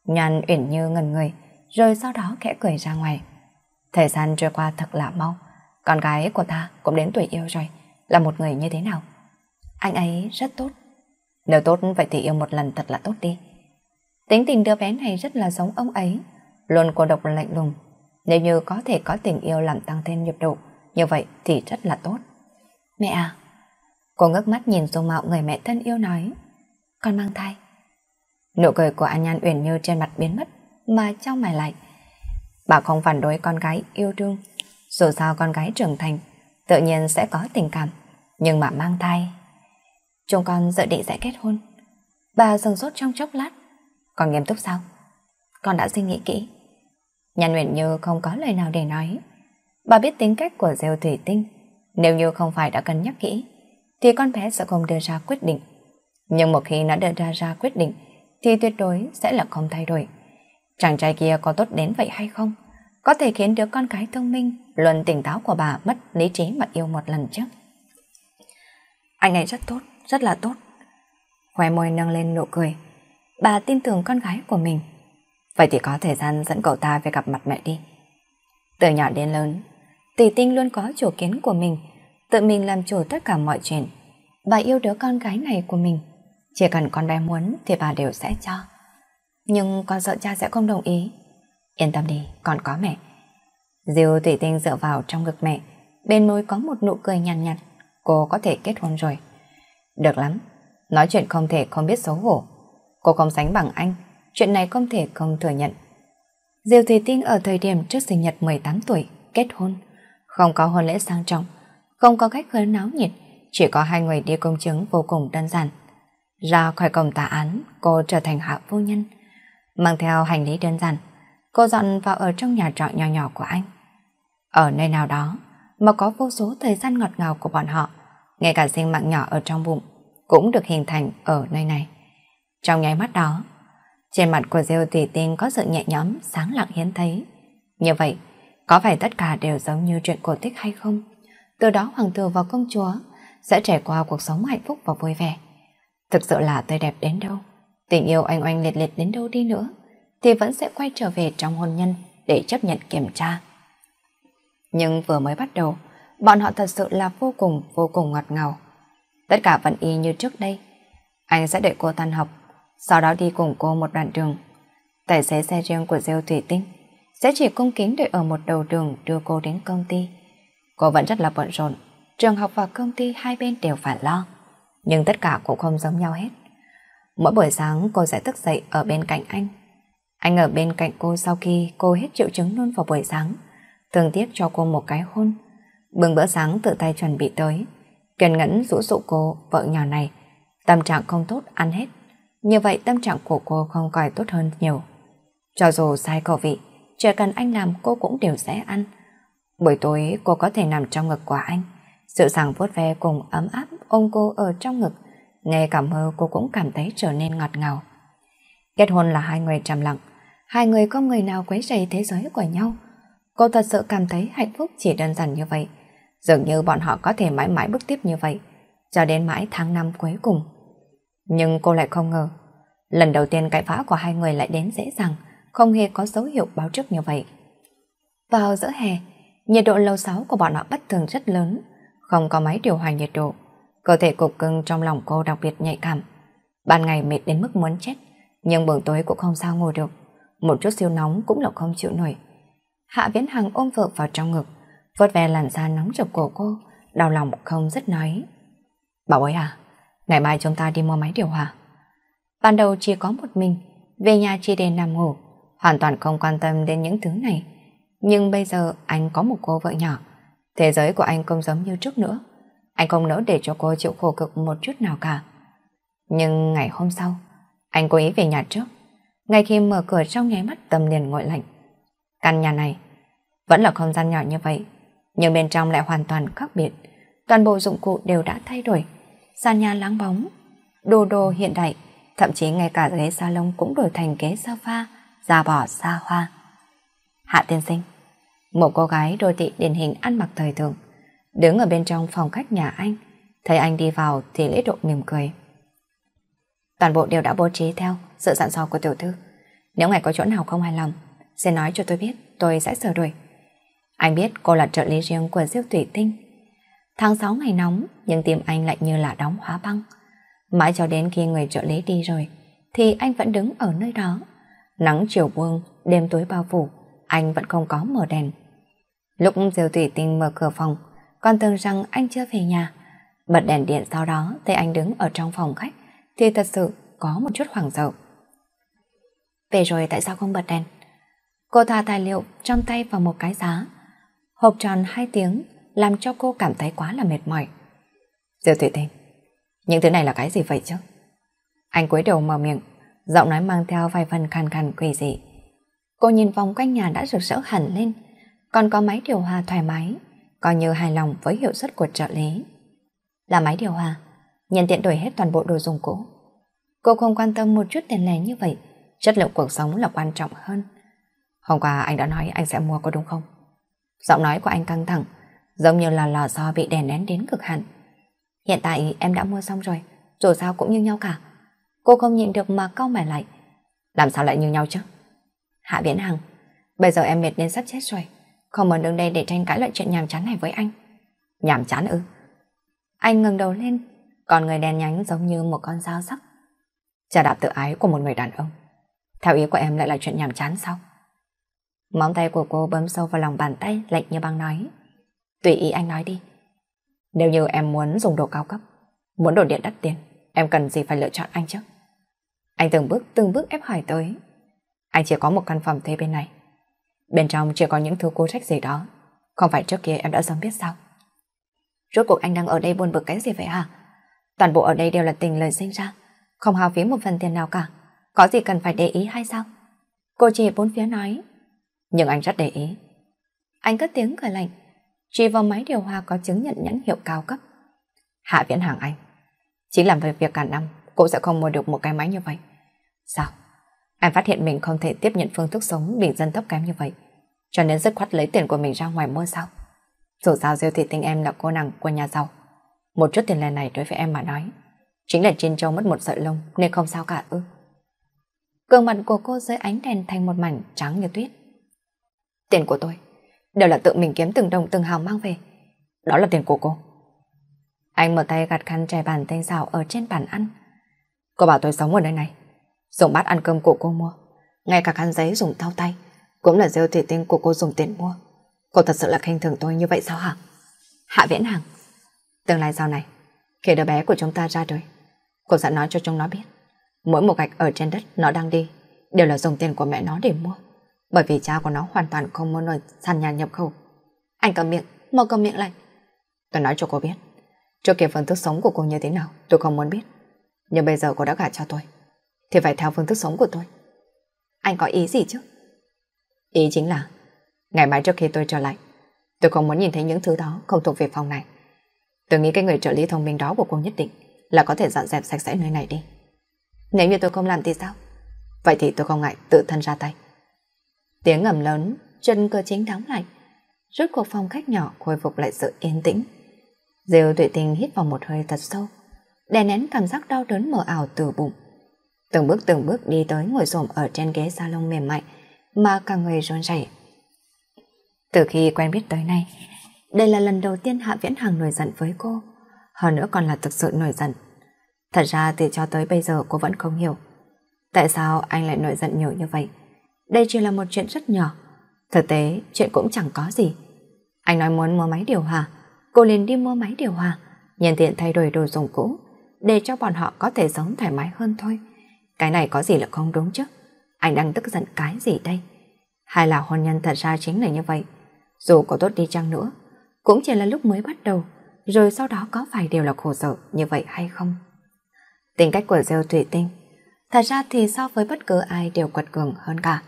nhàn uyển như ngần người, rồi sau đó khẽ cười ra ngoài. Thời gian trôi qua thật là mau. Con gái của ta cũng đến tuổi yêu rồi, là một người như thế nào? Anh ấy rất tốt. Nếu tốt vậy thì yêu một lần thật là tốt đi. Tính tình đứa bé này rất là giống ông ấy, luôn cô độc lạnh lùng. Nếu như có thể có tình yêu làm tăng thêm nhiệt độ, như vậy thì rất là tốt. Mẹ à, Cô ngước mắt nhìn dung mạo người mẹ thân yêu nói Con mang thai Nụ cười của An Nhan Uyển như trên mặt biến mất Mà trong mày lại Bà không phản đối con gái yêu thương, Dù sao con gái trưởng thành Tự nhiên sẽ có tình cảm Nhưng mà mang thai Chúng con dự định sẽ kết hôn Bà dừng sốt trong chốc lát Còn nghiêm túc sao Con đã suy nghĩ kỹ Nhan Uyển Như không có lời nào để nói Bà biết tính cách của Diêu Thủy Tinh Nếu như không phải đã cân nhắc kỹ thì con bé sẽ không đưa ra quyết định. Nhưng một khi nó đưa ra ra quyết định thì tuyệt đối sẽ là không thay đổi. Chàng trai kia có tốt đến vậy hay không? Có thể khiến đứa con cái thông minh, luôn tỉnh táo của bà mất lý trí mà yêu một lần chứ. Anh ấy rất tốt, rất là tốt. khoe môi nâng lên nụ cười. Bà tin tưởng con gái của mình. Vậy thì có thời gian dẫn cậu ta về gặp mặt mẹ đi. Từ nhỏ đến lớn, tỷ tinh luôn có chủ kiến của mình, tự mình làm chủ tất cả mọi chuyện. Bà yêu đứa con gái này của mình, chỉ cần con bé muốn thì bà đều sẽ cho. Nhưng con sợ cha sẽ không đồng ý. Yên tâm đi, con có mẹ. Diêu thủy tinh dựa vào trong ngực mẹ, bên môi có một nụ cười nhàn nhạt, nhạt, cô có thể kết hôn rồi. Được lắm, nói chuyện không thể không biết xấu hổ. Cô không sánh bằng anh, chuyện này không thể không thừa nhận. Diêu thủy Tinh ở thời điểm trước sinh nhật 18 tuổi, kết hôn, không có hôn lễ sang trọng, không có cách khứa náo nhiệt, chỉ có hai người đi công chứng vô cùng đơn giản. Ra khỏi cổng tòa án, cô trở thành hạ vô nhân. Mang theo hành lý đơn giản, cô dọn vào ở trong nhà trọ nhỏ nhỏ của anh. Ở nơi nào đó mà có vô số thời gian ngọt ngào của bọn họ, ngay cả sinh mạng nhỏ ở trong bụng cũng được hình thành ở nơi này. Trong nháy mắt đó, trên mặt của Diêu Tỷ Tinh có sự nhẹ nhõm sáng lặng hiến thấy. Như vậy, có phải tất cả đều giống như chuyện cổ tích hay không? từ đó hoàng tử và công chúa sẽ trải qua cuộc sống hạnh phúc và vui vẻ. Thực sự là tươi đẹp đến đâu, tình yêu anh oanh liệt liệt đến đâu đi nữa, thì vẫn sẽ quay trở về trong hôn nhân để chấp nhận kiểm tra. Nhưng vừa mới bắt đầu, bọn họ thật sự là vô cùng vô cùng ngọt ngào. Tất cả vẫn y như trước đây. Anh sẽ đợi cô tan học, sau đó đi cùng cô một đoạn đường. Tài xế xe riêng của Diêu Thủy Tinh sẽ chỉ cung kính đợi ở một đầu đường đưa cô đến công ty. Cô vẫn rất là bận rộn, trường học và công ty hai bên đều phải lo. Nhưng tất cả cũng không giống nhau hết. Mỗi buổi sáng cô sẽ thức dậy ở bên cạnh anh. Anh ở bên cạnh cô sau khi cô hết triệu chứng luôn vào buổi sáng, thường tiếc cho cô một cái hôn. bừng bữa sáng tự tay chuẩn bị tới, kiên ngẫn rũ dụ cô, vợ nhỏ này, tâm trạng không tốt ăn hết. Như vậy tâm trạng của cô không coi tốt hơn nhiều. Cho dù sai khẩu vị, chỉ cần anh làm cô cũng đều sẽ ăn. Buổi tối cô có thể nằm trong ngực của anh, sự dàng vuốt ve cùng ấm áp ôm cô ở trong ngực, nghe cảm mơ cô cũng cảm thấy trở nên ngọt ngào. Kết hôn là hai người trầm lặng, hai người không người nào quấy rầy thế giới của nhau. Cô thật sự cảm thấy hạnh phúc chỉ đơn giản như vậy. Dường như bọn họ có thể mãi mãi bước tiếp như vậy, cho đến mãi tháng năm cuối cùng. Nhưng cô lại không ngờ, lần đầu tiên cãi vã của hai người lại đến dễ dàng, không hề có dấu hiệu báo trước như vậy. Vào giữa hè, nhiệt độ lâu sáu của bọn họ bất thường rất lớn, không có máy điều hòa nhiệt độ. Cơ thể cục cưng trong lòng cô đặc biệt nhạy cảm. Ban ngày mệt đến mức muốn chết, nhưng buổi tối cũng không sao ngồi được. Một chút siêu nóng cũng là không chịu nổi. Hạ Viễn Hằng ôm vợ vào trong ngực, vớt ve làn da nóng chọc cổ cô, đau lòng không dứt nói. Bảo ấy à, ngày mai chúng ta đi mua máy điều hòa. Ban đầu chỉ có một mình, về nhà chỉ để nằm ngủ, hoàn toàn không quan tâm đến những thứ này. Nhưng bây giờ anh có một cô vợ nhỏ, thế giới của anh không giống như trước nữa. Anh không nỡ để cho cô chịu khổ cực một chút nào cả. Nhưng ngày hôm sau, anh cố ý về nhà trước. Ngay khi mở cửa trong nháy mắt tầm liền ngội lạnh. Căn nhà này vẫn là không gian nhỏ như vậy, nhưng bên trong lại hoàn toàn khác biệt. Toàn bộ dụng cụ đều đã thay đổi. Sàn nhà láng bóng, đồ đồ hiện đại, thậm chí ngay cả ghế salon cũng đổi thành ghế sofa, da bỏ xa hoa. Hạ tiên sinh. Một cô gái đôi tị điển hình ăn mặc thời thượng, đứng ở bên trong phòng khách nhà anh, thấy anh đi vào thì lễ độ mỉm cười. Toàn bộ đều đã bố trí theo sự dặn dò của tiểu thư. Nếu ngài có chỗ nào không hài lòng, sẽ nói cho tôi biết, tôi sẽ sửa đổi. Anh biết cô là trợ lý riêng của Diêu Thủy Tinh. Tháng 6 ngày nóng, nhưng tim anh lại như là đóng hóa băng. Mãi cho đến khi người trợ lý đi rồi, thì anh vẫn đứng ở nơi đó. Nắng chiều buông, đêm tối bao phủ, anh vẫn không có mở đèn. Lúc Diêu Thủy Tinh mở cửa phòng, còn tưởng rằng anh chưa về nhà. Bật đèn điện sau đó thấy anh đứng ở trong phòng khách thì thật sự có một chút hoảng sợ. Về rồi tại sao không bật đèn? Cô thả tài liệu trong tay vào một cái giá. Hộp tròn hai tiếng làm cho cô cảm thấy quá là mệt mỏi. Diêu Thủy Tinh, những thứ này là cái gì vậy chứ? Anh cúi đầu mở miệng, giọng nói mang theo vài phần khàn khàn quỷ dị. Cô nhìn vòng quanh nhà đã rực rỡ hẳn lên, còn có máy điều hòa thoải mái, coi như hài lòng với hiệu suất của trợ lý. Là máy điều hòa, nhận tiện đổi hết toàn bộ đồ dùng cũ. Cô không quan tâm một chút tiền lẻ như vậy, chất lượng cuộc sống là quan trọng hơn. Hôm qua anh đã nói anh sẽ mua có đúng không? Giọng nói của anh căng thẳng, giống như là lò xo bị đè nén đến cực hạn. Hiện tại em đã mua xong rồi, dù sao cũng như nhau cả. Cô không nhịn được mà cau mày lại. Làm sao lại như nhau chứ? Hạ Viễn Hằng, bây giờ em mệt nên sắp chết rồi, không muốn đứng đây để tranh cãi loại chuyện nhàm chán này với anh. Nhàm chán ư? Anh ngẩng đầu lên, còn người đen nhánh giống như một con dao sắc. Chà đạp tự ái của một người đàn ông. Theo ý của em lại là chuyện nhàm chán sao? Móng tay của cô bấm sâu vào lòng bàn tay lạnh như băng nói. Tùy ý anh nói đi. Nếu như em muốn dùng đồ cao cấp, muốn đồ điện đắt tiền, em cần gì phải lựa chọn anh chứ? Anh từng bước từng bước ép hỏi tới anh chỉ có một căn phòng thế bên này. Bên trong chỉ có những thứ cố trách gì đó. Không phải trước kia em đã sớm biết sao? Rốt cuộc anh đang ở đây buồn bực cái gì vậy hả? Toàn bộ ở đây đều là tình lời sinh ra, không hào phí một phần tiền nào cả. Có gì cần phải để ý hay sao? Cô chỉ bốn phía nói. Nhưng anh rất để ý. Anh cất tiếng cười lạnh. Chỉ vào máy điều hòa có chứng nhận nhãn hiệu cao cấp. Hạ viễn hàng anh. Chính làm về việc cả năm, cô sẽ không mua được một cái máy như vậy. Sao? Anh phát hiện mình không thể tiếp nhận phương thức sống bình dân thấp kém như vậy, cho nên dứt khoát lấy tiền của mình ra ngoài mua sao. Dù sao Diêu Thị tình em là cô nàng của nhà giàu. Một chút tiền lẻ này đối với em mà nói, chính là trên trâu mất một sợi lông nên không sao cả ư. Cường mặt của cô dưới ánh đèn thành một mảnh trắng như tuyết. Tiền của tôi đều là tự mình kiếm từng đồng từng hào mang về. Đó là tiền của cô. Anh mở tay gạt khăn trải bàn tay rào ở trên bàn ăn. Cô bảo tôi sống ở nơi này dùng bát ăn cơm của cô mua, ngay cả khăn giấy dùng thao tay, cũng là rêu thủy tinh của cô dùng tiền mua. Cô thật sự là khinh thường tôi như vậy sao hả? Hạ Viễn Hằng, tương lai sau này, khi đứa bé của chúng ta ra đời, cô sẽ nói cho chúng nó biết, mỗi một gạch ở trên đất nó đang đi đều là dùng tiền của mẹ nó để mua, bởi vì cha của nó hoàn toàn không mua nổi sàn nhà nhập khẩu. Anh cầm miệng, mau cầm miệng lại. Tôi nói cho cô biết, trước kia phương thức sống của cô như thế nào, tôi không muốn biết. Nhưng bây giờ cô đã gả cho tôi thì phải theo phương thức sống của tôi. Anh có ý gì chứ? Ý chính là, ngày mai trước khi tôi trở lại, tôi không muốn nhìn thấy những thứ đó không thuộc về phòng này. Tôi nghĩ cái người trợ lý thông minh đó của cô nhất định là có thể dọn dẹp sạch sẽ nơi này đi. Nếu như tôi không làm thì sao? Vậy thì tôi không ngại tự thân ra tay. Tiếng ngầm lớn, chân cơ chính đóng lại. Rốt cuộc phòng khách nhỏ khôi phục lại sự yên tĩnh. Diêu tuệ tình hít vào một hơi thật sâu, đè nén cảm giác đau đớn mờ ảo từ bụng từng bước từng bước đi tới ngồi xổm ở trên ghế salon mềm mại mà cả người run rẩy. Từ khi quen biết tới nay, đây là lần đầu tiên Hạ Viễn Hằng nổi giận với cô, hơn nữa còn là thực sự nổi giận. Thật ra từ cho tới bây giờ cô vẫn không hiểu tại sao anh lại nổi giận nhiều như vậy. Đây chỉ là một chuyện rất nhỏ, thực tế chuyện cũng chẳng có gì. Anh nói muốn mua máy điều hòa, cô liền đi mua máy điều hòa, nhân tiện thay đổi đồ dùng cũ, để cho bọn họ có thể sống thoải mái hơn thôi. Cái này có gì là không đúng chứ? Anh đang tức giận cái gì đây? Hay là hôn nhân thật ra chính là như vậy? Dù có tốt đi chăng nữa, cũng chỉ là lúc mới bắt đầu, rồi sau đó có phải đều là khổ sở như vậy hay không? Tính cách của Diêu Thủy Tinh, thật ra thì so với bất cứ ai đều quật cường hơn cả.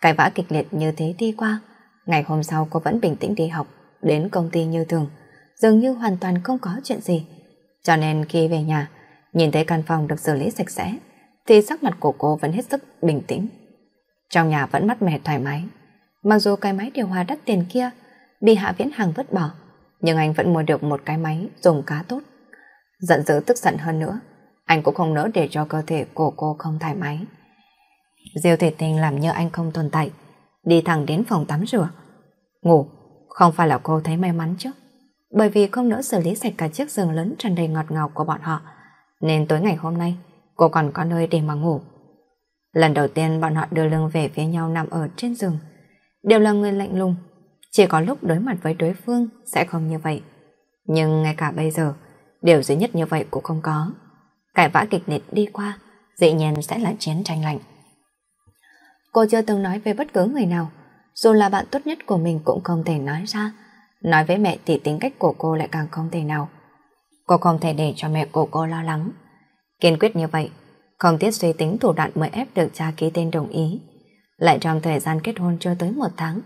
Cái vã kịch liệt như thế đi qua, ngày hôm sau cô vẫn bình tĩnh đi học, đến công ty như thường, dường như hoàn toàn không có chuyện gì. Cho nên khi về nhà, nhìn thấy căn phòng được xử lý sạch sẽ, thì sắc mặt của cô vẫn hết sức bình tĩnh. Trong nhà vẫn mát mẻ thoải mái. Mặc dù cái máy điều hòa đắt tiền kia bị Hạ Viễn Hàng vứt bỏ, nhưng anh vẫn mua được một cái máy dùng cá tốt. Giận dữ tức giận hơn nữa, anh cũng không nỡ để cho cơ thể của cô không thoải mái. Diêu thể tình làm như anh không tồn tại, đi thẳng đến phòng tắm rửa. Ngủ, không phải là cô thấy may mắn chứ. Bởi vì không nỡ xử lý sạch cả chiếc giường lớn tràn đầy ngọt ngào của bọn họ, nên tối ngày hôm nay cô còn có nơi để mà ngủ. Lần đầu tiên bọn họ đưa lưng về phía nhau nằm ở trên giường. Đều là người lạnh lùng, chỉ có lúc đối mặt với đối phương sẽ không như vậy. Nhưng ngay cả bây giờ, điều duy nhất như vậy cũng không có. Cải vã kịch liệt đi qua, dĩ nhiên sẽ là chiến tranh lạnh. Cô chưa từng nói về bất cứ người nào, dù là bạn tốt nhất của mình cũng không thể nói ra. Nói với mẹ thì tính cách của cô lại càng không thể nào. Cô không thể để cho mẹ của cô lo lắng. Kiên quyết như vậy, không tiếc suy tính thủ đoạn mới ép được cha ký tên đồng ý. Lại trong thời gian kết hôn chưa tới một tháng,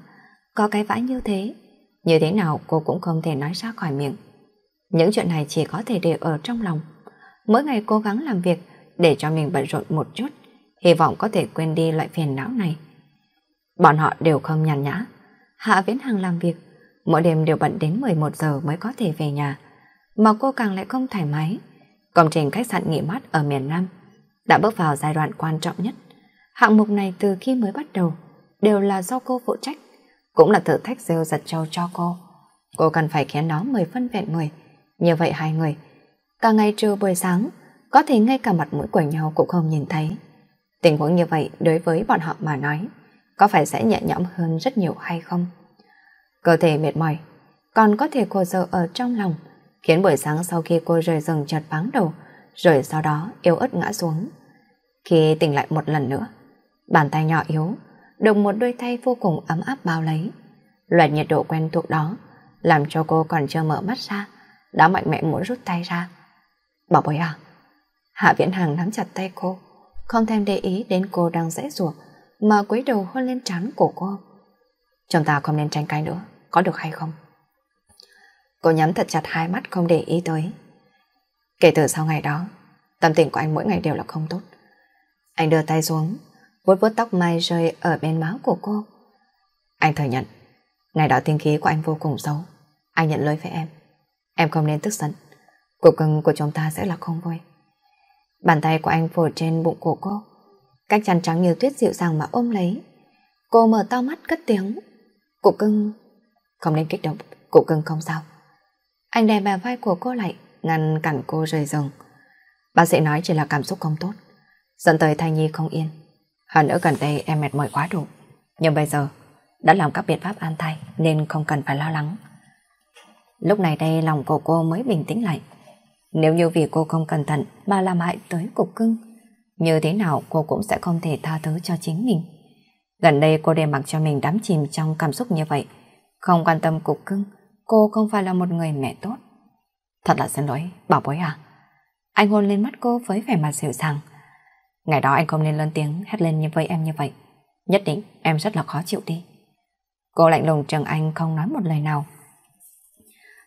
có cái vãi như thế, như thế nào cô cũng không thể nói ra khỏi miệng. Những chuyện này chỉ có thể để ở trong lòng. Mỗi ngày cố gắng làm việc để cho mình bận rộn một chút, hy vọng có thể quên đi loại phiền não này. Bọn họ đều không nhàn nhã. Hạ Viễn Hằng làm việc, mỗi đêm đều bận đến 11 giờ mới có thể về nhà, mà cô càng lại không thoải mái. Công trình khách sạn nghỉ mát ở miền Nam đã bước vào giai đoạn quan trọng nhất. Hạng mục này từ khi mới bắt đầu đều là do cô phụ trách, cũng là thử thách rêu giật trâu cho cô. Cô cần phải khiến nó 10 phân vẹn 10. Như vậy hai người, cả ngày trưa buổi sáng, có thể ngay cả mặt mũi của nhau cũng không nhìn thấy. Tình huống như vậy đối với bọn họ mà nói, có phải sẽ nhẹ nhõm hơn rất nhiều hay không? Cơ thể mệt mỏi, còn có thể khổ sở ở trong lòng, khiến buổi sáng sau khi cô rời rừng chợt váng đầu, rồi sau đó yếu ớt ngã xuống. Khi tỉnh lại một lần nữa, bàn tay nhỏ yếu, được một đôi tay vô cùng ấm áp bao lấy. Loại nhiệt độ quen thuộc đó, làm cho cô còn chưa mở mắt ra, đã mạnh mẽ muốn rút tay ra. Bảo bối à, Hạ Viễn Hằng nắm chặt tay cô, không thèm để ý đến cô đang dễ ruột, mà quấy đầu hôn lên trán của cô. Chúng ta không nên tranh cãi nữa, có được hay không? Cô nhắm thật chặt hai mắt không để ý tới. Kể từ sau ngày đó, tâm tình của anh mỗi ngày đều là không tốt. Anh đưa tay xuống, vuốt vuốt tóc mai rơi ở bên máu của cô. Anh thừa nhận, ngày đó tinh khí của anh vô cùng xấu. Anh nhận lỗi với em. Em không nên tức giận. Cuộc cưng của chúng ta sẽ là không vui. Bàn tay của anh phủ trên bụng của cô. Cách chăn trắng như tuyết dịu dàng mà ôm lấy. Cô mở to mắt cất tiếng. Cụ cưng... Không nên kích động, cụ cưng không sao. Anh đè bè vai của cô lại, ngăn cản cô rời giường. Bác sĩ nói chỉ là cảm xúc không tốt, dẫn tới thai nhi không yên. Hơn nữa gần đây em mệt mỏi quá đủ, nhưng bây giờ đã làm các biện pháp an thai nên không cần phải lo lắng. Lúc này đây lòng của cô mới bình tĩnh lại. Nếu như vì cô không cẩn thận mà làm hại tới cục cưng, như thế nào cô cũng sẽ không thể tha thứ cho chính mình. Gần đây cô để mặc cho mình đắm chìm trong cảm xúc như vậy, không quan tâm cục cưng, cô không phải là một người mẹ tốt. Thật là xin lỗi, bảo bối à. Anh hôn lên mắt cô với vẻ mặt dịu dàng. Ngày đó anh không nên lớn tiếng hét lên như với em như vậy. Nhất định em rất là khó chịu đi. Cô lạnh lùng chừng anh không nói một lời nào.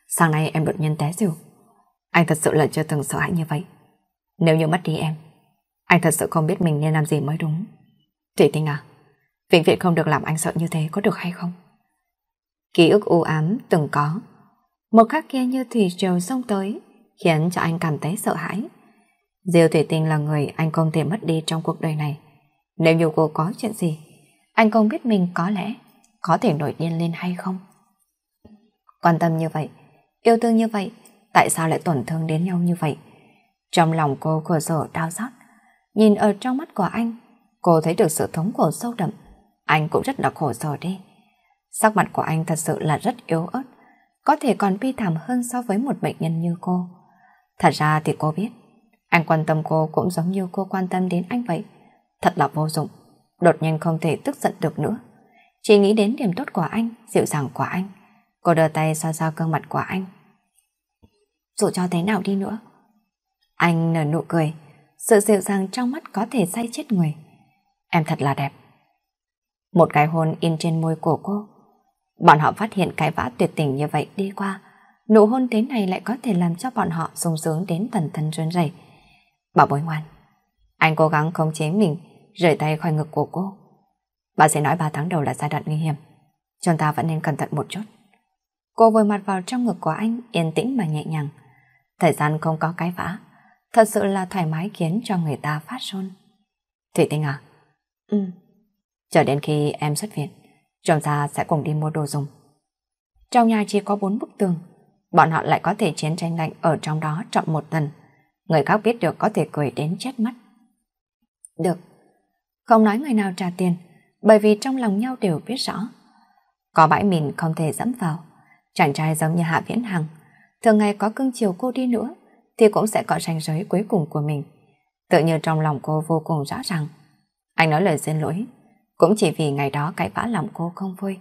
Sáng nay em đột nhiên té xỉu. Anh thật sự là chưa từng sợ hãi như vậy. Nếu như mất đi em, anh thật sự không biết mình nên làm gì mới đúng. Thủy Tinh à, viện viện không được làm anh sợ như thế có được hay không? ký ức u ám từng có. Một khắc kia như thủy triều sông tới, khiến cho anh cảm thấy sợ hãi. Diêu Thủy Tinh là người anh không thể mất đi trong cuộc đời này. Nếu như cô có chuyện gì, anh không biết mình có lẽ có thể nổi điên lên hay không. Quan tâm như vậy, yêu thương như vậy, tại sao lại tổn thương đến nhau như vậy? Trong lòng cô khổ sở đau xót, nhìn ở trong mắt của anh, cô thấy được sự thống khổ sâu đậm. Anh cũng rất là khổ sở đi. Sắc mặt của anh thật sự là rất yếu ớt, có thể còn bi thảm hơn so với một bệnh nhân như cô. Thật ra thì cô biết, anh quan tâm cô cũng giống như cô quan tâm đến anh vậy. Thật là vô dụng, đột nhiên không thể tức giận được nữa. Chỉ nghĩ đến điểm tốt của anh, dịu dàng của anh. Cô đưa tay xoa xoa gương mặt của anh. Dù cho thế nào đi nữa. Anh nở nụ cười, sự dịu dàng trong mắt có thể say chết người. Em thật là đẹp. Một cái hôn in trên môi của cô Bọn họ phát hiện cái vã tuyệt tình như vậy đi qua, nụ hôn thế này lại có thể làm cho bọn họ sung sướng đến tần thân run rẩy. Bảo bối ngoan, anh cố gắng khống chế mình, rời tay khỏi ngực của cô. Bà sẽ nói 3 tháng đầu là giai đoạn nguy hiểm, chúng ta vẫn nên cẩn thận một chút. Cô vừa mặt vào trong ngực của anh, yên tĩnh mà nhẹ nhàng. Thời gian không có cái vã, thật sự là thoải mái khiến cho người ta phát run. Thủy Tinh à? Ừ. Chờ đến khi em xuất viện, Trông ra sẽ cùng đi mua đồ dùng. Trong nhà chỉ có bốn bức tường, bọn họ lại có thể chiến tranh lạnh ở trong đó chọn một lần. Người khác biết được có thể cười đến chết mất. Được, không nói người nào trả tiền, bởi vì trong lòng nhau đều biết rõ. Có bãi mìn không thể dẫm vào, chàng trai giống như Hạ Viễn Hằng, thường ngày có cưng chiều cô đi nữa, thì cũng sẽ có ranh giới cuối cùng của mình. Tự như trong lòng cô vô cùng rõ ràng. Anh nói lời xin lỗi, cũng chỉ vì ngày đó cãi vã lòng cô không vui.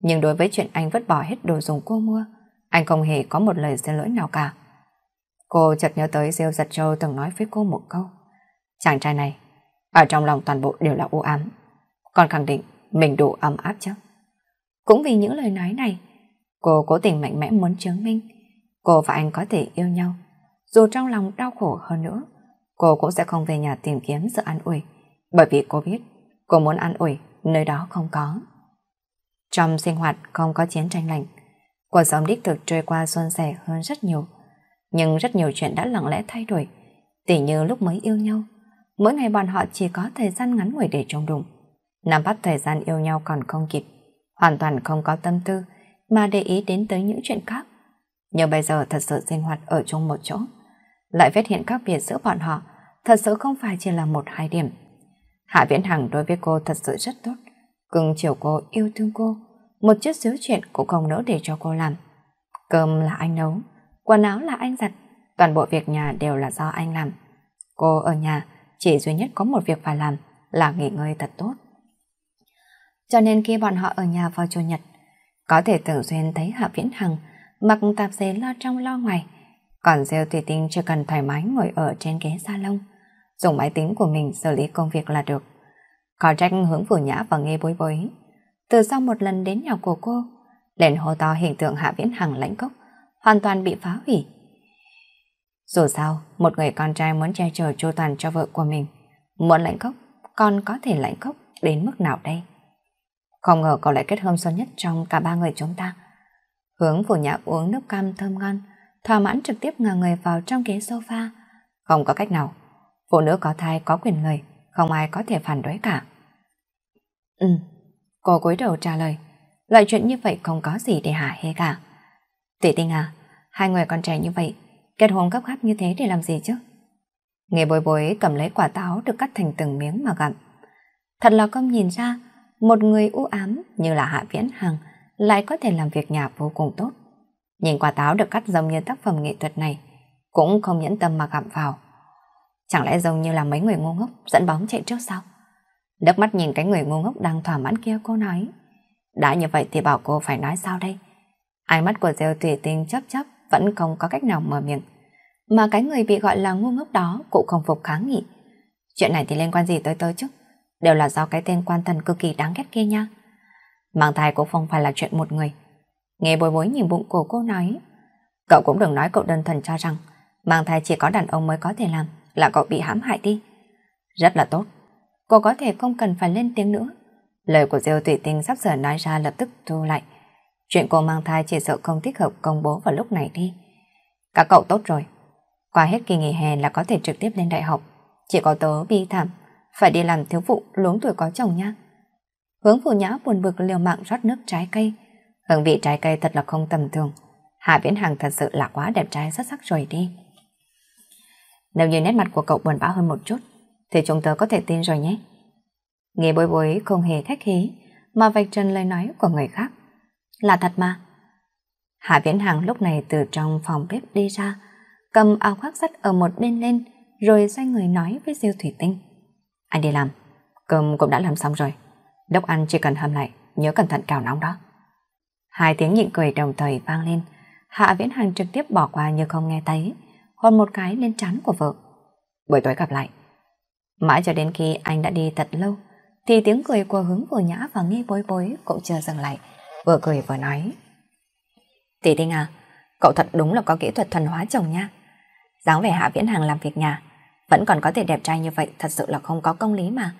Nhưng đối với chuyện anh vứt bỏ hết đồ dùng cô mua, anh không hề có một lời xin lỗi nào cả. Cô chợt nhớ tới Diêu Giật Châu từng nói với cô một câu. Chàng trai này, ở trong lòng toàn bộ đều là u ám. Còn khẳng định mình đủ ấm áp chứ. Cũng vì những lời nói này, cô cố tình mạnh mẽ muốn chứng minh cô và anh có thể yêu nhau. Dù trong lòng đau khổ hơn nữa, cô cũng sẽ không về nhà tìm kiếm sự an ủi, bởi vì cô biết Cô muốn an ủi, nơi đó không có. Trong sinh hoạt không có chiến tranh lạnh, cuộc sống đích thực trôi qua xuân sẻ hơn rất nhiều. Nhưng rất nhiều chuyện đã lặng lẽ thay đổi, tỉ như lúc mới yêu nhau. Mỗi ngày bọn họ chỉ có thời gian ngắn ngủi để trông đụng. Nắm bắt thời gian yêu nhau còn không kịp, hoàn toàn không có tâm tư mà để ý đến tới những chuyện khác. Nhưng bây giờ thật sự sinh hoạt ở chung một chỗ, lại phát hiện khác biệt giữa bọn họ thật sự không phải chỉ là một hai điểm. Hạ Viễn Hằng đối với cô thật sự rất tốt, cưng chiều cô, yêu thương cô, một chút xíu chuyện cũng không nỡ để cho cô làm. Cơm là anh nấu, quần áo là anh giặt, toàn bộ việc nhà đều là do anh làm. Cô ở nhà chỉ duy nhất có một việc phải làm là nghỉ ngơi thật tốt. Cho nên khi bọn họ ở nhà vào chủ nhật, có thể tưởng duyên thấy Hạ Viễn Hằng mặc tạp dề lo trong lo ngoài, còn Diêu Tùy Tinh chưa cần thoải mái ngồi ở trên ghế salon. lông dùng máy tính của mình xử lý công việc là được. Có trách hướng phủ nhã và nghe bối bối. Từ sau một lần đến nhà của cô, lên hô to hình tượng Hạ Viễn Hằng lãnh cốc, hoàn toàn bị phá hủy. Dù sao, một người con trai muốn che chở chu toàn cho vợ của mình, muốn lãnh cốc, con có thể lãnh cốc đến mức nào đây? Không ngờ cậu lại kết hôn sớm nhất trong cả ba người chúng ta. Hướng phủ nhã uống nước cam thơm ngon, thỏa mãn trực tiếp ngả người vào trong ghế sofa. Không có cách nào, phụ nữ có thai có quyền người, không ai có thể phản đối cả. Ừ, cô cúi đầu trả lời, loại chuyện như vậy không có gì để hả hê cả. Tỷ tinh à, hai người còn trẻ như vậy, kết hôn gấp gáp như thế để làm gì chứ? Nghe bồi bối cầm lấy quả táo được cắt thành từng miếng mà gặm. Thật là không nhìn ra, một người u ám như là Hạ Viễn Hằng lại có thể làm việc nhà vô cùng tốt. Nhìn quả táo được cắt giống như tác phẩm nghệ thuật này, cũng không nhẫn tâm mà gặm vào. Chẳng lẽ giống như là mấy người ngu ngốc dẫn bóng chạy trước sau? Đớp mắt nhìn cái người ngu ngốc đang thỏa mãn kia cô nói. Đã như vậy thì bảo cô phải nói sao đây? Ánh mắt của Diêu tùy tinh chấp chấp vẫn không có cách nào mở miệng. Mà cái người bị gọi là ngu ngốc đó cũng không phục kháng nghị. Chuyện này thì liên quan gì tới tôi chứ? Đều là do cái tên quan thần cực kỳ đáng ghét kia nha. Mang thai cũng không phải là chuyện một người. Nghe bối bối nhìn bụng của cô nói. Cậu cũng đừng nói cậu đơn thần cho rằng mang thai chỉ có đàn ông mới có thể làm là cậu bị hãm hại đi. Rất là tốt. Cô có thể không cần phải lên tiếng nữa. Lời của Diêu Tùy Tinh sắp sửa nói ra lập tức thu lại. Chuyện cô mang thai chỉ sợ không thích hợp công bố vào lúc này đi. Các cậu tốt rồi. Qua hết kỳ nghỉ hè là có thể trực tiếp lên đại học. Chỉ có tớ bi thảm, phải đi làm thiếu phụ luống tuổi có chồng nha. Hướng phụ nhã buồn bực liều mạng rót nước trái cây. Hương vị trái cây thật là không tầm thường. Hạ Viễn Hằng thật sự là quá đẹp trai xuất sắc rồi đi. Nếu như nét mặt của cậu buồn bã hơn một chút, thì chúng tớ có thể tin rồi nhé. Nghe bối bối không hề khách khí, mà vạch trần lời nói của người khác. Là thật mà. Hạ Viễn Hằng lúc này từ trong phòng bếp đi ra, cầm áo khoác sắt ở một bên lên, rồi xoay người nói với Diêu Thủy Tinh. Anh đi làm, cơm cũng đã làm xong rồi. Đốc ăn chỉ cần hầm lại, nhớ cẩn thận cào nóng đó. Hai tiếng nhịn cười đồng thời vang lên, Hạ Viễn Hằng trực tiếp bỏ qua như không nghe thấy, hôn một cái lên trán của vợ. Buổi tối gặp lại. Mãi cho đến khi anh đã đi thật lâu, thì tiếng cười của hướng vừa nhã và nghi bối bối cũng chưa dừng lại, vừa cười vừa nói. Tỷ Tinh à, cậu thật đúng là có kỹ thuật thuần hóa chồng nha. Dáng vẻ hạ viễn hàng làm việc nhà, vẫn còn có thể đẹp trai như vậy thật sự là không có công lý mà.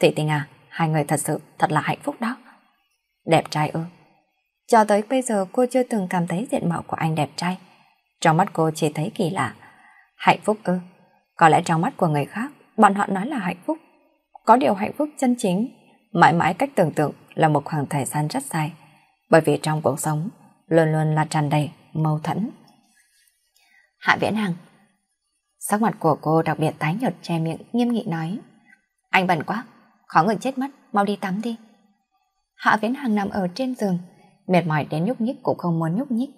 Tỷ Tinh à, hai người thật sự thật là hạnh phúc đó. Đẹp trai ư. Cho tới bây giờ cô chưa từng cảm thấy diện mạo của anh đẹp trai. Trong mắt cô chỉ thấy kỳ lạ. Hạnh phúc ư? Có lẽ trong mắt của người khác, bọn họ nói là hạnh phúc. Có điều hạnh phúc chân chính, mãi mãi cách tưởng tượng là một khoảng thời gian rất dài. Bởi vì trong cuộc sống, luôn luôn là tràn đầy, mâu thuẫn. Hạ Viễn Hằng Sắc mặt của cô đặc biệt tái nhợt che miệng nghiêm nghị nói Anh bẩn quá, khó người chết mất, mau đi tắm đi. Hạ Viễn Hằng nằm ở trên giường, mệt mỏi đến nhúc nhích cũng không muốn nhúc nhích.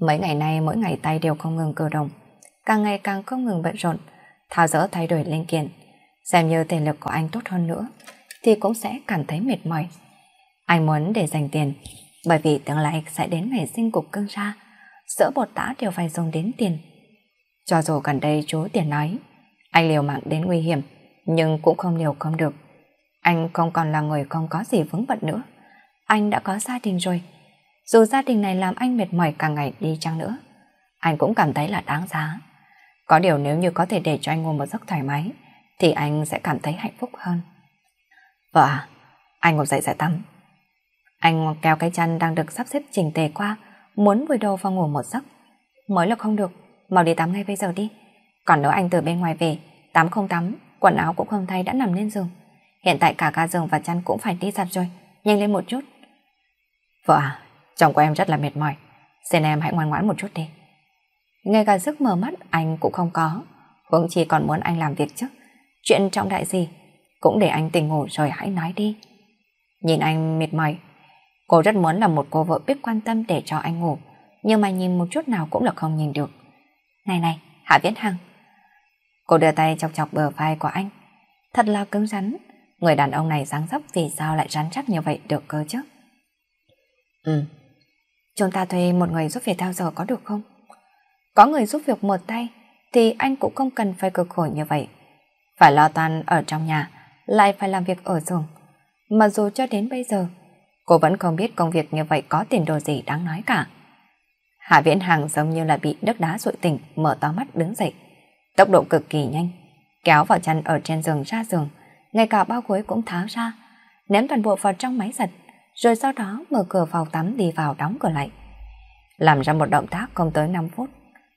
Mấy ngày nay mỗi ngày tay đều không ngừng cử động, càng ngày càng không ngừng bận rộn, thao dỡ thay đổi linh kiện. Xem như thể lực của anh tốt hơn nữa, thì cũng sẽ cảm thấy mệt mỏi. Anh muốn để dành tiền, bởi vì tương lai sẽ đến ngày sinh cục cưng ra, sữa bột tã đều phải dùng đến tiền. Cho dù gần đây chú tiền nói, anh liều mạng đến nguy hiểm, nhưng cũng không liều không được. Anh không còn là người không có gì vững bận nữa. Anh đã có gia đình rồi dù gia đình này làm anh mệt mỏi càng ngày đi chăng nữa, anh cũng cảm thấy là đáng giá. Có điều nếu như có thể để cho anh ngủ một giấc thoải mái, thì anh sẽ cảm thấy hạnh phúc hơn. Vợ à, anh ngồi dậy giải tắm. Anh kéo cái chăn đang được sắp xếp chỉnh tề qua, muốn vùi đầu vào ngủ một giấc. Mới là không được, mau đi tắm ngay bây giờ đi. Còn nếu anh từ bên ngoài về, tắm không tắm, quần áo cũng không thay đã nằm lên giường. Hiện tại cả ga giường và chăn cũng phải đi giặt rồi, nhanh lên một chút. Vợ à, Chồng của em rất là mệt mỏi, xin em hãy ngoan ngoãn một chút đi. Ngay cả giấc mở mắt anh cũng không có, huống chỉ còn muốn anh làm việc chứ. Chuyện trọng đại gì, cũng để anh tỉnh ngủ rồi hãy nói đi. Nhìn anh mệt mỏi, cô rất muốn là một cô vợ biết quan tâm để cho anh ngủ, nhưng mà nhìn một chút nào cũng là không nhìn được. Này này, Hạ Viễn Hằng. Cô đưa tay chọc chọc bờ vai của anh. Thật là cứng rắn, người đàn ông này dáng dấp vì sao lại rắn chắc như vậy được cơ chứ? Ừ, Chúng ta thuê một người giúp việc theo giờ có được không? Có người giúp việc một tay thì anh cũng không cần phải cực khổ như vậy. Phải lo toàn ở trong nhà, lại phải làm việc ở giường. Mà dù cho đến bây giờ, cô vẫn không biết công việc như vậy có tiền đồ gì đáng nói cả. Hạ Viễn Hằng giống như là bị đất đá rụi tỉnh, mở to mắt đứng dậy. Tốc độ cực kỳ nhanh, kéo vào chăn ở trên giường ra giường, ngay cả bao gối cũng tháo ra, ném toàn bộ vào trong máy giặt rồi sau đó mở cửa vào tắm đi vào đóng cửa lại. Làm ra một động tác không tới 5 phút,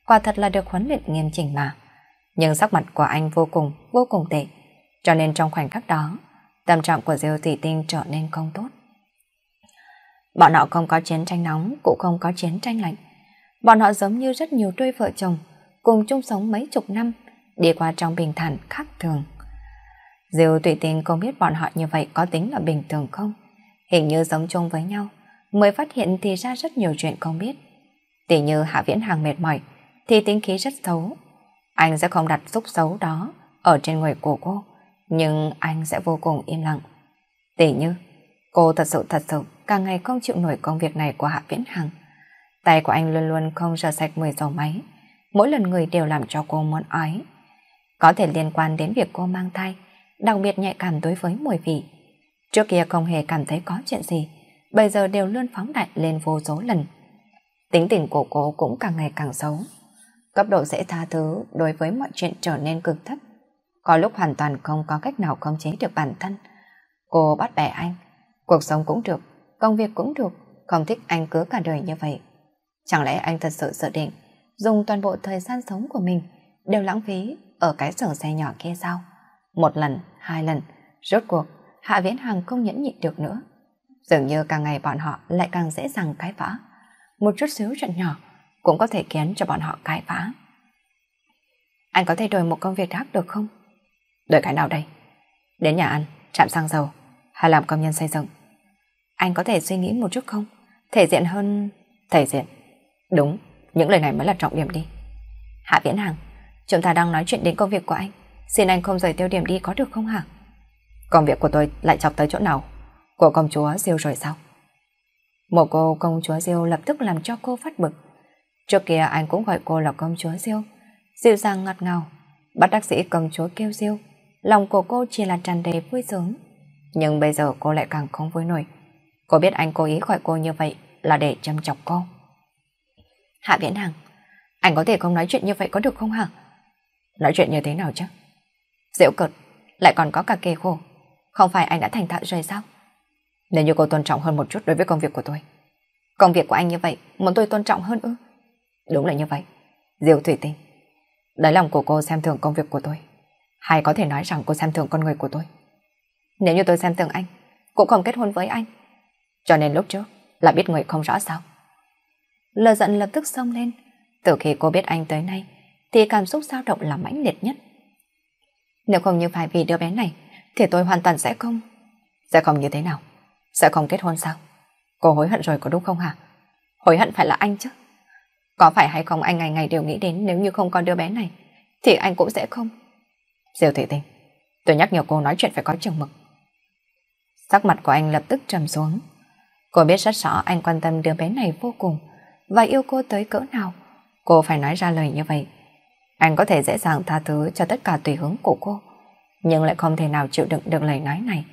quả thật là được huấn luyện nghiêm chỉnh mà. Nhưng sắc mặt của anh vô cùng, vô cùng tệ, cho nên trong khoảnh khắc đó, tâm trạng của Diêu Thủy Tinh trở nên không tốt. Bọn họ không có chiến tranh nóng, cũng không có chiến tranh lạnh. Bọn họ giống như rất nhiều đôi vợ chồng, cùng chung sống mấy chục năm, đi qua trong bình thản khác thường. Diêu Thủy Tinh không biết bọn họ như vậy có tính là bình thường không? Hình như giống chung với nhau, mới phát hiện thì ra rất nhiều chuyện không biết. Tỉ như Hạ Viễn Hàng mệt mỏi, thì tính khí rất xấu. Anh sẽ không đặt xúc xấu đó ở trên người của cô, nhưng anh sẽ vô cùng im lặng. Tỉ như, cô thật sự thật sự càng ngày không chịu nổi công việc này của Hạ Viễn Hằng. Tay của anh luôn luôn không rửa sạch mười dầu máy, mỗi lần người đều làm cho cô muốn ói. Có thể liên quan đến việc cô mang thai, đặc biệt nhạy cảm đối với mùi vị. Trước kia không hề cảm thấy có chuyện gì, bây giờ đều luôn phóng đại lên vô số lần. Tính tình của cô cũng càng ngày càng xấu. Cấp độ dễ tha thứ đối với mọi chuyện trở nên cực thấp. Có lúc hoàn toàn không có cách nào khống chế được bản thân. Cô bắt bẻ anh, cuộc sống cũng được, công việc cũng được, không thích anh cứ cả đời như vậy. Chẳng lẽ anh thật sự dự định dùng toàn bộ thời gian sống của mình đều lãng phí ở cái sở xe nhỏ kia sao? Một lần, hai lần, rốt cuộc Hạ Viễn Hằng không nhẫn nhịn được nữa. Dường như càng ngày bọn họ lại càng dễ dàng cái phá. Một chút xíu chuyện nhỏ cũng có thể khiến cho bọn họ cái phá. Anh có thể đổi một công việc khác được không? Đổi cái nào đây? Đến nhà ăn, chạm xăng dầu, hay làm công nhân xây dựng. Anh có thể suy nghĩ một chút không? Thể diện hơn... Thể diện. Đúng, những lời này mới là trọng điểm đi. Hạ Viễn Hằng, chúng ta đang nói chuyện đến công việc của anh. Xin anh không rời tiêu điểm đi có được không hả? Công việc của tôi lại chọc tới chỗ nào? Của công chúa Diêu rồi sao? Một cô công chúa Diêu lập tức làm cho cô phát bực. Trước kia anh cũng gọi cô là công chúa Diêu. Dịu dàng ngọt ngào. Bắt đắc sĩ công chúa kêu Diêu. Lòng của cô chỉ là tràn đầy vui sướng. Nhưng bây giờ cô lại càng không vui nổi. Cô biết anh cố ý gọi cô như vậy là để chăm chọc cô. Hạ Viễn Hằng, anh có thể không nói chuyện như vậy có được không hả? Nói chuyện như thế nào chứ? Diễu cợt, lại còn có cả kề khổ. Không phải anh đã thành thạo rồi sao? Nếu như cô tôn trọng hơn một chút đối với công việc của tôi. Công việc của anh như vậy, muốn tôi tôn trọng hơn ư? Đúng là như vậy. Diêu Thủy Tinh. Đáy lòng của cô xem thường công việc của tôi. Hay có thể nói rằng cô xem thường con người của tôi. Nếu như tôi xem thường anh, cũng không kết hôn với anh. Cho nên lúc trước là biết người không rõ sao. Lờ giận lập tức xông lên. Từ khi cô biết anh tới nay, thì cảm xúc dao động là mãnh liệt nhất. Nếu không như phải vì đứa bé này, thì tôi hoàn toàn sẽ không... Sẽ không như thế nào? Sẽ không kết hôn sao? Cô hối hận rồi có đúng không hả? Hối hận phải là anh chứ. Có phải hay không anh ngày ngày đều nghĩ đến nếu như không có đứa bé này, thì anh cũng sẽ không. Diều thị tình, tôi nhắc nhở cô nói chuyện phải có chừng mực. Sắc mặt của anh lập tức trầm xuống. Cô biết rất rõ anh quan tâm đứa bé này vô cùng và yêu cô tới cỡ nào. Cô phải nói ra lời như vậy. Anh có thể dễ dàng tha thứ cho tất cả tùy hướng của cô nhưng lại không thể nào chịu đựng được lời nói này.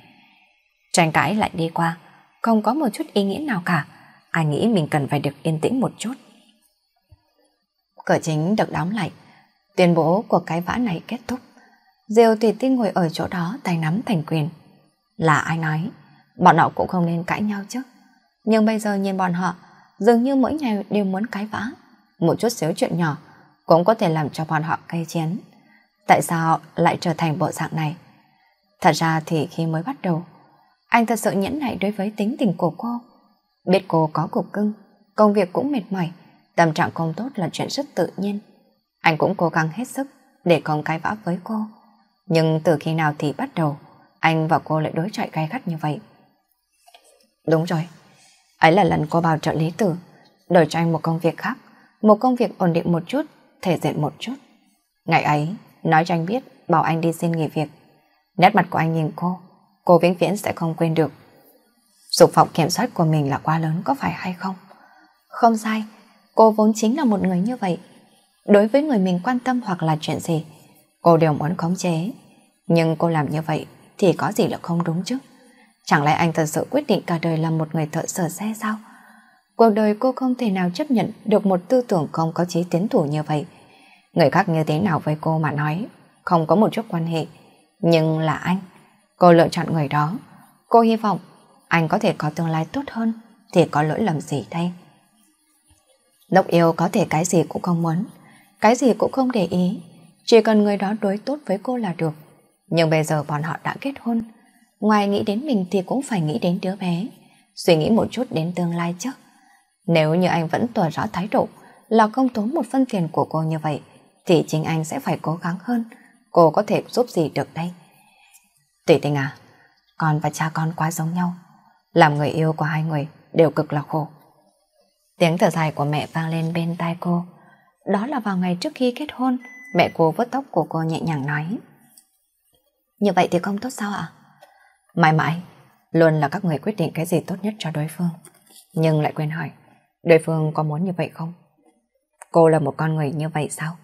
Tranh cãi lại đi qua, không có một chút ý nghĩa nào cả. Ai nghĩ mình cần phải được yên tĩnh một chút. Cửa chính được đóng lại, tuyên bố của cái vã này kết thúc. Diêu tùy tinh ngồi ở chỗ đó tay nắm thành quyền. Là ai nói, bọn họ cũng không nên cãi nhau chứ. Nhưng bây giờ nhìn bọn họ, dường như mỗi ngày đều muốn cái vã. Một chút xíu chuyện nhỏ cũng có thể làm cho bọn họ cay chén tại sao lại trở thành bộ dạng này. Thật ra thì khi mới bắt đầu, anh thật sự nhẫn nại đối với tính tình của cô. Biết cô có cục cưng, công việc cũng mệt mỏi, tâm trạng không tốt là chuyện rất tự nhiên. Anh cũng cố gắng hết sức để không cái vã với cô. Nhưng từ khi nào thì bắt đầu, anh và cô lại đối chọi gay gắt như vậy. Đúng rồi, ấy là lần cô bảo trợ lý tử, đổi cho anh một công việc khác, một công việc ổn định một chút, thể diện một chút. Ngày ấy, nói cho anh biết bảo anh đi xin nghỉ việc. Nét mặt của anh nhìn cô, cô vĩnh viễn sẽ không quên được. Dục vọng kiểm soát của mình là quá lớn có phải hay không? Không sai, cô vốn chính là một người như vậy. Đối với người mình quan tâm hoặc là chuyện gì, cô đều muốn khống chế. Nhưng cô làm như vậy thì có gì là không đúng chứ? Chẳng lẽ anh thật sự quyết định cả đời là một người thợ sửa xe sao? Cuộc đời cô không thể nào chấp nhận được một tư tưởng không có chí tiến thủ như vậy. Người khác như thế nào với cô mà nói, không có một chút quan hệ. Nhưng là anh, cô lựa chọn người đó. Cô hy vọng anh có thể có tương lai tốt hơn thì có lỗi lầm gì đây. Độc yêu có thể cái gì cũng không muốn, cái gì cũng không để ý. Chỉ cần người đó đối tốt với cô là được. Nhưng bây giờ bọn họ đã kết hôn. Ngoài nghĩ đến mình thì cũng phải nghĩ đến đứa bé. Suy nghĩ một chút đến tương lai chứ. Nếu như anh vẫn tỏ rõ thái độ là không tốn một phân tiền của cô như vậy, thì chính anh sẽ phải cố gắng hơn. Cô có thể giúp gì được đây? Tỷ tình à, con và cha con quá giống nhau. Làm người yêu của hai người đều cực là khổ. Tiếng thở dài của mẹ vang lên bên tai cô. Đó là vào ngày trước khi kết hôn, mẹ cô vớt tóc của cô nhẹ nhàng nói. Như vậy thì không tốt sao ạ? Mãi mãi, luôn là các người quyết định cái gì tốt nhất cho đối phương. Nhưng lại quên hỏi, đối phương có muốn như vậy không? Cô là một con người như vậy sao?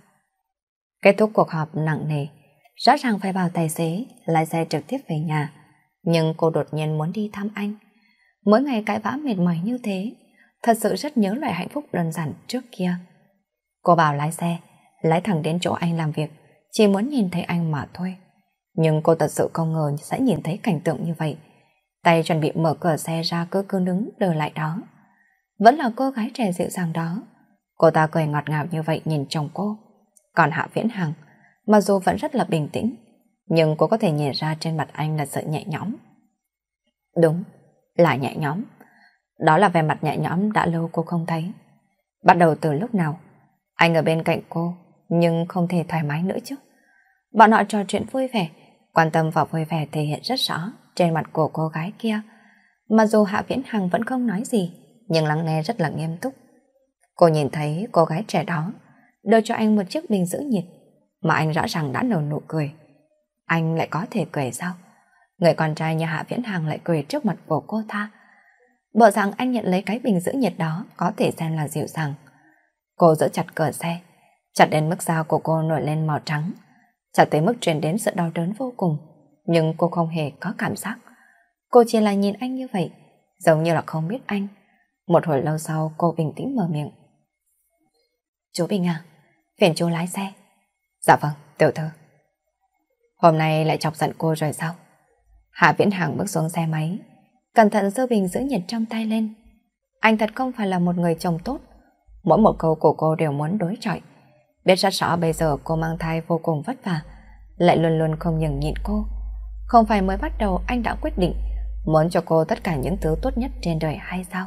Kết thúc cuộc họp nặng nề, rõ ràng phải bảo tài xế lái xe trực tiếp về nhà. Nhưng cô đột nhiên muốn đi thăm anh. Mỗi ngày cãi vã mệt mỏi như thế, thật sự rất nhớ loại hạnh phúc đơn giản trước kia. Cô bảo lái xe, lái thẳng đến chỗ anh làm việc, chỉ muốn nhìn thấy anh mà thôi. Nhưng cô thật sự không ngờ sẽ nhìn thấy cảnh tượng như vậy. Tay chuẩn bị mở cửa xe ra cứ cứ đứng đờ lại đó. Vẫn là cô gái trẻ dịu dàng đó. Cô ta cười ngọt ngào như vậy nhìn chồng cô. Còn Hạ Viễn Hằng, mặc dù vẫn rất là bình tĩnh, nhưng cô có thể nhìn ra trên mặt anh là sự nhẹ nhõm. Đúng, là nhẹ nhõm. Đó là vẻ mặt nhẹ nhõm đã lâu cô không thấy. Bắt đầu từ lúc nào, anh ở bên cạnh cô, nhưng không thể thoải mái nữa chứ. Bọn họ trò chuyện vui vẻ, quan tâm và vui vẻ thể hiện rất rõ trên mặt của cô gái kia. Mặc dù Hạ Viễn Hằng vẫn không nói gì, nhưng lắng nghe rất là nghiêm túc. Cô nhìn thấy cô gái trẻ đó đưa cho anh một chiếc bình giữ nhiệt, mà anh rõ ràng đã nở nụ cười. Anh lại có thể cười sao? Người con trai nhà Hạ Viễn Hằng lại cười trước mặt của cô ta. Bộ rằng anh nhận lấy cái bình giữ nhiệt đó có thể xem là dịu dàng. Cô giữ chặt cửa xe, chặt đến mức da của cô nổi lên màu trắng, chặt tới mức truyền đến sự đau đớn vô cùng. Nhưng cô không hề có cảm giác. Cô chỉ là nhìn anh như vậy, giống như là không biết anh. Một hồi lâu sau cô bình tĩnh mở miệng. Chú Bình à, phiền chú lái xe. Dạ vâng, tiểu thư. Hôm nay lại chọc giận cô rồi sao? Hạ Viễn Hằng bước xuống xe máy, cẩn thận dơ bình giữ nhiệt trong tay lên. Anh thật không phải là một người chồng tốt, mỗi một câu của cô đều muốn đối chọi. Biết rất rõ bây giờ cô mang thai vô cùng vất vả, lại luôn luôn không nhường nhịn cô. Không phải mới bắt đầu anh đã quyết định muốn cho cô tất cả những thứ tốt nhất trên đời hay sao?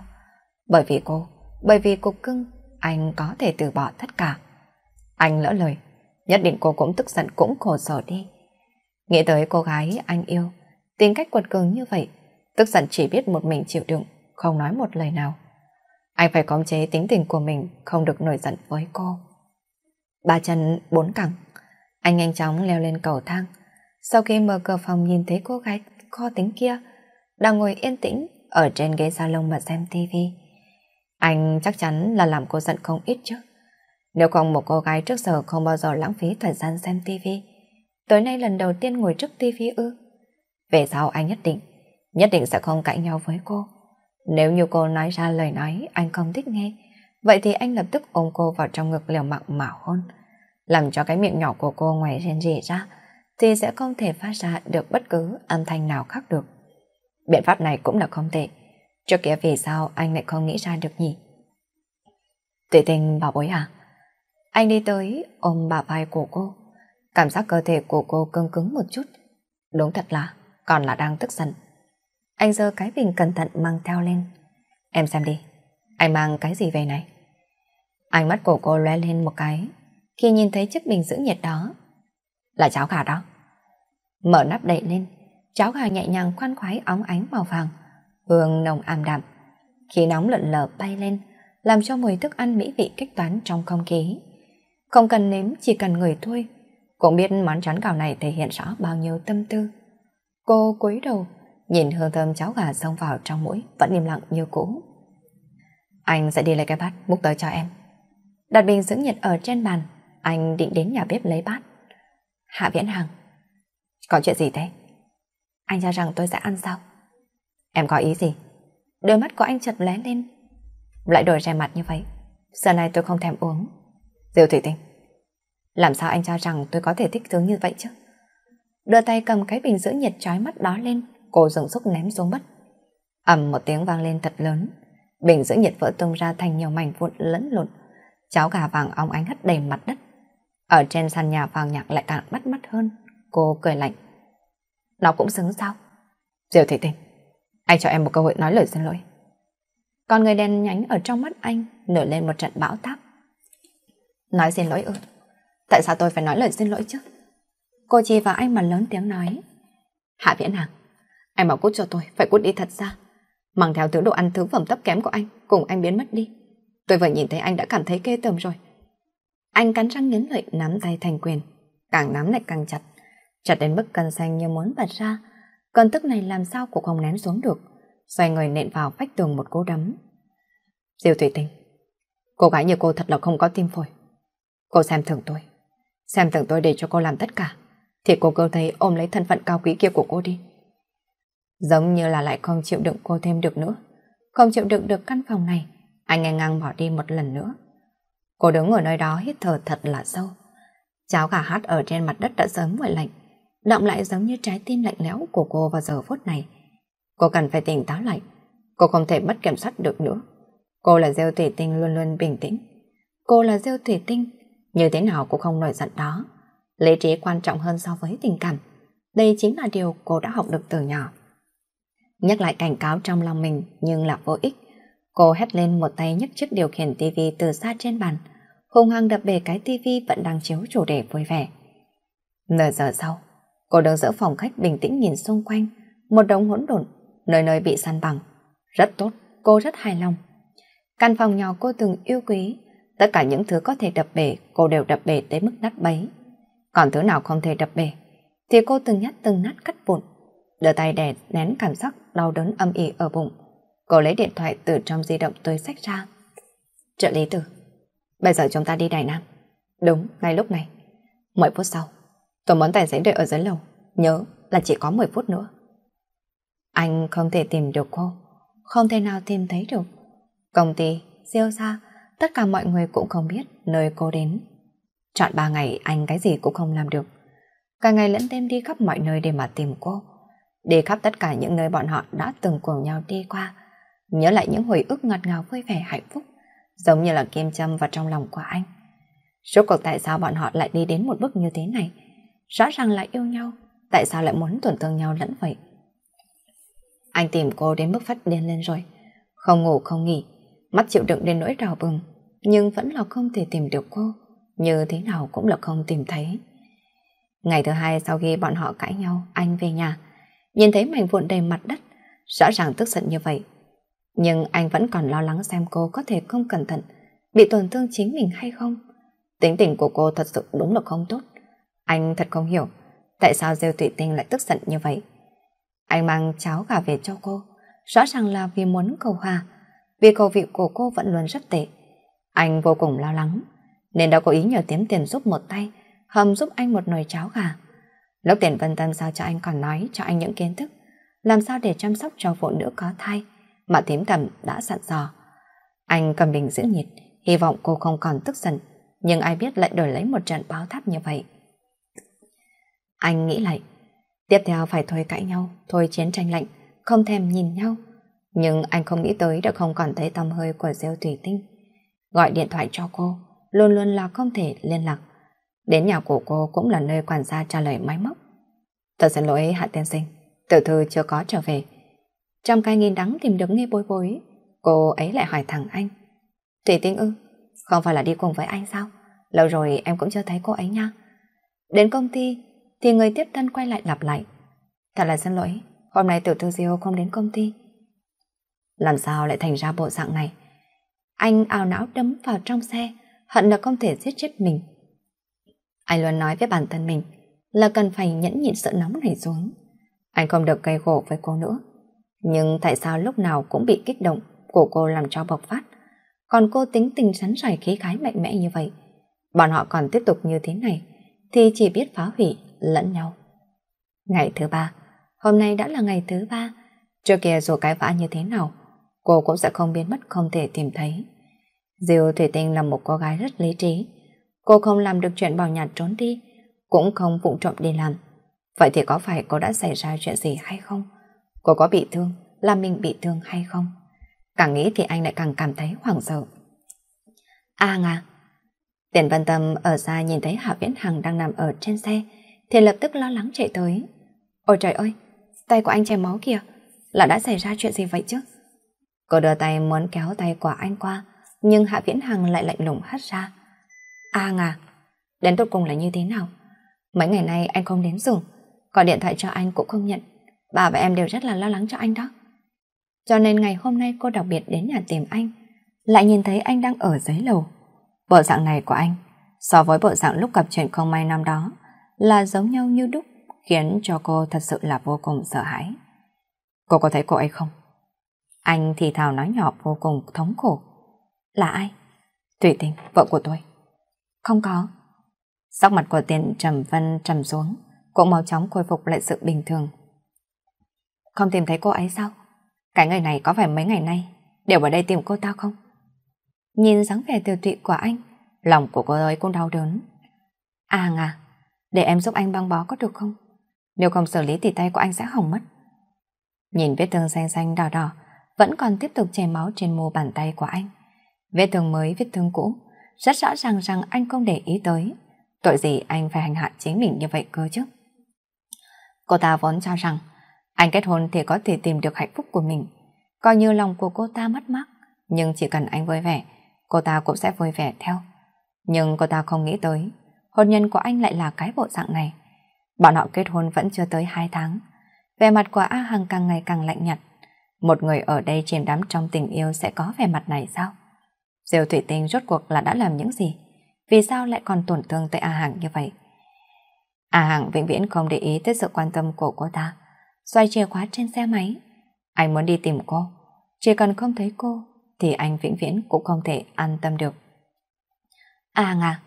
Bởi vì cô, bởi vì cục cưng, anh có thể từ bỏ tất cả. Anh lỡ lời, nhất định cô cũng tức giận cũng khổ sở đi. Nghĩ tới cô gái anh yêu, tính cách quật cường như vậy, tức giận chỉ biết một mình chịu đựng, không nói một lời nào. Anh phải khống chế tính tình của mình, không được nổi giận với cô. Ba chân bốn cẳng, anh nhanh chóng leo lên cầu thang. Sau khi mở cửa phòng nhìn thấy cô gái kho tính kia, đang ngồi yên tĩnh ở trên ghế salon mà xem tivi. Anh chắc chắn là làm cô giận không ít chứ. Nếu không một cô gái trước giờ không bao giờ lãng phí thời gian xem tivi. Tối nay lần đầu tiên ngồi trước tivi ư. Về sau anh nhất định, nhất định sẽ không cãi nhau với cô. Nếu như cô nói ra lời nói anh không thích nghe, vậy thì anh lập tức ôm cô vào trong ngực liều mạng mà hôn. Làm cho cái miệng nhỏ của cô ngoài rên rỉ ra, thì sẽ không thể phát ra được bất cứ âm thanh nào khác được. Biện pháp này cũng là không tệ. Trước kia vì sao anh lại không nghĩ ra được nhỉ? Tuệ tình bảo bối à? Anh đi tới ôm bà vai của cô. Cảm giác cơ thể của cô cứng cứng một chút. Đúng thật là, còn là đang tức giận. Anh giơ cái bình cẩn thận mang theo lên. Em xem đi, anh mang cái gì về này? Ánh mắt của cô lóe lên một cái khi nhìn thấy chiếc bình giữ nhiệt đó. Là cháo gà đó. Mở nắp đậy lên, cháo gà nhẹ nhàng khoan khoái óng ánh màu vàng, hương nồng ảm đạm. Khí nóng lợn lợp bay lên, làm cho mùi thức ăn mỹ vị kích toán trong không khí. Không cần nếm, chỉ cần người thôi. Cũng biết món chán cào này thể hiện rõ bao nhiêu tâm tư. Cô cúi đầu, nhìn hương thơm cháo gà xông vào trong mũi, vẫn im lặng như cũ. Anh sẽ đi lấy cái bát, múc tới cho em. Đặt bình dưỡng nhiệt ở trên bàn, anh định đến nhà bếp lấy bát. Hạ Viễn Hằng. Có chuyện gì thế? Anh cho rằng tôi sẽ ăn sao? Em có ý gì? Đôi mắt của anh chật lóe lên. Lại đổi ra mặt như vậy. Giờ này tôi không thèm uống. Diêu Thủy Tinh, làm sao anh cho rằng tôi có thể thích tướng như vậy chứ? Đưa tay cầm cái bình giữ nhiệt trói mắt đó lên, cô dùng sức ném xuống mất. ầm một tiếng vang lên thật lớn, bình giữ nhiệt vỡ tung ra thành nhiều mảnh vụn lẫn lộn, cháo gà vàng óng ánh hất đầy mặt đất. Ở trên sàn nhà vàng nhạc lại càng bắt mắt hơn, cô cười lạnh. Nó cũng xứng sao? Diều thị tình, anh cho em một cơ hội nói lời xin lỗi. Còn người đen nhánh ở trong mắt anh nở lên một trận bão táp. Nói xin lỗi ư? Tại sao tôi phải nói lời xin lỗi chứ? Cô Chi và anh mà lớn tiếng nói. Hạ Viễn Hằng, anh bảo cút cho tôi, phải cút đi thật ra. Mang theo thứ đồ ăn thứ phẩm thấp kém của anh, cùng anh biến mất đi. Tôi vừa nhìn thấy anh đã cảm thấy ghê tởm rồi. Anh cắn răng nghiến lợi nắm tay thành quyền, càng nắm lại càng chặt, chặt đến mức cần xanh như muốn bật ra. Cơn tức này làm sao cũng không nén xuống được, xoay người nện vào vách tường một cú đấm. Diêu Thủy Tinh, cô gái như cô thật là không có tim phổi. Cô xem thường tôi, Xem tưởng tôi để cho cô làm tất cả, thì cô cứ thấy ôm lấy thân phận cao quý kia của cô đi. Giống như là lại không chịu đựng cô thêm được nữa, không chịu đựng được căn phòng này, anh ngang ngang bỏ đi một lần nữa. Cô đứng ở nơi đó hít thở thật là sâu. Cháo gà hát ở trên mặt đất đã sớm nguội lạnh, động lại giống như trái tim lạnh lẽo của cô vào giờ phút này. Cô cần phải tỉnh táo lại, cô không thể mất kiểm soát được nữa. Cô là Diêu Thủy Tinh luôn luôn bình tĩnh. Cô là Diêu Thủy Tinh như thế nào cũng không nổi giận đó. lễ trí quan trọng hơn so với tình cảm. Đây chính là điều cô đã học được từ nhỏ. Nhắc lại cảnh cáo trong lòng mình nhưng là vô ích. Cô hét lên một tay nhấc chiếc điều khiển tivi từ xa trên bàn, hùng hăng đập bể cái tivi vẫn đang chiếu chủ đề vui vẻ. Nửa giờ sau, cô đứng giữa phòng khách bình tĩnh nhìn xung quanh, một đống hỗn độn, nơi nơi bị săn bằng. Rất tốt, cô rất hài lòng. Căn phòng nhỏ cô từng yêu quý Tất cả những thứ có thể đập bể, cô đều đập bể tới mức nát bấy. Còn thứ nào không thể đập bể, thì cô từng nhát từng nát cắt bụng Đưa tay đè nén cảm giác đau đớn âm ỉ ở bụng. Cô lấy điện thoại từ trong di động túi sách ra. Trợ lý tử, bây giờ chúng ta đi Đài Nam. Đúng, ngay lúc này. Mười phút sau, tôi muốn tài xế đợi ở dưới lầu. Nhớ là chỉ có 10 phút nữa. Anh không thể tìm được cô, không thể nào tìm thấy được. Công ty, siêu xa, tất cả mọi người cũng không biết nơi cô đến. Chọn ba ngày anh cái gì cũng không làm được. Cả ngày lẫn đêm đi khắp mọi nơi để mà tìm cô. Đi khắp tất cả những nơi bọn họ đã từng cùng nhau đi qua. Nhớ lại những hồi ức ngọt ngào vui vẻ hạnh phúc. Giống như là kim châm vào trong lòng của anh. Rốt cuộc tại sao bọn họ lại đi đến một bước như thế này? Rõ ràng là yêu nhau. Tại sao lại muốn tổn thương nhau lẫn vậy? Anh tìm cô đến mức phát điên lên rồi. Không ngủ không nghỉ mắt chịu đựng đến nỗi đỏ bừng, nhưng vẫn là không thể tìm được cô, như thế nào cũng là không tìm thấy. Ngày thứ hai sau khi bọn họ cãi nhau, anh về nhà, nhìn thấy mảnh vụn đầy mặt đất, rõ ràng tức giận như vậy. Nhưng anh vẫn còn lo lắng xem cô có thể không cẩn thận, bị tổn thương chính mình hay không. Tính tình của cô thật sự đúng là không tốt. Anh thật không hiểu tại sao Diêu Tụy Tinh lại tức giận như vậy. Anh mang cháo gà về cho cô, rõ ràng là vì muốn cầu hòa, vì cầu vị của cô vẫn luôn rất tệ. Anh vô cùng lo lắng, nên đã có ý nhờ tiếm Tiền giúp một tay, hầm giúp anh một nồi cháo gà. Lúc Tiền Vân Tâm sao cho anh còn nói cho anh những kiến thức, làm sao để chăm sóc cho phụ nữ có thai, mà tiếm Thầm đã sẵn dò. Anh cầm bình giữ nhiệt, hy vọng cô không còn tức giận, nhưng ai biết lại đổi lấy một trận báo tháp như vậy. Anh nghĩ lại, tiếp theo phải thôi cãi nhau, thôi chiến tranh lạnh, không thèm nhìn nhau. Nhưng anh không nghĩ tới đã không còn thấy tâm hơi của Diêu Thủy Tinh. Gọi điện thoại cho cô, luôn luôn là không thể liên lạc. Đến nhà của cô cũng là nơi quản gia trả lời máy móc. Thật xin lỗi Hạ Tiên Sinh, tiểu thư chưa có trở về. Trong cái nghìn đắng tìm được nghe bối bối, cô ấy lại hỏi thẳng anh. Thủy Tinh ư, không phải là đi cùng với anh sao? Lâu rồi em cũng chưa thấy cô ấy nha. Đến công ty thì người tiếp tân quay lại lặp lại. Thật là xin lỗi, hôm nay tiểu thư Diêu không đến công ty. Làm sao lại thành ra bộ dạng này? Anh ảo não đấm vào trong xe, hận là không thể giết chết mình. Anh luôn nói với bản thân mình là cần phải nhẫn nhịn sự nóng này xuống. Anh không được gây gổ với cô nữa. Nhưng tại sao lúc nào cũng bị kích động của cô làm cho bộc phát? Còn cô tính tình sắn sỏi khí khái mạnh mẽ như vậy. Bọn họ còn tiếp tục như thế này thì chỉ biết phá hủy lẫn nhau. Ngày thứ ba, hôm nay đã là ngày thứ ba. Trước kia dù cái vã như thế nào, cô cũng sẽ không biến mất không thể tìm thấy. Diêu Thủy Tinh là một cô gái rất lý trí. Cô không làm được chuyện bỏ nhạt trốn đi, cũng không phụ trộm đi làm. Vậy thì có phải cô đã xảy ra chuyện gì hay không? Cô có bị thương, là mình bị thương hay không? Càng nghĩ thì anh lại càng cảm thấy hoảng sợ. a ngà! Tiền văn tâm ở xa nhìn thấy Hạ Viễn Hằng đang nằm ở trên xe, thì lập tức lo lắng chạy tới. Ôi trời ơi, tay của anh chảy máu kìa, là đã xảy ra chuyện gì vậy chứ? Cô đưa tay muốn kéo tay của anh qua, nhưng Hạ Viễn Hằng lại lạnh lùng hất ra. a à, đến tốt cùng là như thế nào? Mấy ngày nay anh không đến dùng, gọi điện thoại cho anh cũng không nhận. Bà và em đều rất là lo lắng cho anh đó. Cho nên ngày hôm nay cô đặc biệt đến nhà tìm anh, lại nhìn thấy anh đang ở dưới lầu. Bộ dạng này của anh, so với bộ dạng lúc gặp chuyện không may năm đó, là giống nhau như đúc, khiến cho cô thật sự là vô cùng sợ hãi. Cô có thấy cô ấy không? Anh thì thào nói nhỏ vô cùng thống khổ. Là ai? Thủy Tinh, vợ của tôi. Không có. Sắc mặt của Tiện Trầm Vân trầm xuống, cũng mau chóng khôi phục lại sự bình thường. Không tìm thấy cô ấy sao? Cái người này có phải mấy ngày nay đều ở đây tìm cô ta không? Nhìn dáng vẻ tiêu tụy của anh, lòng của cô ấy cũng đau đớn. À à, để em giúp anh băng bó có được không? Nếu không xử lý thì tay của anh sẽ hỏng mất. Nhìn vết thương xanh xanh đỏ đỏ, vẫn còn tiếp tục chảy máu trên mu bàn tay của anh. Vết thương mới, vết thương cũ, rất rõ ràng rằng anh không để ý tới. Tội gì anh phải hành hạ chính mình như vậy cơ chứ? Cô ta vốn cho rằng anh kết hôn thì có thể tìm được hạnh phúc của mình. Coi như lòng của cô ta mất mát nhưng chỉ cần anh vui vẻ, cô ta cũng sẽ vui vẻ theo. Nhưng cô ta không nghĩ tới, hôn nhân của anh lại là cái bộ dạng này. Bọn họ kết hôn vẫn chưa tới 2 tháng. Vẻ mặt của A Hằng càng ngày càng lạnh nhạt, một người ở đây chìm đắm trong tình yêu sẽ có vẻ mặt này sao? Diêu Thủy Tinh rốt cuộc là đã làm những gì? Vì sao lại còn tổn thương tới A Hằng như vậy? A Hằng vĩnh viễn không để ý tới sự quan tâm của cô ta. Xoay chìa khóa trên xe máy. Anh muốn đi tìm cô. Chỉ cần không thấy cô, thì anh vĩnh viễn cũng không thể an tâm được. A Hằng à,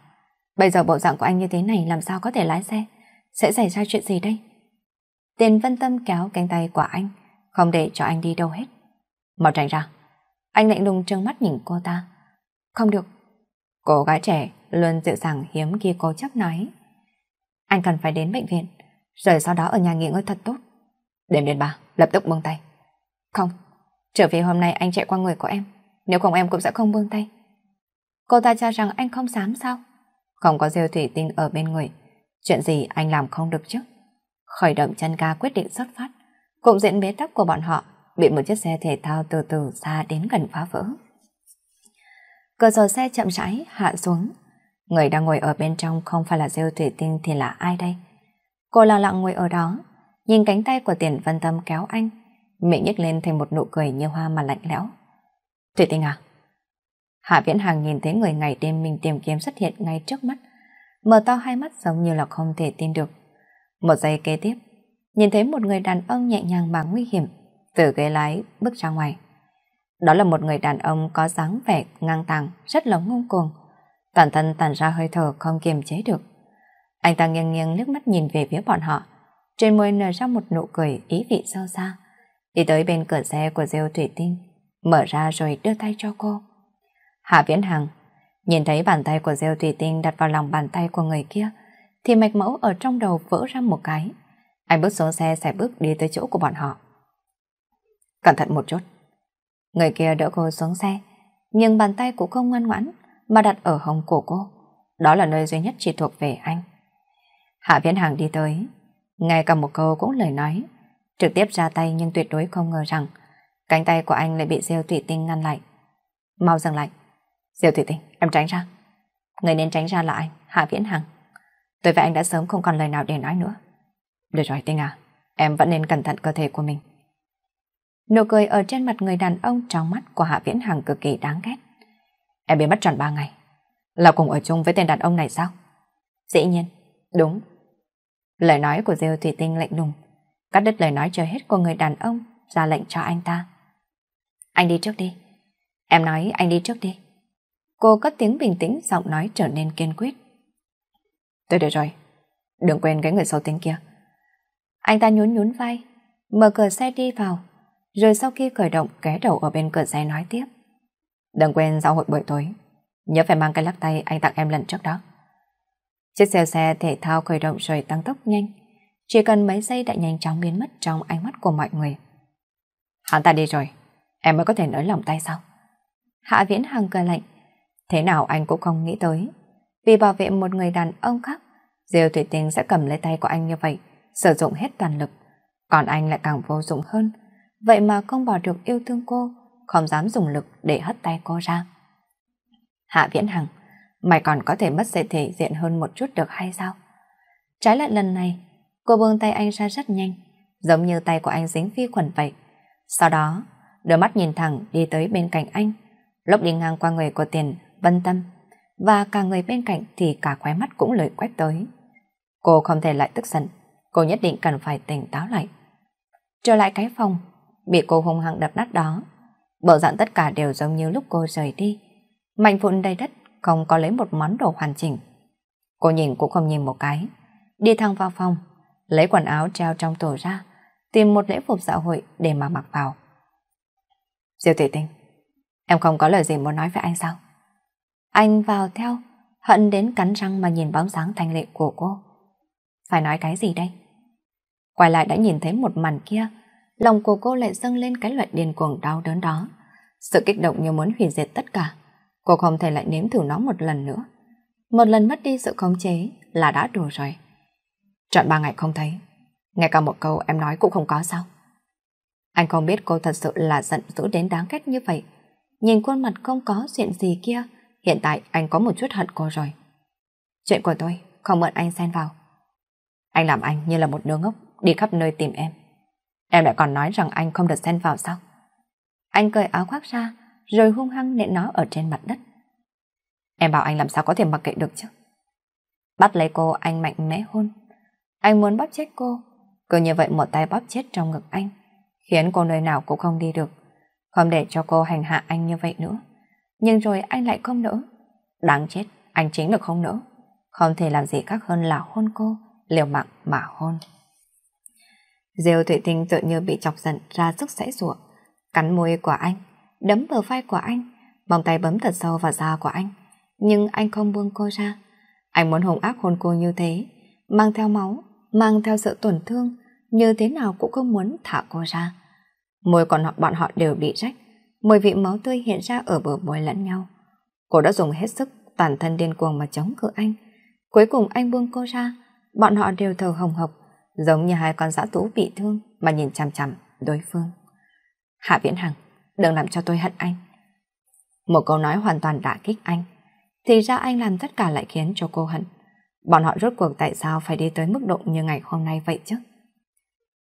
bây giờ bộ dạng của anh như thế này làm sao có thể lái xe? Sẽ xảy ra chuyện gì đây? Tiền Vân Tâm kéo cánh tay của anh, không để cho anh đi đâu hết. Mau tránh ra. Anh lạnh lùng trừng mắt nhìn cô ta. Không được. Cô gái trẻ luôn dịu dàng hiếm khi cô chấp nói. Anh cần phải đến bệnh viện, rồi sau đó ở nhà nghỉ ngơi thật tốt. Đêm đến bà, lập tức buông tay. Không, trở về hôm nay anh chạy qua người của em, nếu không em cũng sẽ không buông tay. Cô ta cho rằng anh không dám sao? Không có rêu thủy tinh ở bên người, chuyện gì anh làm không được chứ? Khởi động chân ca quyết định xuất phát cụm diện bế tắc của bọn họ bị một chiếc xe thể thao từ từ xa đến gần phá vỡ. Cửa sổ xe chậm rãi hạ xuống. Người đang ngồi ở bên trong không phải là Diêu Thủy Tinh thì là ai đây? Cô lặng lặng ngồi ở đó, nhìn cánh tay của Tiền Vân Tâm kéo anh, miệng nhếch lên thành một nụ cười như hoa mà lạnh lẽo. Thủy Tinh à? Hạ Viễn Hàng nhìn thấy người ngày đêm mình tìm kiếm xuất hiện ngay trước mắt, mở to hai mắt giống như là không thể tin được. Một giây kế tiếp, nhìn thấy một người đàn ông nhẹ nhàng mà nguy hiểm, từ ghế lái bước ra ngoài. Đó là một người đàn ông có dáng vẻ ngang tàng, rất là ngông cuồng, toàn thân tàn ra hơi thở không kiềm chế được. Anh ta nghiêng nghiêng nước mắt nhìn về phía bọn họ, trên môi nở ra một nụ cười ý vị sâu xa, đi tới bên cửa xe của Diêu Thủy Tinh, mở ra rồi đưa tay cho cô. Hạ Viễn Hằng nhìn thấy bàn tay của Diêu Thủy Tinh đặt vào lòng bàn tay của người kia, thì mạch mẫu ở trong đầu vỡ ra một cái. Anh bước xuống xe sẽ bước đi tới chỗ của bọn họ. Cẩn thận một chút. Người kia đỡ cô xuống xe, nhưng bàn tay của không ngoan ngoãn mà đặt ở hông cổ cô. Đó là nơi duy nhất chỉ thuộc về anh. Hạ Viễn hằng đi tới, ngay cả một câu cũng lời nói, trực tiếp ra tay nhưng tuyệt đối không ngờ rằng cánh tay của anh lại bị Diêu Thủy Tinh ngăn lại. Mau dừng lại. Diêu Thủy Tinh, em tránh ra. Người nên tránh ra là anh, Hạ Viễn Hằng. Tôi và anh đã sớm không còn lời nào để nói nữa. Được rồi Tinh à, em vẫn nên cẩn thận cơ thể của mình. Nụ cười ở trên mặt người đàn ông trong mắt của Hạ Viễn Hằng cực kỳ đáng ghét. Em bị mất tròn 3 ngày. Là cùng ở chung với tên đàn ông này sao? Dĩ nhiên, đúng. Lời nói của Diêu Thủy Tinh lạnh lùng, cắt đứt lời nói chờ hết của người đàn ông, ra lệnh cho anh ta. Anh đi trước đi. Em nói anh đi trước đi. Cô cất tiếng bình tĩnh, giọng nói trở nên kiên quyết. Tôi được rồi. Đừng quên cái người xấu tính kia. Anh ta nhún nhún vai, mở cửa xe đi vào, rồi sau khi khởi động ké đầu ở bên cửa xe nói tiếp. Đừng quên giáo hội buổi tối, nhớ phải mang cái lắc tay anh tặng em lần trước đó. Chiếc xe xe thể thao khởi động rồi tăng tốc nhanh, chỉ cần mấy giây đã nhanh chóng biến mất trong ánh mắt của mọi người. Hắn ta đi rồi, em mới có thể nới lòng tay sao? Hạ viễn hằng cười lạnh, thế nào anh cũng không nghĩ tới. Vì bảo vệ một người đàn ông khác, Diêu Thủy Tinh sẽ cầm lấy tay của anh như vậy, sử dụng hết toàn lực. Còn anh lại càng vô dụng hơn, vậy mà không bỏ được yêu thương cô, không dám dùng lực để hất tay cô ra. Hạ Viễn Hằng, mày còn có thể mất sự thể diện hơn một chút được hay sao? Trái lại lần này, cô buông tay anh ra rất nhanh, giống như tay của anh dính vi khuẩn vậy. Sau đó, đôi mắt nhìn thẳng đi tới bên cạnh anh. Lúc đi ngang qua người của tiền, vân tâm, và cả người bên cạnh thì cả khóe mắt cũng lời quét tới. Cô không thể lại tức giận, cô nhất định cần phải tỉnh táo lại. Trở lại cái phòng, bị cô hung hăng đập nát đó. Bộ dạng tất cả đều giống như lúc cô rời đi. Mạnh vụn đầy đất, không có lấy một món đồ hoàn chỉnh. Cô nhìn cũng không nhìn một cái. Đi thẳng vào phòng, lấy quần áo treo trong tủ ra, tìm một lễ phục xã hội để mà mặc vào. Diêu Thủy Tinh, em không có lời gì muốn nói với anh sao? Anh vào theo, hận đến cắn răng mà nhìn bóng dáng thanh lệ của cô. Phải nói cái gì đây? Quay lại đã nhìn thấy một màn kia, lòng của cô lại dâng lên cái loại điên cuồng đau đớn đó. Sự kích động như muốn hủy diệt tất cả, cô không thể lại nếm thử nó một lần nữa. Một lần mất đi sự khống chế là đã đủ rồi. Chọn ba ngày không thấy, ngay cả một câu em nói cũng không có sao. Anh không biết cô thật sự là giận dữ đến đáng ghét như vậy. Nhìn khuôn mặt không có chuyện gì kia, hiện tại anh có một chút hận cô rồi. Chuyện của tôi, không mượn anh xen vào. Anh làm anh như là một đứa ngốc, đi khắp nơi tìm em. Em lại còn nói rằng anh không được xen vào sao? Anh cởi áo khoác ra, rồi hung hăng nện nó ở trên mặt đất. Em bảo anh làm sao có thể mặc kệ được chứ? Bắt lấy cô, anh mạnh mẽ hôn. Anh muốn bóp chết cô, cứ như vậy một tay bóp chết trong ngực anh, khiến cô nơi nào cũng không đi được. Không để cho cô hành hạ anh như vậy nữa. Nhưng rồi anh lại không nỡ. Đáng chết, anh chính được không nỡ. Không thể làm gì khác hơn là hôn cô, liều mạng mà hôn. Diêu Thụy Tinh tự như bị chọc giận ra sức sãy rủa, cắn môi của anh, đấm bờ vai của anh, vòng tay bấm thật sâu vào da của anh. Nhưng anh không buông cô ra. Anh muốn hùng ác hôn cô như thế, mang theo máu, mang theo sự tổn thương, như thế nào cũng không muốn thả cô ra. Môi còn họ, bọn họ đều bị rách, mùi vị máu tươi hiện ra ở bờ môi lẫn nhau. Cô đã dùng hết sức, toàn thân điên cuồng mà chống cự anh. Cuối cùng anh buông cô ra, bọn họ đều thở hồng hộc, giống như hai con dã thú bị thương mà nhìn chằm chằm đối phương. Hạ Viễn Hằng, đừng làm cho tôi hận anh. Một câu nói hoàn toàn đã kích anh. Thì ra anh làm tất cả lại khiến cho cô hận. Bọn họ rốt cuộc tại sao phải đi tới mức độ như ngày hôm nay vậy chứ?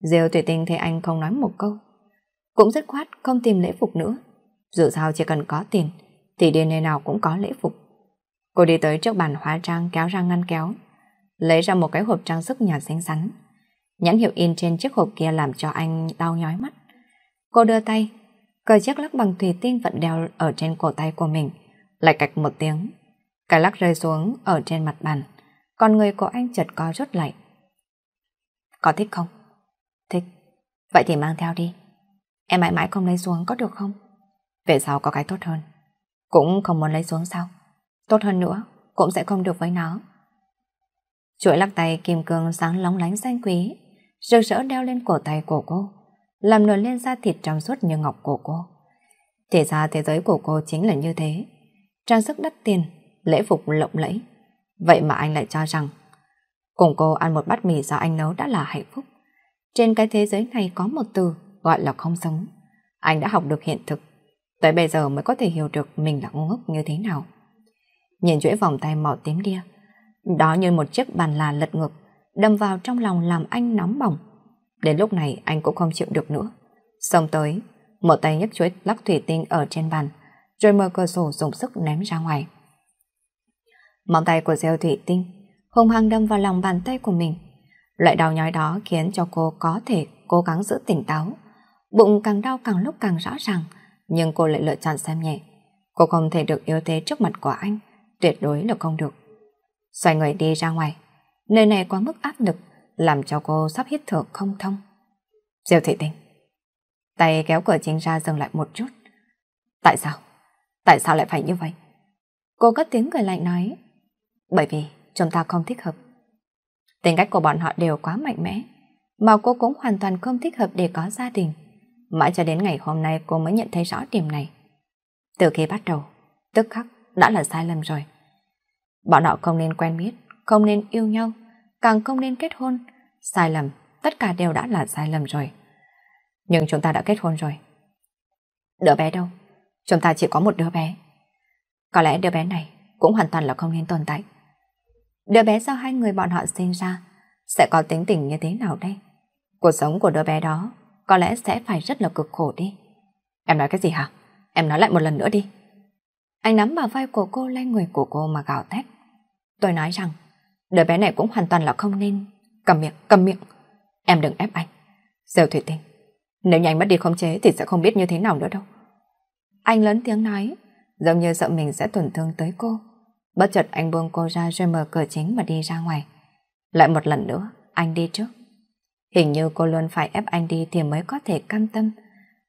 Diêu tuyệt tình thấy anh không nói một câu. Cũng rất khoát không tìm lễ phục nữa. Dù sao chỉ cần có tiền thì đi nơi nào cũng có lễ phục. Cô đi tới trước bàn hóa trang kéo ra ngăn kéo. Lấy ra một cái hộp trang sức nhỏ xinh xắn. Nhãn hiệu in trên chiếc hộp kia làm cho anh đau nhói mắt. Cô đưa tay, cởi chiếc lắc bằng thủy tinh vẫn đeo ở trên cổ tay của mình, lại cạch một tiếng. Cái lắc rơi xuống ở trên mặt bàn, còn người của anh chợt co rút lại. Có thích không? Thích. Vậy thì mang theo đi. Em mãi mãi không lấy xuống có được không? Về sau có cái tốt hơn. Cũng không muốn lấy xuống sao? Tốt hơn nữa, cũng sẽ không được với nó. Chuỗi lắc tay kim cương sáng lóng lánh xanh quý rực rỡ đeo lên cổ tay của cô, làm nổi lên da thịt trong suốt như ngọc của cô. Thì ra thế giới của cô chính là như thế. Trang sức đắt tiền, lễ phục lộng lẫy. Vậy mà anh lại cho rằng, cùng cô ăn một bát mì do anh nấu đã là hạnh phúc. Trên cái thế giới này có một từ gọi là không sống. Anh đã học được hiện thực, tới bây giờ mới có thể hiểu được mình là ngu ngốc như thế nào. Nhìn chuỗi vòng tay màu tím đia, đó như một chiếc bàn là lật ngược, đâm vào trong lòng làm anh nóng bỏng. Đến lúc này anh cũng không chịu được nữa. Xông tới, một tay nhấc chuối lắc thủy tinh ở trên bàn, rồi mở cửa sổ dùng sức ném ra ngoài. Móng tay của gieo thủy tinh hùng hăng đâm vào lòng bàn tay của mình. Loại đau nhói đó khiến cho cô có thể cố gắng giữ tỉnh táo. Bụng càng đau càng lúc càng rõ ràng, nhưng cô lại lựa chọn xem nhẹ. Cô không thể được yếu thế trước mặt của anh, tuyệt đối là không được. Xoay người đi ra ngoài, Nơi này quá mức áp lực, làm cho cô sắp hít thở không thông. Diêu thị tình, Tay kéo cửa chính ra dừng lại một chút. Tại sao? Tại sao lại phải như vậy? Cô cất tiếng cười lạnh nói. Bởi vì chúng ta không thích hợp. Tính cách của bọn họ đều quá mạnh mẽ. Mà cô cũng hoàn toàn không thích hợp để có gia đình. Mãi cho đến ngày hôm nay cô mới nhận thấy rõ điểm này. Từ khi bắt đầu, tức khắc đã là sai lầm rồi. Bọn họ không nên quen biết, không nên yêu nhau, càng không nên kết hôn. Sai lầm, tất cả đều đã là sai lầm rồi. Nhưng chúng ta đã kết hôn rồi. Đứa bé đâu? Chúng ta chỉ có một đứa bé. Có lẽ đứa bé này cũng hoàn toàn là không nên tồn tại. Đứa bé do hai người bọn họ sinh ra sẽ có tính tình như thế nào đây? Cuộc sống của đứa bé đó có lẽ sẽ phải rất là cực khổ đi. Em nói cái gì hả? Em nói lại một lần nữa đi. Anh nắm vào vai của cô lên người của cô mà gào thét. Tôi nói rằng Đứa bé này cũng hoàn toàn là không nên. Cầm miệng, cầm miệng. Em đừng ép anh. Diều Thủy Tinh, nếu như anh mất đi khống chế thì sẽ không biết như thế nào nữa đâu. Anh lớn tiếng nói, giống như sợ mình sẽ tổn thương tới cô. Bất chợt anh buông cô ra rồi mở cửa chính mà đi ra ngoài. Lại một lần nữa, anh đi trước. Hình như cô luôn phải ép anh đi thì mới có thể cam tâm.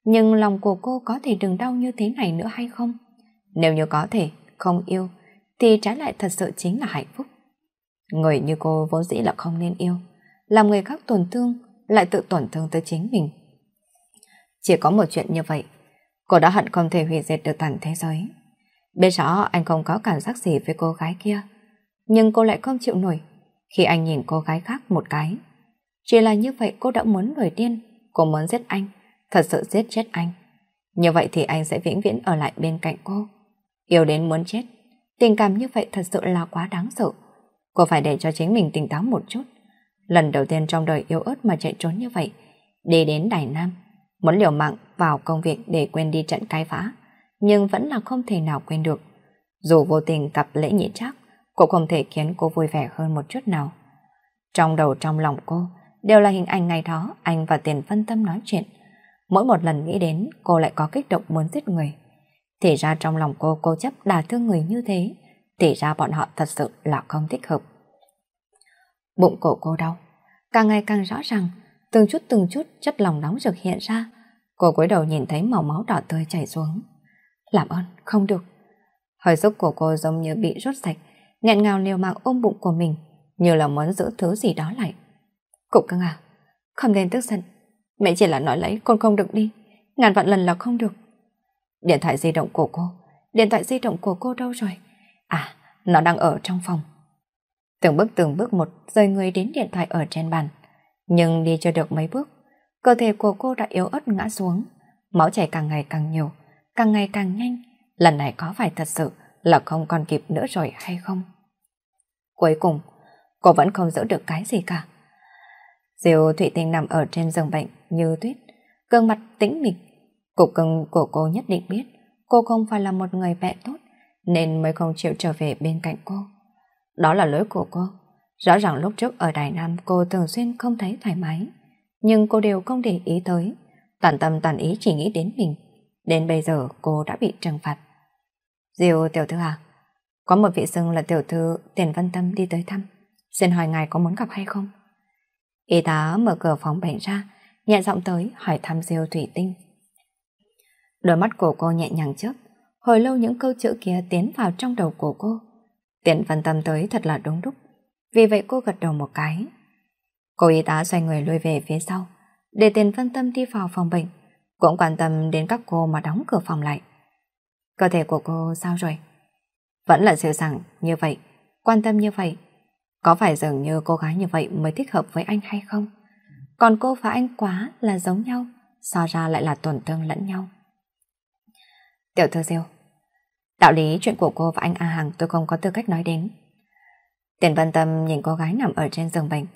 Nhưng lòng của cô có thể đừng đau như thế này nữa hay không? Nếu như có thể, không yêu, thì trái lại thật sự chính là hạnh phúc. Người như cô vốn dĩ là không nên yêu, làm người khác tổn thương, lại tự tổn thương tới chính mình. Chỉ có một chuyện như vậy, cô đã hận không thể hủy diệt được toàn thế giới. Biết rõ anh không có cảm giác gì với cô gái kia, nhưng cô lại không chịu nổi khi anh nhìn cô gái khác một cái. Chỉ là như vậy cô đã muốn nổi điên, cô muốn giết anh, thật sự giết chết anh. Như vậy thì anh sẽ vĩnh viễn ở lại bên cạnh cô. Yêu đến muốn chết, tình cảm như vậy thật sự là quá đáng sợ. Cô phải để cho chính mình tỉnh táo một chút. Lần đầu tiên trong đời yếu ớt mà chạy trốn như vậy, đi đến Đài Nam, muốn liều mạng vào công việc để quên đi trận cái phá, nhưng vẫn là không thể nào quên được. Dù vô tình gặp lễ nhị chắc, cũng không thể khiến cô vui vẻ hơn một chút nào. Trong đầu trong lòng cô, đều là hình ảnh ngày đó anh và tiền phân tâm nói chuyện. Mỗi một lần nghĩ đến, cô lại có kích động muốn giết người. Thì ra trong lòng cô cô chấp đả thương người như thế, thì ra bọn họ thật sự là không thích hợp. Bụng cổ cô đau, càng ngày càng rõ ràng, từng chút từng chút chất lòng nóng rực hiện ra. Cô cúi đầu nhìn thấy màu máu đỏ tươi chảy xuống. Làm ơn, không được. Hơi sức của cô giống như bị rút sạch, nghẹn ngào liều mạng ôm bụng của mình, như là muốn giữ thứ gì đó lại. Cục cưng à, không nên tức giận. Mẹ chỉ là nói lấy con không được đi, ngàn vạn lần là không được. Điện thoại di động của cô, điện thoại di động của cô đâu rồi? À, nó đang ở trong phòng. Từng bước từng bước một rời người đến điện thoại ở trên bàn. Nhưng đi chưa được mấy bước, cơ thể của cô đã yếu ớt ngã xuống. Máu chảy càng ngày càng nhiều, càng ngày càng nhanh. Lần này có phải thật sự là không còn kịp nữa rồi hay không? Cuối cùng, cô vẫn không giữ được cái gì cả. Diều Thụy Tinh nằm ở trên giường bệnh như tuyết, gương mặt tĩnh mịch. Cục cưng của cô nhất định biết cô không phải là một người mẹ tốt, nên mới không chịu trở về bên cạnh cô. Đó là lỗi của cô. Rõ ràng lúc trước ở Đài Nam cô thường xuyên không thấy thoải mái, nhưng cô đều không để ý tới. Toàn tâm toàn ý chỉ nghĩ đến mình. Đến bây giờ cô đã bị trừng phạt. Diêu tiểu thư à, có một vị xưng là tiểu thư Tiền Văn Tâm đi tới thăm. Xin hỏi ngài có muốn gặp hay không? Y tá mở cửa phòng bệnh ra, nhẹ giọng tới hỏi thăm Diêu Thủy Tinh. Đôi mắt của cô nhẹ nhàng trước. Hồi lâu những câu chữ kia tiến vào trong đầu của cô. Tiện phân tâm tới thật là đúng đúc. Vì vậy cô gật đầu một cái. Cô y tá xoay người lui về phía sau, để tiền phân tâm đi vào phòng bệnh, cũng quan tâm đến các cô mà đóng cửa phòng lại. Cơ thể của cô sao rồi? Vẫn là dịu dàng như vậy, quan tâm như vậy. Có phải dường như cô gái như vậy mới thích hợp với anh hay không? Còn cô và anh quá là giống nhau, so ra lại là tổn thương lẫn nhau. Tiểu thư diêu, Đạo lý chuyện của cô và anh A Hằng tôi không có tư cách nói đến. Tiền Văn Tâm nhìn cô gái nằm ở trên giường bệnh.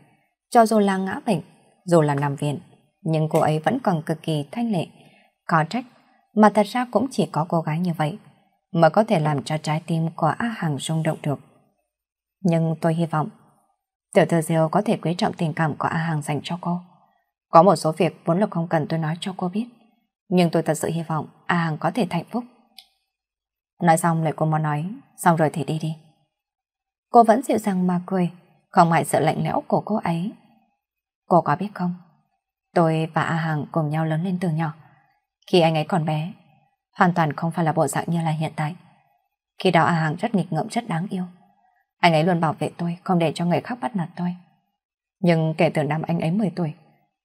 Cho dù là ngã bệnh, dù là nằm viện, nhưng cô ấy vẫn còn cực kỳ thanh lệ, có trách, mà thật ra cũng chỉ có cô gái như vậy mà có thể làm cho trái tim của A Hằng rung động được. Nhưng tôi hy vọng Tiểu thư Diêu có thể quý trọng tình cảm của A Hằng dành cho cô. Có một số việc vốn là không cần tôi nói cho cô biết, nhưng tôi thật sự hy vọng A Hằng có thể hạnh phúc. Nói xong lời cô muốn nói, xong rồi thì đi đi. Cô vẫn dịu dàng mà cười, không ngại sự lạnh lẽo của cô ấy. Cô có biết không? Tôi và A Hằng cùng nhau lớn lên từ nhỏ. Khi anh ấy còn bé, hoàn toàn không phải là bộ dạng như là hiện tại. Khi đó A Hằng rất nghịch ngợm rất đáng yêu. Anh ấy luôn bảo vệ tôi, không để cho người khác bắt nạt tôi. Nhưng kể từ năm anh ấy 10 tuổi,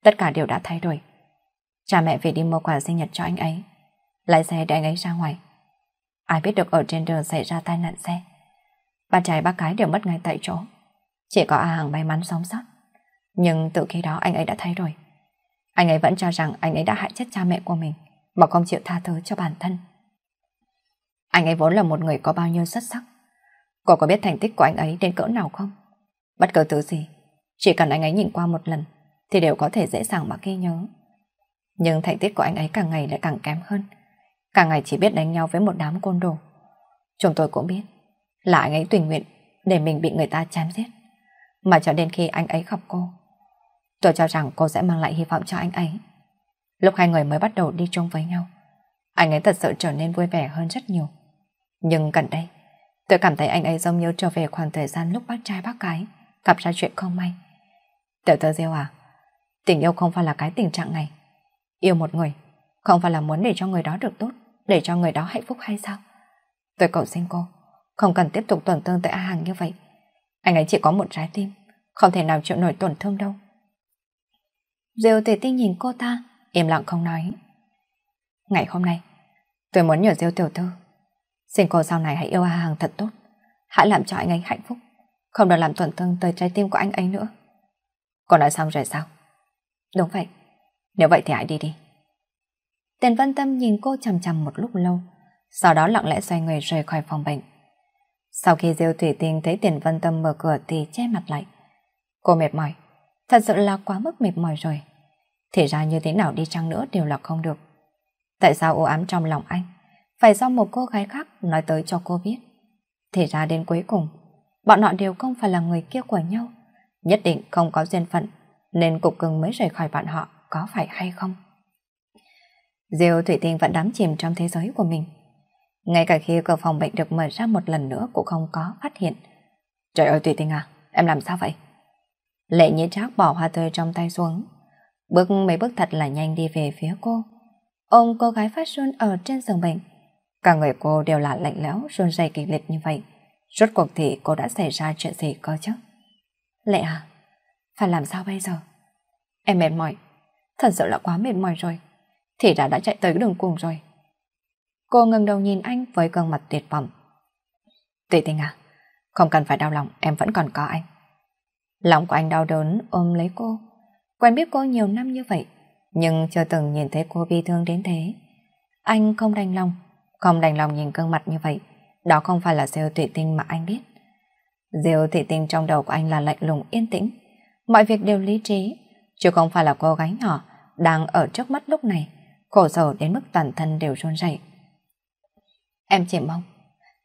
tất cả đều đã thay đổi. Cha mẹ về đi mua quà sinh nhật cho anh ấy, lái xe để anh ấy ra ngoài. Ai biết được ở trên đường xảy ra tai nạn xe. Ba trai ba cái đều mất ngay tại chỗ. Chỉ có A Hằng may mắn sống sót. Nhưng từ khi đó anh ấy đã thay đổi. Anh ấy vẫn cho rằng anh ấy đã hại chết cha mẹ của mình mà không chịu tha thứ cho bản thân. Anh ấy vốn là một người có bao nhiêu xuất sắc. Cô có biết thành tích của anh ấy đến cỡ nào không? Bất cứ thứ gì, chỉ cần anh ấy nhìn qua một lần thì đều có thể dễ dàng mà ghi nhớ. Nhưng thành tích của anh ấy càng ngày lại càng kém hơn. Cả ngày chỉ biết đánh nhau với một đám côn đồ. Chúng tôi cũng biết là anh ấy tùy nguyện để mình bị người ta chém giết. Mà cho đến khi anh ấy gặp cô, tôi cho rằng cô sẽ mang lại hy vọng cho anh ấy. Lúc hai người mới bắt đầu đi chung với nhau, anh ấy thật sự trở nên vui vẻ hơn rất nhiều. Nhưng gần đây, tôi cảm thấy anh ấy giống như trở về khoảng thời gian lúc bác trai bác gái gặp ra chuyện không may. Tiểu tơ diêu à, tình yêu không phải là cái tình trạng này. Yêu một người không phải là muốn để cho người đó được tốt, để cho người đó hạnh phúc hay sao? Tôi cầu xin cô, không cần tiếp tục tổn thương tới A Hằng như vậy. Anh ấy chỉ có một trái tim, không thể nào chịu nổi tổn thương đâu. Diêu Tề Tinh nhìn cô ta, im lặng không nói. Ngày hôm nay, tôi muốn nhờ Diêu Tiểu Thư. Xin cô sau này hãy yêu A Hằng thật tốt, hãy làm cho anh ấy hạnh phúc, không được làm tổn thương tới trái tim của anh ấy nữa. Cô nói xong rồi sao? Đúng vậy, nếu vậy thì hãy đi đi. Tiền văn tâm nhìn cô chằm chằm một lúc lâu, sau đó lặng lẽ xoay người rời khỏi phòng bệnh. Sau khi Diêu Thủy Tinh thấy tiền văn tâm mở cửa thì che mặt lại. Cô mệt mỏi, thật sự là quá mức mệt mỏi rồi. Thì ra như thế nào đi chăng nữa đều là không được. Tại sao ô ám trong lòng anh? Phải do một cô gái khác nói tới cho cô biết. Thì ra đến cuối cùng, bọn họ đều không phải là người kia của nhau. Nhất định không có duyên phận, nên cục cưng mới rời khỏi bọn họ, có phải hay không? Diêu Thủy Tinh vẫn đắm chìm trong thế giới của mình. Ngay cả khi cửa phòng bệnh được mở ra một lần nữa cũng không có phát hiện. Trời ơi Thủy Tinh à, em làm sao vậy? Lệ Nhĩ Trác bỏ hoa tươi trong tay xuống, bước mấy bước thật là nhanh đi về phía cô. Ông cô gái phát run ở trên giường bệnh. Cả người cô đều là lạnh lẽo, run rẩy kịch liệt như vậy. Rốt cuộc thì cô đã xảy ra chuyện gì cơ chứ? Lệ à, phải làm sao bây giờ? Em mệt mỏi, thật sự là quá mệt mỏi rồi thì đã đã chạy tới đường cùng rồi. Cô ngẩng đầu nhìn anh với gương mặt tuyệt vọng. Tùy tình à, không cần phải đau lòng, em vẫn còn có anh. Lòng của anh đau đớn ôm lấy cô. Quen biết cô nhiều năm như vậy, nhưng chưa từng nhìn thấy cô bi thương đến thế. Anh không đành lòng, không đành lòng nhìn gương mặt như vậy. Đó không phải là Diêu tuyệt Tinh mà anh biết. Diêu tuyệt Tinh trong đầu của anh là lạnh lùng yên tĩnh. Mọi việc đều lý trí, chứ không phải là cô gái nhỏ đang ở trước mắt lúc này khổ sở đến mức toàn thân đều run rẩy. Em chỉ mong,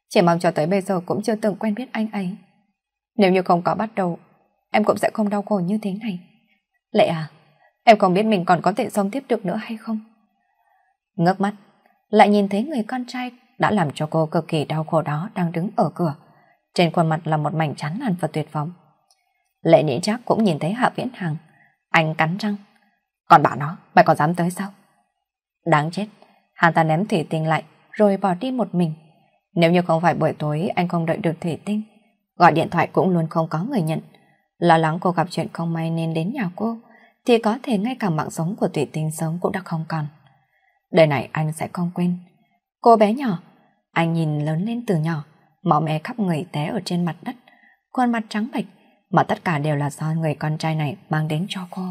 chỉ mong cho tới bây giờ cũng chưa từng quen biết anh ấy. Nếu như không có bắt đầu, em cũng sẽ không đau khổ như thế này. Lệ à, em không biết mình còn có thể sống tiếp được nữa hay không? Ngước mắt, lại nhìn thấy người con trai đã làm cho cô cực kỳ đau khổ đó đang đứng ở cửa. Trên khuôn mặt là một mảnh chán nản và tuyệt vọng. Lệ nhĩ chắc cũng nhìn thấy Hạ Viễn Hằng. Anh cắn răng. Còn bảo nó, mày còn dám tới sao? Đáng chết, hắn ta ném thủy tinh lại rồi bỏ đi một mình. Nếu như không phải buổi tối anh không đợi được thủy tinh, gọi điện thoại cũng luôn không có người nhận. Lo lắng cô gặp chuyện không may nên đến nhà cô, thì có thể ngay cả mạng sống của thủy tinh sống cũng đã không còn. Đời này anh sẽ không quên. Cô bé nhỏ, anh nhìn lớn lên từ nhỏ, máu mẹ khắp người té ở trên mặt đất, khuôn mặt trắng bệch, mà tất cả đều là do người con trai này mang đến cho cô.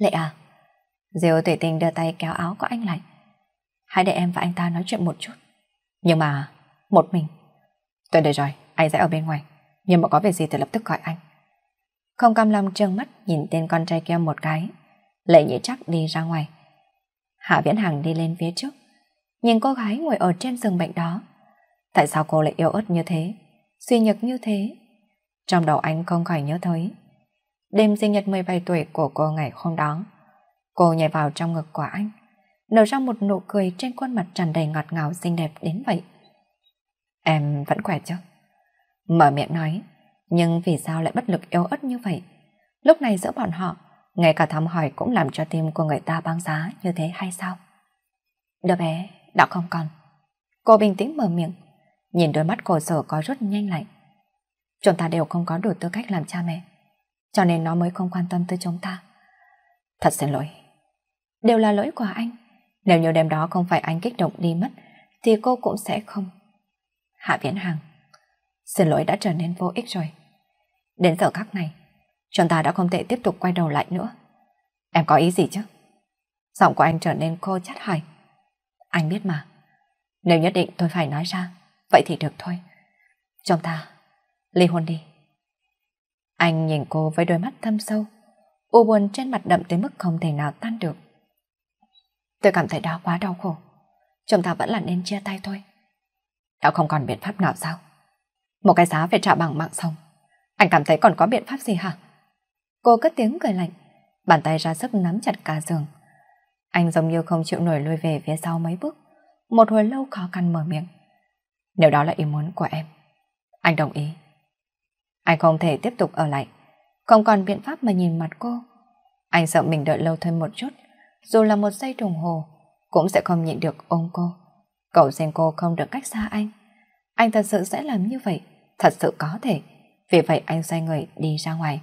Lệ à, Diêu tuệ tình đưa tay kéo áo của anh lại. Hãy để em và anh ta nói chuyện một chút. Nhưng mà, một mình. Tôi đây rồi, anh sẽ ở bên ngoài. Nhưng mà có việc gì thì lập tức gọi anh. Không cam lòng trương mắt nhìn tên con trai kia một cái. Lệ nhĩ chắc đi ra ngoài. Hạ Viễn Hằng đi lên phía trước. Nhìn cô gái ngồi ở trên giường bệnh đó. Tại sao cô lại yếu ớt như thế? Suy nhược như thế? Trong đầu anh không khỏi nhớ tới. Đêm sinh nhật 17 tuổi của cô ngày hôm đó. Cô nhảy vào trong ngực của anh, nở ra một nụ cười trên khuôn mặt tràn đầy ngọt ngào xinh đẹp đến vậy. Em vẫn khỏe chứ? Mở miệng nói, nhưng vì sao lại bất lực yếu ớt như vậy? Lúc này giữa bọn họ, ngay cả thăm hỏi cũng làm cho tim của người ta băng giá như thế hay sao? Đứa bé đã không còn. Cô bình tĩnh mở miệng, nhìn đôi mắt cô sở có rút nhanh lạnh. Chúng ta đều không có đủ tư cách làm cha mẹ, cho nên nó mới không quan tâm tới chúng ta. Thật xin lỗi, đều là lỗi của anh. Nếu như đêm đó không phải anh kích động đi mất, thì cô cũng sẽ không. Hạ Viễn Hằng, xin lỗi đã trở nên vô ích rồi. Đến giờ khắc này, chúng ta đã không thể tiếp tục quay đầu lại nữa. Em có ý gì chứ? Giọng của anh trở nên khô chát hỏi. Anh biết mà, nếu nhất định tôi phải nói ra, vậy thì được thôi. Chúng ta ly hôn đi. Anh nhìn cô với đôi mắt thâm sâu, u buồn trên mặt đậm tới mức không thể nào tan được. Tôi cảm thấy đó quá đau khổ. Chúng ta vẫn là nên chia tay thôi. Đã không còn biện pháp nào sao? Một cái giá phải trả bằng mạng sống Anh cảm thấy còn có biện pháp gì hả? Cô cất tiếng cười lạnh, bàn tay ra sức nắm chặt cả giường. Anh giống như không chịu nổi lùi về phía sau mấy bước. Một hồi lâu khó khăn mở miệng. Nếu đó là ý muốn của em, anh đồng ý. Anh không thể tiếp tục ở lại, không còn biện pháp mà nhìn mặt cô. Anh sợ mình đợi lâu thêm một chút, dù là một giây đồng hồ, cũng sẽ không nhịn được ôm cô. Cậu xem cô không được cách xa anh. Anh thật sự sẽ làm như vậy, thật sự có thể. Vì vậy anh xoay người đi ra ngoài.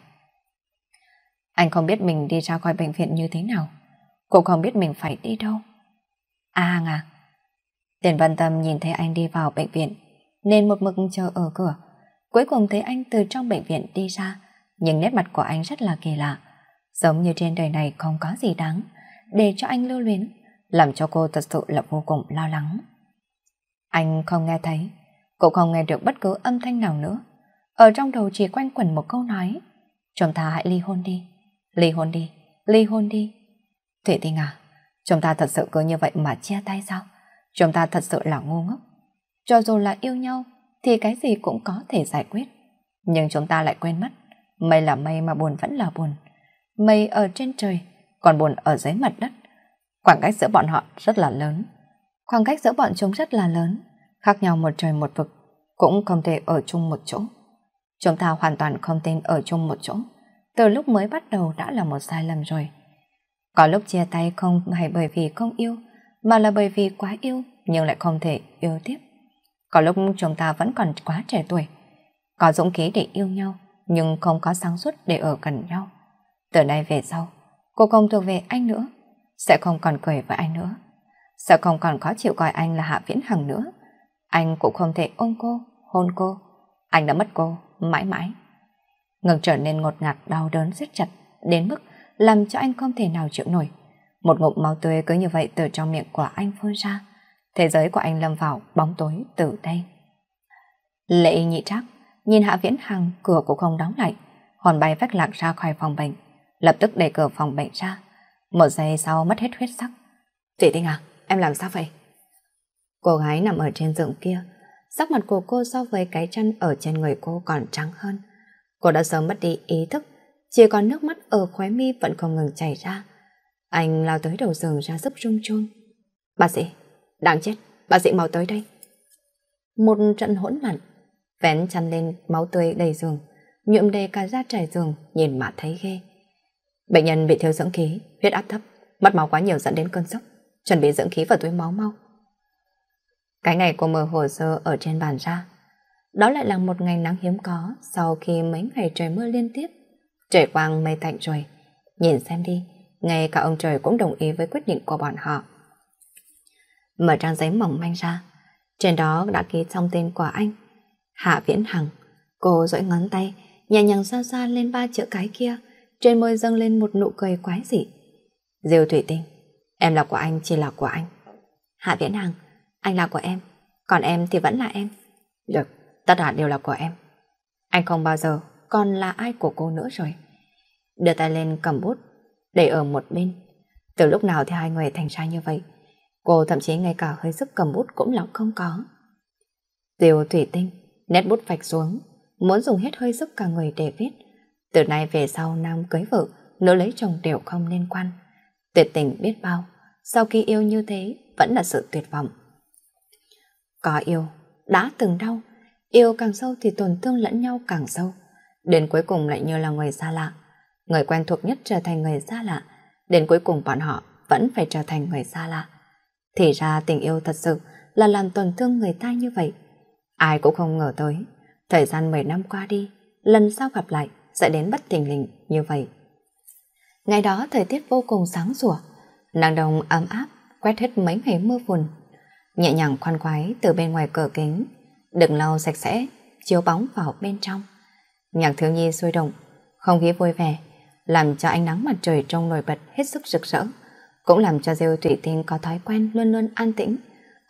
Anh không biết mình đi ra khỏi bệnh viện như thế nào, cũng không biết mình phải đi đâu. À à, Tiền văn tâm nhìn thấy anh đi vào bệnh viện, nên một mực chờ ở cửa. Cuối cùng thấy anh từ trong bệnh viện đi ra, nhưng nét mặt của anh rất là kỳ lạ, giống như trên đời này không có gì đáng để cho anh lưu luyến, làm cho cô thật sự là vô cùng lo lắng. Anh không nghe thấy, cũng không nghe được bất cứ âm thanh nào nữa. Ở trong đầu chỉ quanh quẩn một câu nói, chúng ta hãy ly hôn đi, ly hôn đi, ly hôn đi. Thủy Tinh à, chúng ta thật sự cứ như vậy mà chia tay sao? Chúng ta thật sự là ngu ngốc. Cho dù là yêu nhau, thì cái gì cũng có thể giải quyết. Nhưng chúng ta lại quên mất, mây là mây mà buồn vẫn là buồn. Mây ở trên trời còn buồn ở dưới mặt đất. Khoảng cách giữa bọn họ rất là lớn. Khoảng cách giữa bọn chúng rất là lớn, khác nhau một trời một vực, cũng không thể ở chung một chỗ. Chúng ta hoàn toàn không tin ở chung một chỗ. Từ lúc mới bắt đầu đã là một sai lầm rồi. Có lúc chia tay không hay bởi vì không yêu, mà là bởi vì quá yêu nhưng lại không thể yêu tiếp. Có lúc chúng ta vẫn còn quá trẻ tuổi, có dũng khí để yêu nhau nhưng không có sáng suốt để ở gần nhau. Từ nay về sau, Cô không thuộc về anh nữa Sẽ không còn cười với anh nữa Sẽ không còn khó chịu coi anh là Hạ Viễn Hằng nữa Anh cũng không thể ôm cô Hôn cô Anh đã mất cô mãi mãi Ngừng trở nên ngột ngạt đau đớn rất chặt Đến mức làm cho anh không thể nào chịu nổi Một ngụm máu tươi cứ như vậy Từ trong miệng của anh phun ra Thế giới của anh lâm vào bóng tối từ đây Lệ nhị trác Nhìn Hạ Viễn Hằng cửa cũng không đóng lại hòn bay vách lạc ra khỏi phòng bệnh lập tức đẩy cửa phòng bệnh ra. Một giây sau mất hết huyết sắc. Chị Tinh à, em làm sao vậy? Cô gái nằm ở trên giường kia, sắc mặt của cô so với cái chân ở trên người cô còn trắng hơn. Cô đã sớm mất đi ý thức, chỉ còn nước mắt ở khóe mi vẫn không ngừng chảy ra. Anh lao tới đầu giường ra giúp rung chuông. Bác sĩ, đáng chết, bác sĩ mau tới đây. Một trận hỗn loạn, vén chăn lên máu tươi đầy giường, nhuộm đầy cả da trải giường, nhìn mà thấy ghê. Bệnh nhân bị thiếu dưỡng khí, huyết áp thấp, mất máu quá nhiều dẫn đến cơn sốc, chuẩn bị dưỡng khí và túi máu mau. Cái ngày cô mở hồ sơ ở trên bàn ra, đó lại là một ngày nắng hiếm có sau khi mấy ngày trời mưa liên tiếp. Trời quang mây tạnh rồi, nhìn xem đi, ngay cả ông trời cũng đồng ý với quyết định của bọn họ. Mở trang giấy mỏng manh ra, trên đó đã ký xong tên của anh, Hạ Viễn Hằng. Cô dõi ngón tay, nhẹ nhàng xa xa lên ba chữ cái kia, trên môi dâng lên một nụ cười quái dị. Diêu Thủy Tinh, em là của anh chỉ là của anh. Hạ Viễn Hằng, anh là của em, còn em thì vẫn là em. Được, tất cả đều là của em. Anh không bao giờ còn là ai của cô nữa rồi. Đưa tay lên cầm bút, để ở một bên. Từ lúc nào thì hai người thành ra như vậy? Cô thậm chí ngay cả hơi sức cầm bút cũng là không có. Diều Thủy Tinh, nét bút vạch xuống, muốn dùng hết hơi sức cả người để viết. Từ nay về sau Nam cưới vợ, nữ lấy chồng đều không liên quan. Tuyệt tình biết bao, sau khi yêu như thế vẫn là sự tuyệt vọng. Có yêu, đã từng đau, yêu càng sâu thì tổn thương lẫn nhau càng sâu. Đến cuối cùng lại như là người xa lạ, người quen thuộc nhất trở thành người xa lạ, đến cuối cùng bọn họ vẫn phải trở thành người xa lạ. Thì ra tình yêu thật sự là làm tổn thương người ta như vậy. Ai cũng không ngờ tới, thời gian 10 năm qua đi, lần sau gặp lại dẫn đến bất tình lình như vậy. Ngày đó thời tiết vô cùng sáng sủa, nắng đông ấm áp quét hết mấy ngày mưa phùn, nhẹ nhàng khoan khoái từ bên ngoài cửa kính, được lau sạch sẽ, chiếu bóng vào bên trong. Nhạc thiếu nhi sôi động, không khí vui vẻ, làm cho ánh nắng mặt trời trong nổi bật hết sức rực rỡ, cũng làm cho Diêu Thủy Tinh có thói quen luôn luôn an tĩnh,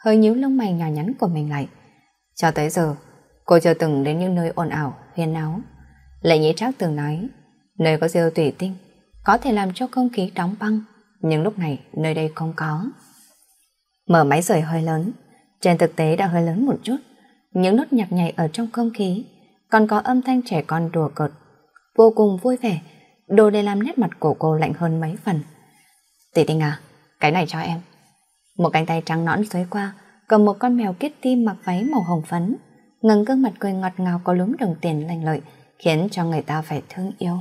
hơi nhíu lông mày nhỏ nhắn của mình lại. Cho tới giờ, cô chưa từng đến những nơi ồn ào, huyên náo. Lệ nhĩ trác từng nói, nơi có rêu tủy tinh, có thể làm cho không khí đóng băng, nhưng lúc này nơi đây không có. Mở máy rời hơi lớn, trên thực tế đã hơi lớn một chút, những nốt nhạc nhảy ở trong không khí, còn có âm thanh trẻ con đùa cợt, vô cùng vui vẻ, đồ để làm nét mặt của cô lạnh hơn mấy phần. Tỷ tinh à, cái này cho em. Một cánh tay trắng nõn xới qua, cầm một con mèo kết tim mặc váy màu hồng phấn, ngừng gương mặt cười ngọt ngào có lúm đồng tiền lành lợi, khiến cho người ta phải thương yêu.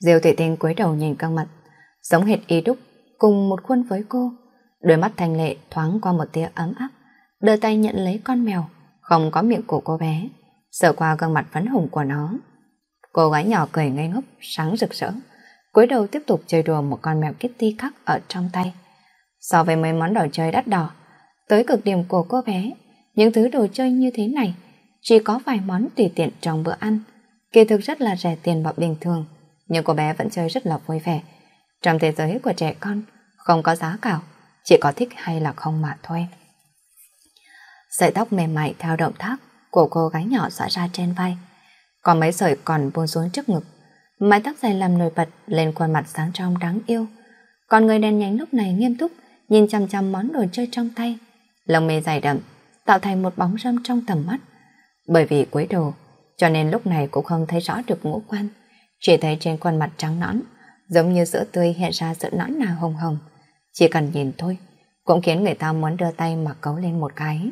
Diêu Thủy Tinh cúi đầu nhìn gương mặt, giống hệt y đúc, cùng một khuôn với cô. Đôi mắt thanh lệ thoáng qua một tia ấm áp, đưa tay nhận lấy con mèo, không có miệng của cô bé, sợ qua gương mặt phấn hùng của nó. Cô gái nhỏ cười ngây ngốc, sáng rực rỡ, cúi đầu tiếp tục chơi đùa một con mèo kitty khác ở trong tay. So với mấy món đồ chơi đắt đỏ, tới cực điểm của cô bé, những thứ đồ chơi như thế này chỉ có vài món tùy tiện trong bữa ăn. Kỳ thực rất là rẻ tiền bọc bình thường, nhưng cô bé vẫn chơi rất là vui vẻ. Trong thế giới của trẻ con, không có giá cả, chỉ có thích hay là không mà thôi. Sợi tóc mềm mại theo động tác của cô gái nhỏ xõa ra trên vai. Có mấy sợi còn buông xuống trước ngực. Mái tóc dài làm nổi bật lên khuôn mặt sáng trong đáng yêu. Còn người đen nhánh lúc này nghiêm túc nhìn chằm chằm món đồ chơi trong tay. Lông mê dài đậm, tạo thành một bóng râm trong tầm mắt. Bởi vì quấy đồ, cho nên lúc này cũng không thấy rõ được ngũ quan, chỉ thấy trên khuôn mặt trắng nõn, giống như sữa tươi hiện ra sự nõn nà hồng hồng. Chỉ cần nhìn thôi, cũng khiến người ta muốn đưa tay mà cấu lên một cái.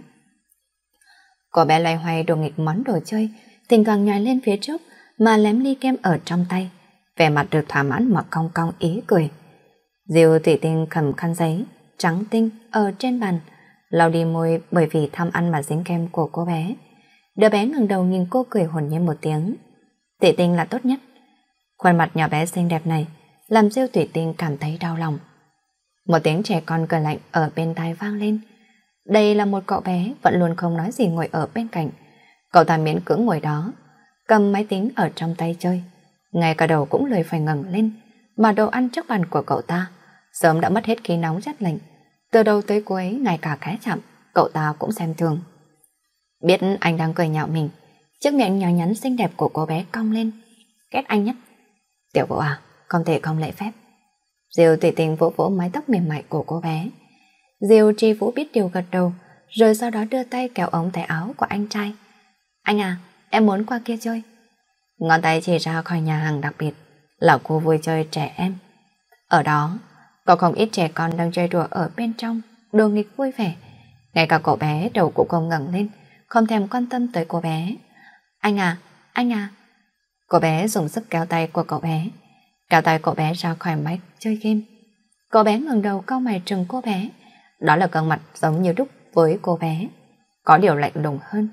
Cô bé loay hoay đồ nghịch món đồ chơi, tình càng nhảy lên phía trước mà lém ly kem ở trong tay, vẻ mặt được thỏa mãn mà cong cong ý cười. Diêu thủy tinh cầm khăn giấy, trắng tinh ở trên bàn, lau đi môi bởi vì tham ăn mà dính kem của cô bé. Đứa bé ngừng đầu nhìn cô cười hồn nhiên một tiếng. Tỷ tinh là tốt nhất. Khuôn mặt nhỏ bé xinh đẹp này làm Diêu Thủy Tinh cảm thấy đau lòng. Một tiếng trẻ con cười lạnh ở bên tai vang lên. Đây là một cậu bé vẫn luôn không nói gì ngồi ở bên cạnh. Cậu ta miễn cưỡng ngồi đó, cầm máy tính ở trong tay chơi. Ngay cả đầu cũng lười phải ngẩng lên, mà đồ ăn trước bàn của cậu ta sớm đã mất hết khí nóng rét lạnh. Từ đầu tới cuối, ngay cả cái chậm. cậu ta cũng xem thường. Biết anh đang cười nhạo mình, chiếc miệng nhỏ nhắn xinh đẹp của cô bé cong lên, ghét anh nhất. Tiểu vũ à, không thể không lễ phép. Diêu tùy tình vỗ vỗ mái tóc mềm mại của cô bé. Diêu tri vũ biết điều gật đầu, rồi sau đó đưa tay kéo ống tay áo của anh trai. Anh à, em muốn qua kia chơi. Ngón tay chỉ ra khỏi nhà hàng đặc biệt, là khu vui chơi trẻ em. Ở đó, có không ít trẻ con đang chơi đùa ở bên trong, đồ nghịch vui vẻ. Ngay cả cậu bé đầu cũng không ngẩng lên, không thèm quan tâm tới cô bé. Anh à, anh à. Cô bé dùng sức kéo tay của cậu bé. Kéo tay cậu bé ra khỏi máy chơi game. Cậu bé ngẩng đầu cau mày trừng cô bé. Đó là gương mặt giống như đúc với cô bé. Có điều lạnh lùng hơn,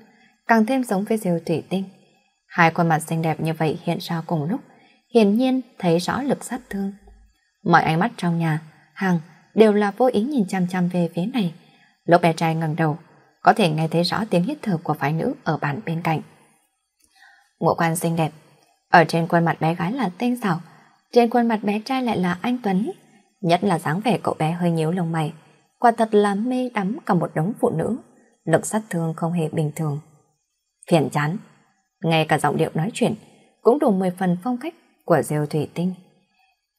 càng thêm giống với diều thủy tinh. Hai khuôn mặt xinh đẹp như vậy hiện ra cùng lúc, hiển nhiên thấy rõ lực sát thương. Mọi ánh mắt trong nhà, hàng đều là vô ý nhìn chăm chăm về phía này. Lúc bé trai ngẩng đầu, có thể nghe thấy rõ tiếng hít thở của phái nữ ở bàn bên cạnh. Ngộ quan xinh đẹp, ở trên khuôn mặt bé gái là tinh xảo, trên khuôn mặt bé trai lại là anh Tuấn, nhất là dáng vẻ cậu bé hơi nhíu lông mày, quả thật là mê đắm cả một đống phụ nữ, lực sát thương không hề bình thường. Phiền chán, ngay cả giọng điệu nói chuyện cũng đủ 10 phần phong cách của Diêu Thủy Tinh.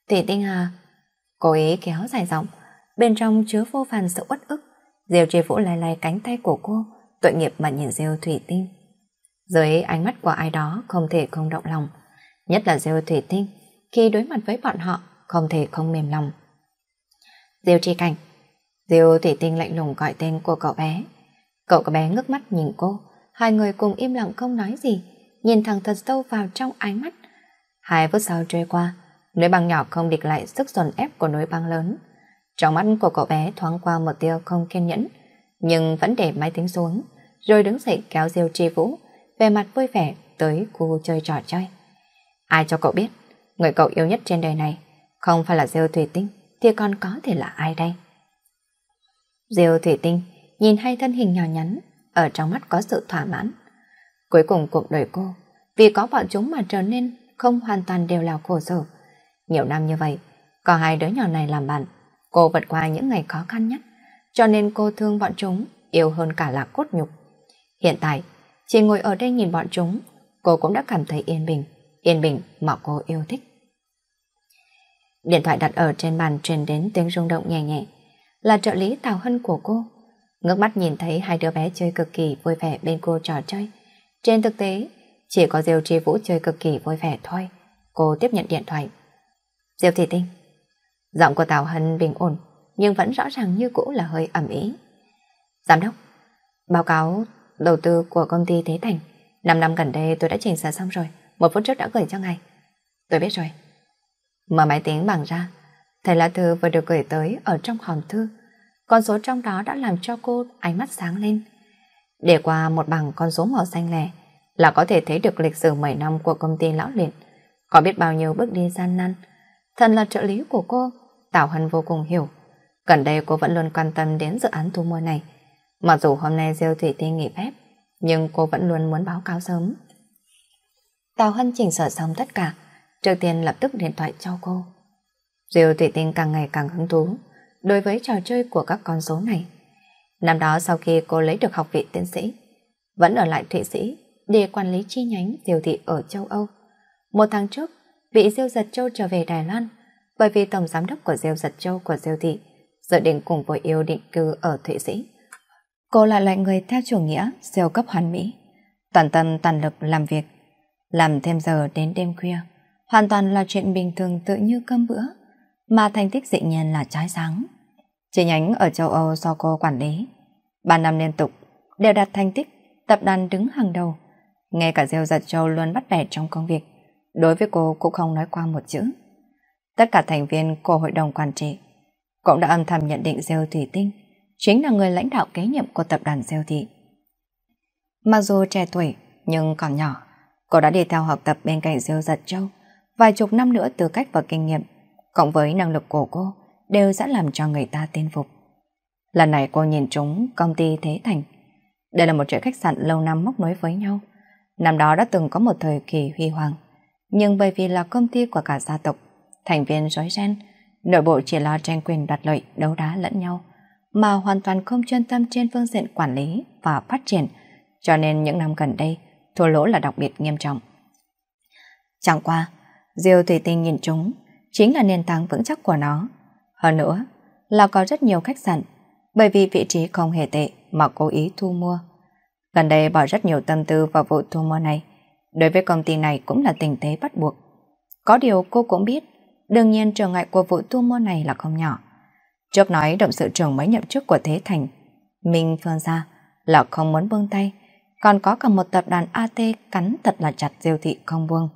Thủy Tinh à, cô ấy kéo dài giọng, bên trong chứa vô phần sự uất ức Diêu Tri Vũ lay lay cánh tay của cô, tội nghiệp mà nhìn Diêu Thủy Tinh. Dưới ánh mắt của ai đó không thể không động lòng, nhất là Diêu Thủy Tinh, khi đối mặt với bọn họ không thể không mềm lòng. Diêu Tri Cảnh Diêu Thủy Tinh lạnh lùng gọi tên của cậu bé. Cậu bé ngước mắt nhìn cô, hai người cùng im lặng không nói gì, nhìn thẳng thật sâu vào trong ánh mắt. Hai phút sau trôi qua, núi băng nhỏ không địch lại sức dồn ép của núi băng lớn, trong mắt của cậu bé thoáng qua một tia không kiên nhẫn, nhưng vẫn để máy tính xuống, rồi đứng dậy kéo Diêu Tri Vũ, về mặt vui vẻ tới khu chơi trò chơi. Ai cho cậu biết, người cậu yêu nhất trên đời này, không phải là Diêu Thủy Tinh, thì còn có thể là ai đây? Diêu Thủy Tinh nhìn hai thân hình nhỏ nhắn, ở trong mắt có sự thỏa mãn. Cuối cùng cuộc đời cô, vì có bọn chúng mà trở nên không hoàn toàn đều là khổ sở. Nhiều năm như vậy, có hai đứa nhỏ này làm bạn, Cô vượt qua những ngày khó khăn nhất, cho nên cô thương bọn chúng, yêu hơn cả là cốt nhục. Hiện tại, chỉ ngồi ở đây nhìn bọn chúng, cô cũng đã cảm thấy yên bình, yên bình mà cô yêu thích. Điện thoại đặt ở trên bàn truyền đến tiếng rung động nhẹ nhẹ, là trợ lý Tào Hân của cô. Ngước mắt nhìn thấy hai đứa bé chơi cực kỳ vui vẻ bên cô trò chơi. Trên thực tế, chỉ có Diêu Tri Vũ chơi cực kỳ vui vẻ thôi. Cô tiếp nhận điện thoại. Diêu Thị Tinh, Giọng của Tào Hân bình ổn, nhưng vẫn rõ ràng như cũ là hơi ẩm ý. Giám đốc, báo cáo đầu tư của công ty Thế Thành. 5 năm gần đây tôi đã chỉnh sửa xong rồi, một phút trước đã gửi cho ngài. Tôi biết rồi. Mở máy tính bằng ra, thầy lá thư vừa được gửi tới ở trong hòm thư. Con số trong đó đã làm cho cô ánh mắt sáng lên. Để qua một bảng con số màu xanh lè là có thể thấy được lịch sử 10 năm của công ty lão luyện. Có biết bao nhiêu bước đi gian nan. Thần là trợ lý của cô, Tào Hân vô cùng hiểu. Gần đây cô vẫn luôn quan tâm đến dự án thu mua này. Mặc dù hôm nay Diêu Thủy Ti nghỉ phép, nhưng cô vẫn luôn muốn báo cáo sớm. Tào Hân chỉnh sửa xong tất cả, trước tiên lập tức điện thoại cho cô. Diêu Thủy Tinh càng ngày càng hứng thú đối với trò chơi của các con số này. Năm đó sau khi cô lấy được học vị tiến sĩ, vẫn ở lại Thụy Sĩ để quản lý chi nhánh Diêu thị ở châu Âu. Một tháng trước, bị diêu giật châu trở về Đài Loan bởi vì tổng giám đốc của Diêu Giật Châu của Diêu Thị dự định cùng với yêu định cư ở Thụy Sĩ. Cô là loại người theo chủ nghĩa siêu cấp hoàn mỹ, toàn tâm toàn lực làm việc, làm thêm giờ đến đêm khuya, hoàn toàn là chuyện bình thường tự như cơm bữa, mà thành tích dĩ nhiên là trái sáng. Chi nhánh ở châu Âu do cô quản lý, 3 năm liên tục đều đạt thành tích, tập đoàn đứng hàng đầu. Ngay cả Diêu Giật Châu luôn bắt bẻ trong công việc, đối với cô cũng không nói qua một chữ. Tất cả thành viên của hội đồng quản trị cũng đã âm thầm nhận định Diêu Thủy Tinh chính là người lãnh đạo kế nhiệm của tập đoàn Diêu Thị. Mặc dù trẻ tuổi nhưng còn nhỏ, cô đã đi theo học tập bên cạnh Diêu Giật Châu. Vài chục năm nữa tư cách và kinh nghiệm, cộng với năng lực của cô, đều sẽ làm cho người ta tin phục. Lần này cô nhìn chúng công ty Thế Thành. Đây là một chuỗi khách sạn lâu năm móc nối với nhau. Năm đó đã từng có một thời kỳ huy hoàng, nhưng bởi vì là công ty của cả gia tộc thành viên rối ren, nội bộ chỉ lo tranh quyền đoạt lợi, đấu đá lẫn nhau, mà hoàn toàn không chuyên tâm trên phương diện quản lý và phát triển, cho nên những năm gần đây, thua lỗ là đặc biệt nghiêm trọng. Chẳng qua, Diêu Thủy Tinh nhìn chúng chính là nền tảng vững chắc của nó. Hơn nữa, là có rất nhiều khách sạn, bởi vì vị trí không hề tệ mà cố ý thu mua. Gần đây bỏ rất nhiều tâm tư vào vụ thu mua này, đối với công ty này cũng là tình thế bắt buộc. Có điều cô cũng biết, Đương nhiên trở ngại của vụ tu môn này là không nhỏ. Chốt nói động sự trưởng mới nhậm chức của Thế Thành. Minh phương ra là không muốn buông tay, còn có cả một tập đoàn AT cắn thật là chặt diêu thị không buông.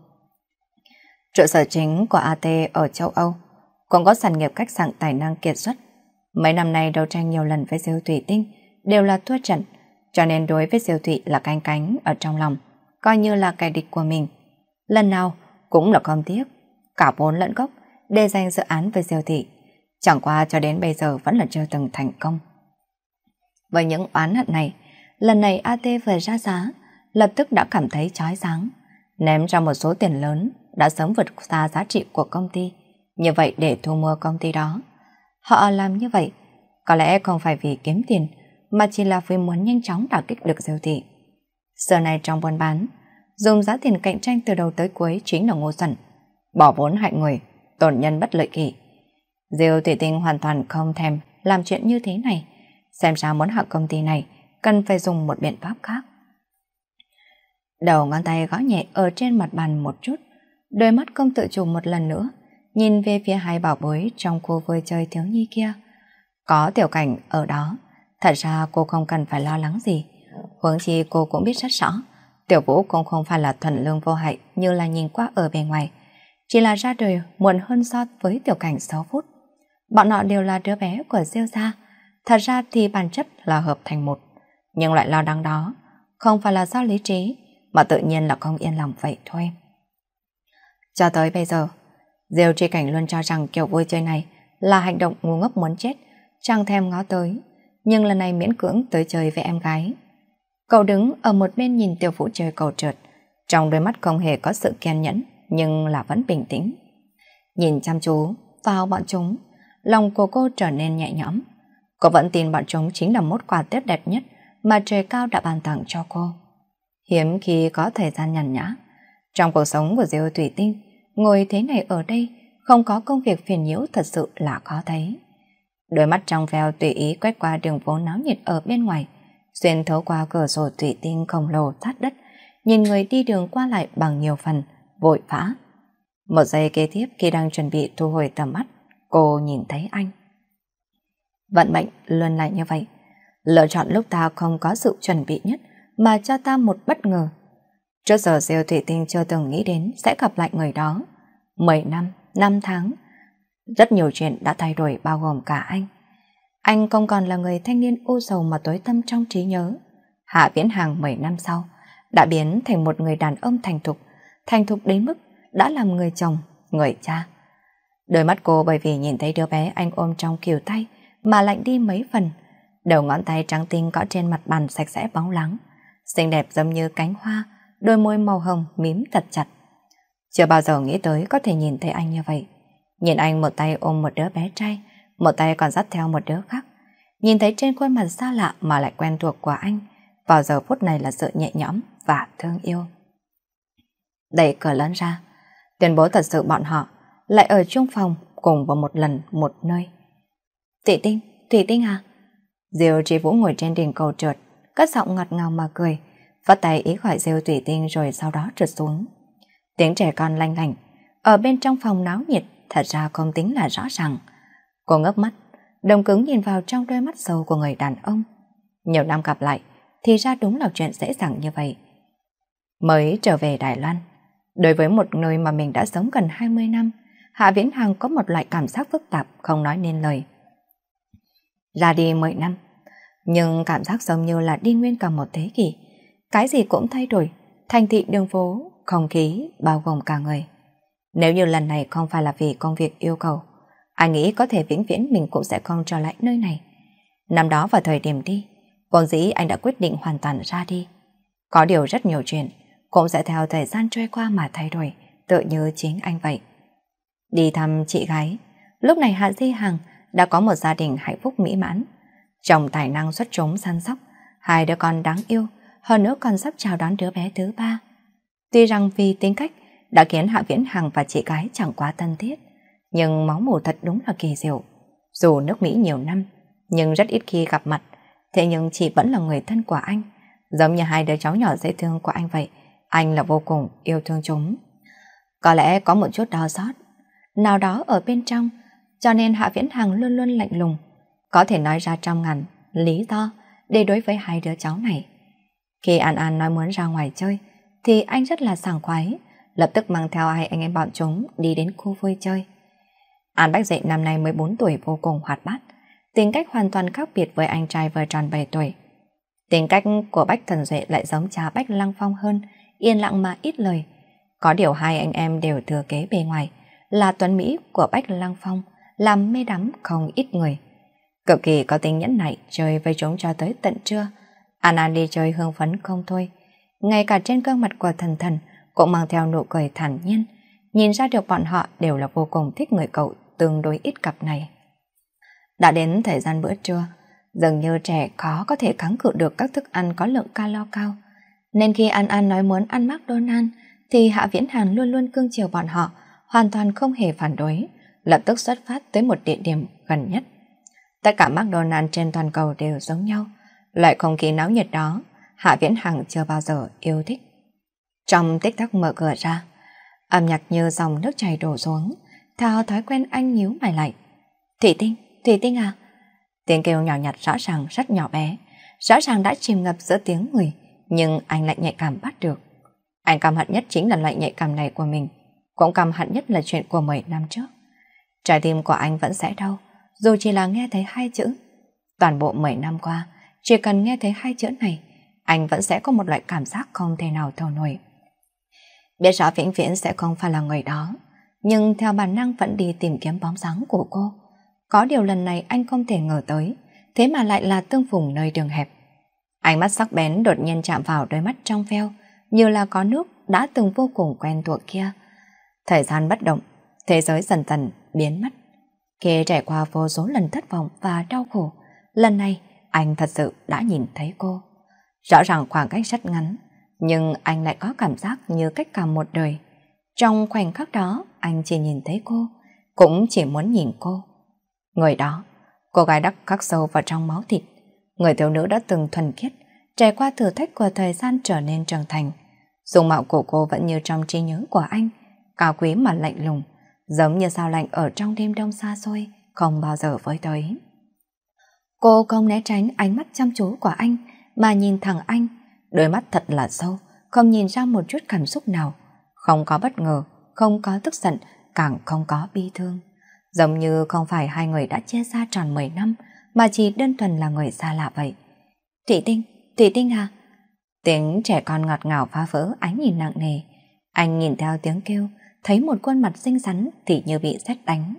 Trụ sở chính của AT ở châu Âu cũng có sản nghiệp cách sạng tài năng kiệt xuất. Mấy năm nay đấu tranh nhiều lần với diêu thủy tinh đều là thua trận, cho nên đối với diêu thủy là canh cánh ở trong lòng, coi như là kẻ địch của mình. Lần nào cũng là không tiếc, cả vốn lẫn gốc đề danh dự án về siêu thị. Chẳng qua cho đến bây giờ vẫn là chưa từng thành công. Với những oán hận này, lần này AT vừa ra giá, lập tức đã cảm thấy chói sáng. Ném ra một số tiền lớn đã sớm vượt xa giá trị của công ty, như vậy để thu mua công ty đó. Họ làm như vậy, có lẽ không phải vì kiếm tiền, mà chỉ là vì muốn nhanh chóng đả kích được siêu thị. Giờ này trong buôn bán, dùng giá tiền cạnh tranh từ đầu tới cuối chính là ngu xuẩn, bỏ vốn hại người tổn nhân bất lợi kỷ. Diêu Thủy Tinh hoàn toàn không thèm làm chuyện như thế này. Xem ra muốn hạ công ty này, cần phải dùng một biện pháp khác. Đầu ngón tay gõ nhẹ ở trên mặt bàn một chút, đôi mắt công tự chủ một lần nữa, nhìn về phía hai bảo bối trong khu vui chơi thiếu nhi kia. Có tiểu cảnh ở đó, thật ra cô không cần phải lo lắng gì. Huống chi cô cũng biết rất rõ, tiểu vũ cũng không phải là thuần lương vô hại như là nhìn qua ở bề ngoài chỉ là ra đời muộn hơn so với tiểu cảnh 6 phút. Bọn họ đều là đứa bé của siêu gia, thật ra thì bản chất là hợp thành một, nhưng loại lo đắng đó không phải là do lý trí, mà tự nhiên là không yên lòng vậy thôi. Cho tới bây giờ, Diêu Tri Cảnh luôn cho rằng kiểu vui chơi này là hành động ngu ngốc muốn chết, chẳng thèm ngó tới, nhưng lần này miễn cưỡng tới chơi với em gái. Cậu đứng ở một bên nhìn tiểu vũ chơi cầu trượt, trong đôi mắt không hề có sự kiên nhẫn, nhưng là vẫn bình tĩnh. Nhìn chăm chú vào bọn chúng, lòng của cô trở nên nhẹ nhõm. Cô vẫn tin bọn chúng chính là món quà Tết đẹp nhất mà trời cao đã ban tặng cho cô. Hiếm khi có thời gian nhàn nhã. Trong cuộc sống của Diêu Thủy Tinh, ngồi thế này ở đây, không có công việc phiền nhiễu thật sự là khó thấy. Đôi mắt trong veo tùy ý quét qua đường phố náo nhiệt ở bên ngoài, xuyên thấu qua cửa sổ thủy tinh khổng lồ sát đất, nhìn người đi đường qua lại bằng nhiều phần, vội vã. Một giây kế tiếp khi đang chuẩn bị thu hồi tầm mắt, cô nhìn thấy anh. Vận mệnh luôn là như vậy. Lựa chọn lúc ta không có sự chuẩn bị nhất mà cho ta một bất ngờ. Trước giờ Diêu Thủy Tinh chưa từng nghĩ đến sẽ gặp lại người đó. Mười năm, năm tháng, rất nhiều chuyện đã thay đổi bao gồm cả anh. Anh không còn là người thanh niên u sầu mà tối tâm trong trí nhớ. Hạ Viễn Hàng mười năm sau đã biến thành một người đàn ông thành thục, thành thục đến mức đã làm người chồng, người cha. Đôi mắt cô bởi vì nhìn thấy đứa bé anh ôm trong kiểu tay mà lạnh đi mấy phần. Đầu ngón tay trắng tinh có trên mặt bàn sạch sẽ bóng lắng. Xinh đẹp giống như cánh hoa, đôi môi màu hồng mím thật chặt. Chưa bao giờ nghĩ tới có thể nhìn thấy anh như vậy. Nhìn anh một tay ôm một đứa bé trai, một tay còn dắt theo một đứa khác. Nhìn thấy trên khuôn mặt xa lạ mà lại quen thuộc của anh, vào giờ phút này là sự nhẹ nhõm và thương yêu đẩy cửa lớn ra, tuyên bố thật sự bọn họ lại ở chung phòng cùng vào một lần một nơi. Thủy Tinh, Thủy Tinh à? Diêu Trí Vũ ngồi trên đỉnh cầu trượt, cất giọng ngọt ngào mà cười, vắt tay ý khỏi Diêu Thủy Tinh rồi sau đó trượt xuống. Tiếng trẻ con lanh lành, ở bên trong phòng náo nhiệt thật ra không tính là rõ ràng. Cô ngấp mắt, đồng cứng nhìn vào trong đôi mắt sâu của người đàn ông. Nhiều năm gặp lại, thì ra đúng là chuyện dễ dàng như vậy. Mới trở về Đài Loan, Đối với một nơi mà mình đã sống gần 20 năm, Hạ Viễn Hằng có một loại cảm giác phức tạp không nói nên lời. Ra đi 10 năm, nhưng cảm giác giống như là đi nguyên cả một thế kỷ. Cái gì cũng thay đổi, thành thị đường phố, không khí, bao gồm cả người. Nếu như lần này không phải là vì công việc yêu cầu, ai nghĩ có thể vĩnh viễn mình cũng sẽ không trở lại nơi này. Năm đó vào thời điểm đi, vốn dĩ anh đã quyết định hoàn toàn ra đi. Có điều rất nhiều chuyện cũng sẽ theo thời gian trôi qua mà thay đổi, tự như chính anh vậy. Đi thăm chị gái, lúc này Hạ Di Hằng đã có một gia đình hạnh phúc mỹ mãn. Chồng tài năng xuất chúng săn sóc, hai đứa con đáng yêu, hơn nữa còn sắp chào đón đứa bé thứ ba. Tuy rằng vì tính cách đã khiến Hạ Viễn Hằng và chị gái chẳng quá thân thiết, nhưng máu mù thật đúng là kỳ diệu. Dù nước Mỹ nhiều năm, nhưng rất ít khi gặp mặt, thế nhưng chị vẫn là người thân của anh, giống như hai đứa cháu nhỏ dễ thương của anh vậy anh là vô cùng yêu thương chúng. Có lẽ có một chút đau xót, nào đó ở bên trong, cho nên Hạ Viễn Hằng luôn luôn lạnh lùng, có thể nói ra trăm ngàn lý do để đối với hai đứa cháu này. Khi An An nói muốn ra ngoài chơi, thì anh rất là sảng khoái, lập tức mang theo hai anh em bọn chúng đi đến khu vui chơi. An Bách Dệ năm nay 14 tuổi vô cùng hoạt bát, tính cách hoàn toàn khác biệt với anh trai vừa tròn 7 tuổi. Tính cách của Bách Thần Duệ lại giống cha Bách Lăng Phong hơn, yên lặng mà ít lời. Có điều hai anh em đều thừa kế bề ngoài, là tuấn Mỹ của Bách Lăng Phong, làm mê đắm không ít người. Cực kỳ có tính nhẫn nại, chơi vây trống cho tới tận trưa. Anna đi chơi hương phấn không thôi. Ngay cả trên gương mặt của thần thần cũng mang theo nụ cười thản nhiên. Nhìn ra được bọn họ đều là vô cùng thích người cậu tương đối ít cặp này. Đã đến thời gian bữa trưa, dường như trẻ khó có thể kháng cự được các thức ăn có lượng calo cao nên khi An An nói muốn ăn McDonald thì Hạ Viễn Hàn luôn luôn cương chiều bọn họ, hoàn toàn không hề phản đối, lập tức xuất phát tới một địa điểm gần nhất. Tất cả McDonald trên toàn cầu đều giống nhau, loại không khí náo nhiệt đó Hạ Viễn Hằng chưa bao giờ yêu thích. Trong tích tắc mở cửa ra, âm nhạc như dòng nước chảy đổ xuống, theo thói quen anh nhíu mày lại. Thủy tinh, thủy tinh à? Tiếng kêu nhỏ nhặt rõ ràng rất nhỏ bé, rõ ràng đã chìm ngập giữa tiếng người nhưng anh lại nhạy cảm bắt được. Anh căm hận nhất chính là loại nhạy cảm này của mình, cũng căm hận nhất là chuyện của 10 năm trước. Trái tim của anh vẫn sẽ đau, dù chỉ là nghe thấy hai chữ. Toàn bộ 10 năm qua, chỉ cần nghe thấy hai chữ này, anh vẫn sẽ có một loại cảm giác không thể nào thâu nổi. Biết rõ vĩnh viễn sẽ không phải là người đó, nhưng theo bản năng vẫn đi tìm kiếm bóng dáng của cô. Có điều lần này anh không thể ngờ tới, thế mà lại là tương phùng nơi đường hẹp. Ánh mắt sắc bén đột nhiên chạm vào đôi mắt trong veo, như là có nước đã từng vô cùng quen thuộc kia. Thời gian bất động, thế giới dần dần biến mất. Kê trải qua vô số lần thất vọng và đau khổ, lần này anh thật sự đã nhìn thấy cô. Rõ ràng khoảng cách rất ngắn, nhưng anh lại có cảm giác như cách cả một đời. Trong khoảnh khắc đó, anh chỉ nhìn thấy cô, cũng chỉ muốn nhìn cô. Người đó, cô gái đắc khắc sâu vào trong máu thịt, Người thiếu nữ đã từng thuần khiết, trải qua thử thách của thời gian trở nên trưởng thành. Dung mạo của cô vẫn như trong trí nhớ của anh, cao quý mà lạnh lùng, giống như sao lạnh ở trong đêm đông xa xôi, không bao giờ với tới. Cô không né tránh ánh mắt chăm chú của anh, mà nhìn thẳng anh, đôi mắt thật là sâu, không nhìn ra một chút cảm xúc nào, không có bất ngờ, không có tức giận, càng không có bi thương. Giống như không phải hai người đã chia xa tròn 10 năm, mà chỉ đơn thuần là người xa lạ vậy. Thủy Tinh, Thủy Tinh à? Tiếng trẻ con ngọt ngào phá vỡ ánh nhìn nặng nề. Anh nhìn theo tiếng kêu, thấy một khuôn mặt xinh xắn thì như bị xét đánh.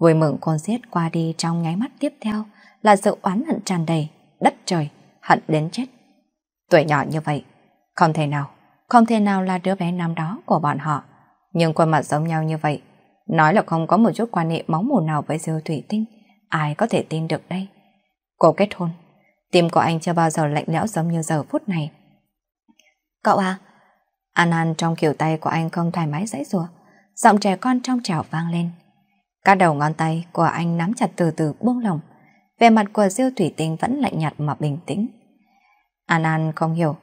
Vui mừng con giết qua đi trong nháy mắt tiếp theo là sự oán hận tràn đầy, đất trời, hận đến chết. Tuổi nhỏ như vậy, không thể nào, không thể nào là đứa bé năm đó của bọn họ. Nhưng khuôn mặt giống nhau như vậy, nói là không có một chút quan hệ máu mù nào với Diêu Thủy Tinh Ai có thể tin được đây? Cô kết hôn. Tim của anh chưa bao giờ lạnh lẽo giống như giờ phút này. Cậu à? An An trong kiểu tay của anh không thoải mái dãy rùa. Giọng trẻ con trong trào vang lên. Các đầu ngón tay của anh nắm chặt từ từ buông lỏng. Về mặt của Diêu Thủy Tinh vẫn lạnh nhạt mà bình tĩnh. An An không hiểu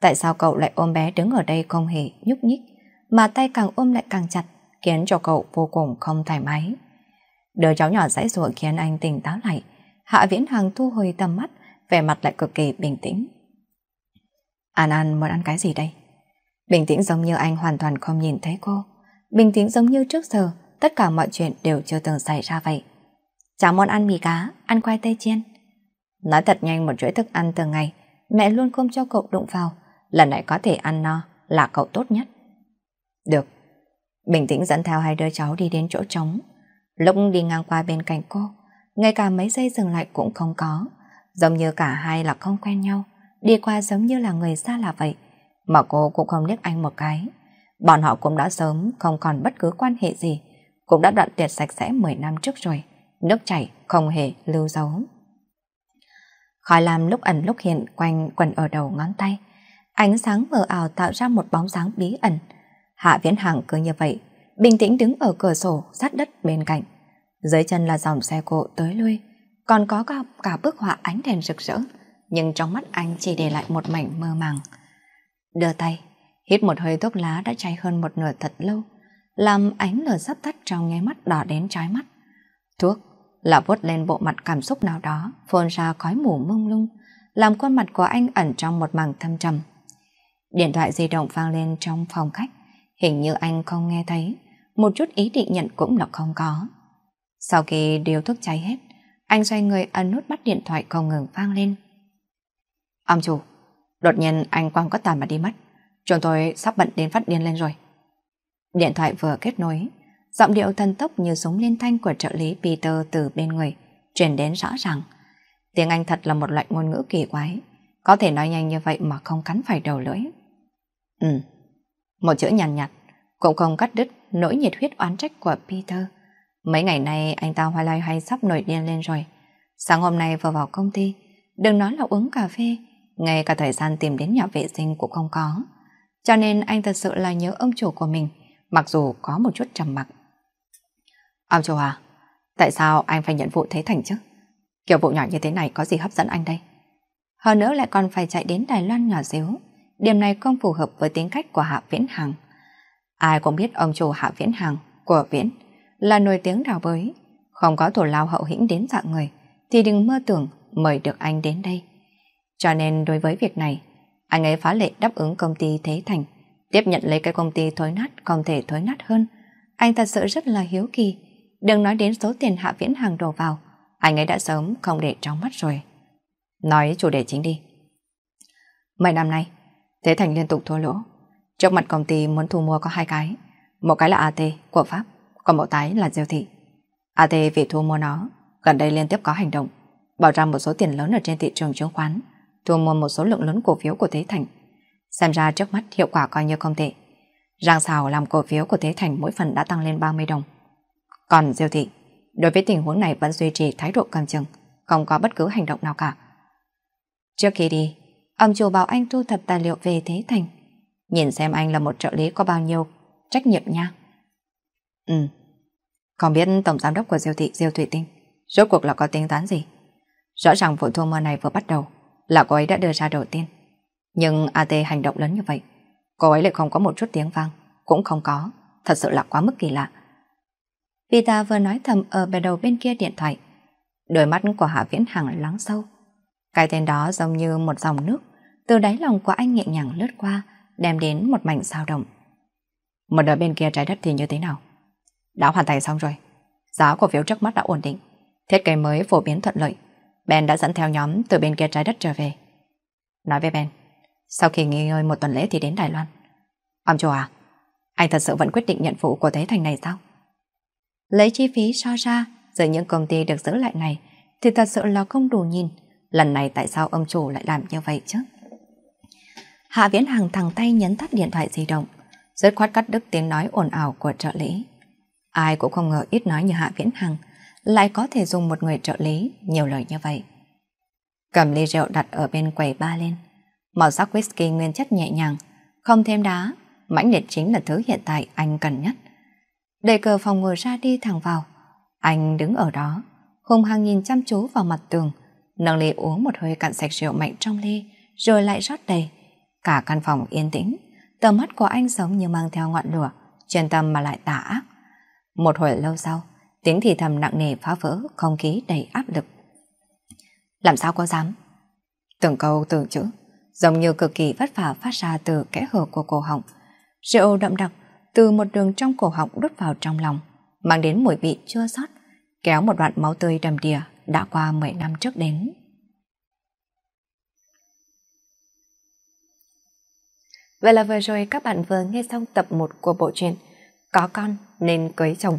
tại sao cậu lại ôm bé đứng ở đây không hề nhúc nhích, mà tay càng ôm lại càng chặt, khiến cho cậu vô cùng không thoải mái. Đứa cháu nhỏ dãy rủa khiến anh tỉnh táo lại. Hạ Viễn Hằng thu hồi tầm mắt, vẻ mặt lại cực kỳ bình tĩnh. An An muốn ăn cái gì đây? Bình tĩnh giống như anh hoàn toàn không nhìn thấy cô. Bình tĩnh giống như trước giờ, tất cả mọi chuyện đều chưa từng xảy ra vậy. Cháu muốn ăn mì cá, ăn khoai tây chiên. Nói thật nhanh một chuỗi thức ăn từng ngày, mẹ luôn không cho cậu đụng vào. Lần này có thể ăn no là cậu tốt nhất. Được. Bình tĩnh dẫn theo hai đứa cháu đi đến chỗ trống. Lúc đi ngang qua bên cạnh cô, ngay cả mấy giây dừng lại cũng không có. Giống như cả hai là không quen nhau, đi qua giống như là người xa lạ vậy. Mà cô cũng không liếc anh một cái. Bọn họ cũng đã sớm không còn bất cứ quan hệ gì, cũng đã đoạn tuyệt sạch sẽ 10 năm trước rồi. Nước chảy không hề lưu dấu. Khói làm lúc ẩn lúc hiện quanh quần ở đầu ngón tay. Ánh sáng mờ ảo tạo ra một bóng dáng bí ẩn. Hạ Viễn Hằng cứ như vậy bình tĩnh đứng ở cửa sổ sát đất bên cạnh. Dưới chân là dòng xe cộ tới lui, còn có cả, cả bức họa ánh đèn rực rỡ, nhưng trong mắt anh chỉ để lại một mảnh mơ màng. Đưa tay, hít một hơi thuốc lá đã cháy hơn một nửa thật lâu, làm ánh lửa sắp tắt trong nháy mắt đỏ đến trái mắt. Thuốc là vuốt lên bộ mặt cảm xúc nào đó, phun ra khói mù mông lung, làm khuôn mặt của anh ẩn trong một màng thâm trầm. Điện thoại di động vang lên trong phòng khách, hình như anh không nghe thấy, một chút ý định nhận cũng là không có. Sau khi điều thuốc cháy hết, anh xoay người ấn nút bắt điện thoại không ngừng vang lên. Ông chủ, đột nhiên anh Quang có tàn mà đi mất. Chúng tôi sắp bận đến phát điên lên rồi. Điện thoại vừa kết nối, giọng điệu thân tốc như súng liên thanh của trợ lý Peter từ bên người, truyền đến rõ ràng. Tiếng Anh thật là một loại ngôn ngữ kỳ quái, có thể nói nhanh như vậy mà không cắn phải đầu lưỡi. Ừ, một chữ nhàn nhạt, nhạt cũng không cắt đứt nỗi nhiệt huyết oán trách của Peter. Mấy ngày nay anh ta hoài lai hay sắp nổi điên lên rồi. Sáng hôm nay vừa vào công ty, đừng nói là uống cà phê, ngay cả thời gian tìm đến nhà vệ sinh cũng không có. Cho nên anh thật sự là nhớ ông chủ của mình, mặc dù có một chút trầm mặc. Ông chủ à, tại sao anh phải nhận vụ thế thành chứ? Kiểu vụ nhỏ như thế này có gì hấp dẫn anh đây? Hơn nữa lại còn phải chạy đến Đài Loan nhỏ xíu. Điểm này không phù hợp với tính cách của Hạ Viễn Hằng. Ai cũng biết ông chủ Hạ Viễn Hằng của Viễn là nổi tiếng đào bới, không có thổ lao hậu hĩnh đến dạng người thì đừng mơ tưởng mời được anh đến đây. Cho nên đối với việc này, anh ấy phá lệ đáp ứng công ty Thế Thành, tiếp nhận lấy cái công ty thối nát không thể thối nát hơn. Anh thật sự rất là hiếu kỳ, đừng nói đến số tiền Hạ Viễn Hằng đổ vào, anh ấy đã sớm không để trong mắt rồi. Nói chủ đề chính đi. Mấy năm nay, Thế Thành liên tục thua lỗ, Trước mặt công ty muốn thu mua có hai cái. Một cái là AT của Pháp, còn một cái là Diêu Thị. AT vì thu mua nó, gần đây liên tiếp có hành động, bỏ ra một số tiền lớn ở trên thị trường chứng khoán, thu mua một số lượng lớn cổ phiếu của Thế Thành. Xem ra trước mắt hiệu quả coi như không tệ. Giang xào làm cổ phiếu của Thế Thành mỗi phần đã tăng lên 30 đồng. Còn Diêu Thị, đối với tình huống này vẫn duy trì thái độ cầm chừng, không có bất cứ hành động nào cả. Trước khi đi, ông chủ bảo anh thu thập tài liệu về Thế Thành. Nhìn xem anh là một trợ lý có bao nhiêu trách nhiệm nha. Ừ. Còn biết tổng giám đốc của Diêu Thị Diêu Thủy Tinh rốt cuộc là có tính toán gì? Rõ ràng vụ thua mơ này vừa bắt đầu là cô ấy đã đưa ra đầu tiên. Nhưng AT hành động lớn như vậy, cô ấy lại không có một chút tiếng vang, cũng không có, thật sự là quá mức kỳ lạ. Vita vừa nói thầm ở bề đầu bên kia điện thoại, đôi mắt của Hạ Viễn Hằng lắng sâu. Cái tên đó giống như một dòng nước, từ đáy lòng của anh nhẹ nhàng lướt qua, đem đến một mảnh sao động. Một đợt bên kia trái đất thì như thế nào? Đã hoàn thành xong rồi. Giá cổ phiếu trước mắt đã ổn định. Thiết kế mới phổ biến thuận lợi. Ben đã dẫn theo nhóm từ bên kia trái đất trở về. Nói với Ben, sau khi nghỉ ngơi một tuần lễ thì đến Đài Loan. Ông chủ à, anh thật sự vẫn quyết định nhận vụ của Thế Thành này sao? Lấy chi phí so ra giữa những công ty được giữ lại này thì thật sự là không đủ nhìn. Lần này tại sao ông chủ lại làm như vậy chứ? Hạ Viễn Hằng thẳng tay nhấn tắt điện thoại di động, rất khoát cắt đứt tiếng nói ồn ào của trợ lý. Ai cũng không ngờ ít nói như Hạ Viễn Hằng lại có thể dùng một người trợ lý nhiều lời như vậy. Cầm ly rượu đặt ở bên quầy ba lên, màu sắc whisky nguyên chất nhẹ nhàng, không thêm đá, mãnh liệt chính là thứ hiện tại anh cần nhất. Đề cờ phòng ngồi ra đi thẳng vào, anh đứng ở đó, hùng hăng nhìn chăm chú vào mặt tường, nâng ly uống một hơi cạn sạch rượu mạnh trong ly, rồi lại rót đầy. Cả căn phòng yên tĩnh, tầm mắt của anh giống như mang theo ngọn lửa, chuyên tâm mà lại tà ác. Một hồi lâu sau, tiếng thì thầm nặng nề phá vỡ không khí đầy áp lực. Làm sao có dám? Từng câu từng chữ, giống như cực kỳ vất vả phát ra từ kẽ hở của cổ họng. Rượu đậm đặc từ một đường trong cổ họng đút vào trong lòng, mang đến mùi vị chưa xót, kéo một đoạn máu tươi đầm đìa đã qua 10 năm trước đến. Vậy là vừa rồi các bạn vừa nghe xong tập 1 của bộ truyện Có con nên cưới chồng.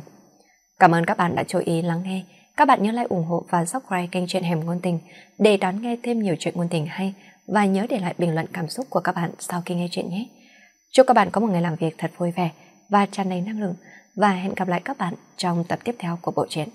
Cảm ơn các bạn đã chú ý lắng nghe. Các bạn nhớ like ủng hộ và subscribe kênh truyện Hẻm Ngôn Tình để đón nghe thêm nhiều chuyện ngôn tình hay và nhớ để lại bình luận cảm xúc của các bạn sau khi nghe chuyện nhé. Chúc các bạn có một ngày làm việc thật vui vẻ và tràn đầy năng lượng và hẹn gặp lại các bạn trong tập tiếp theo của bộ truyện.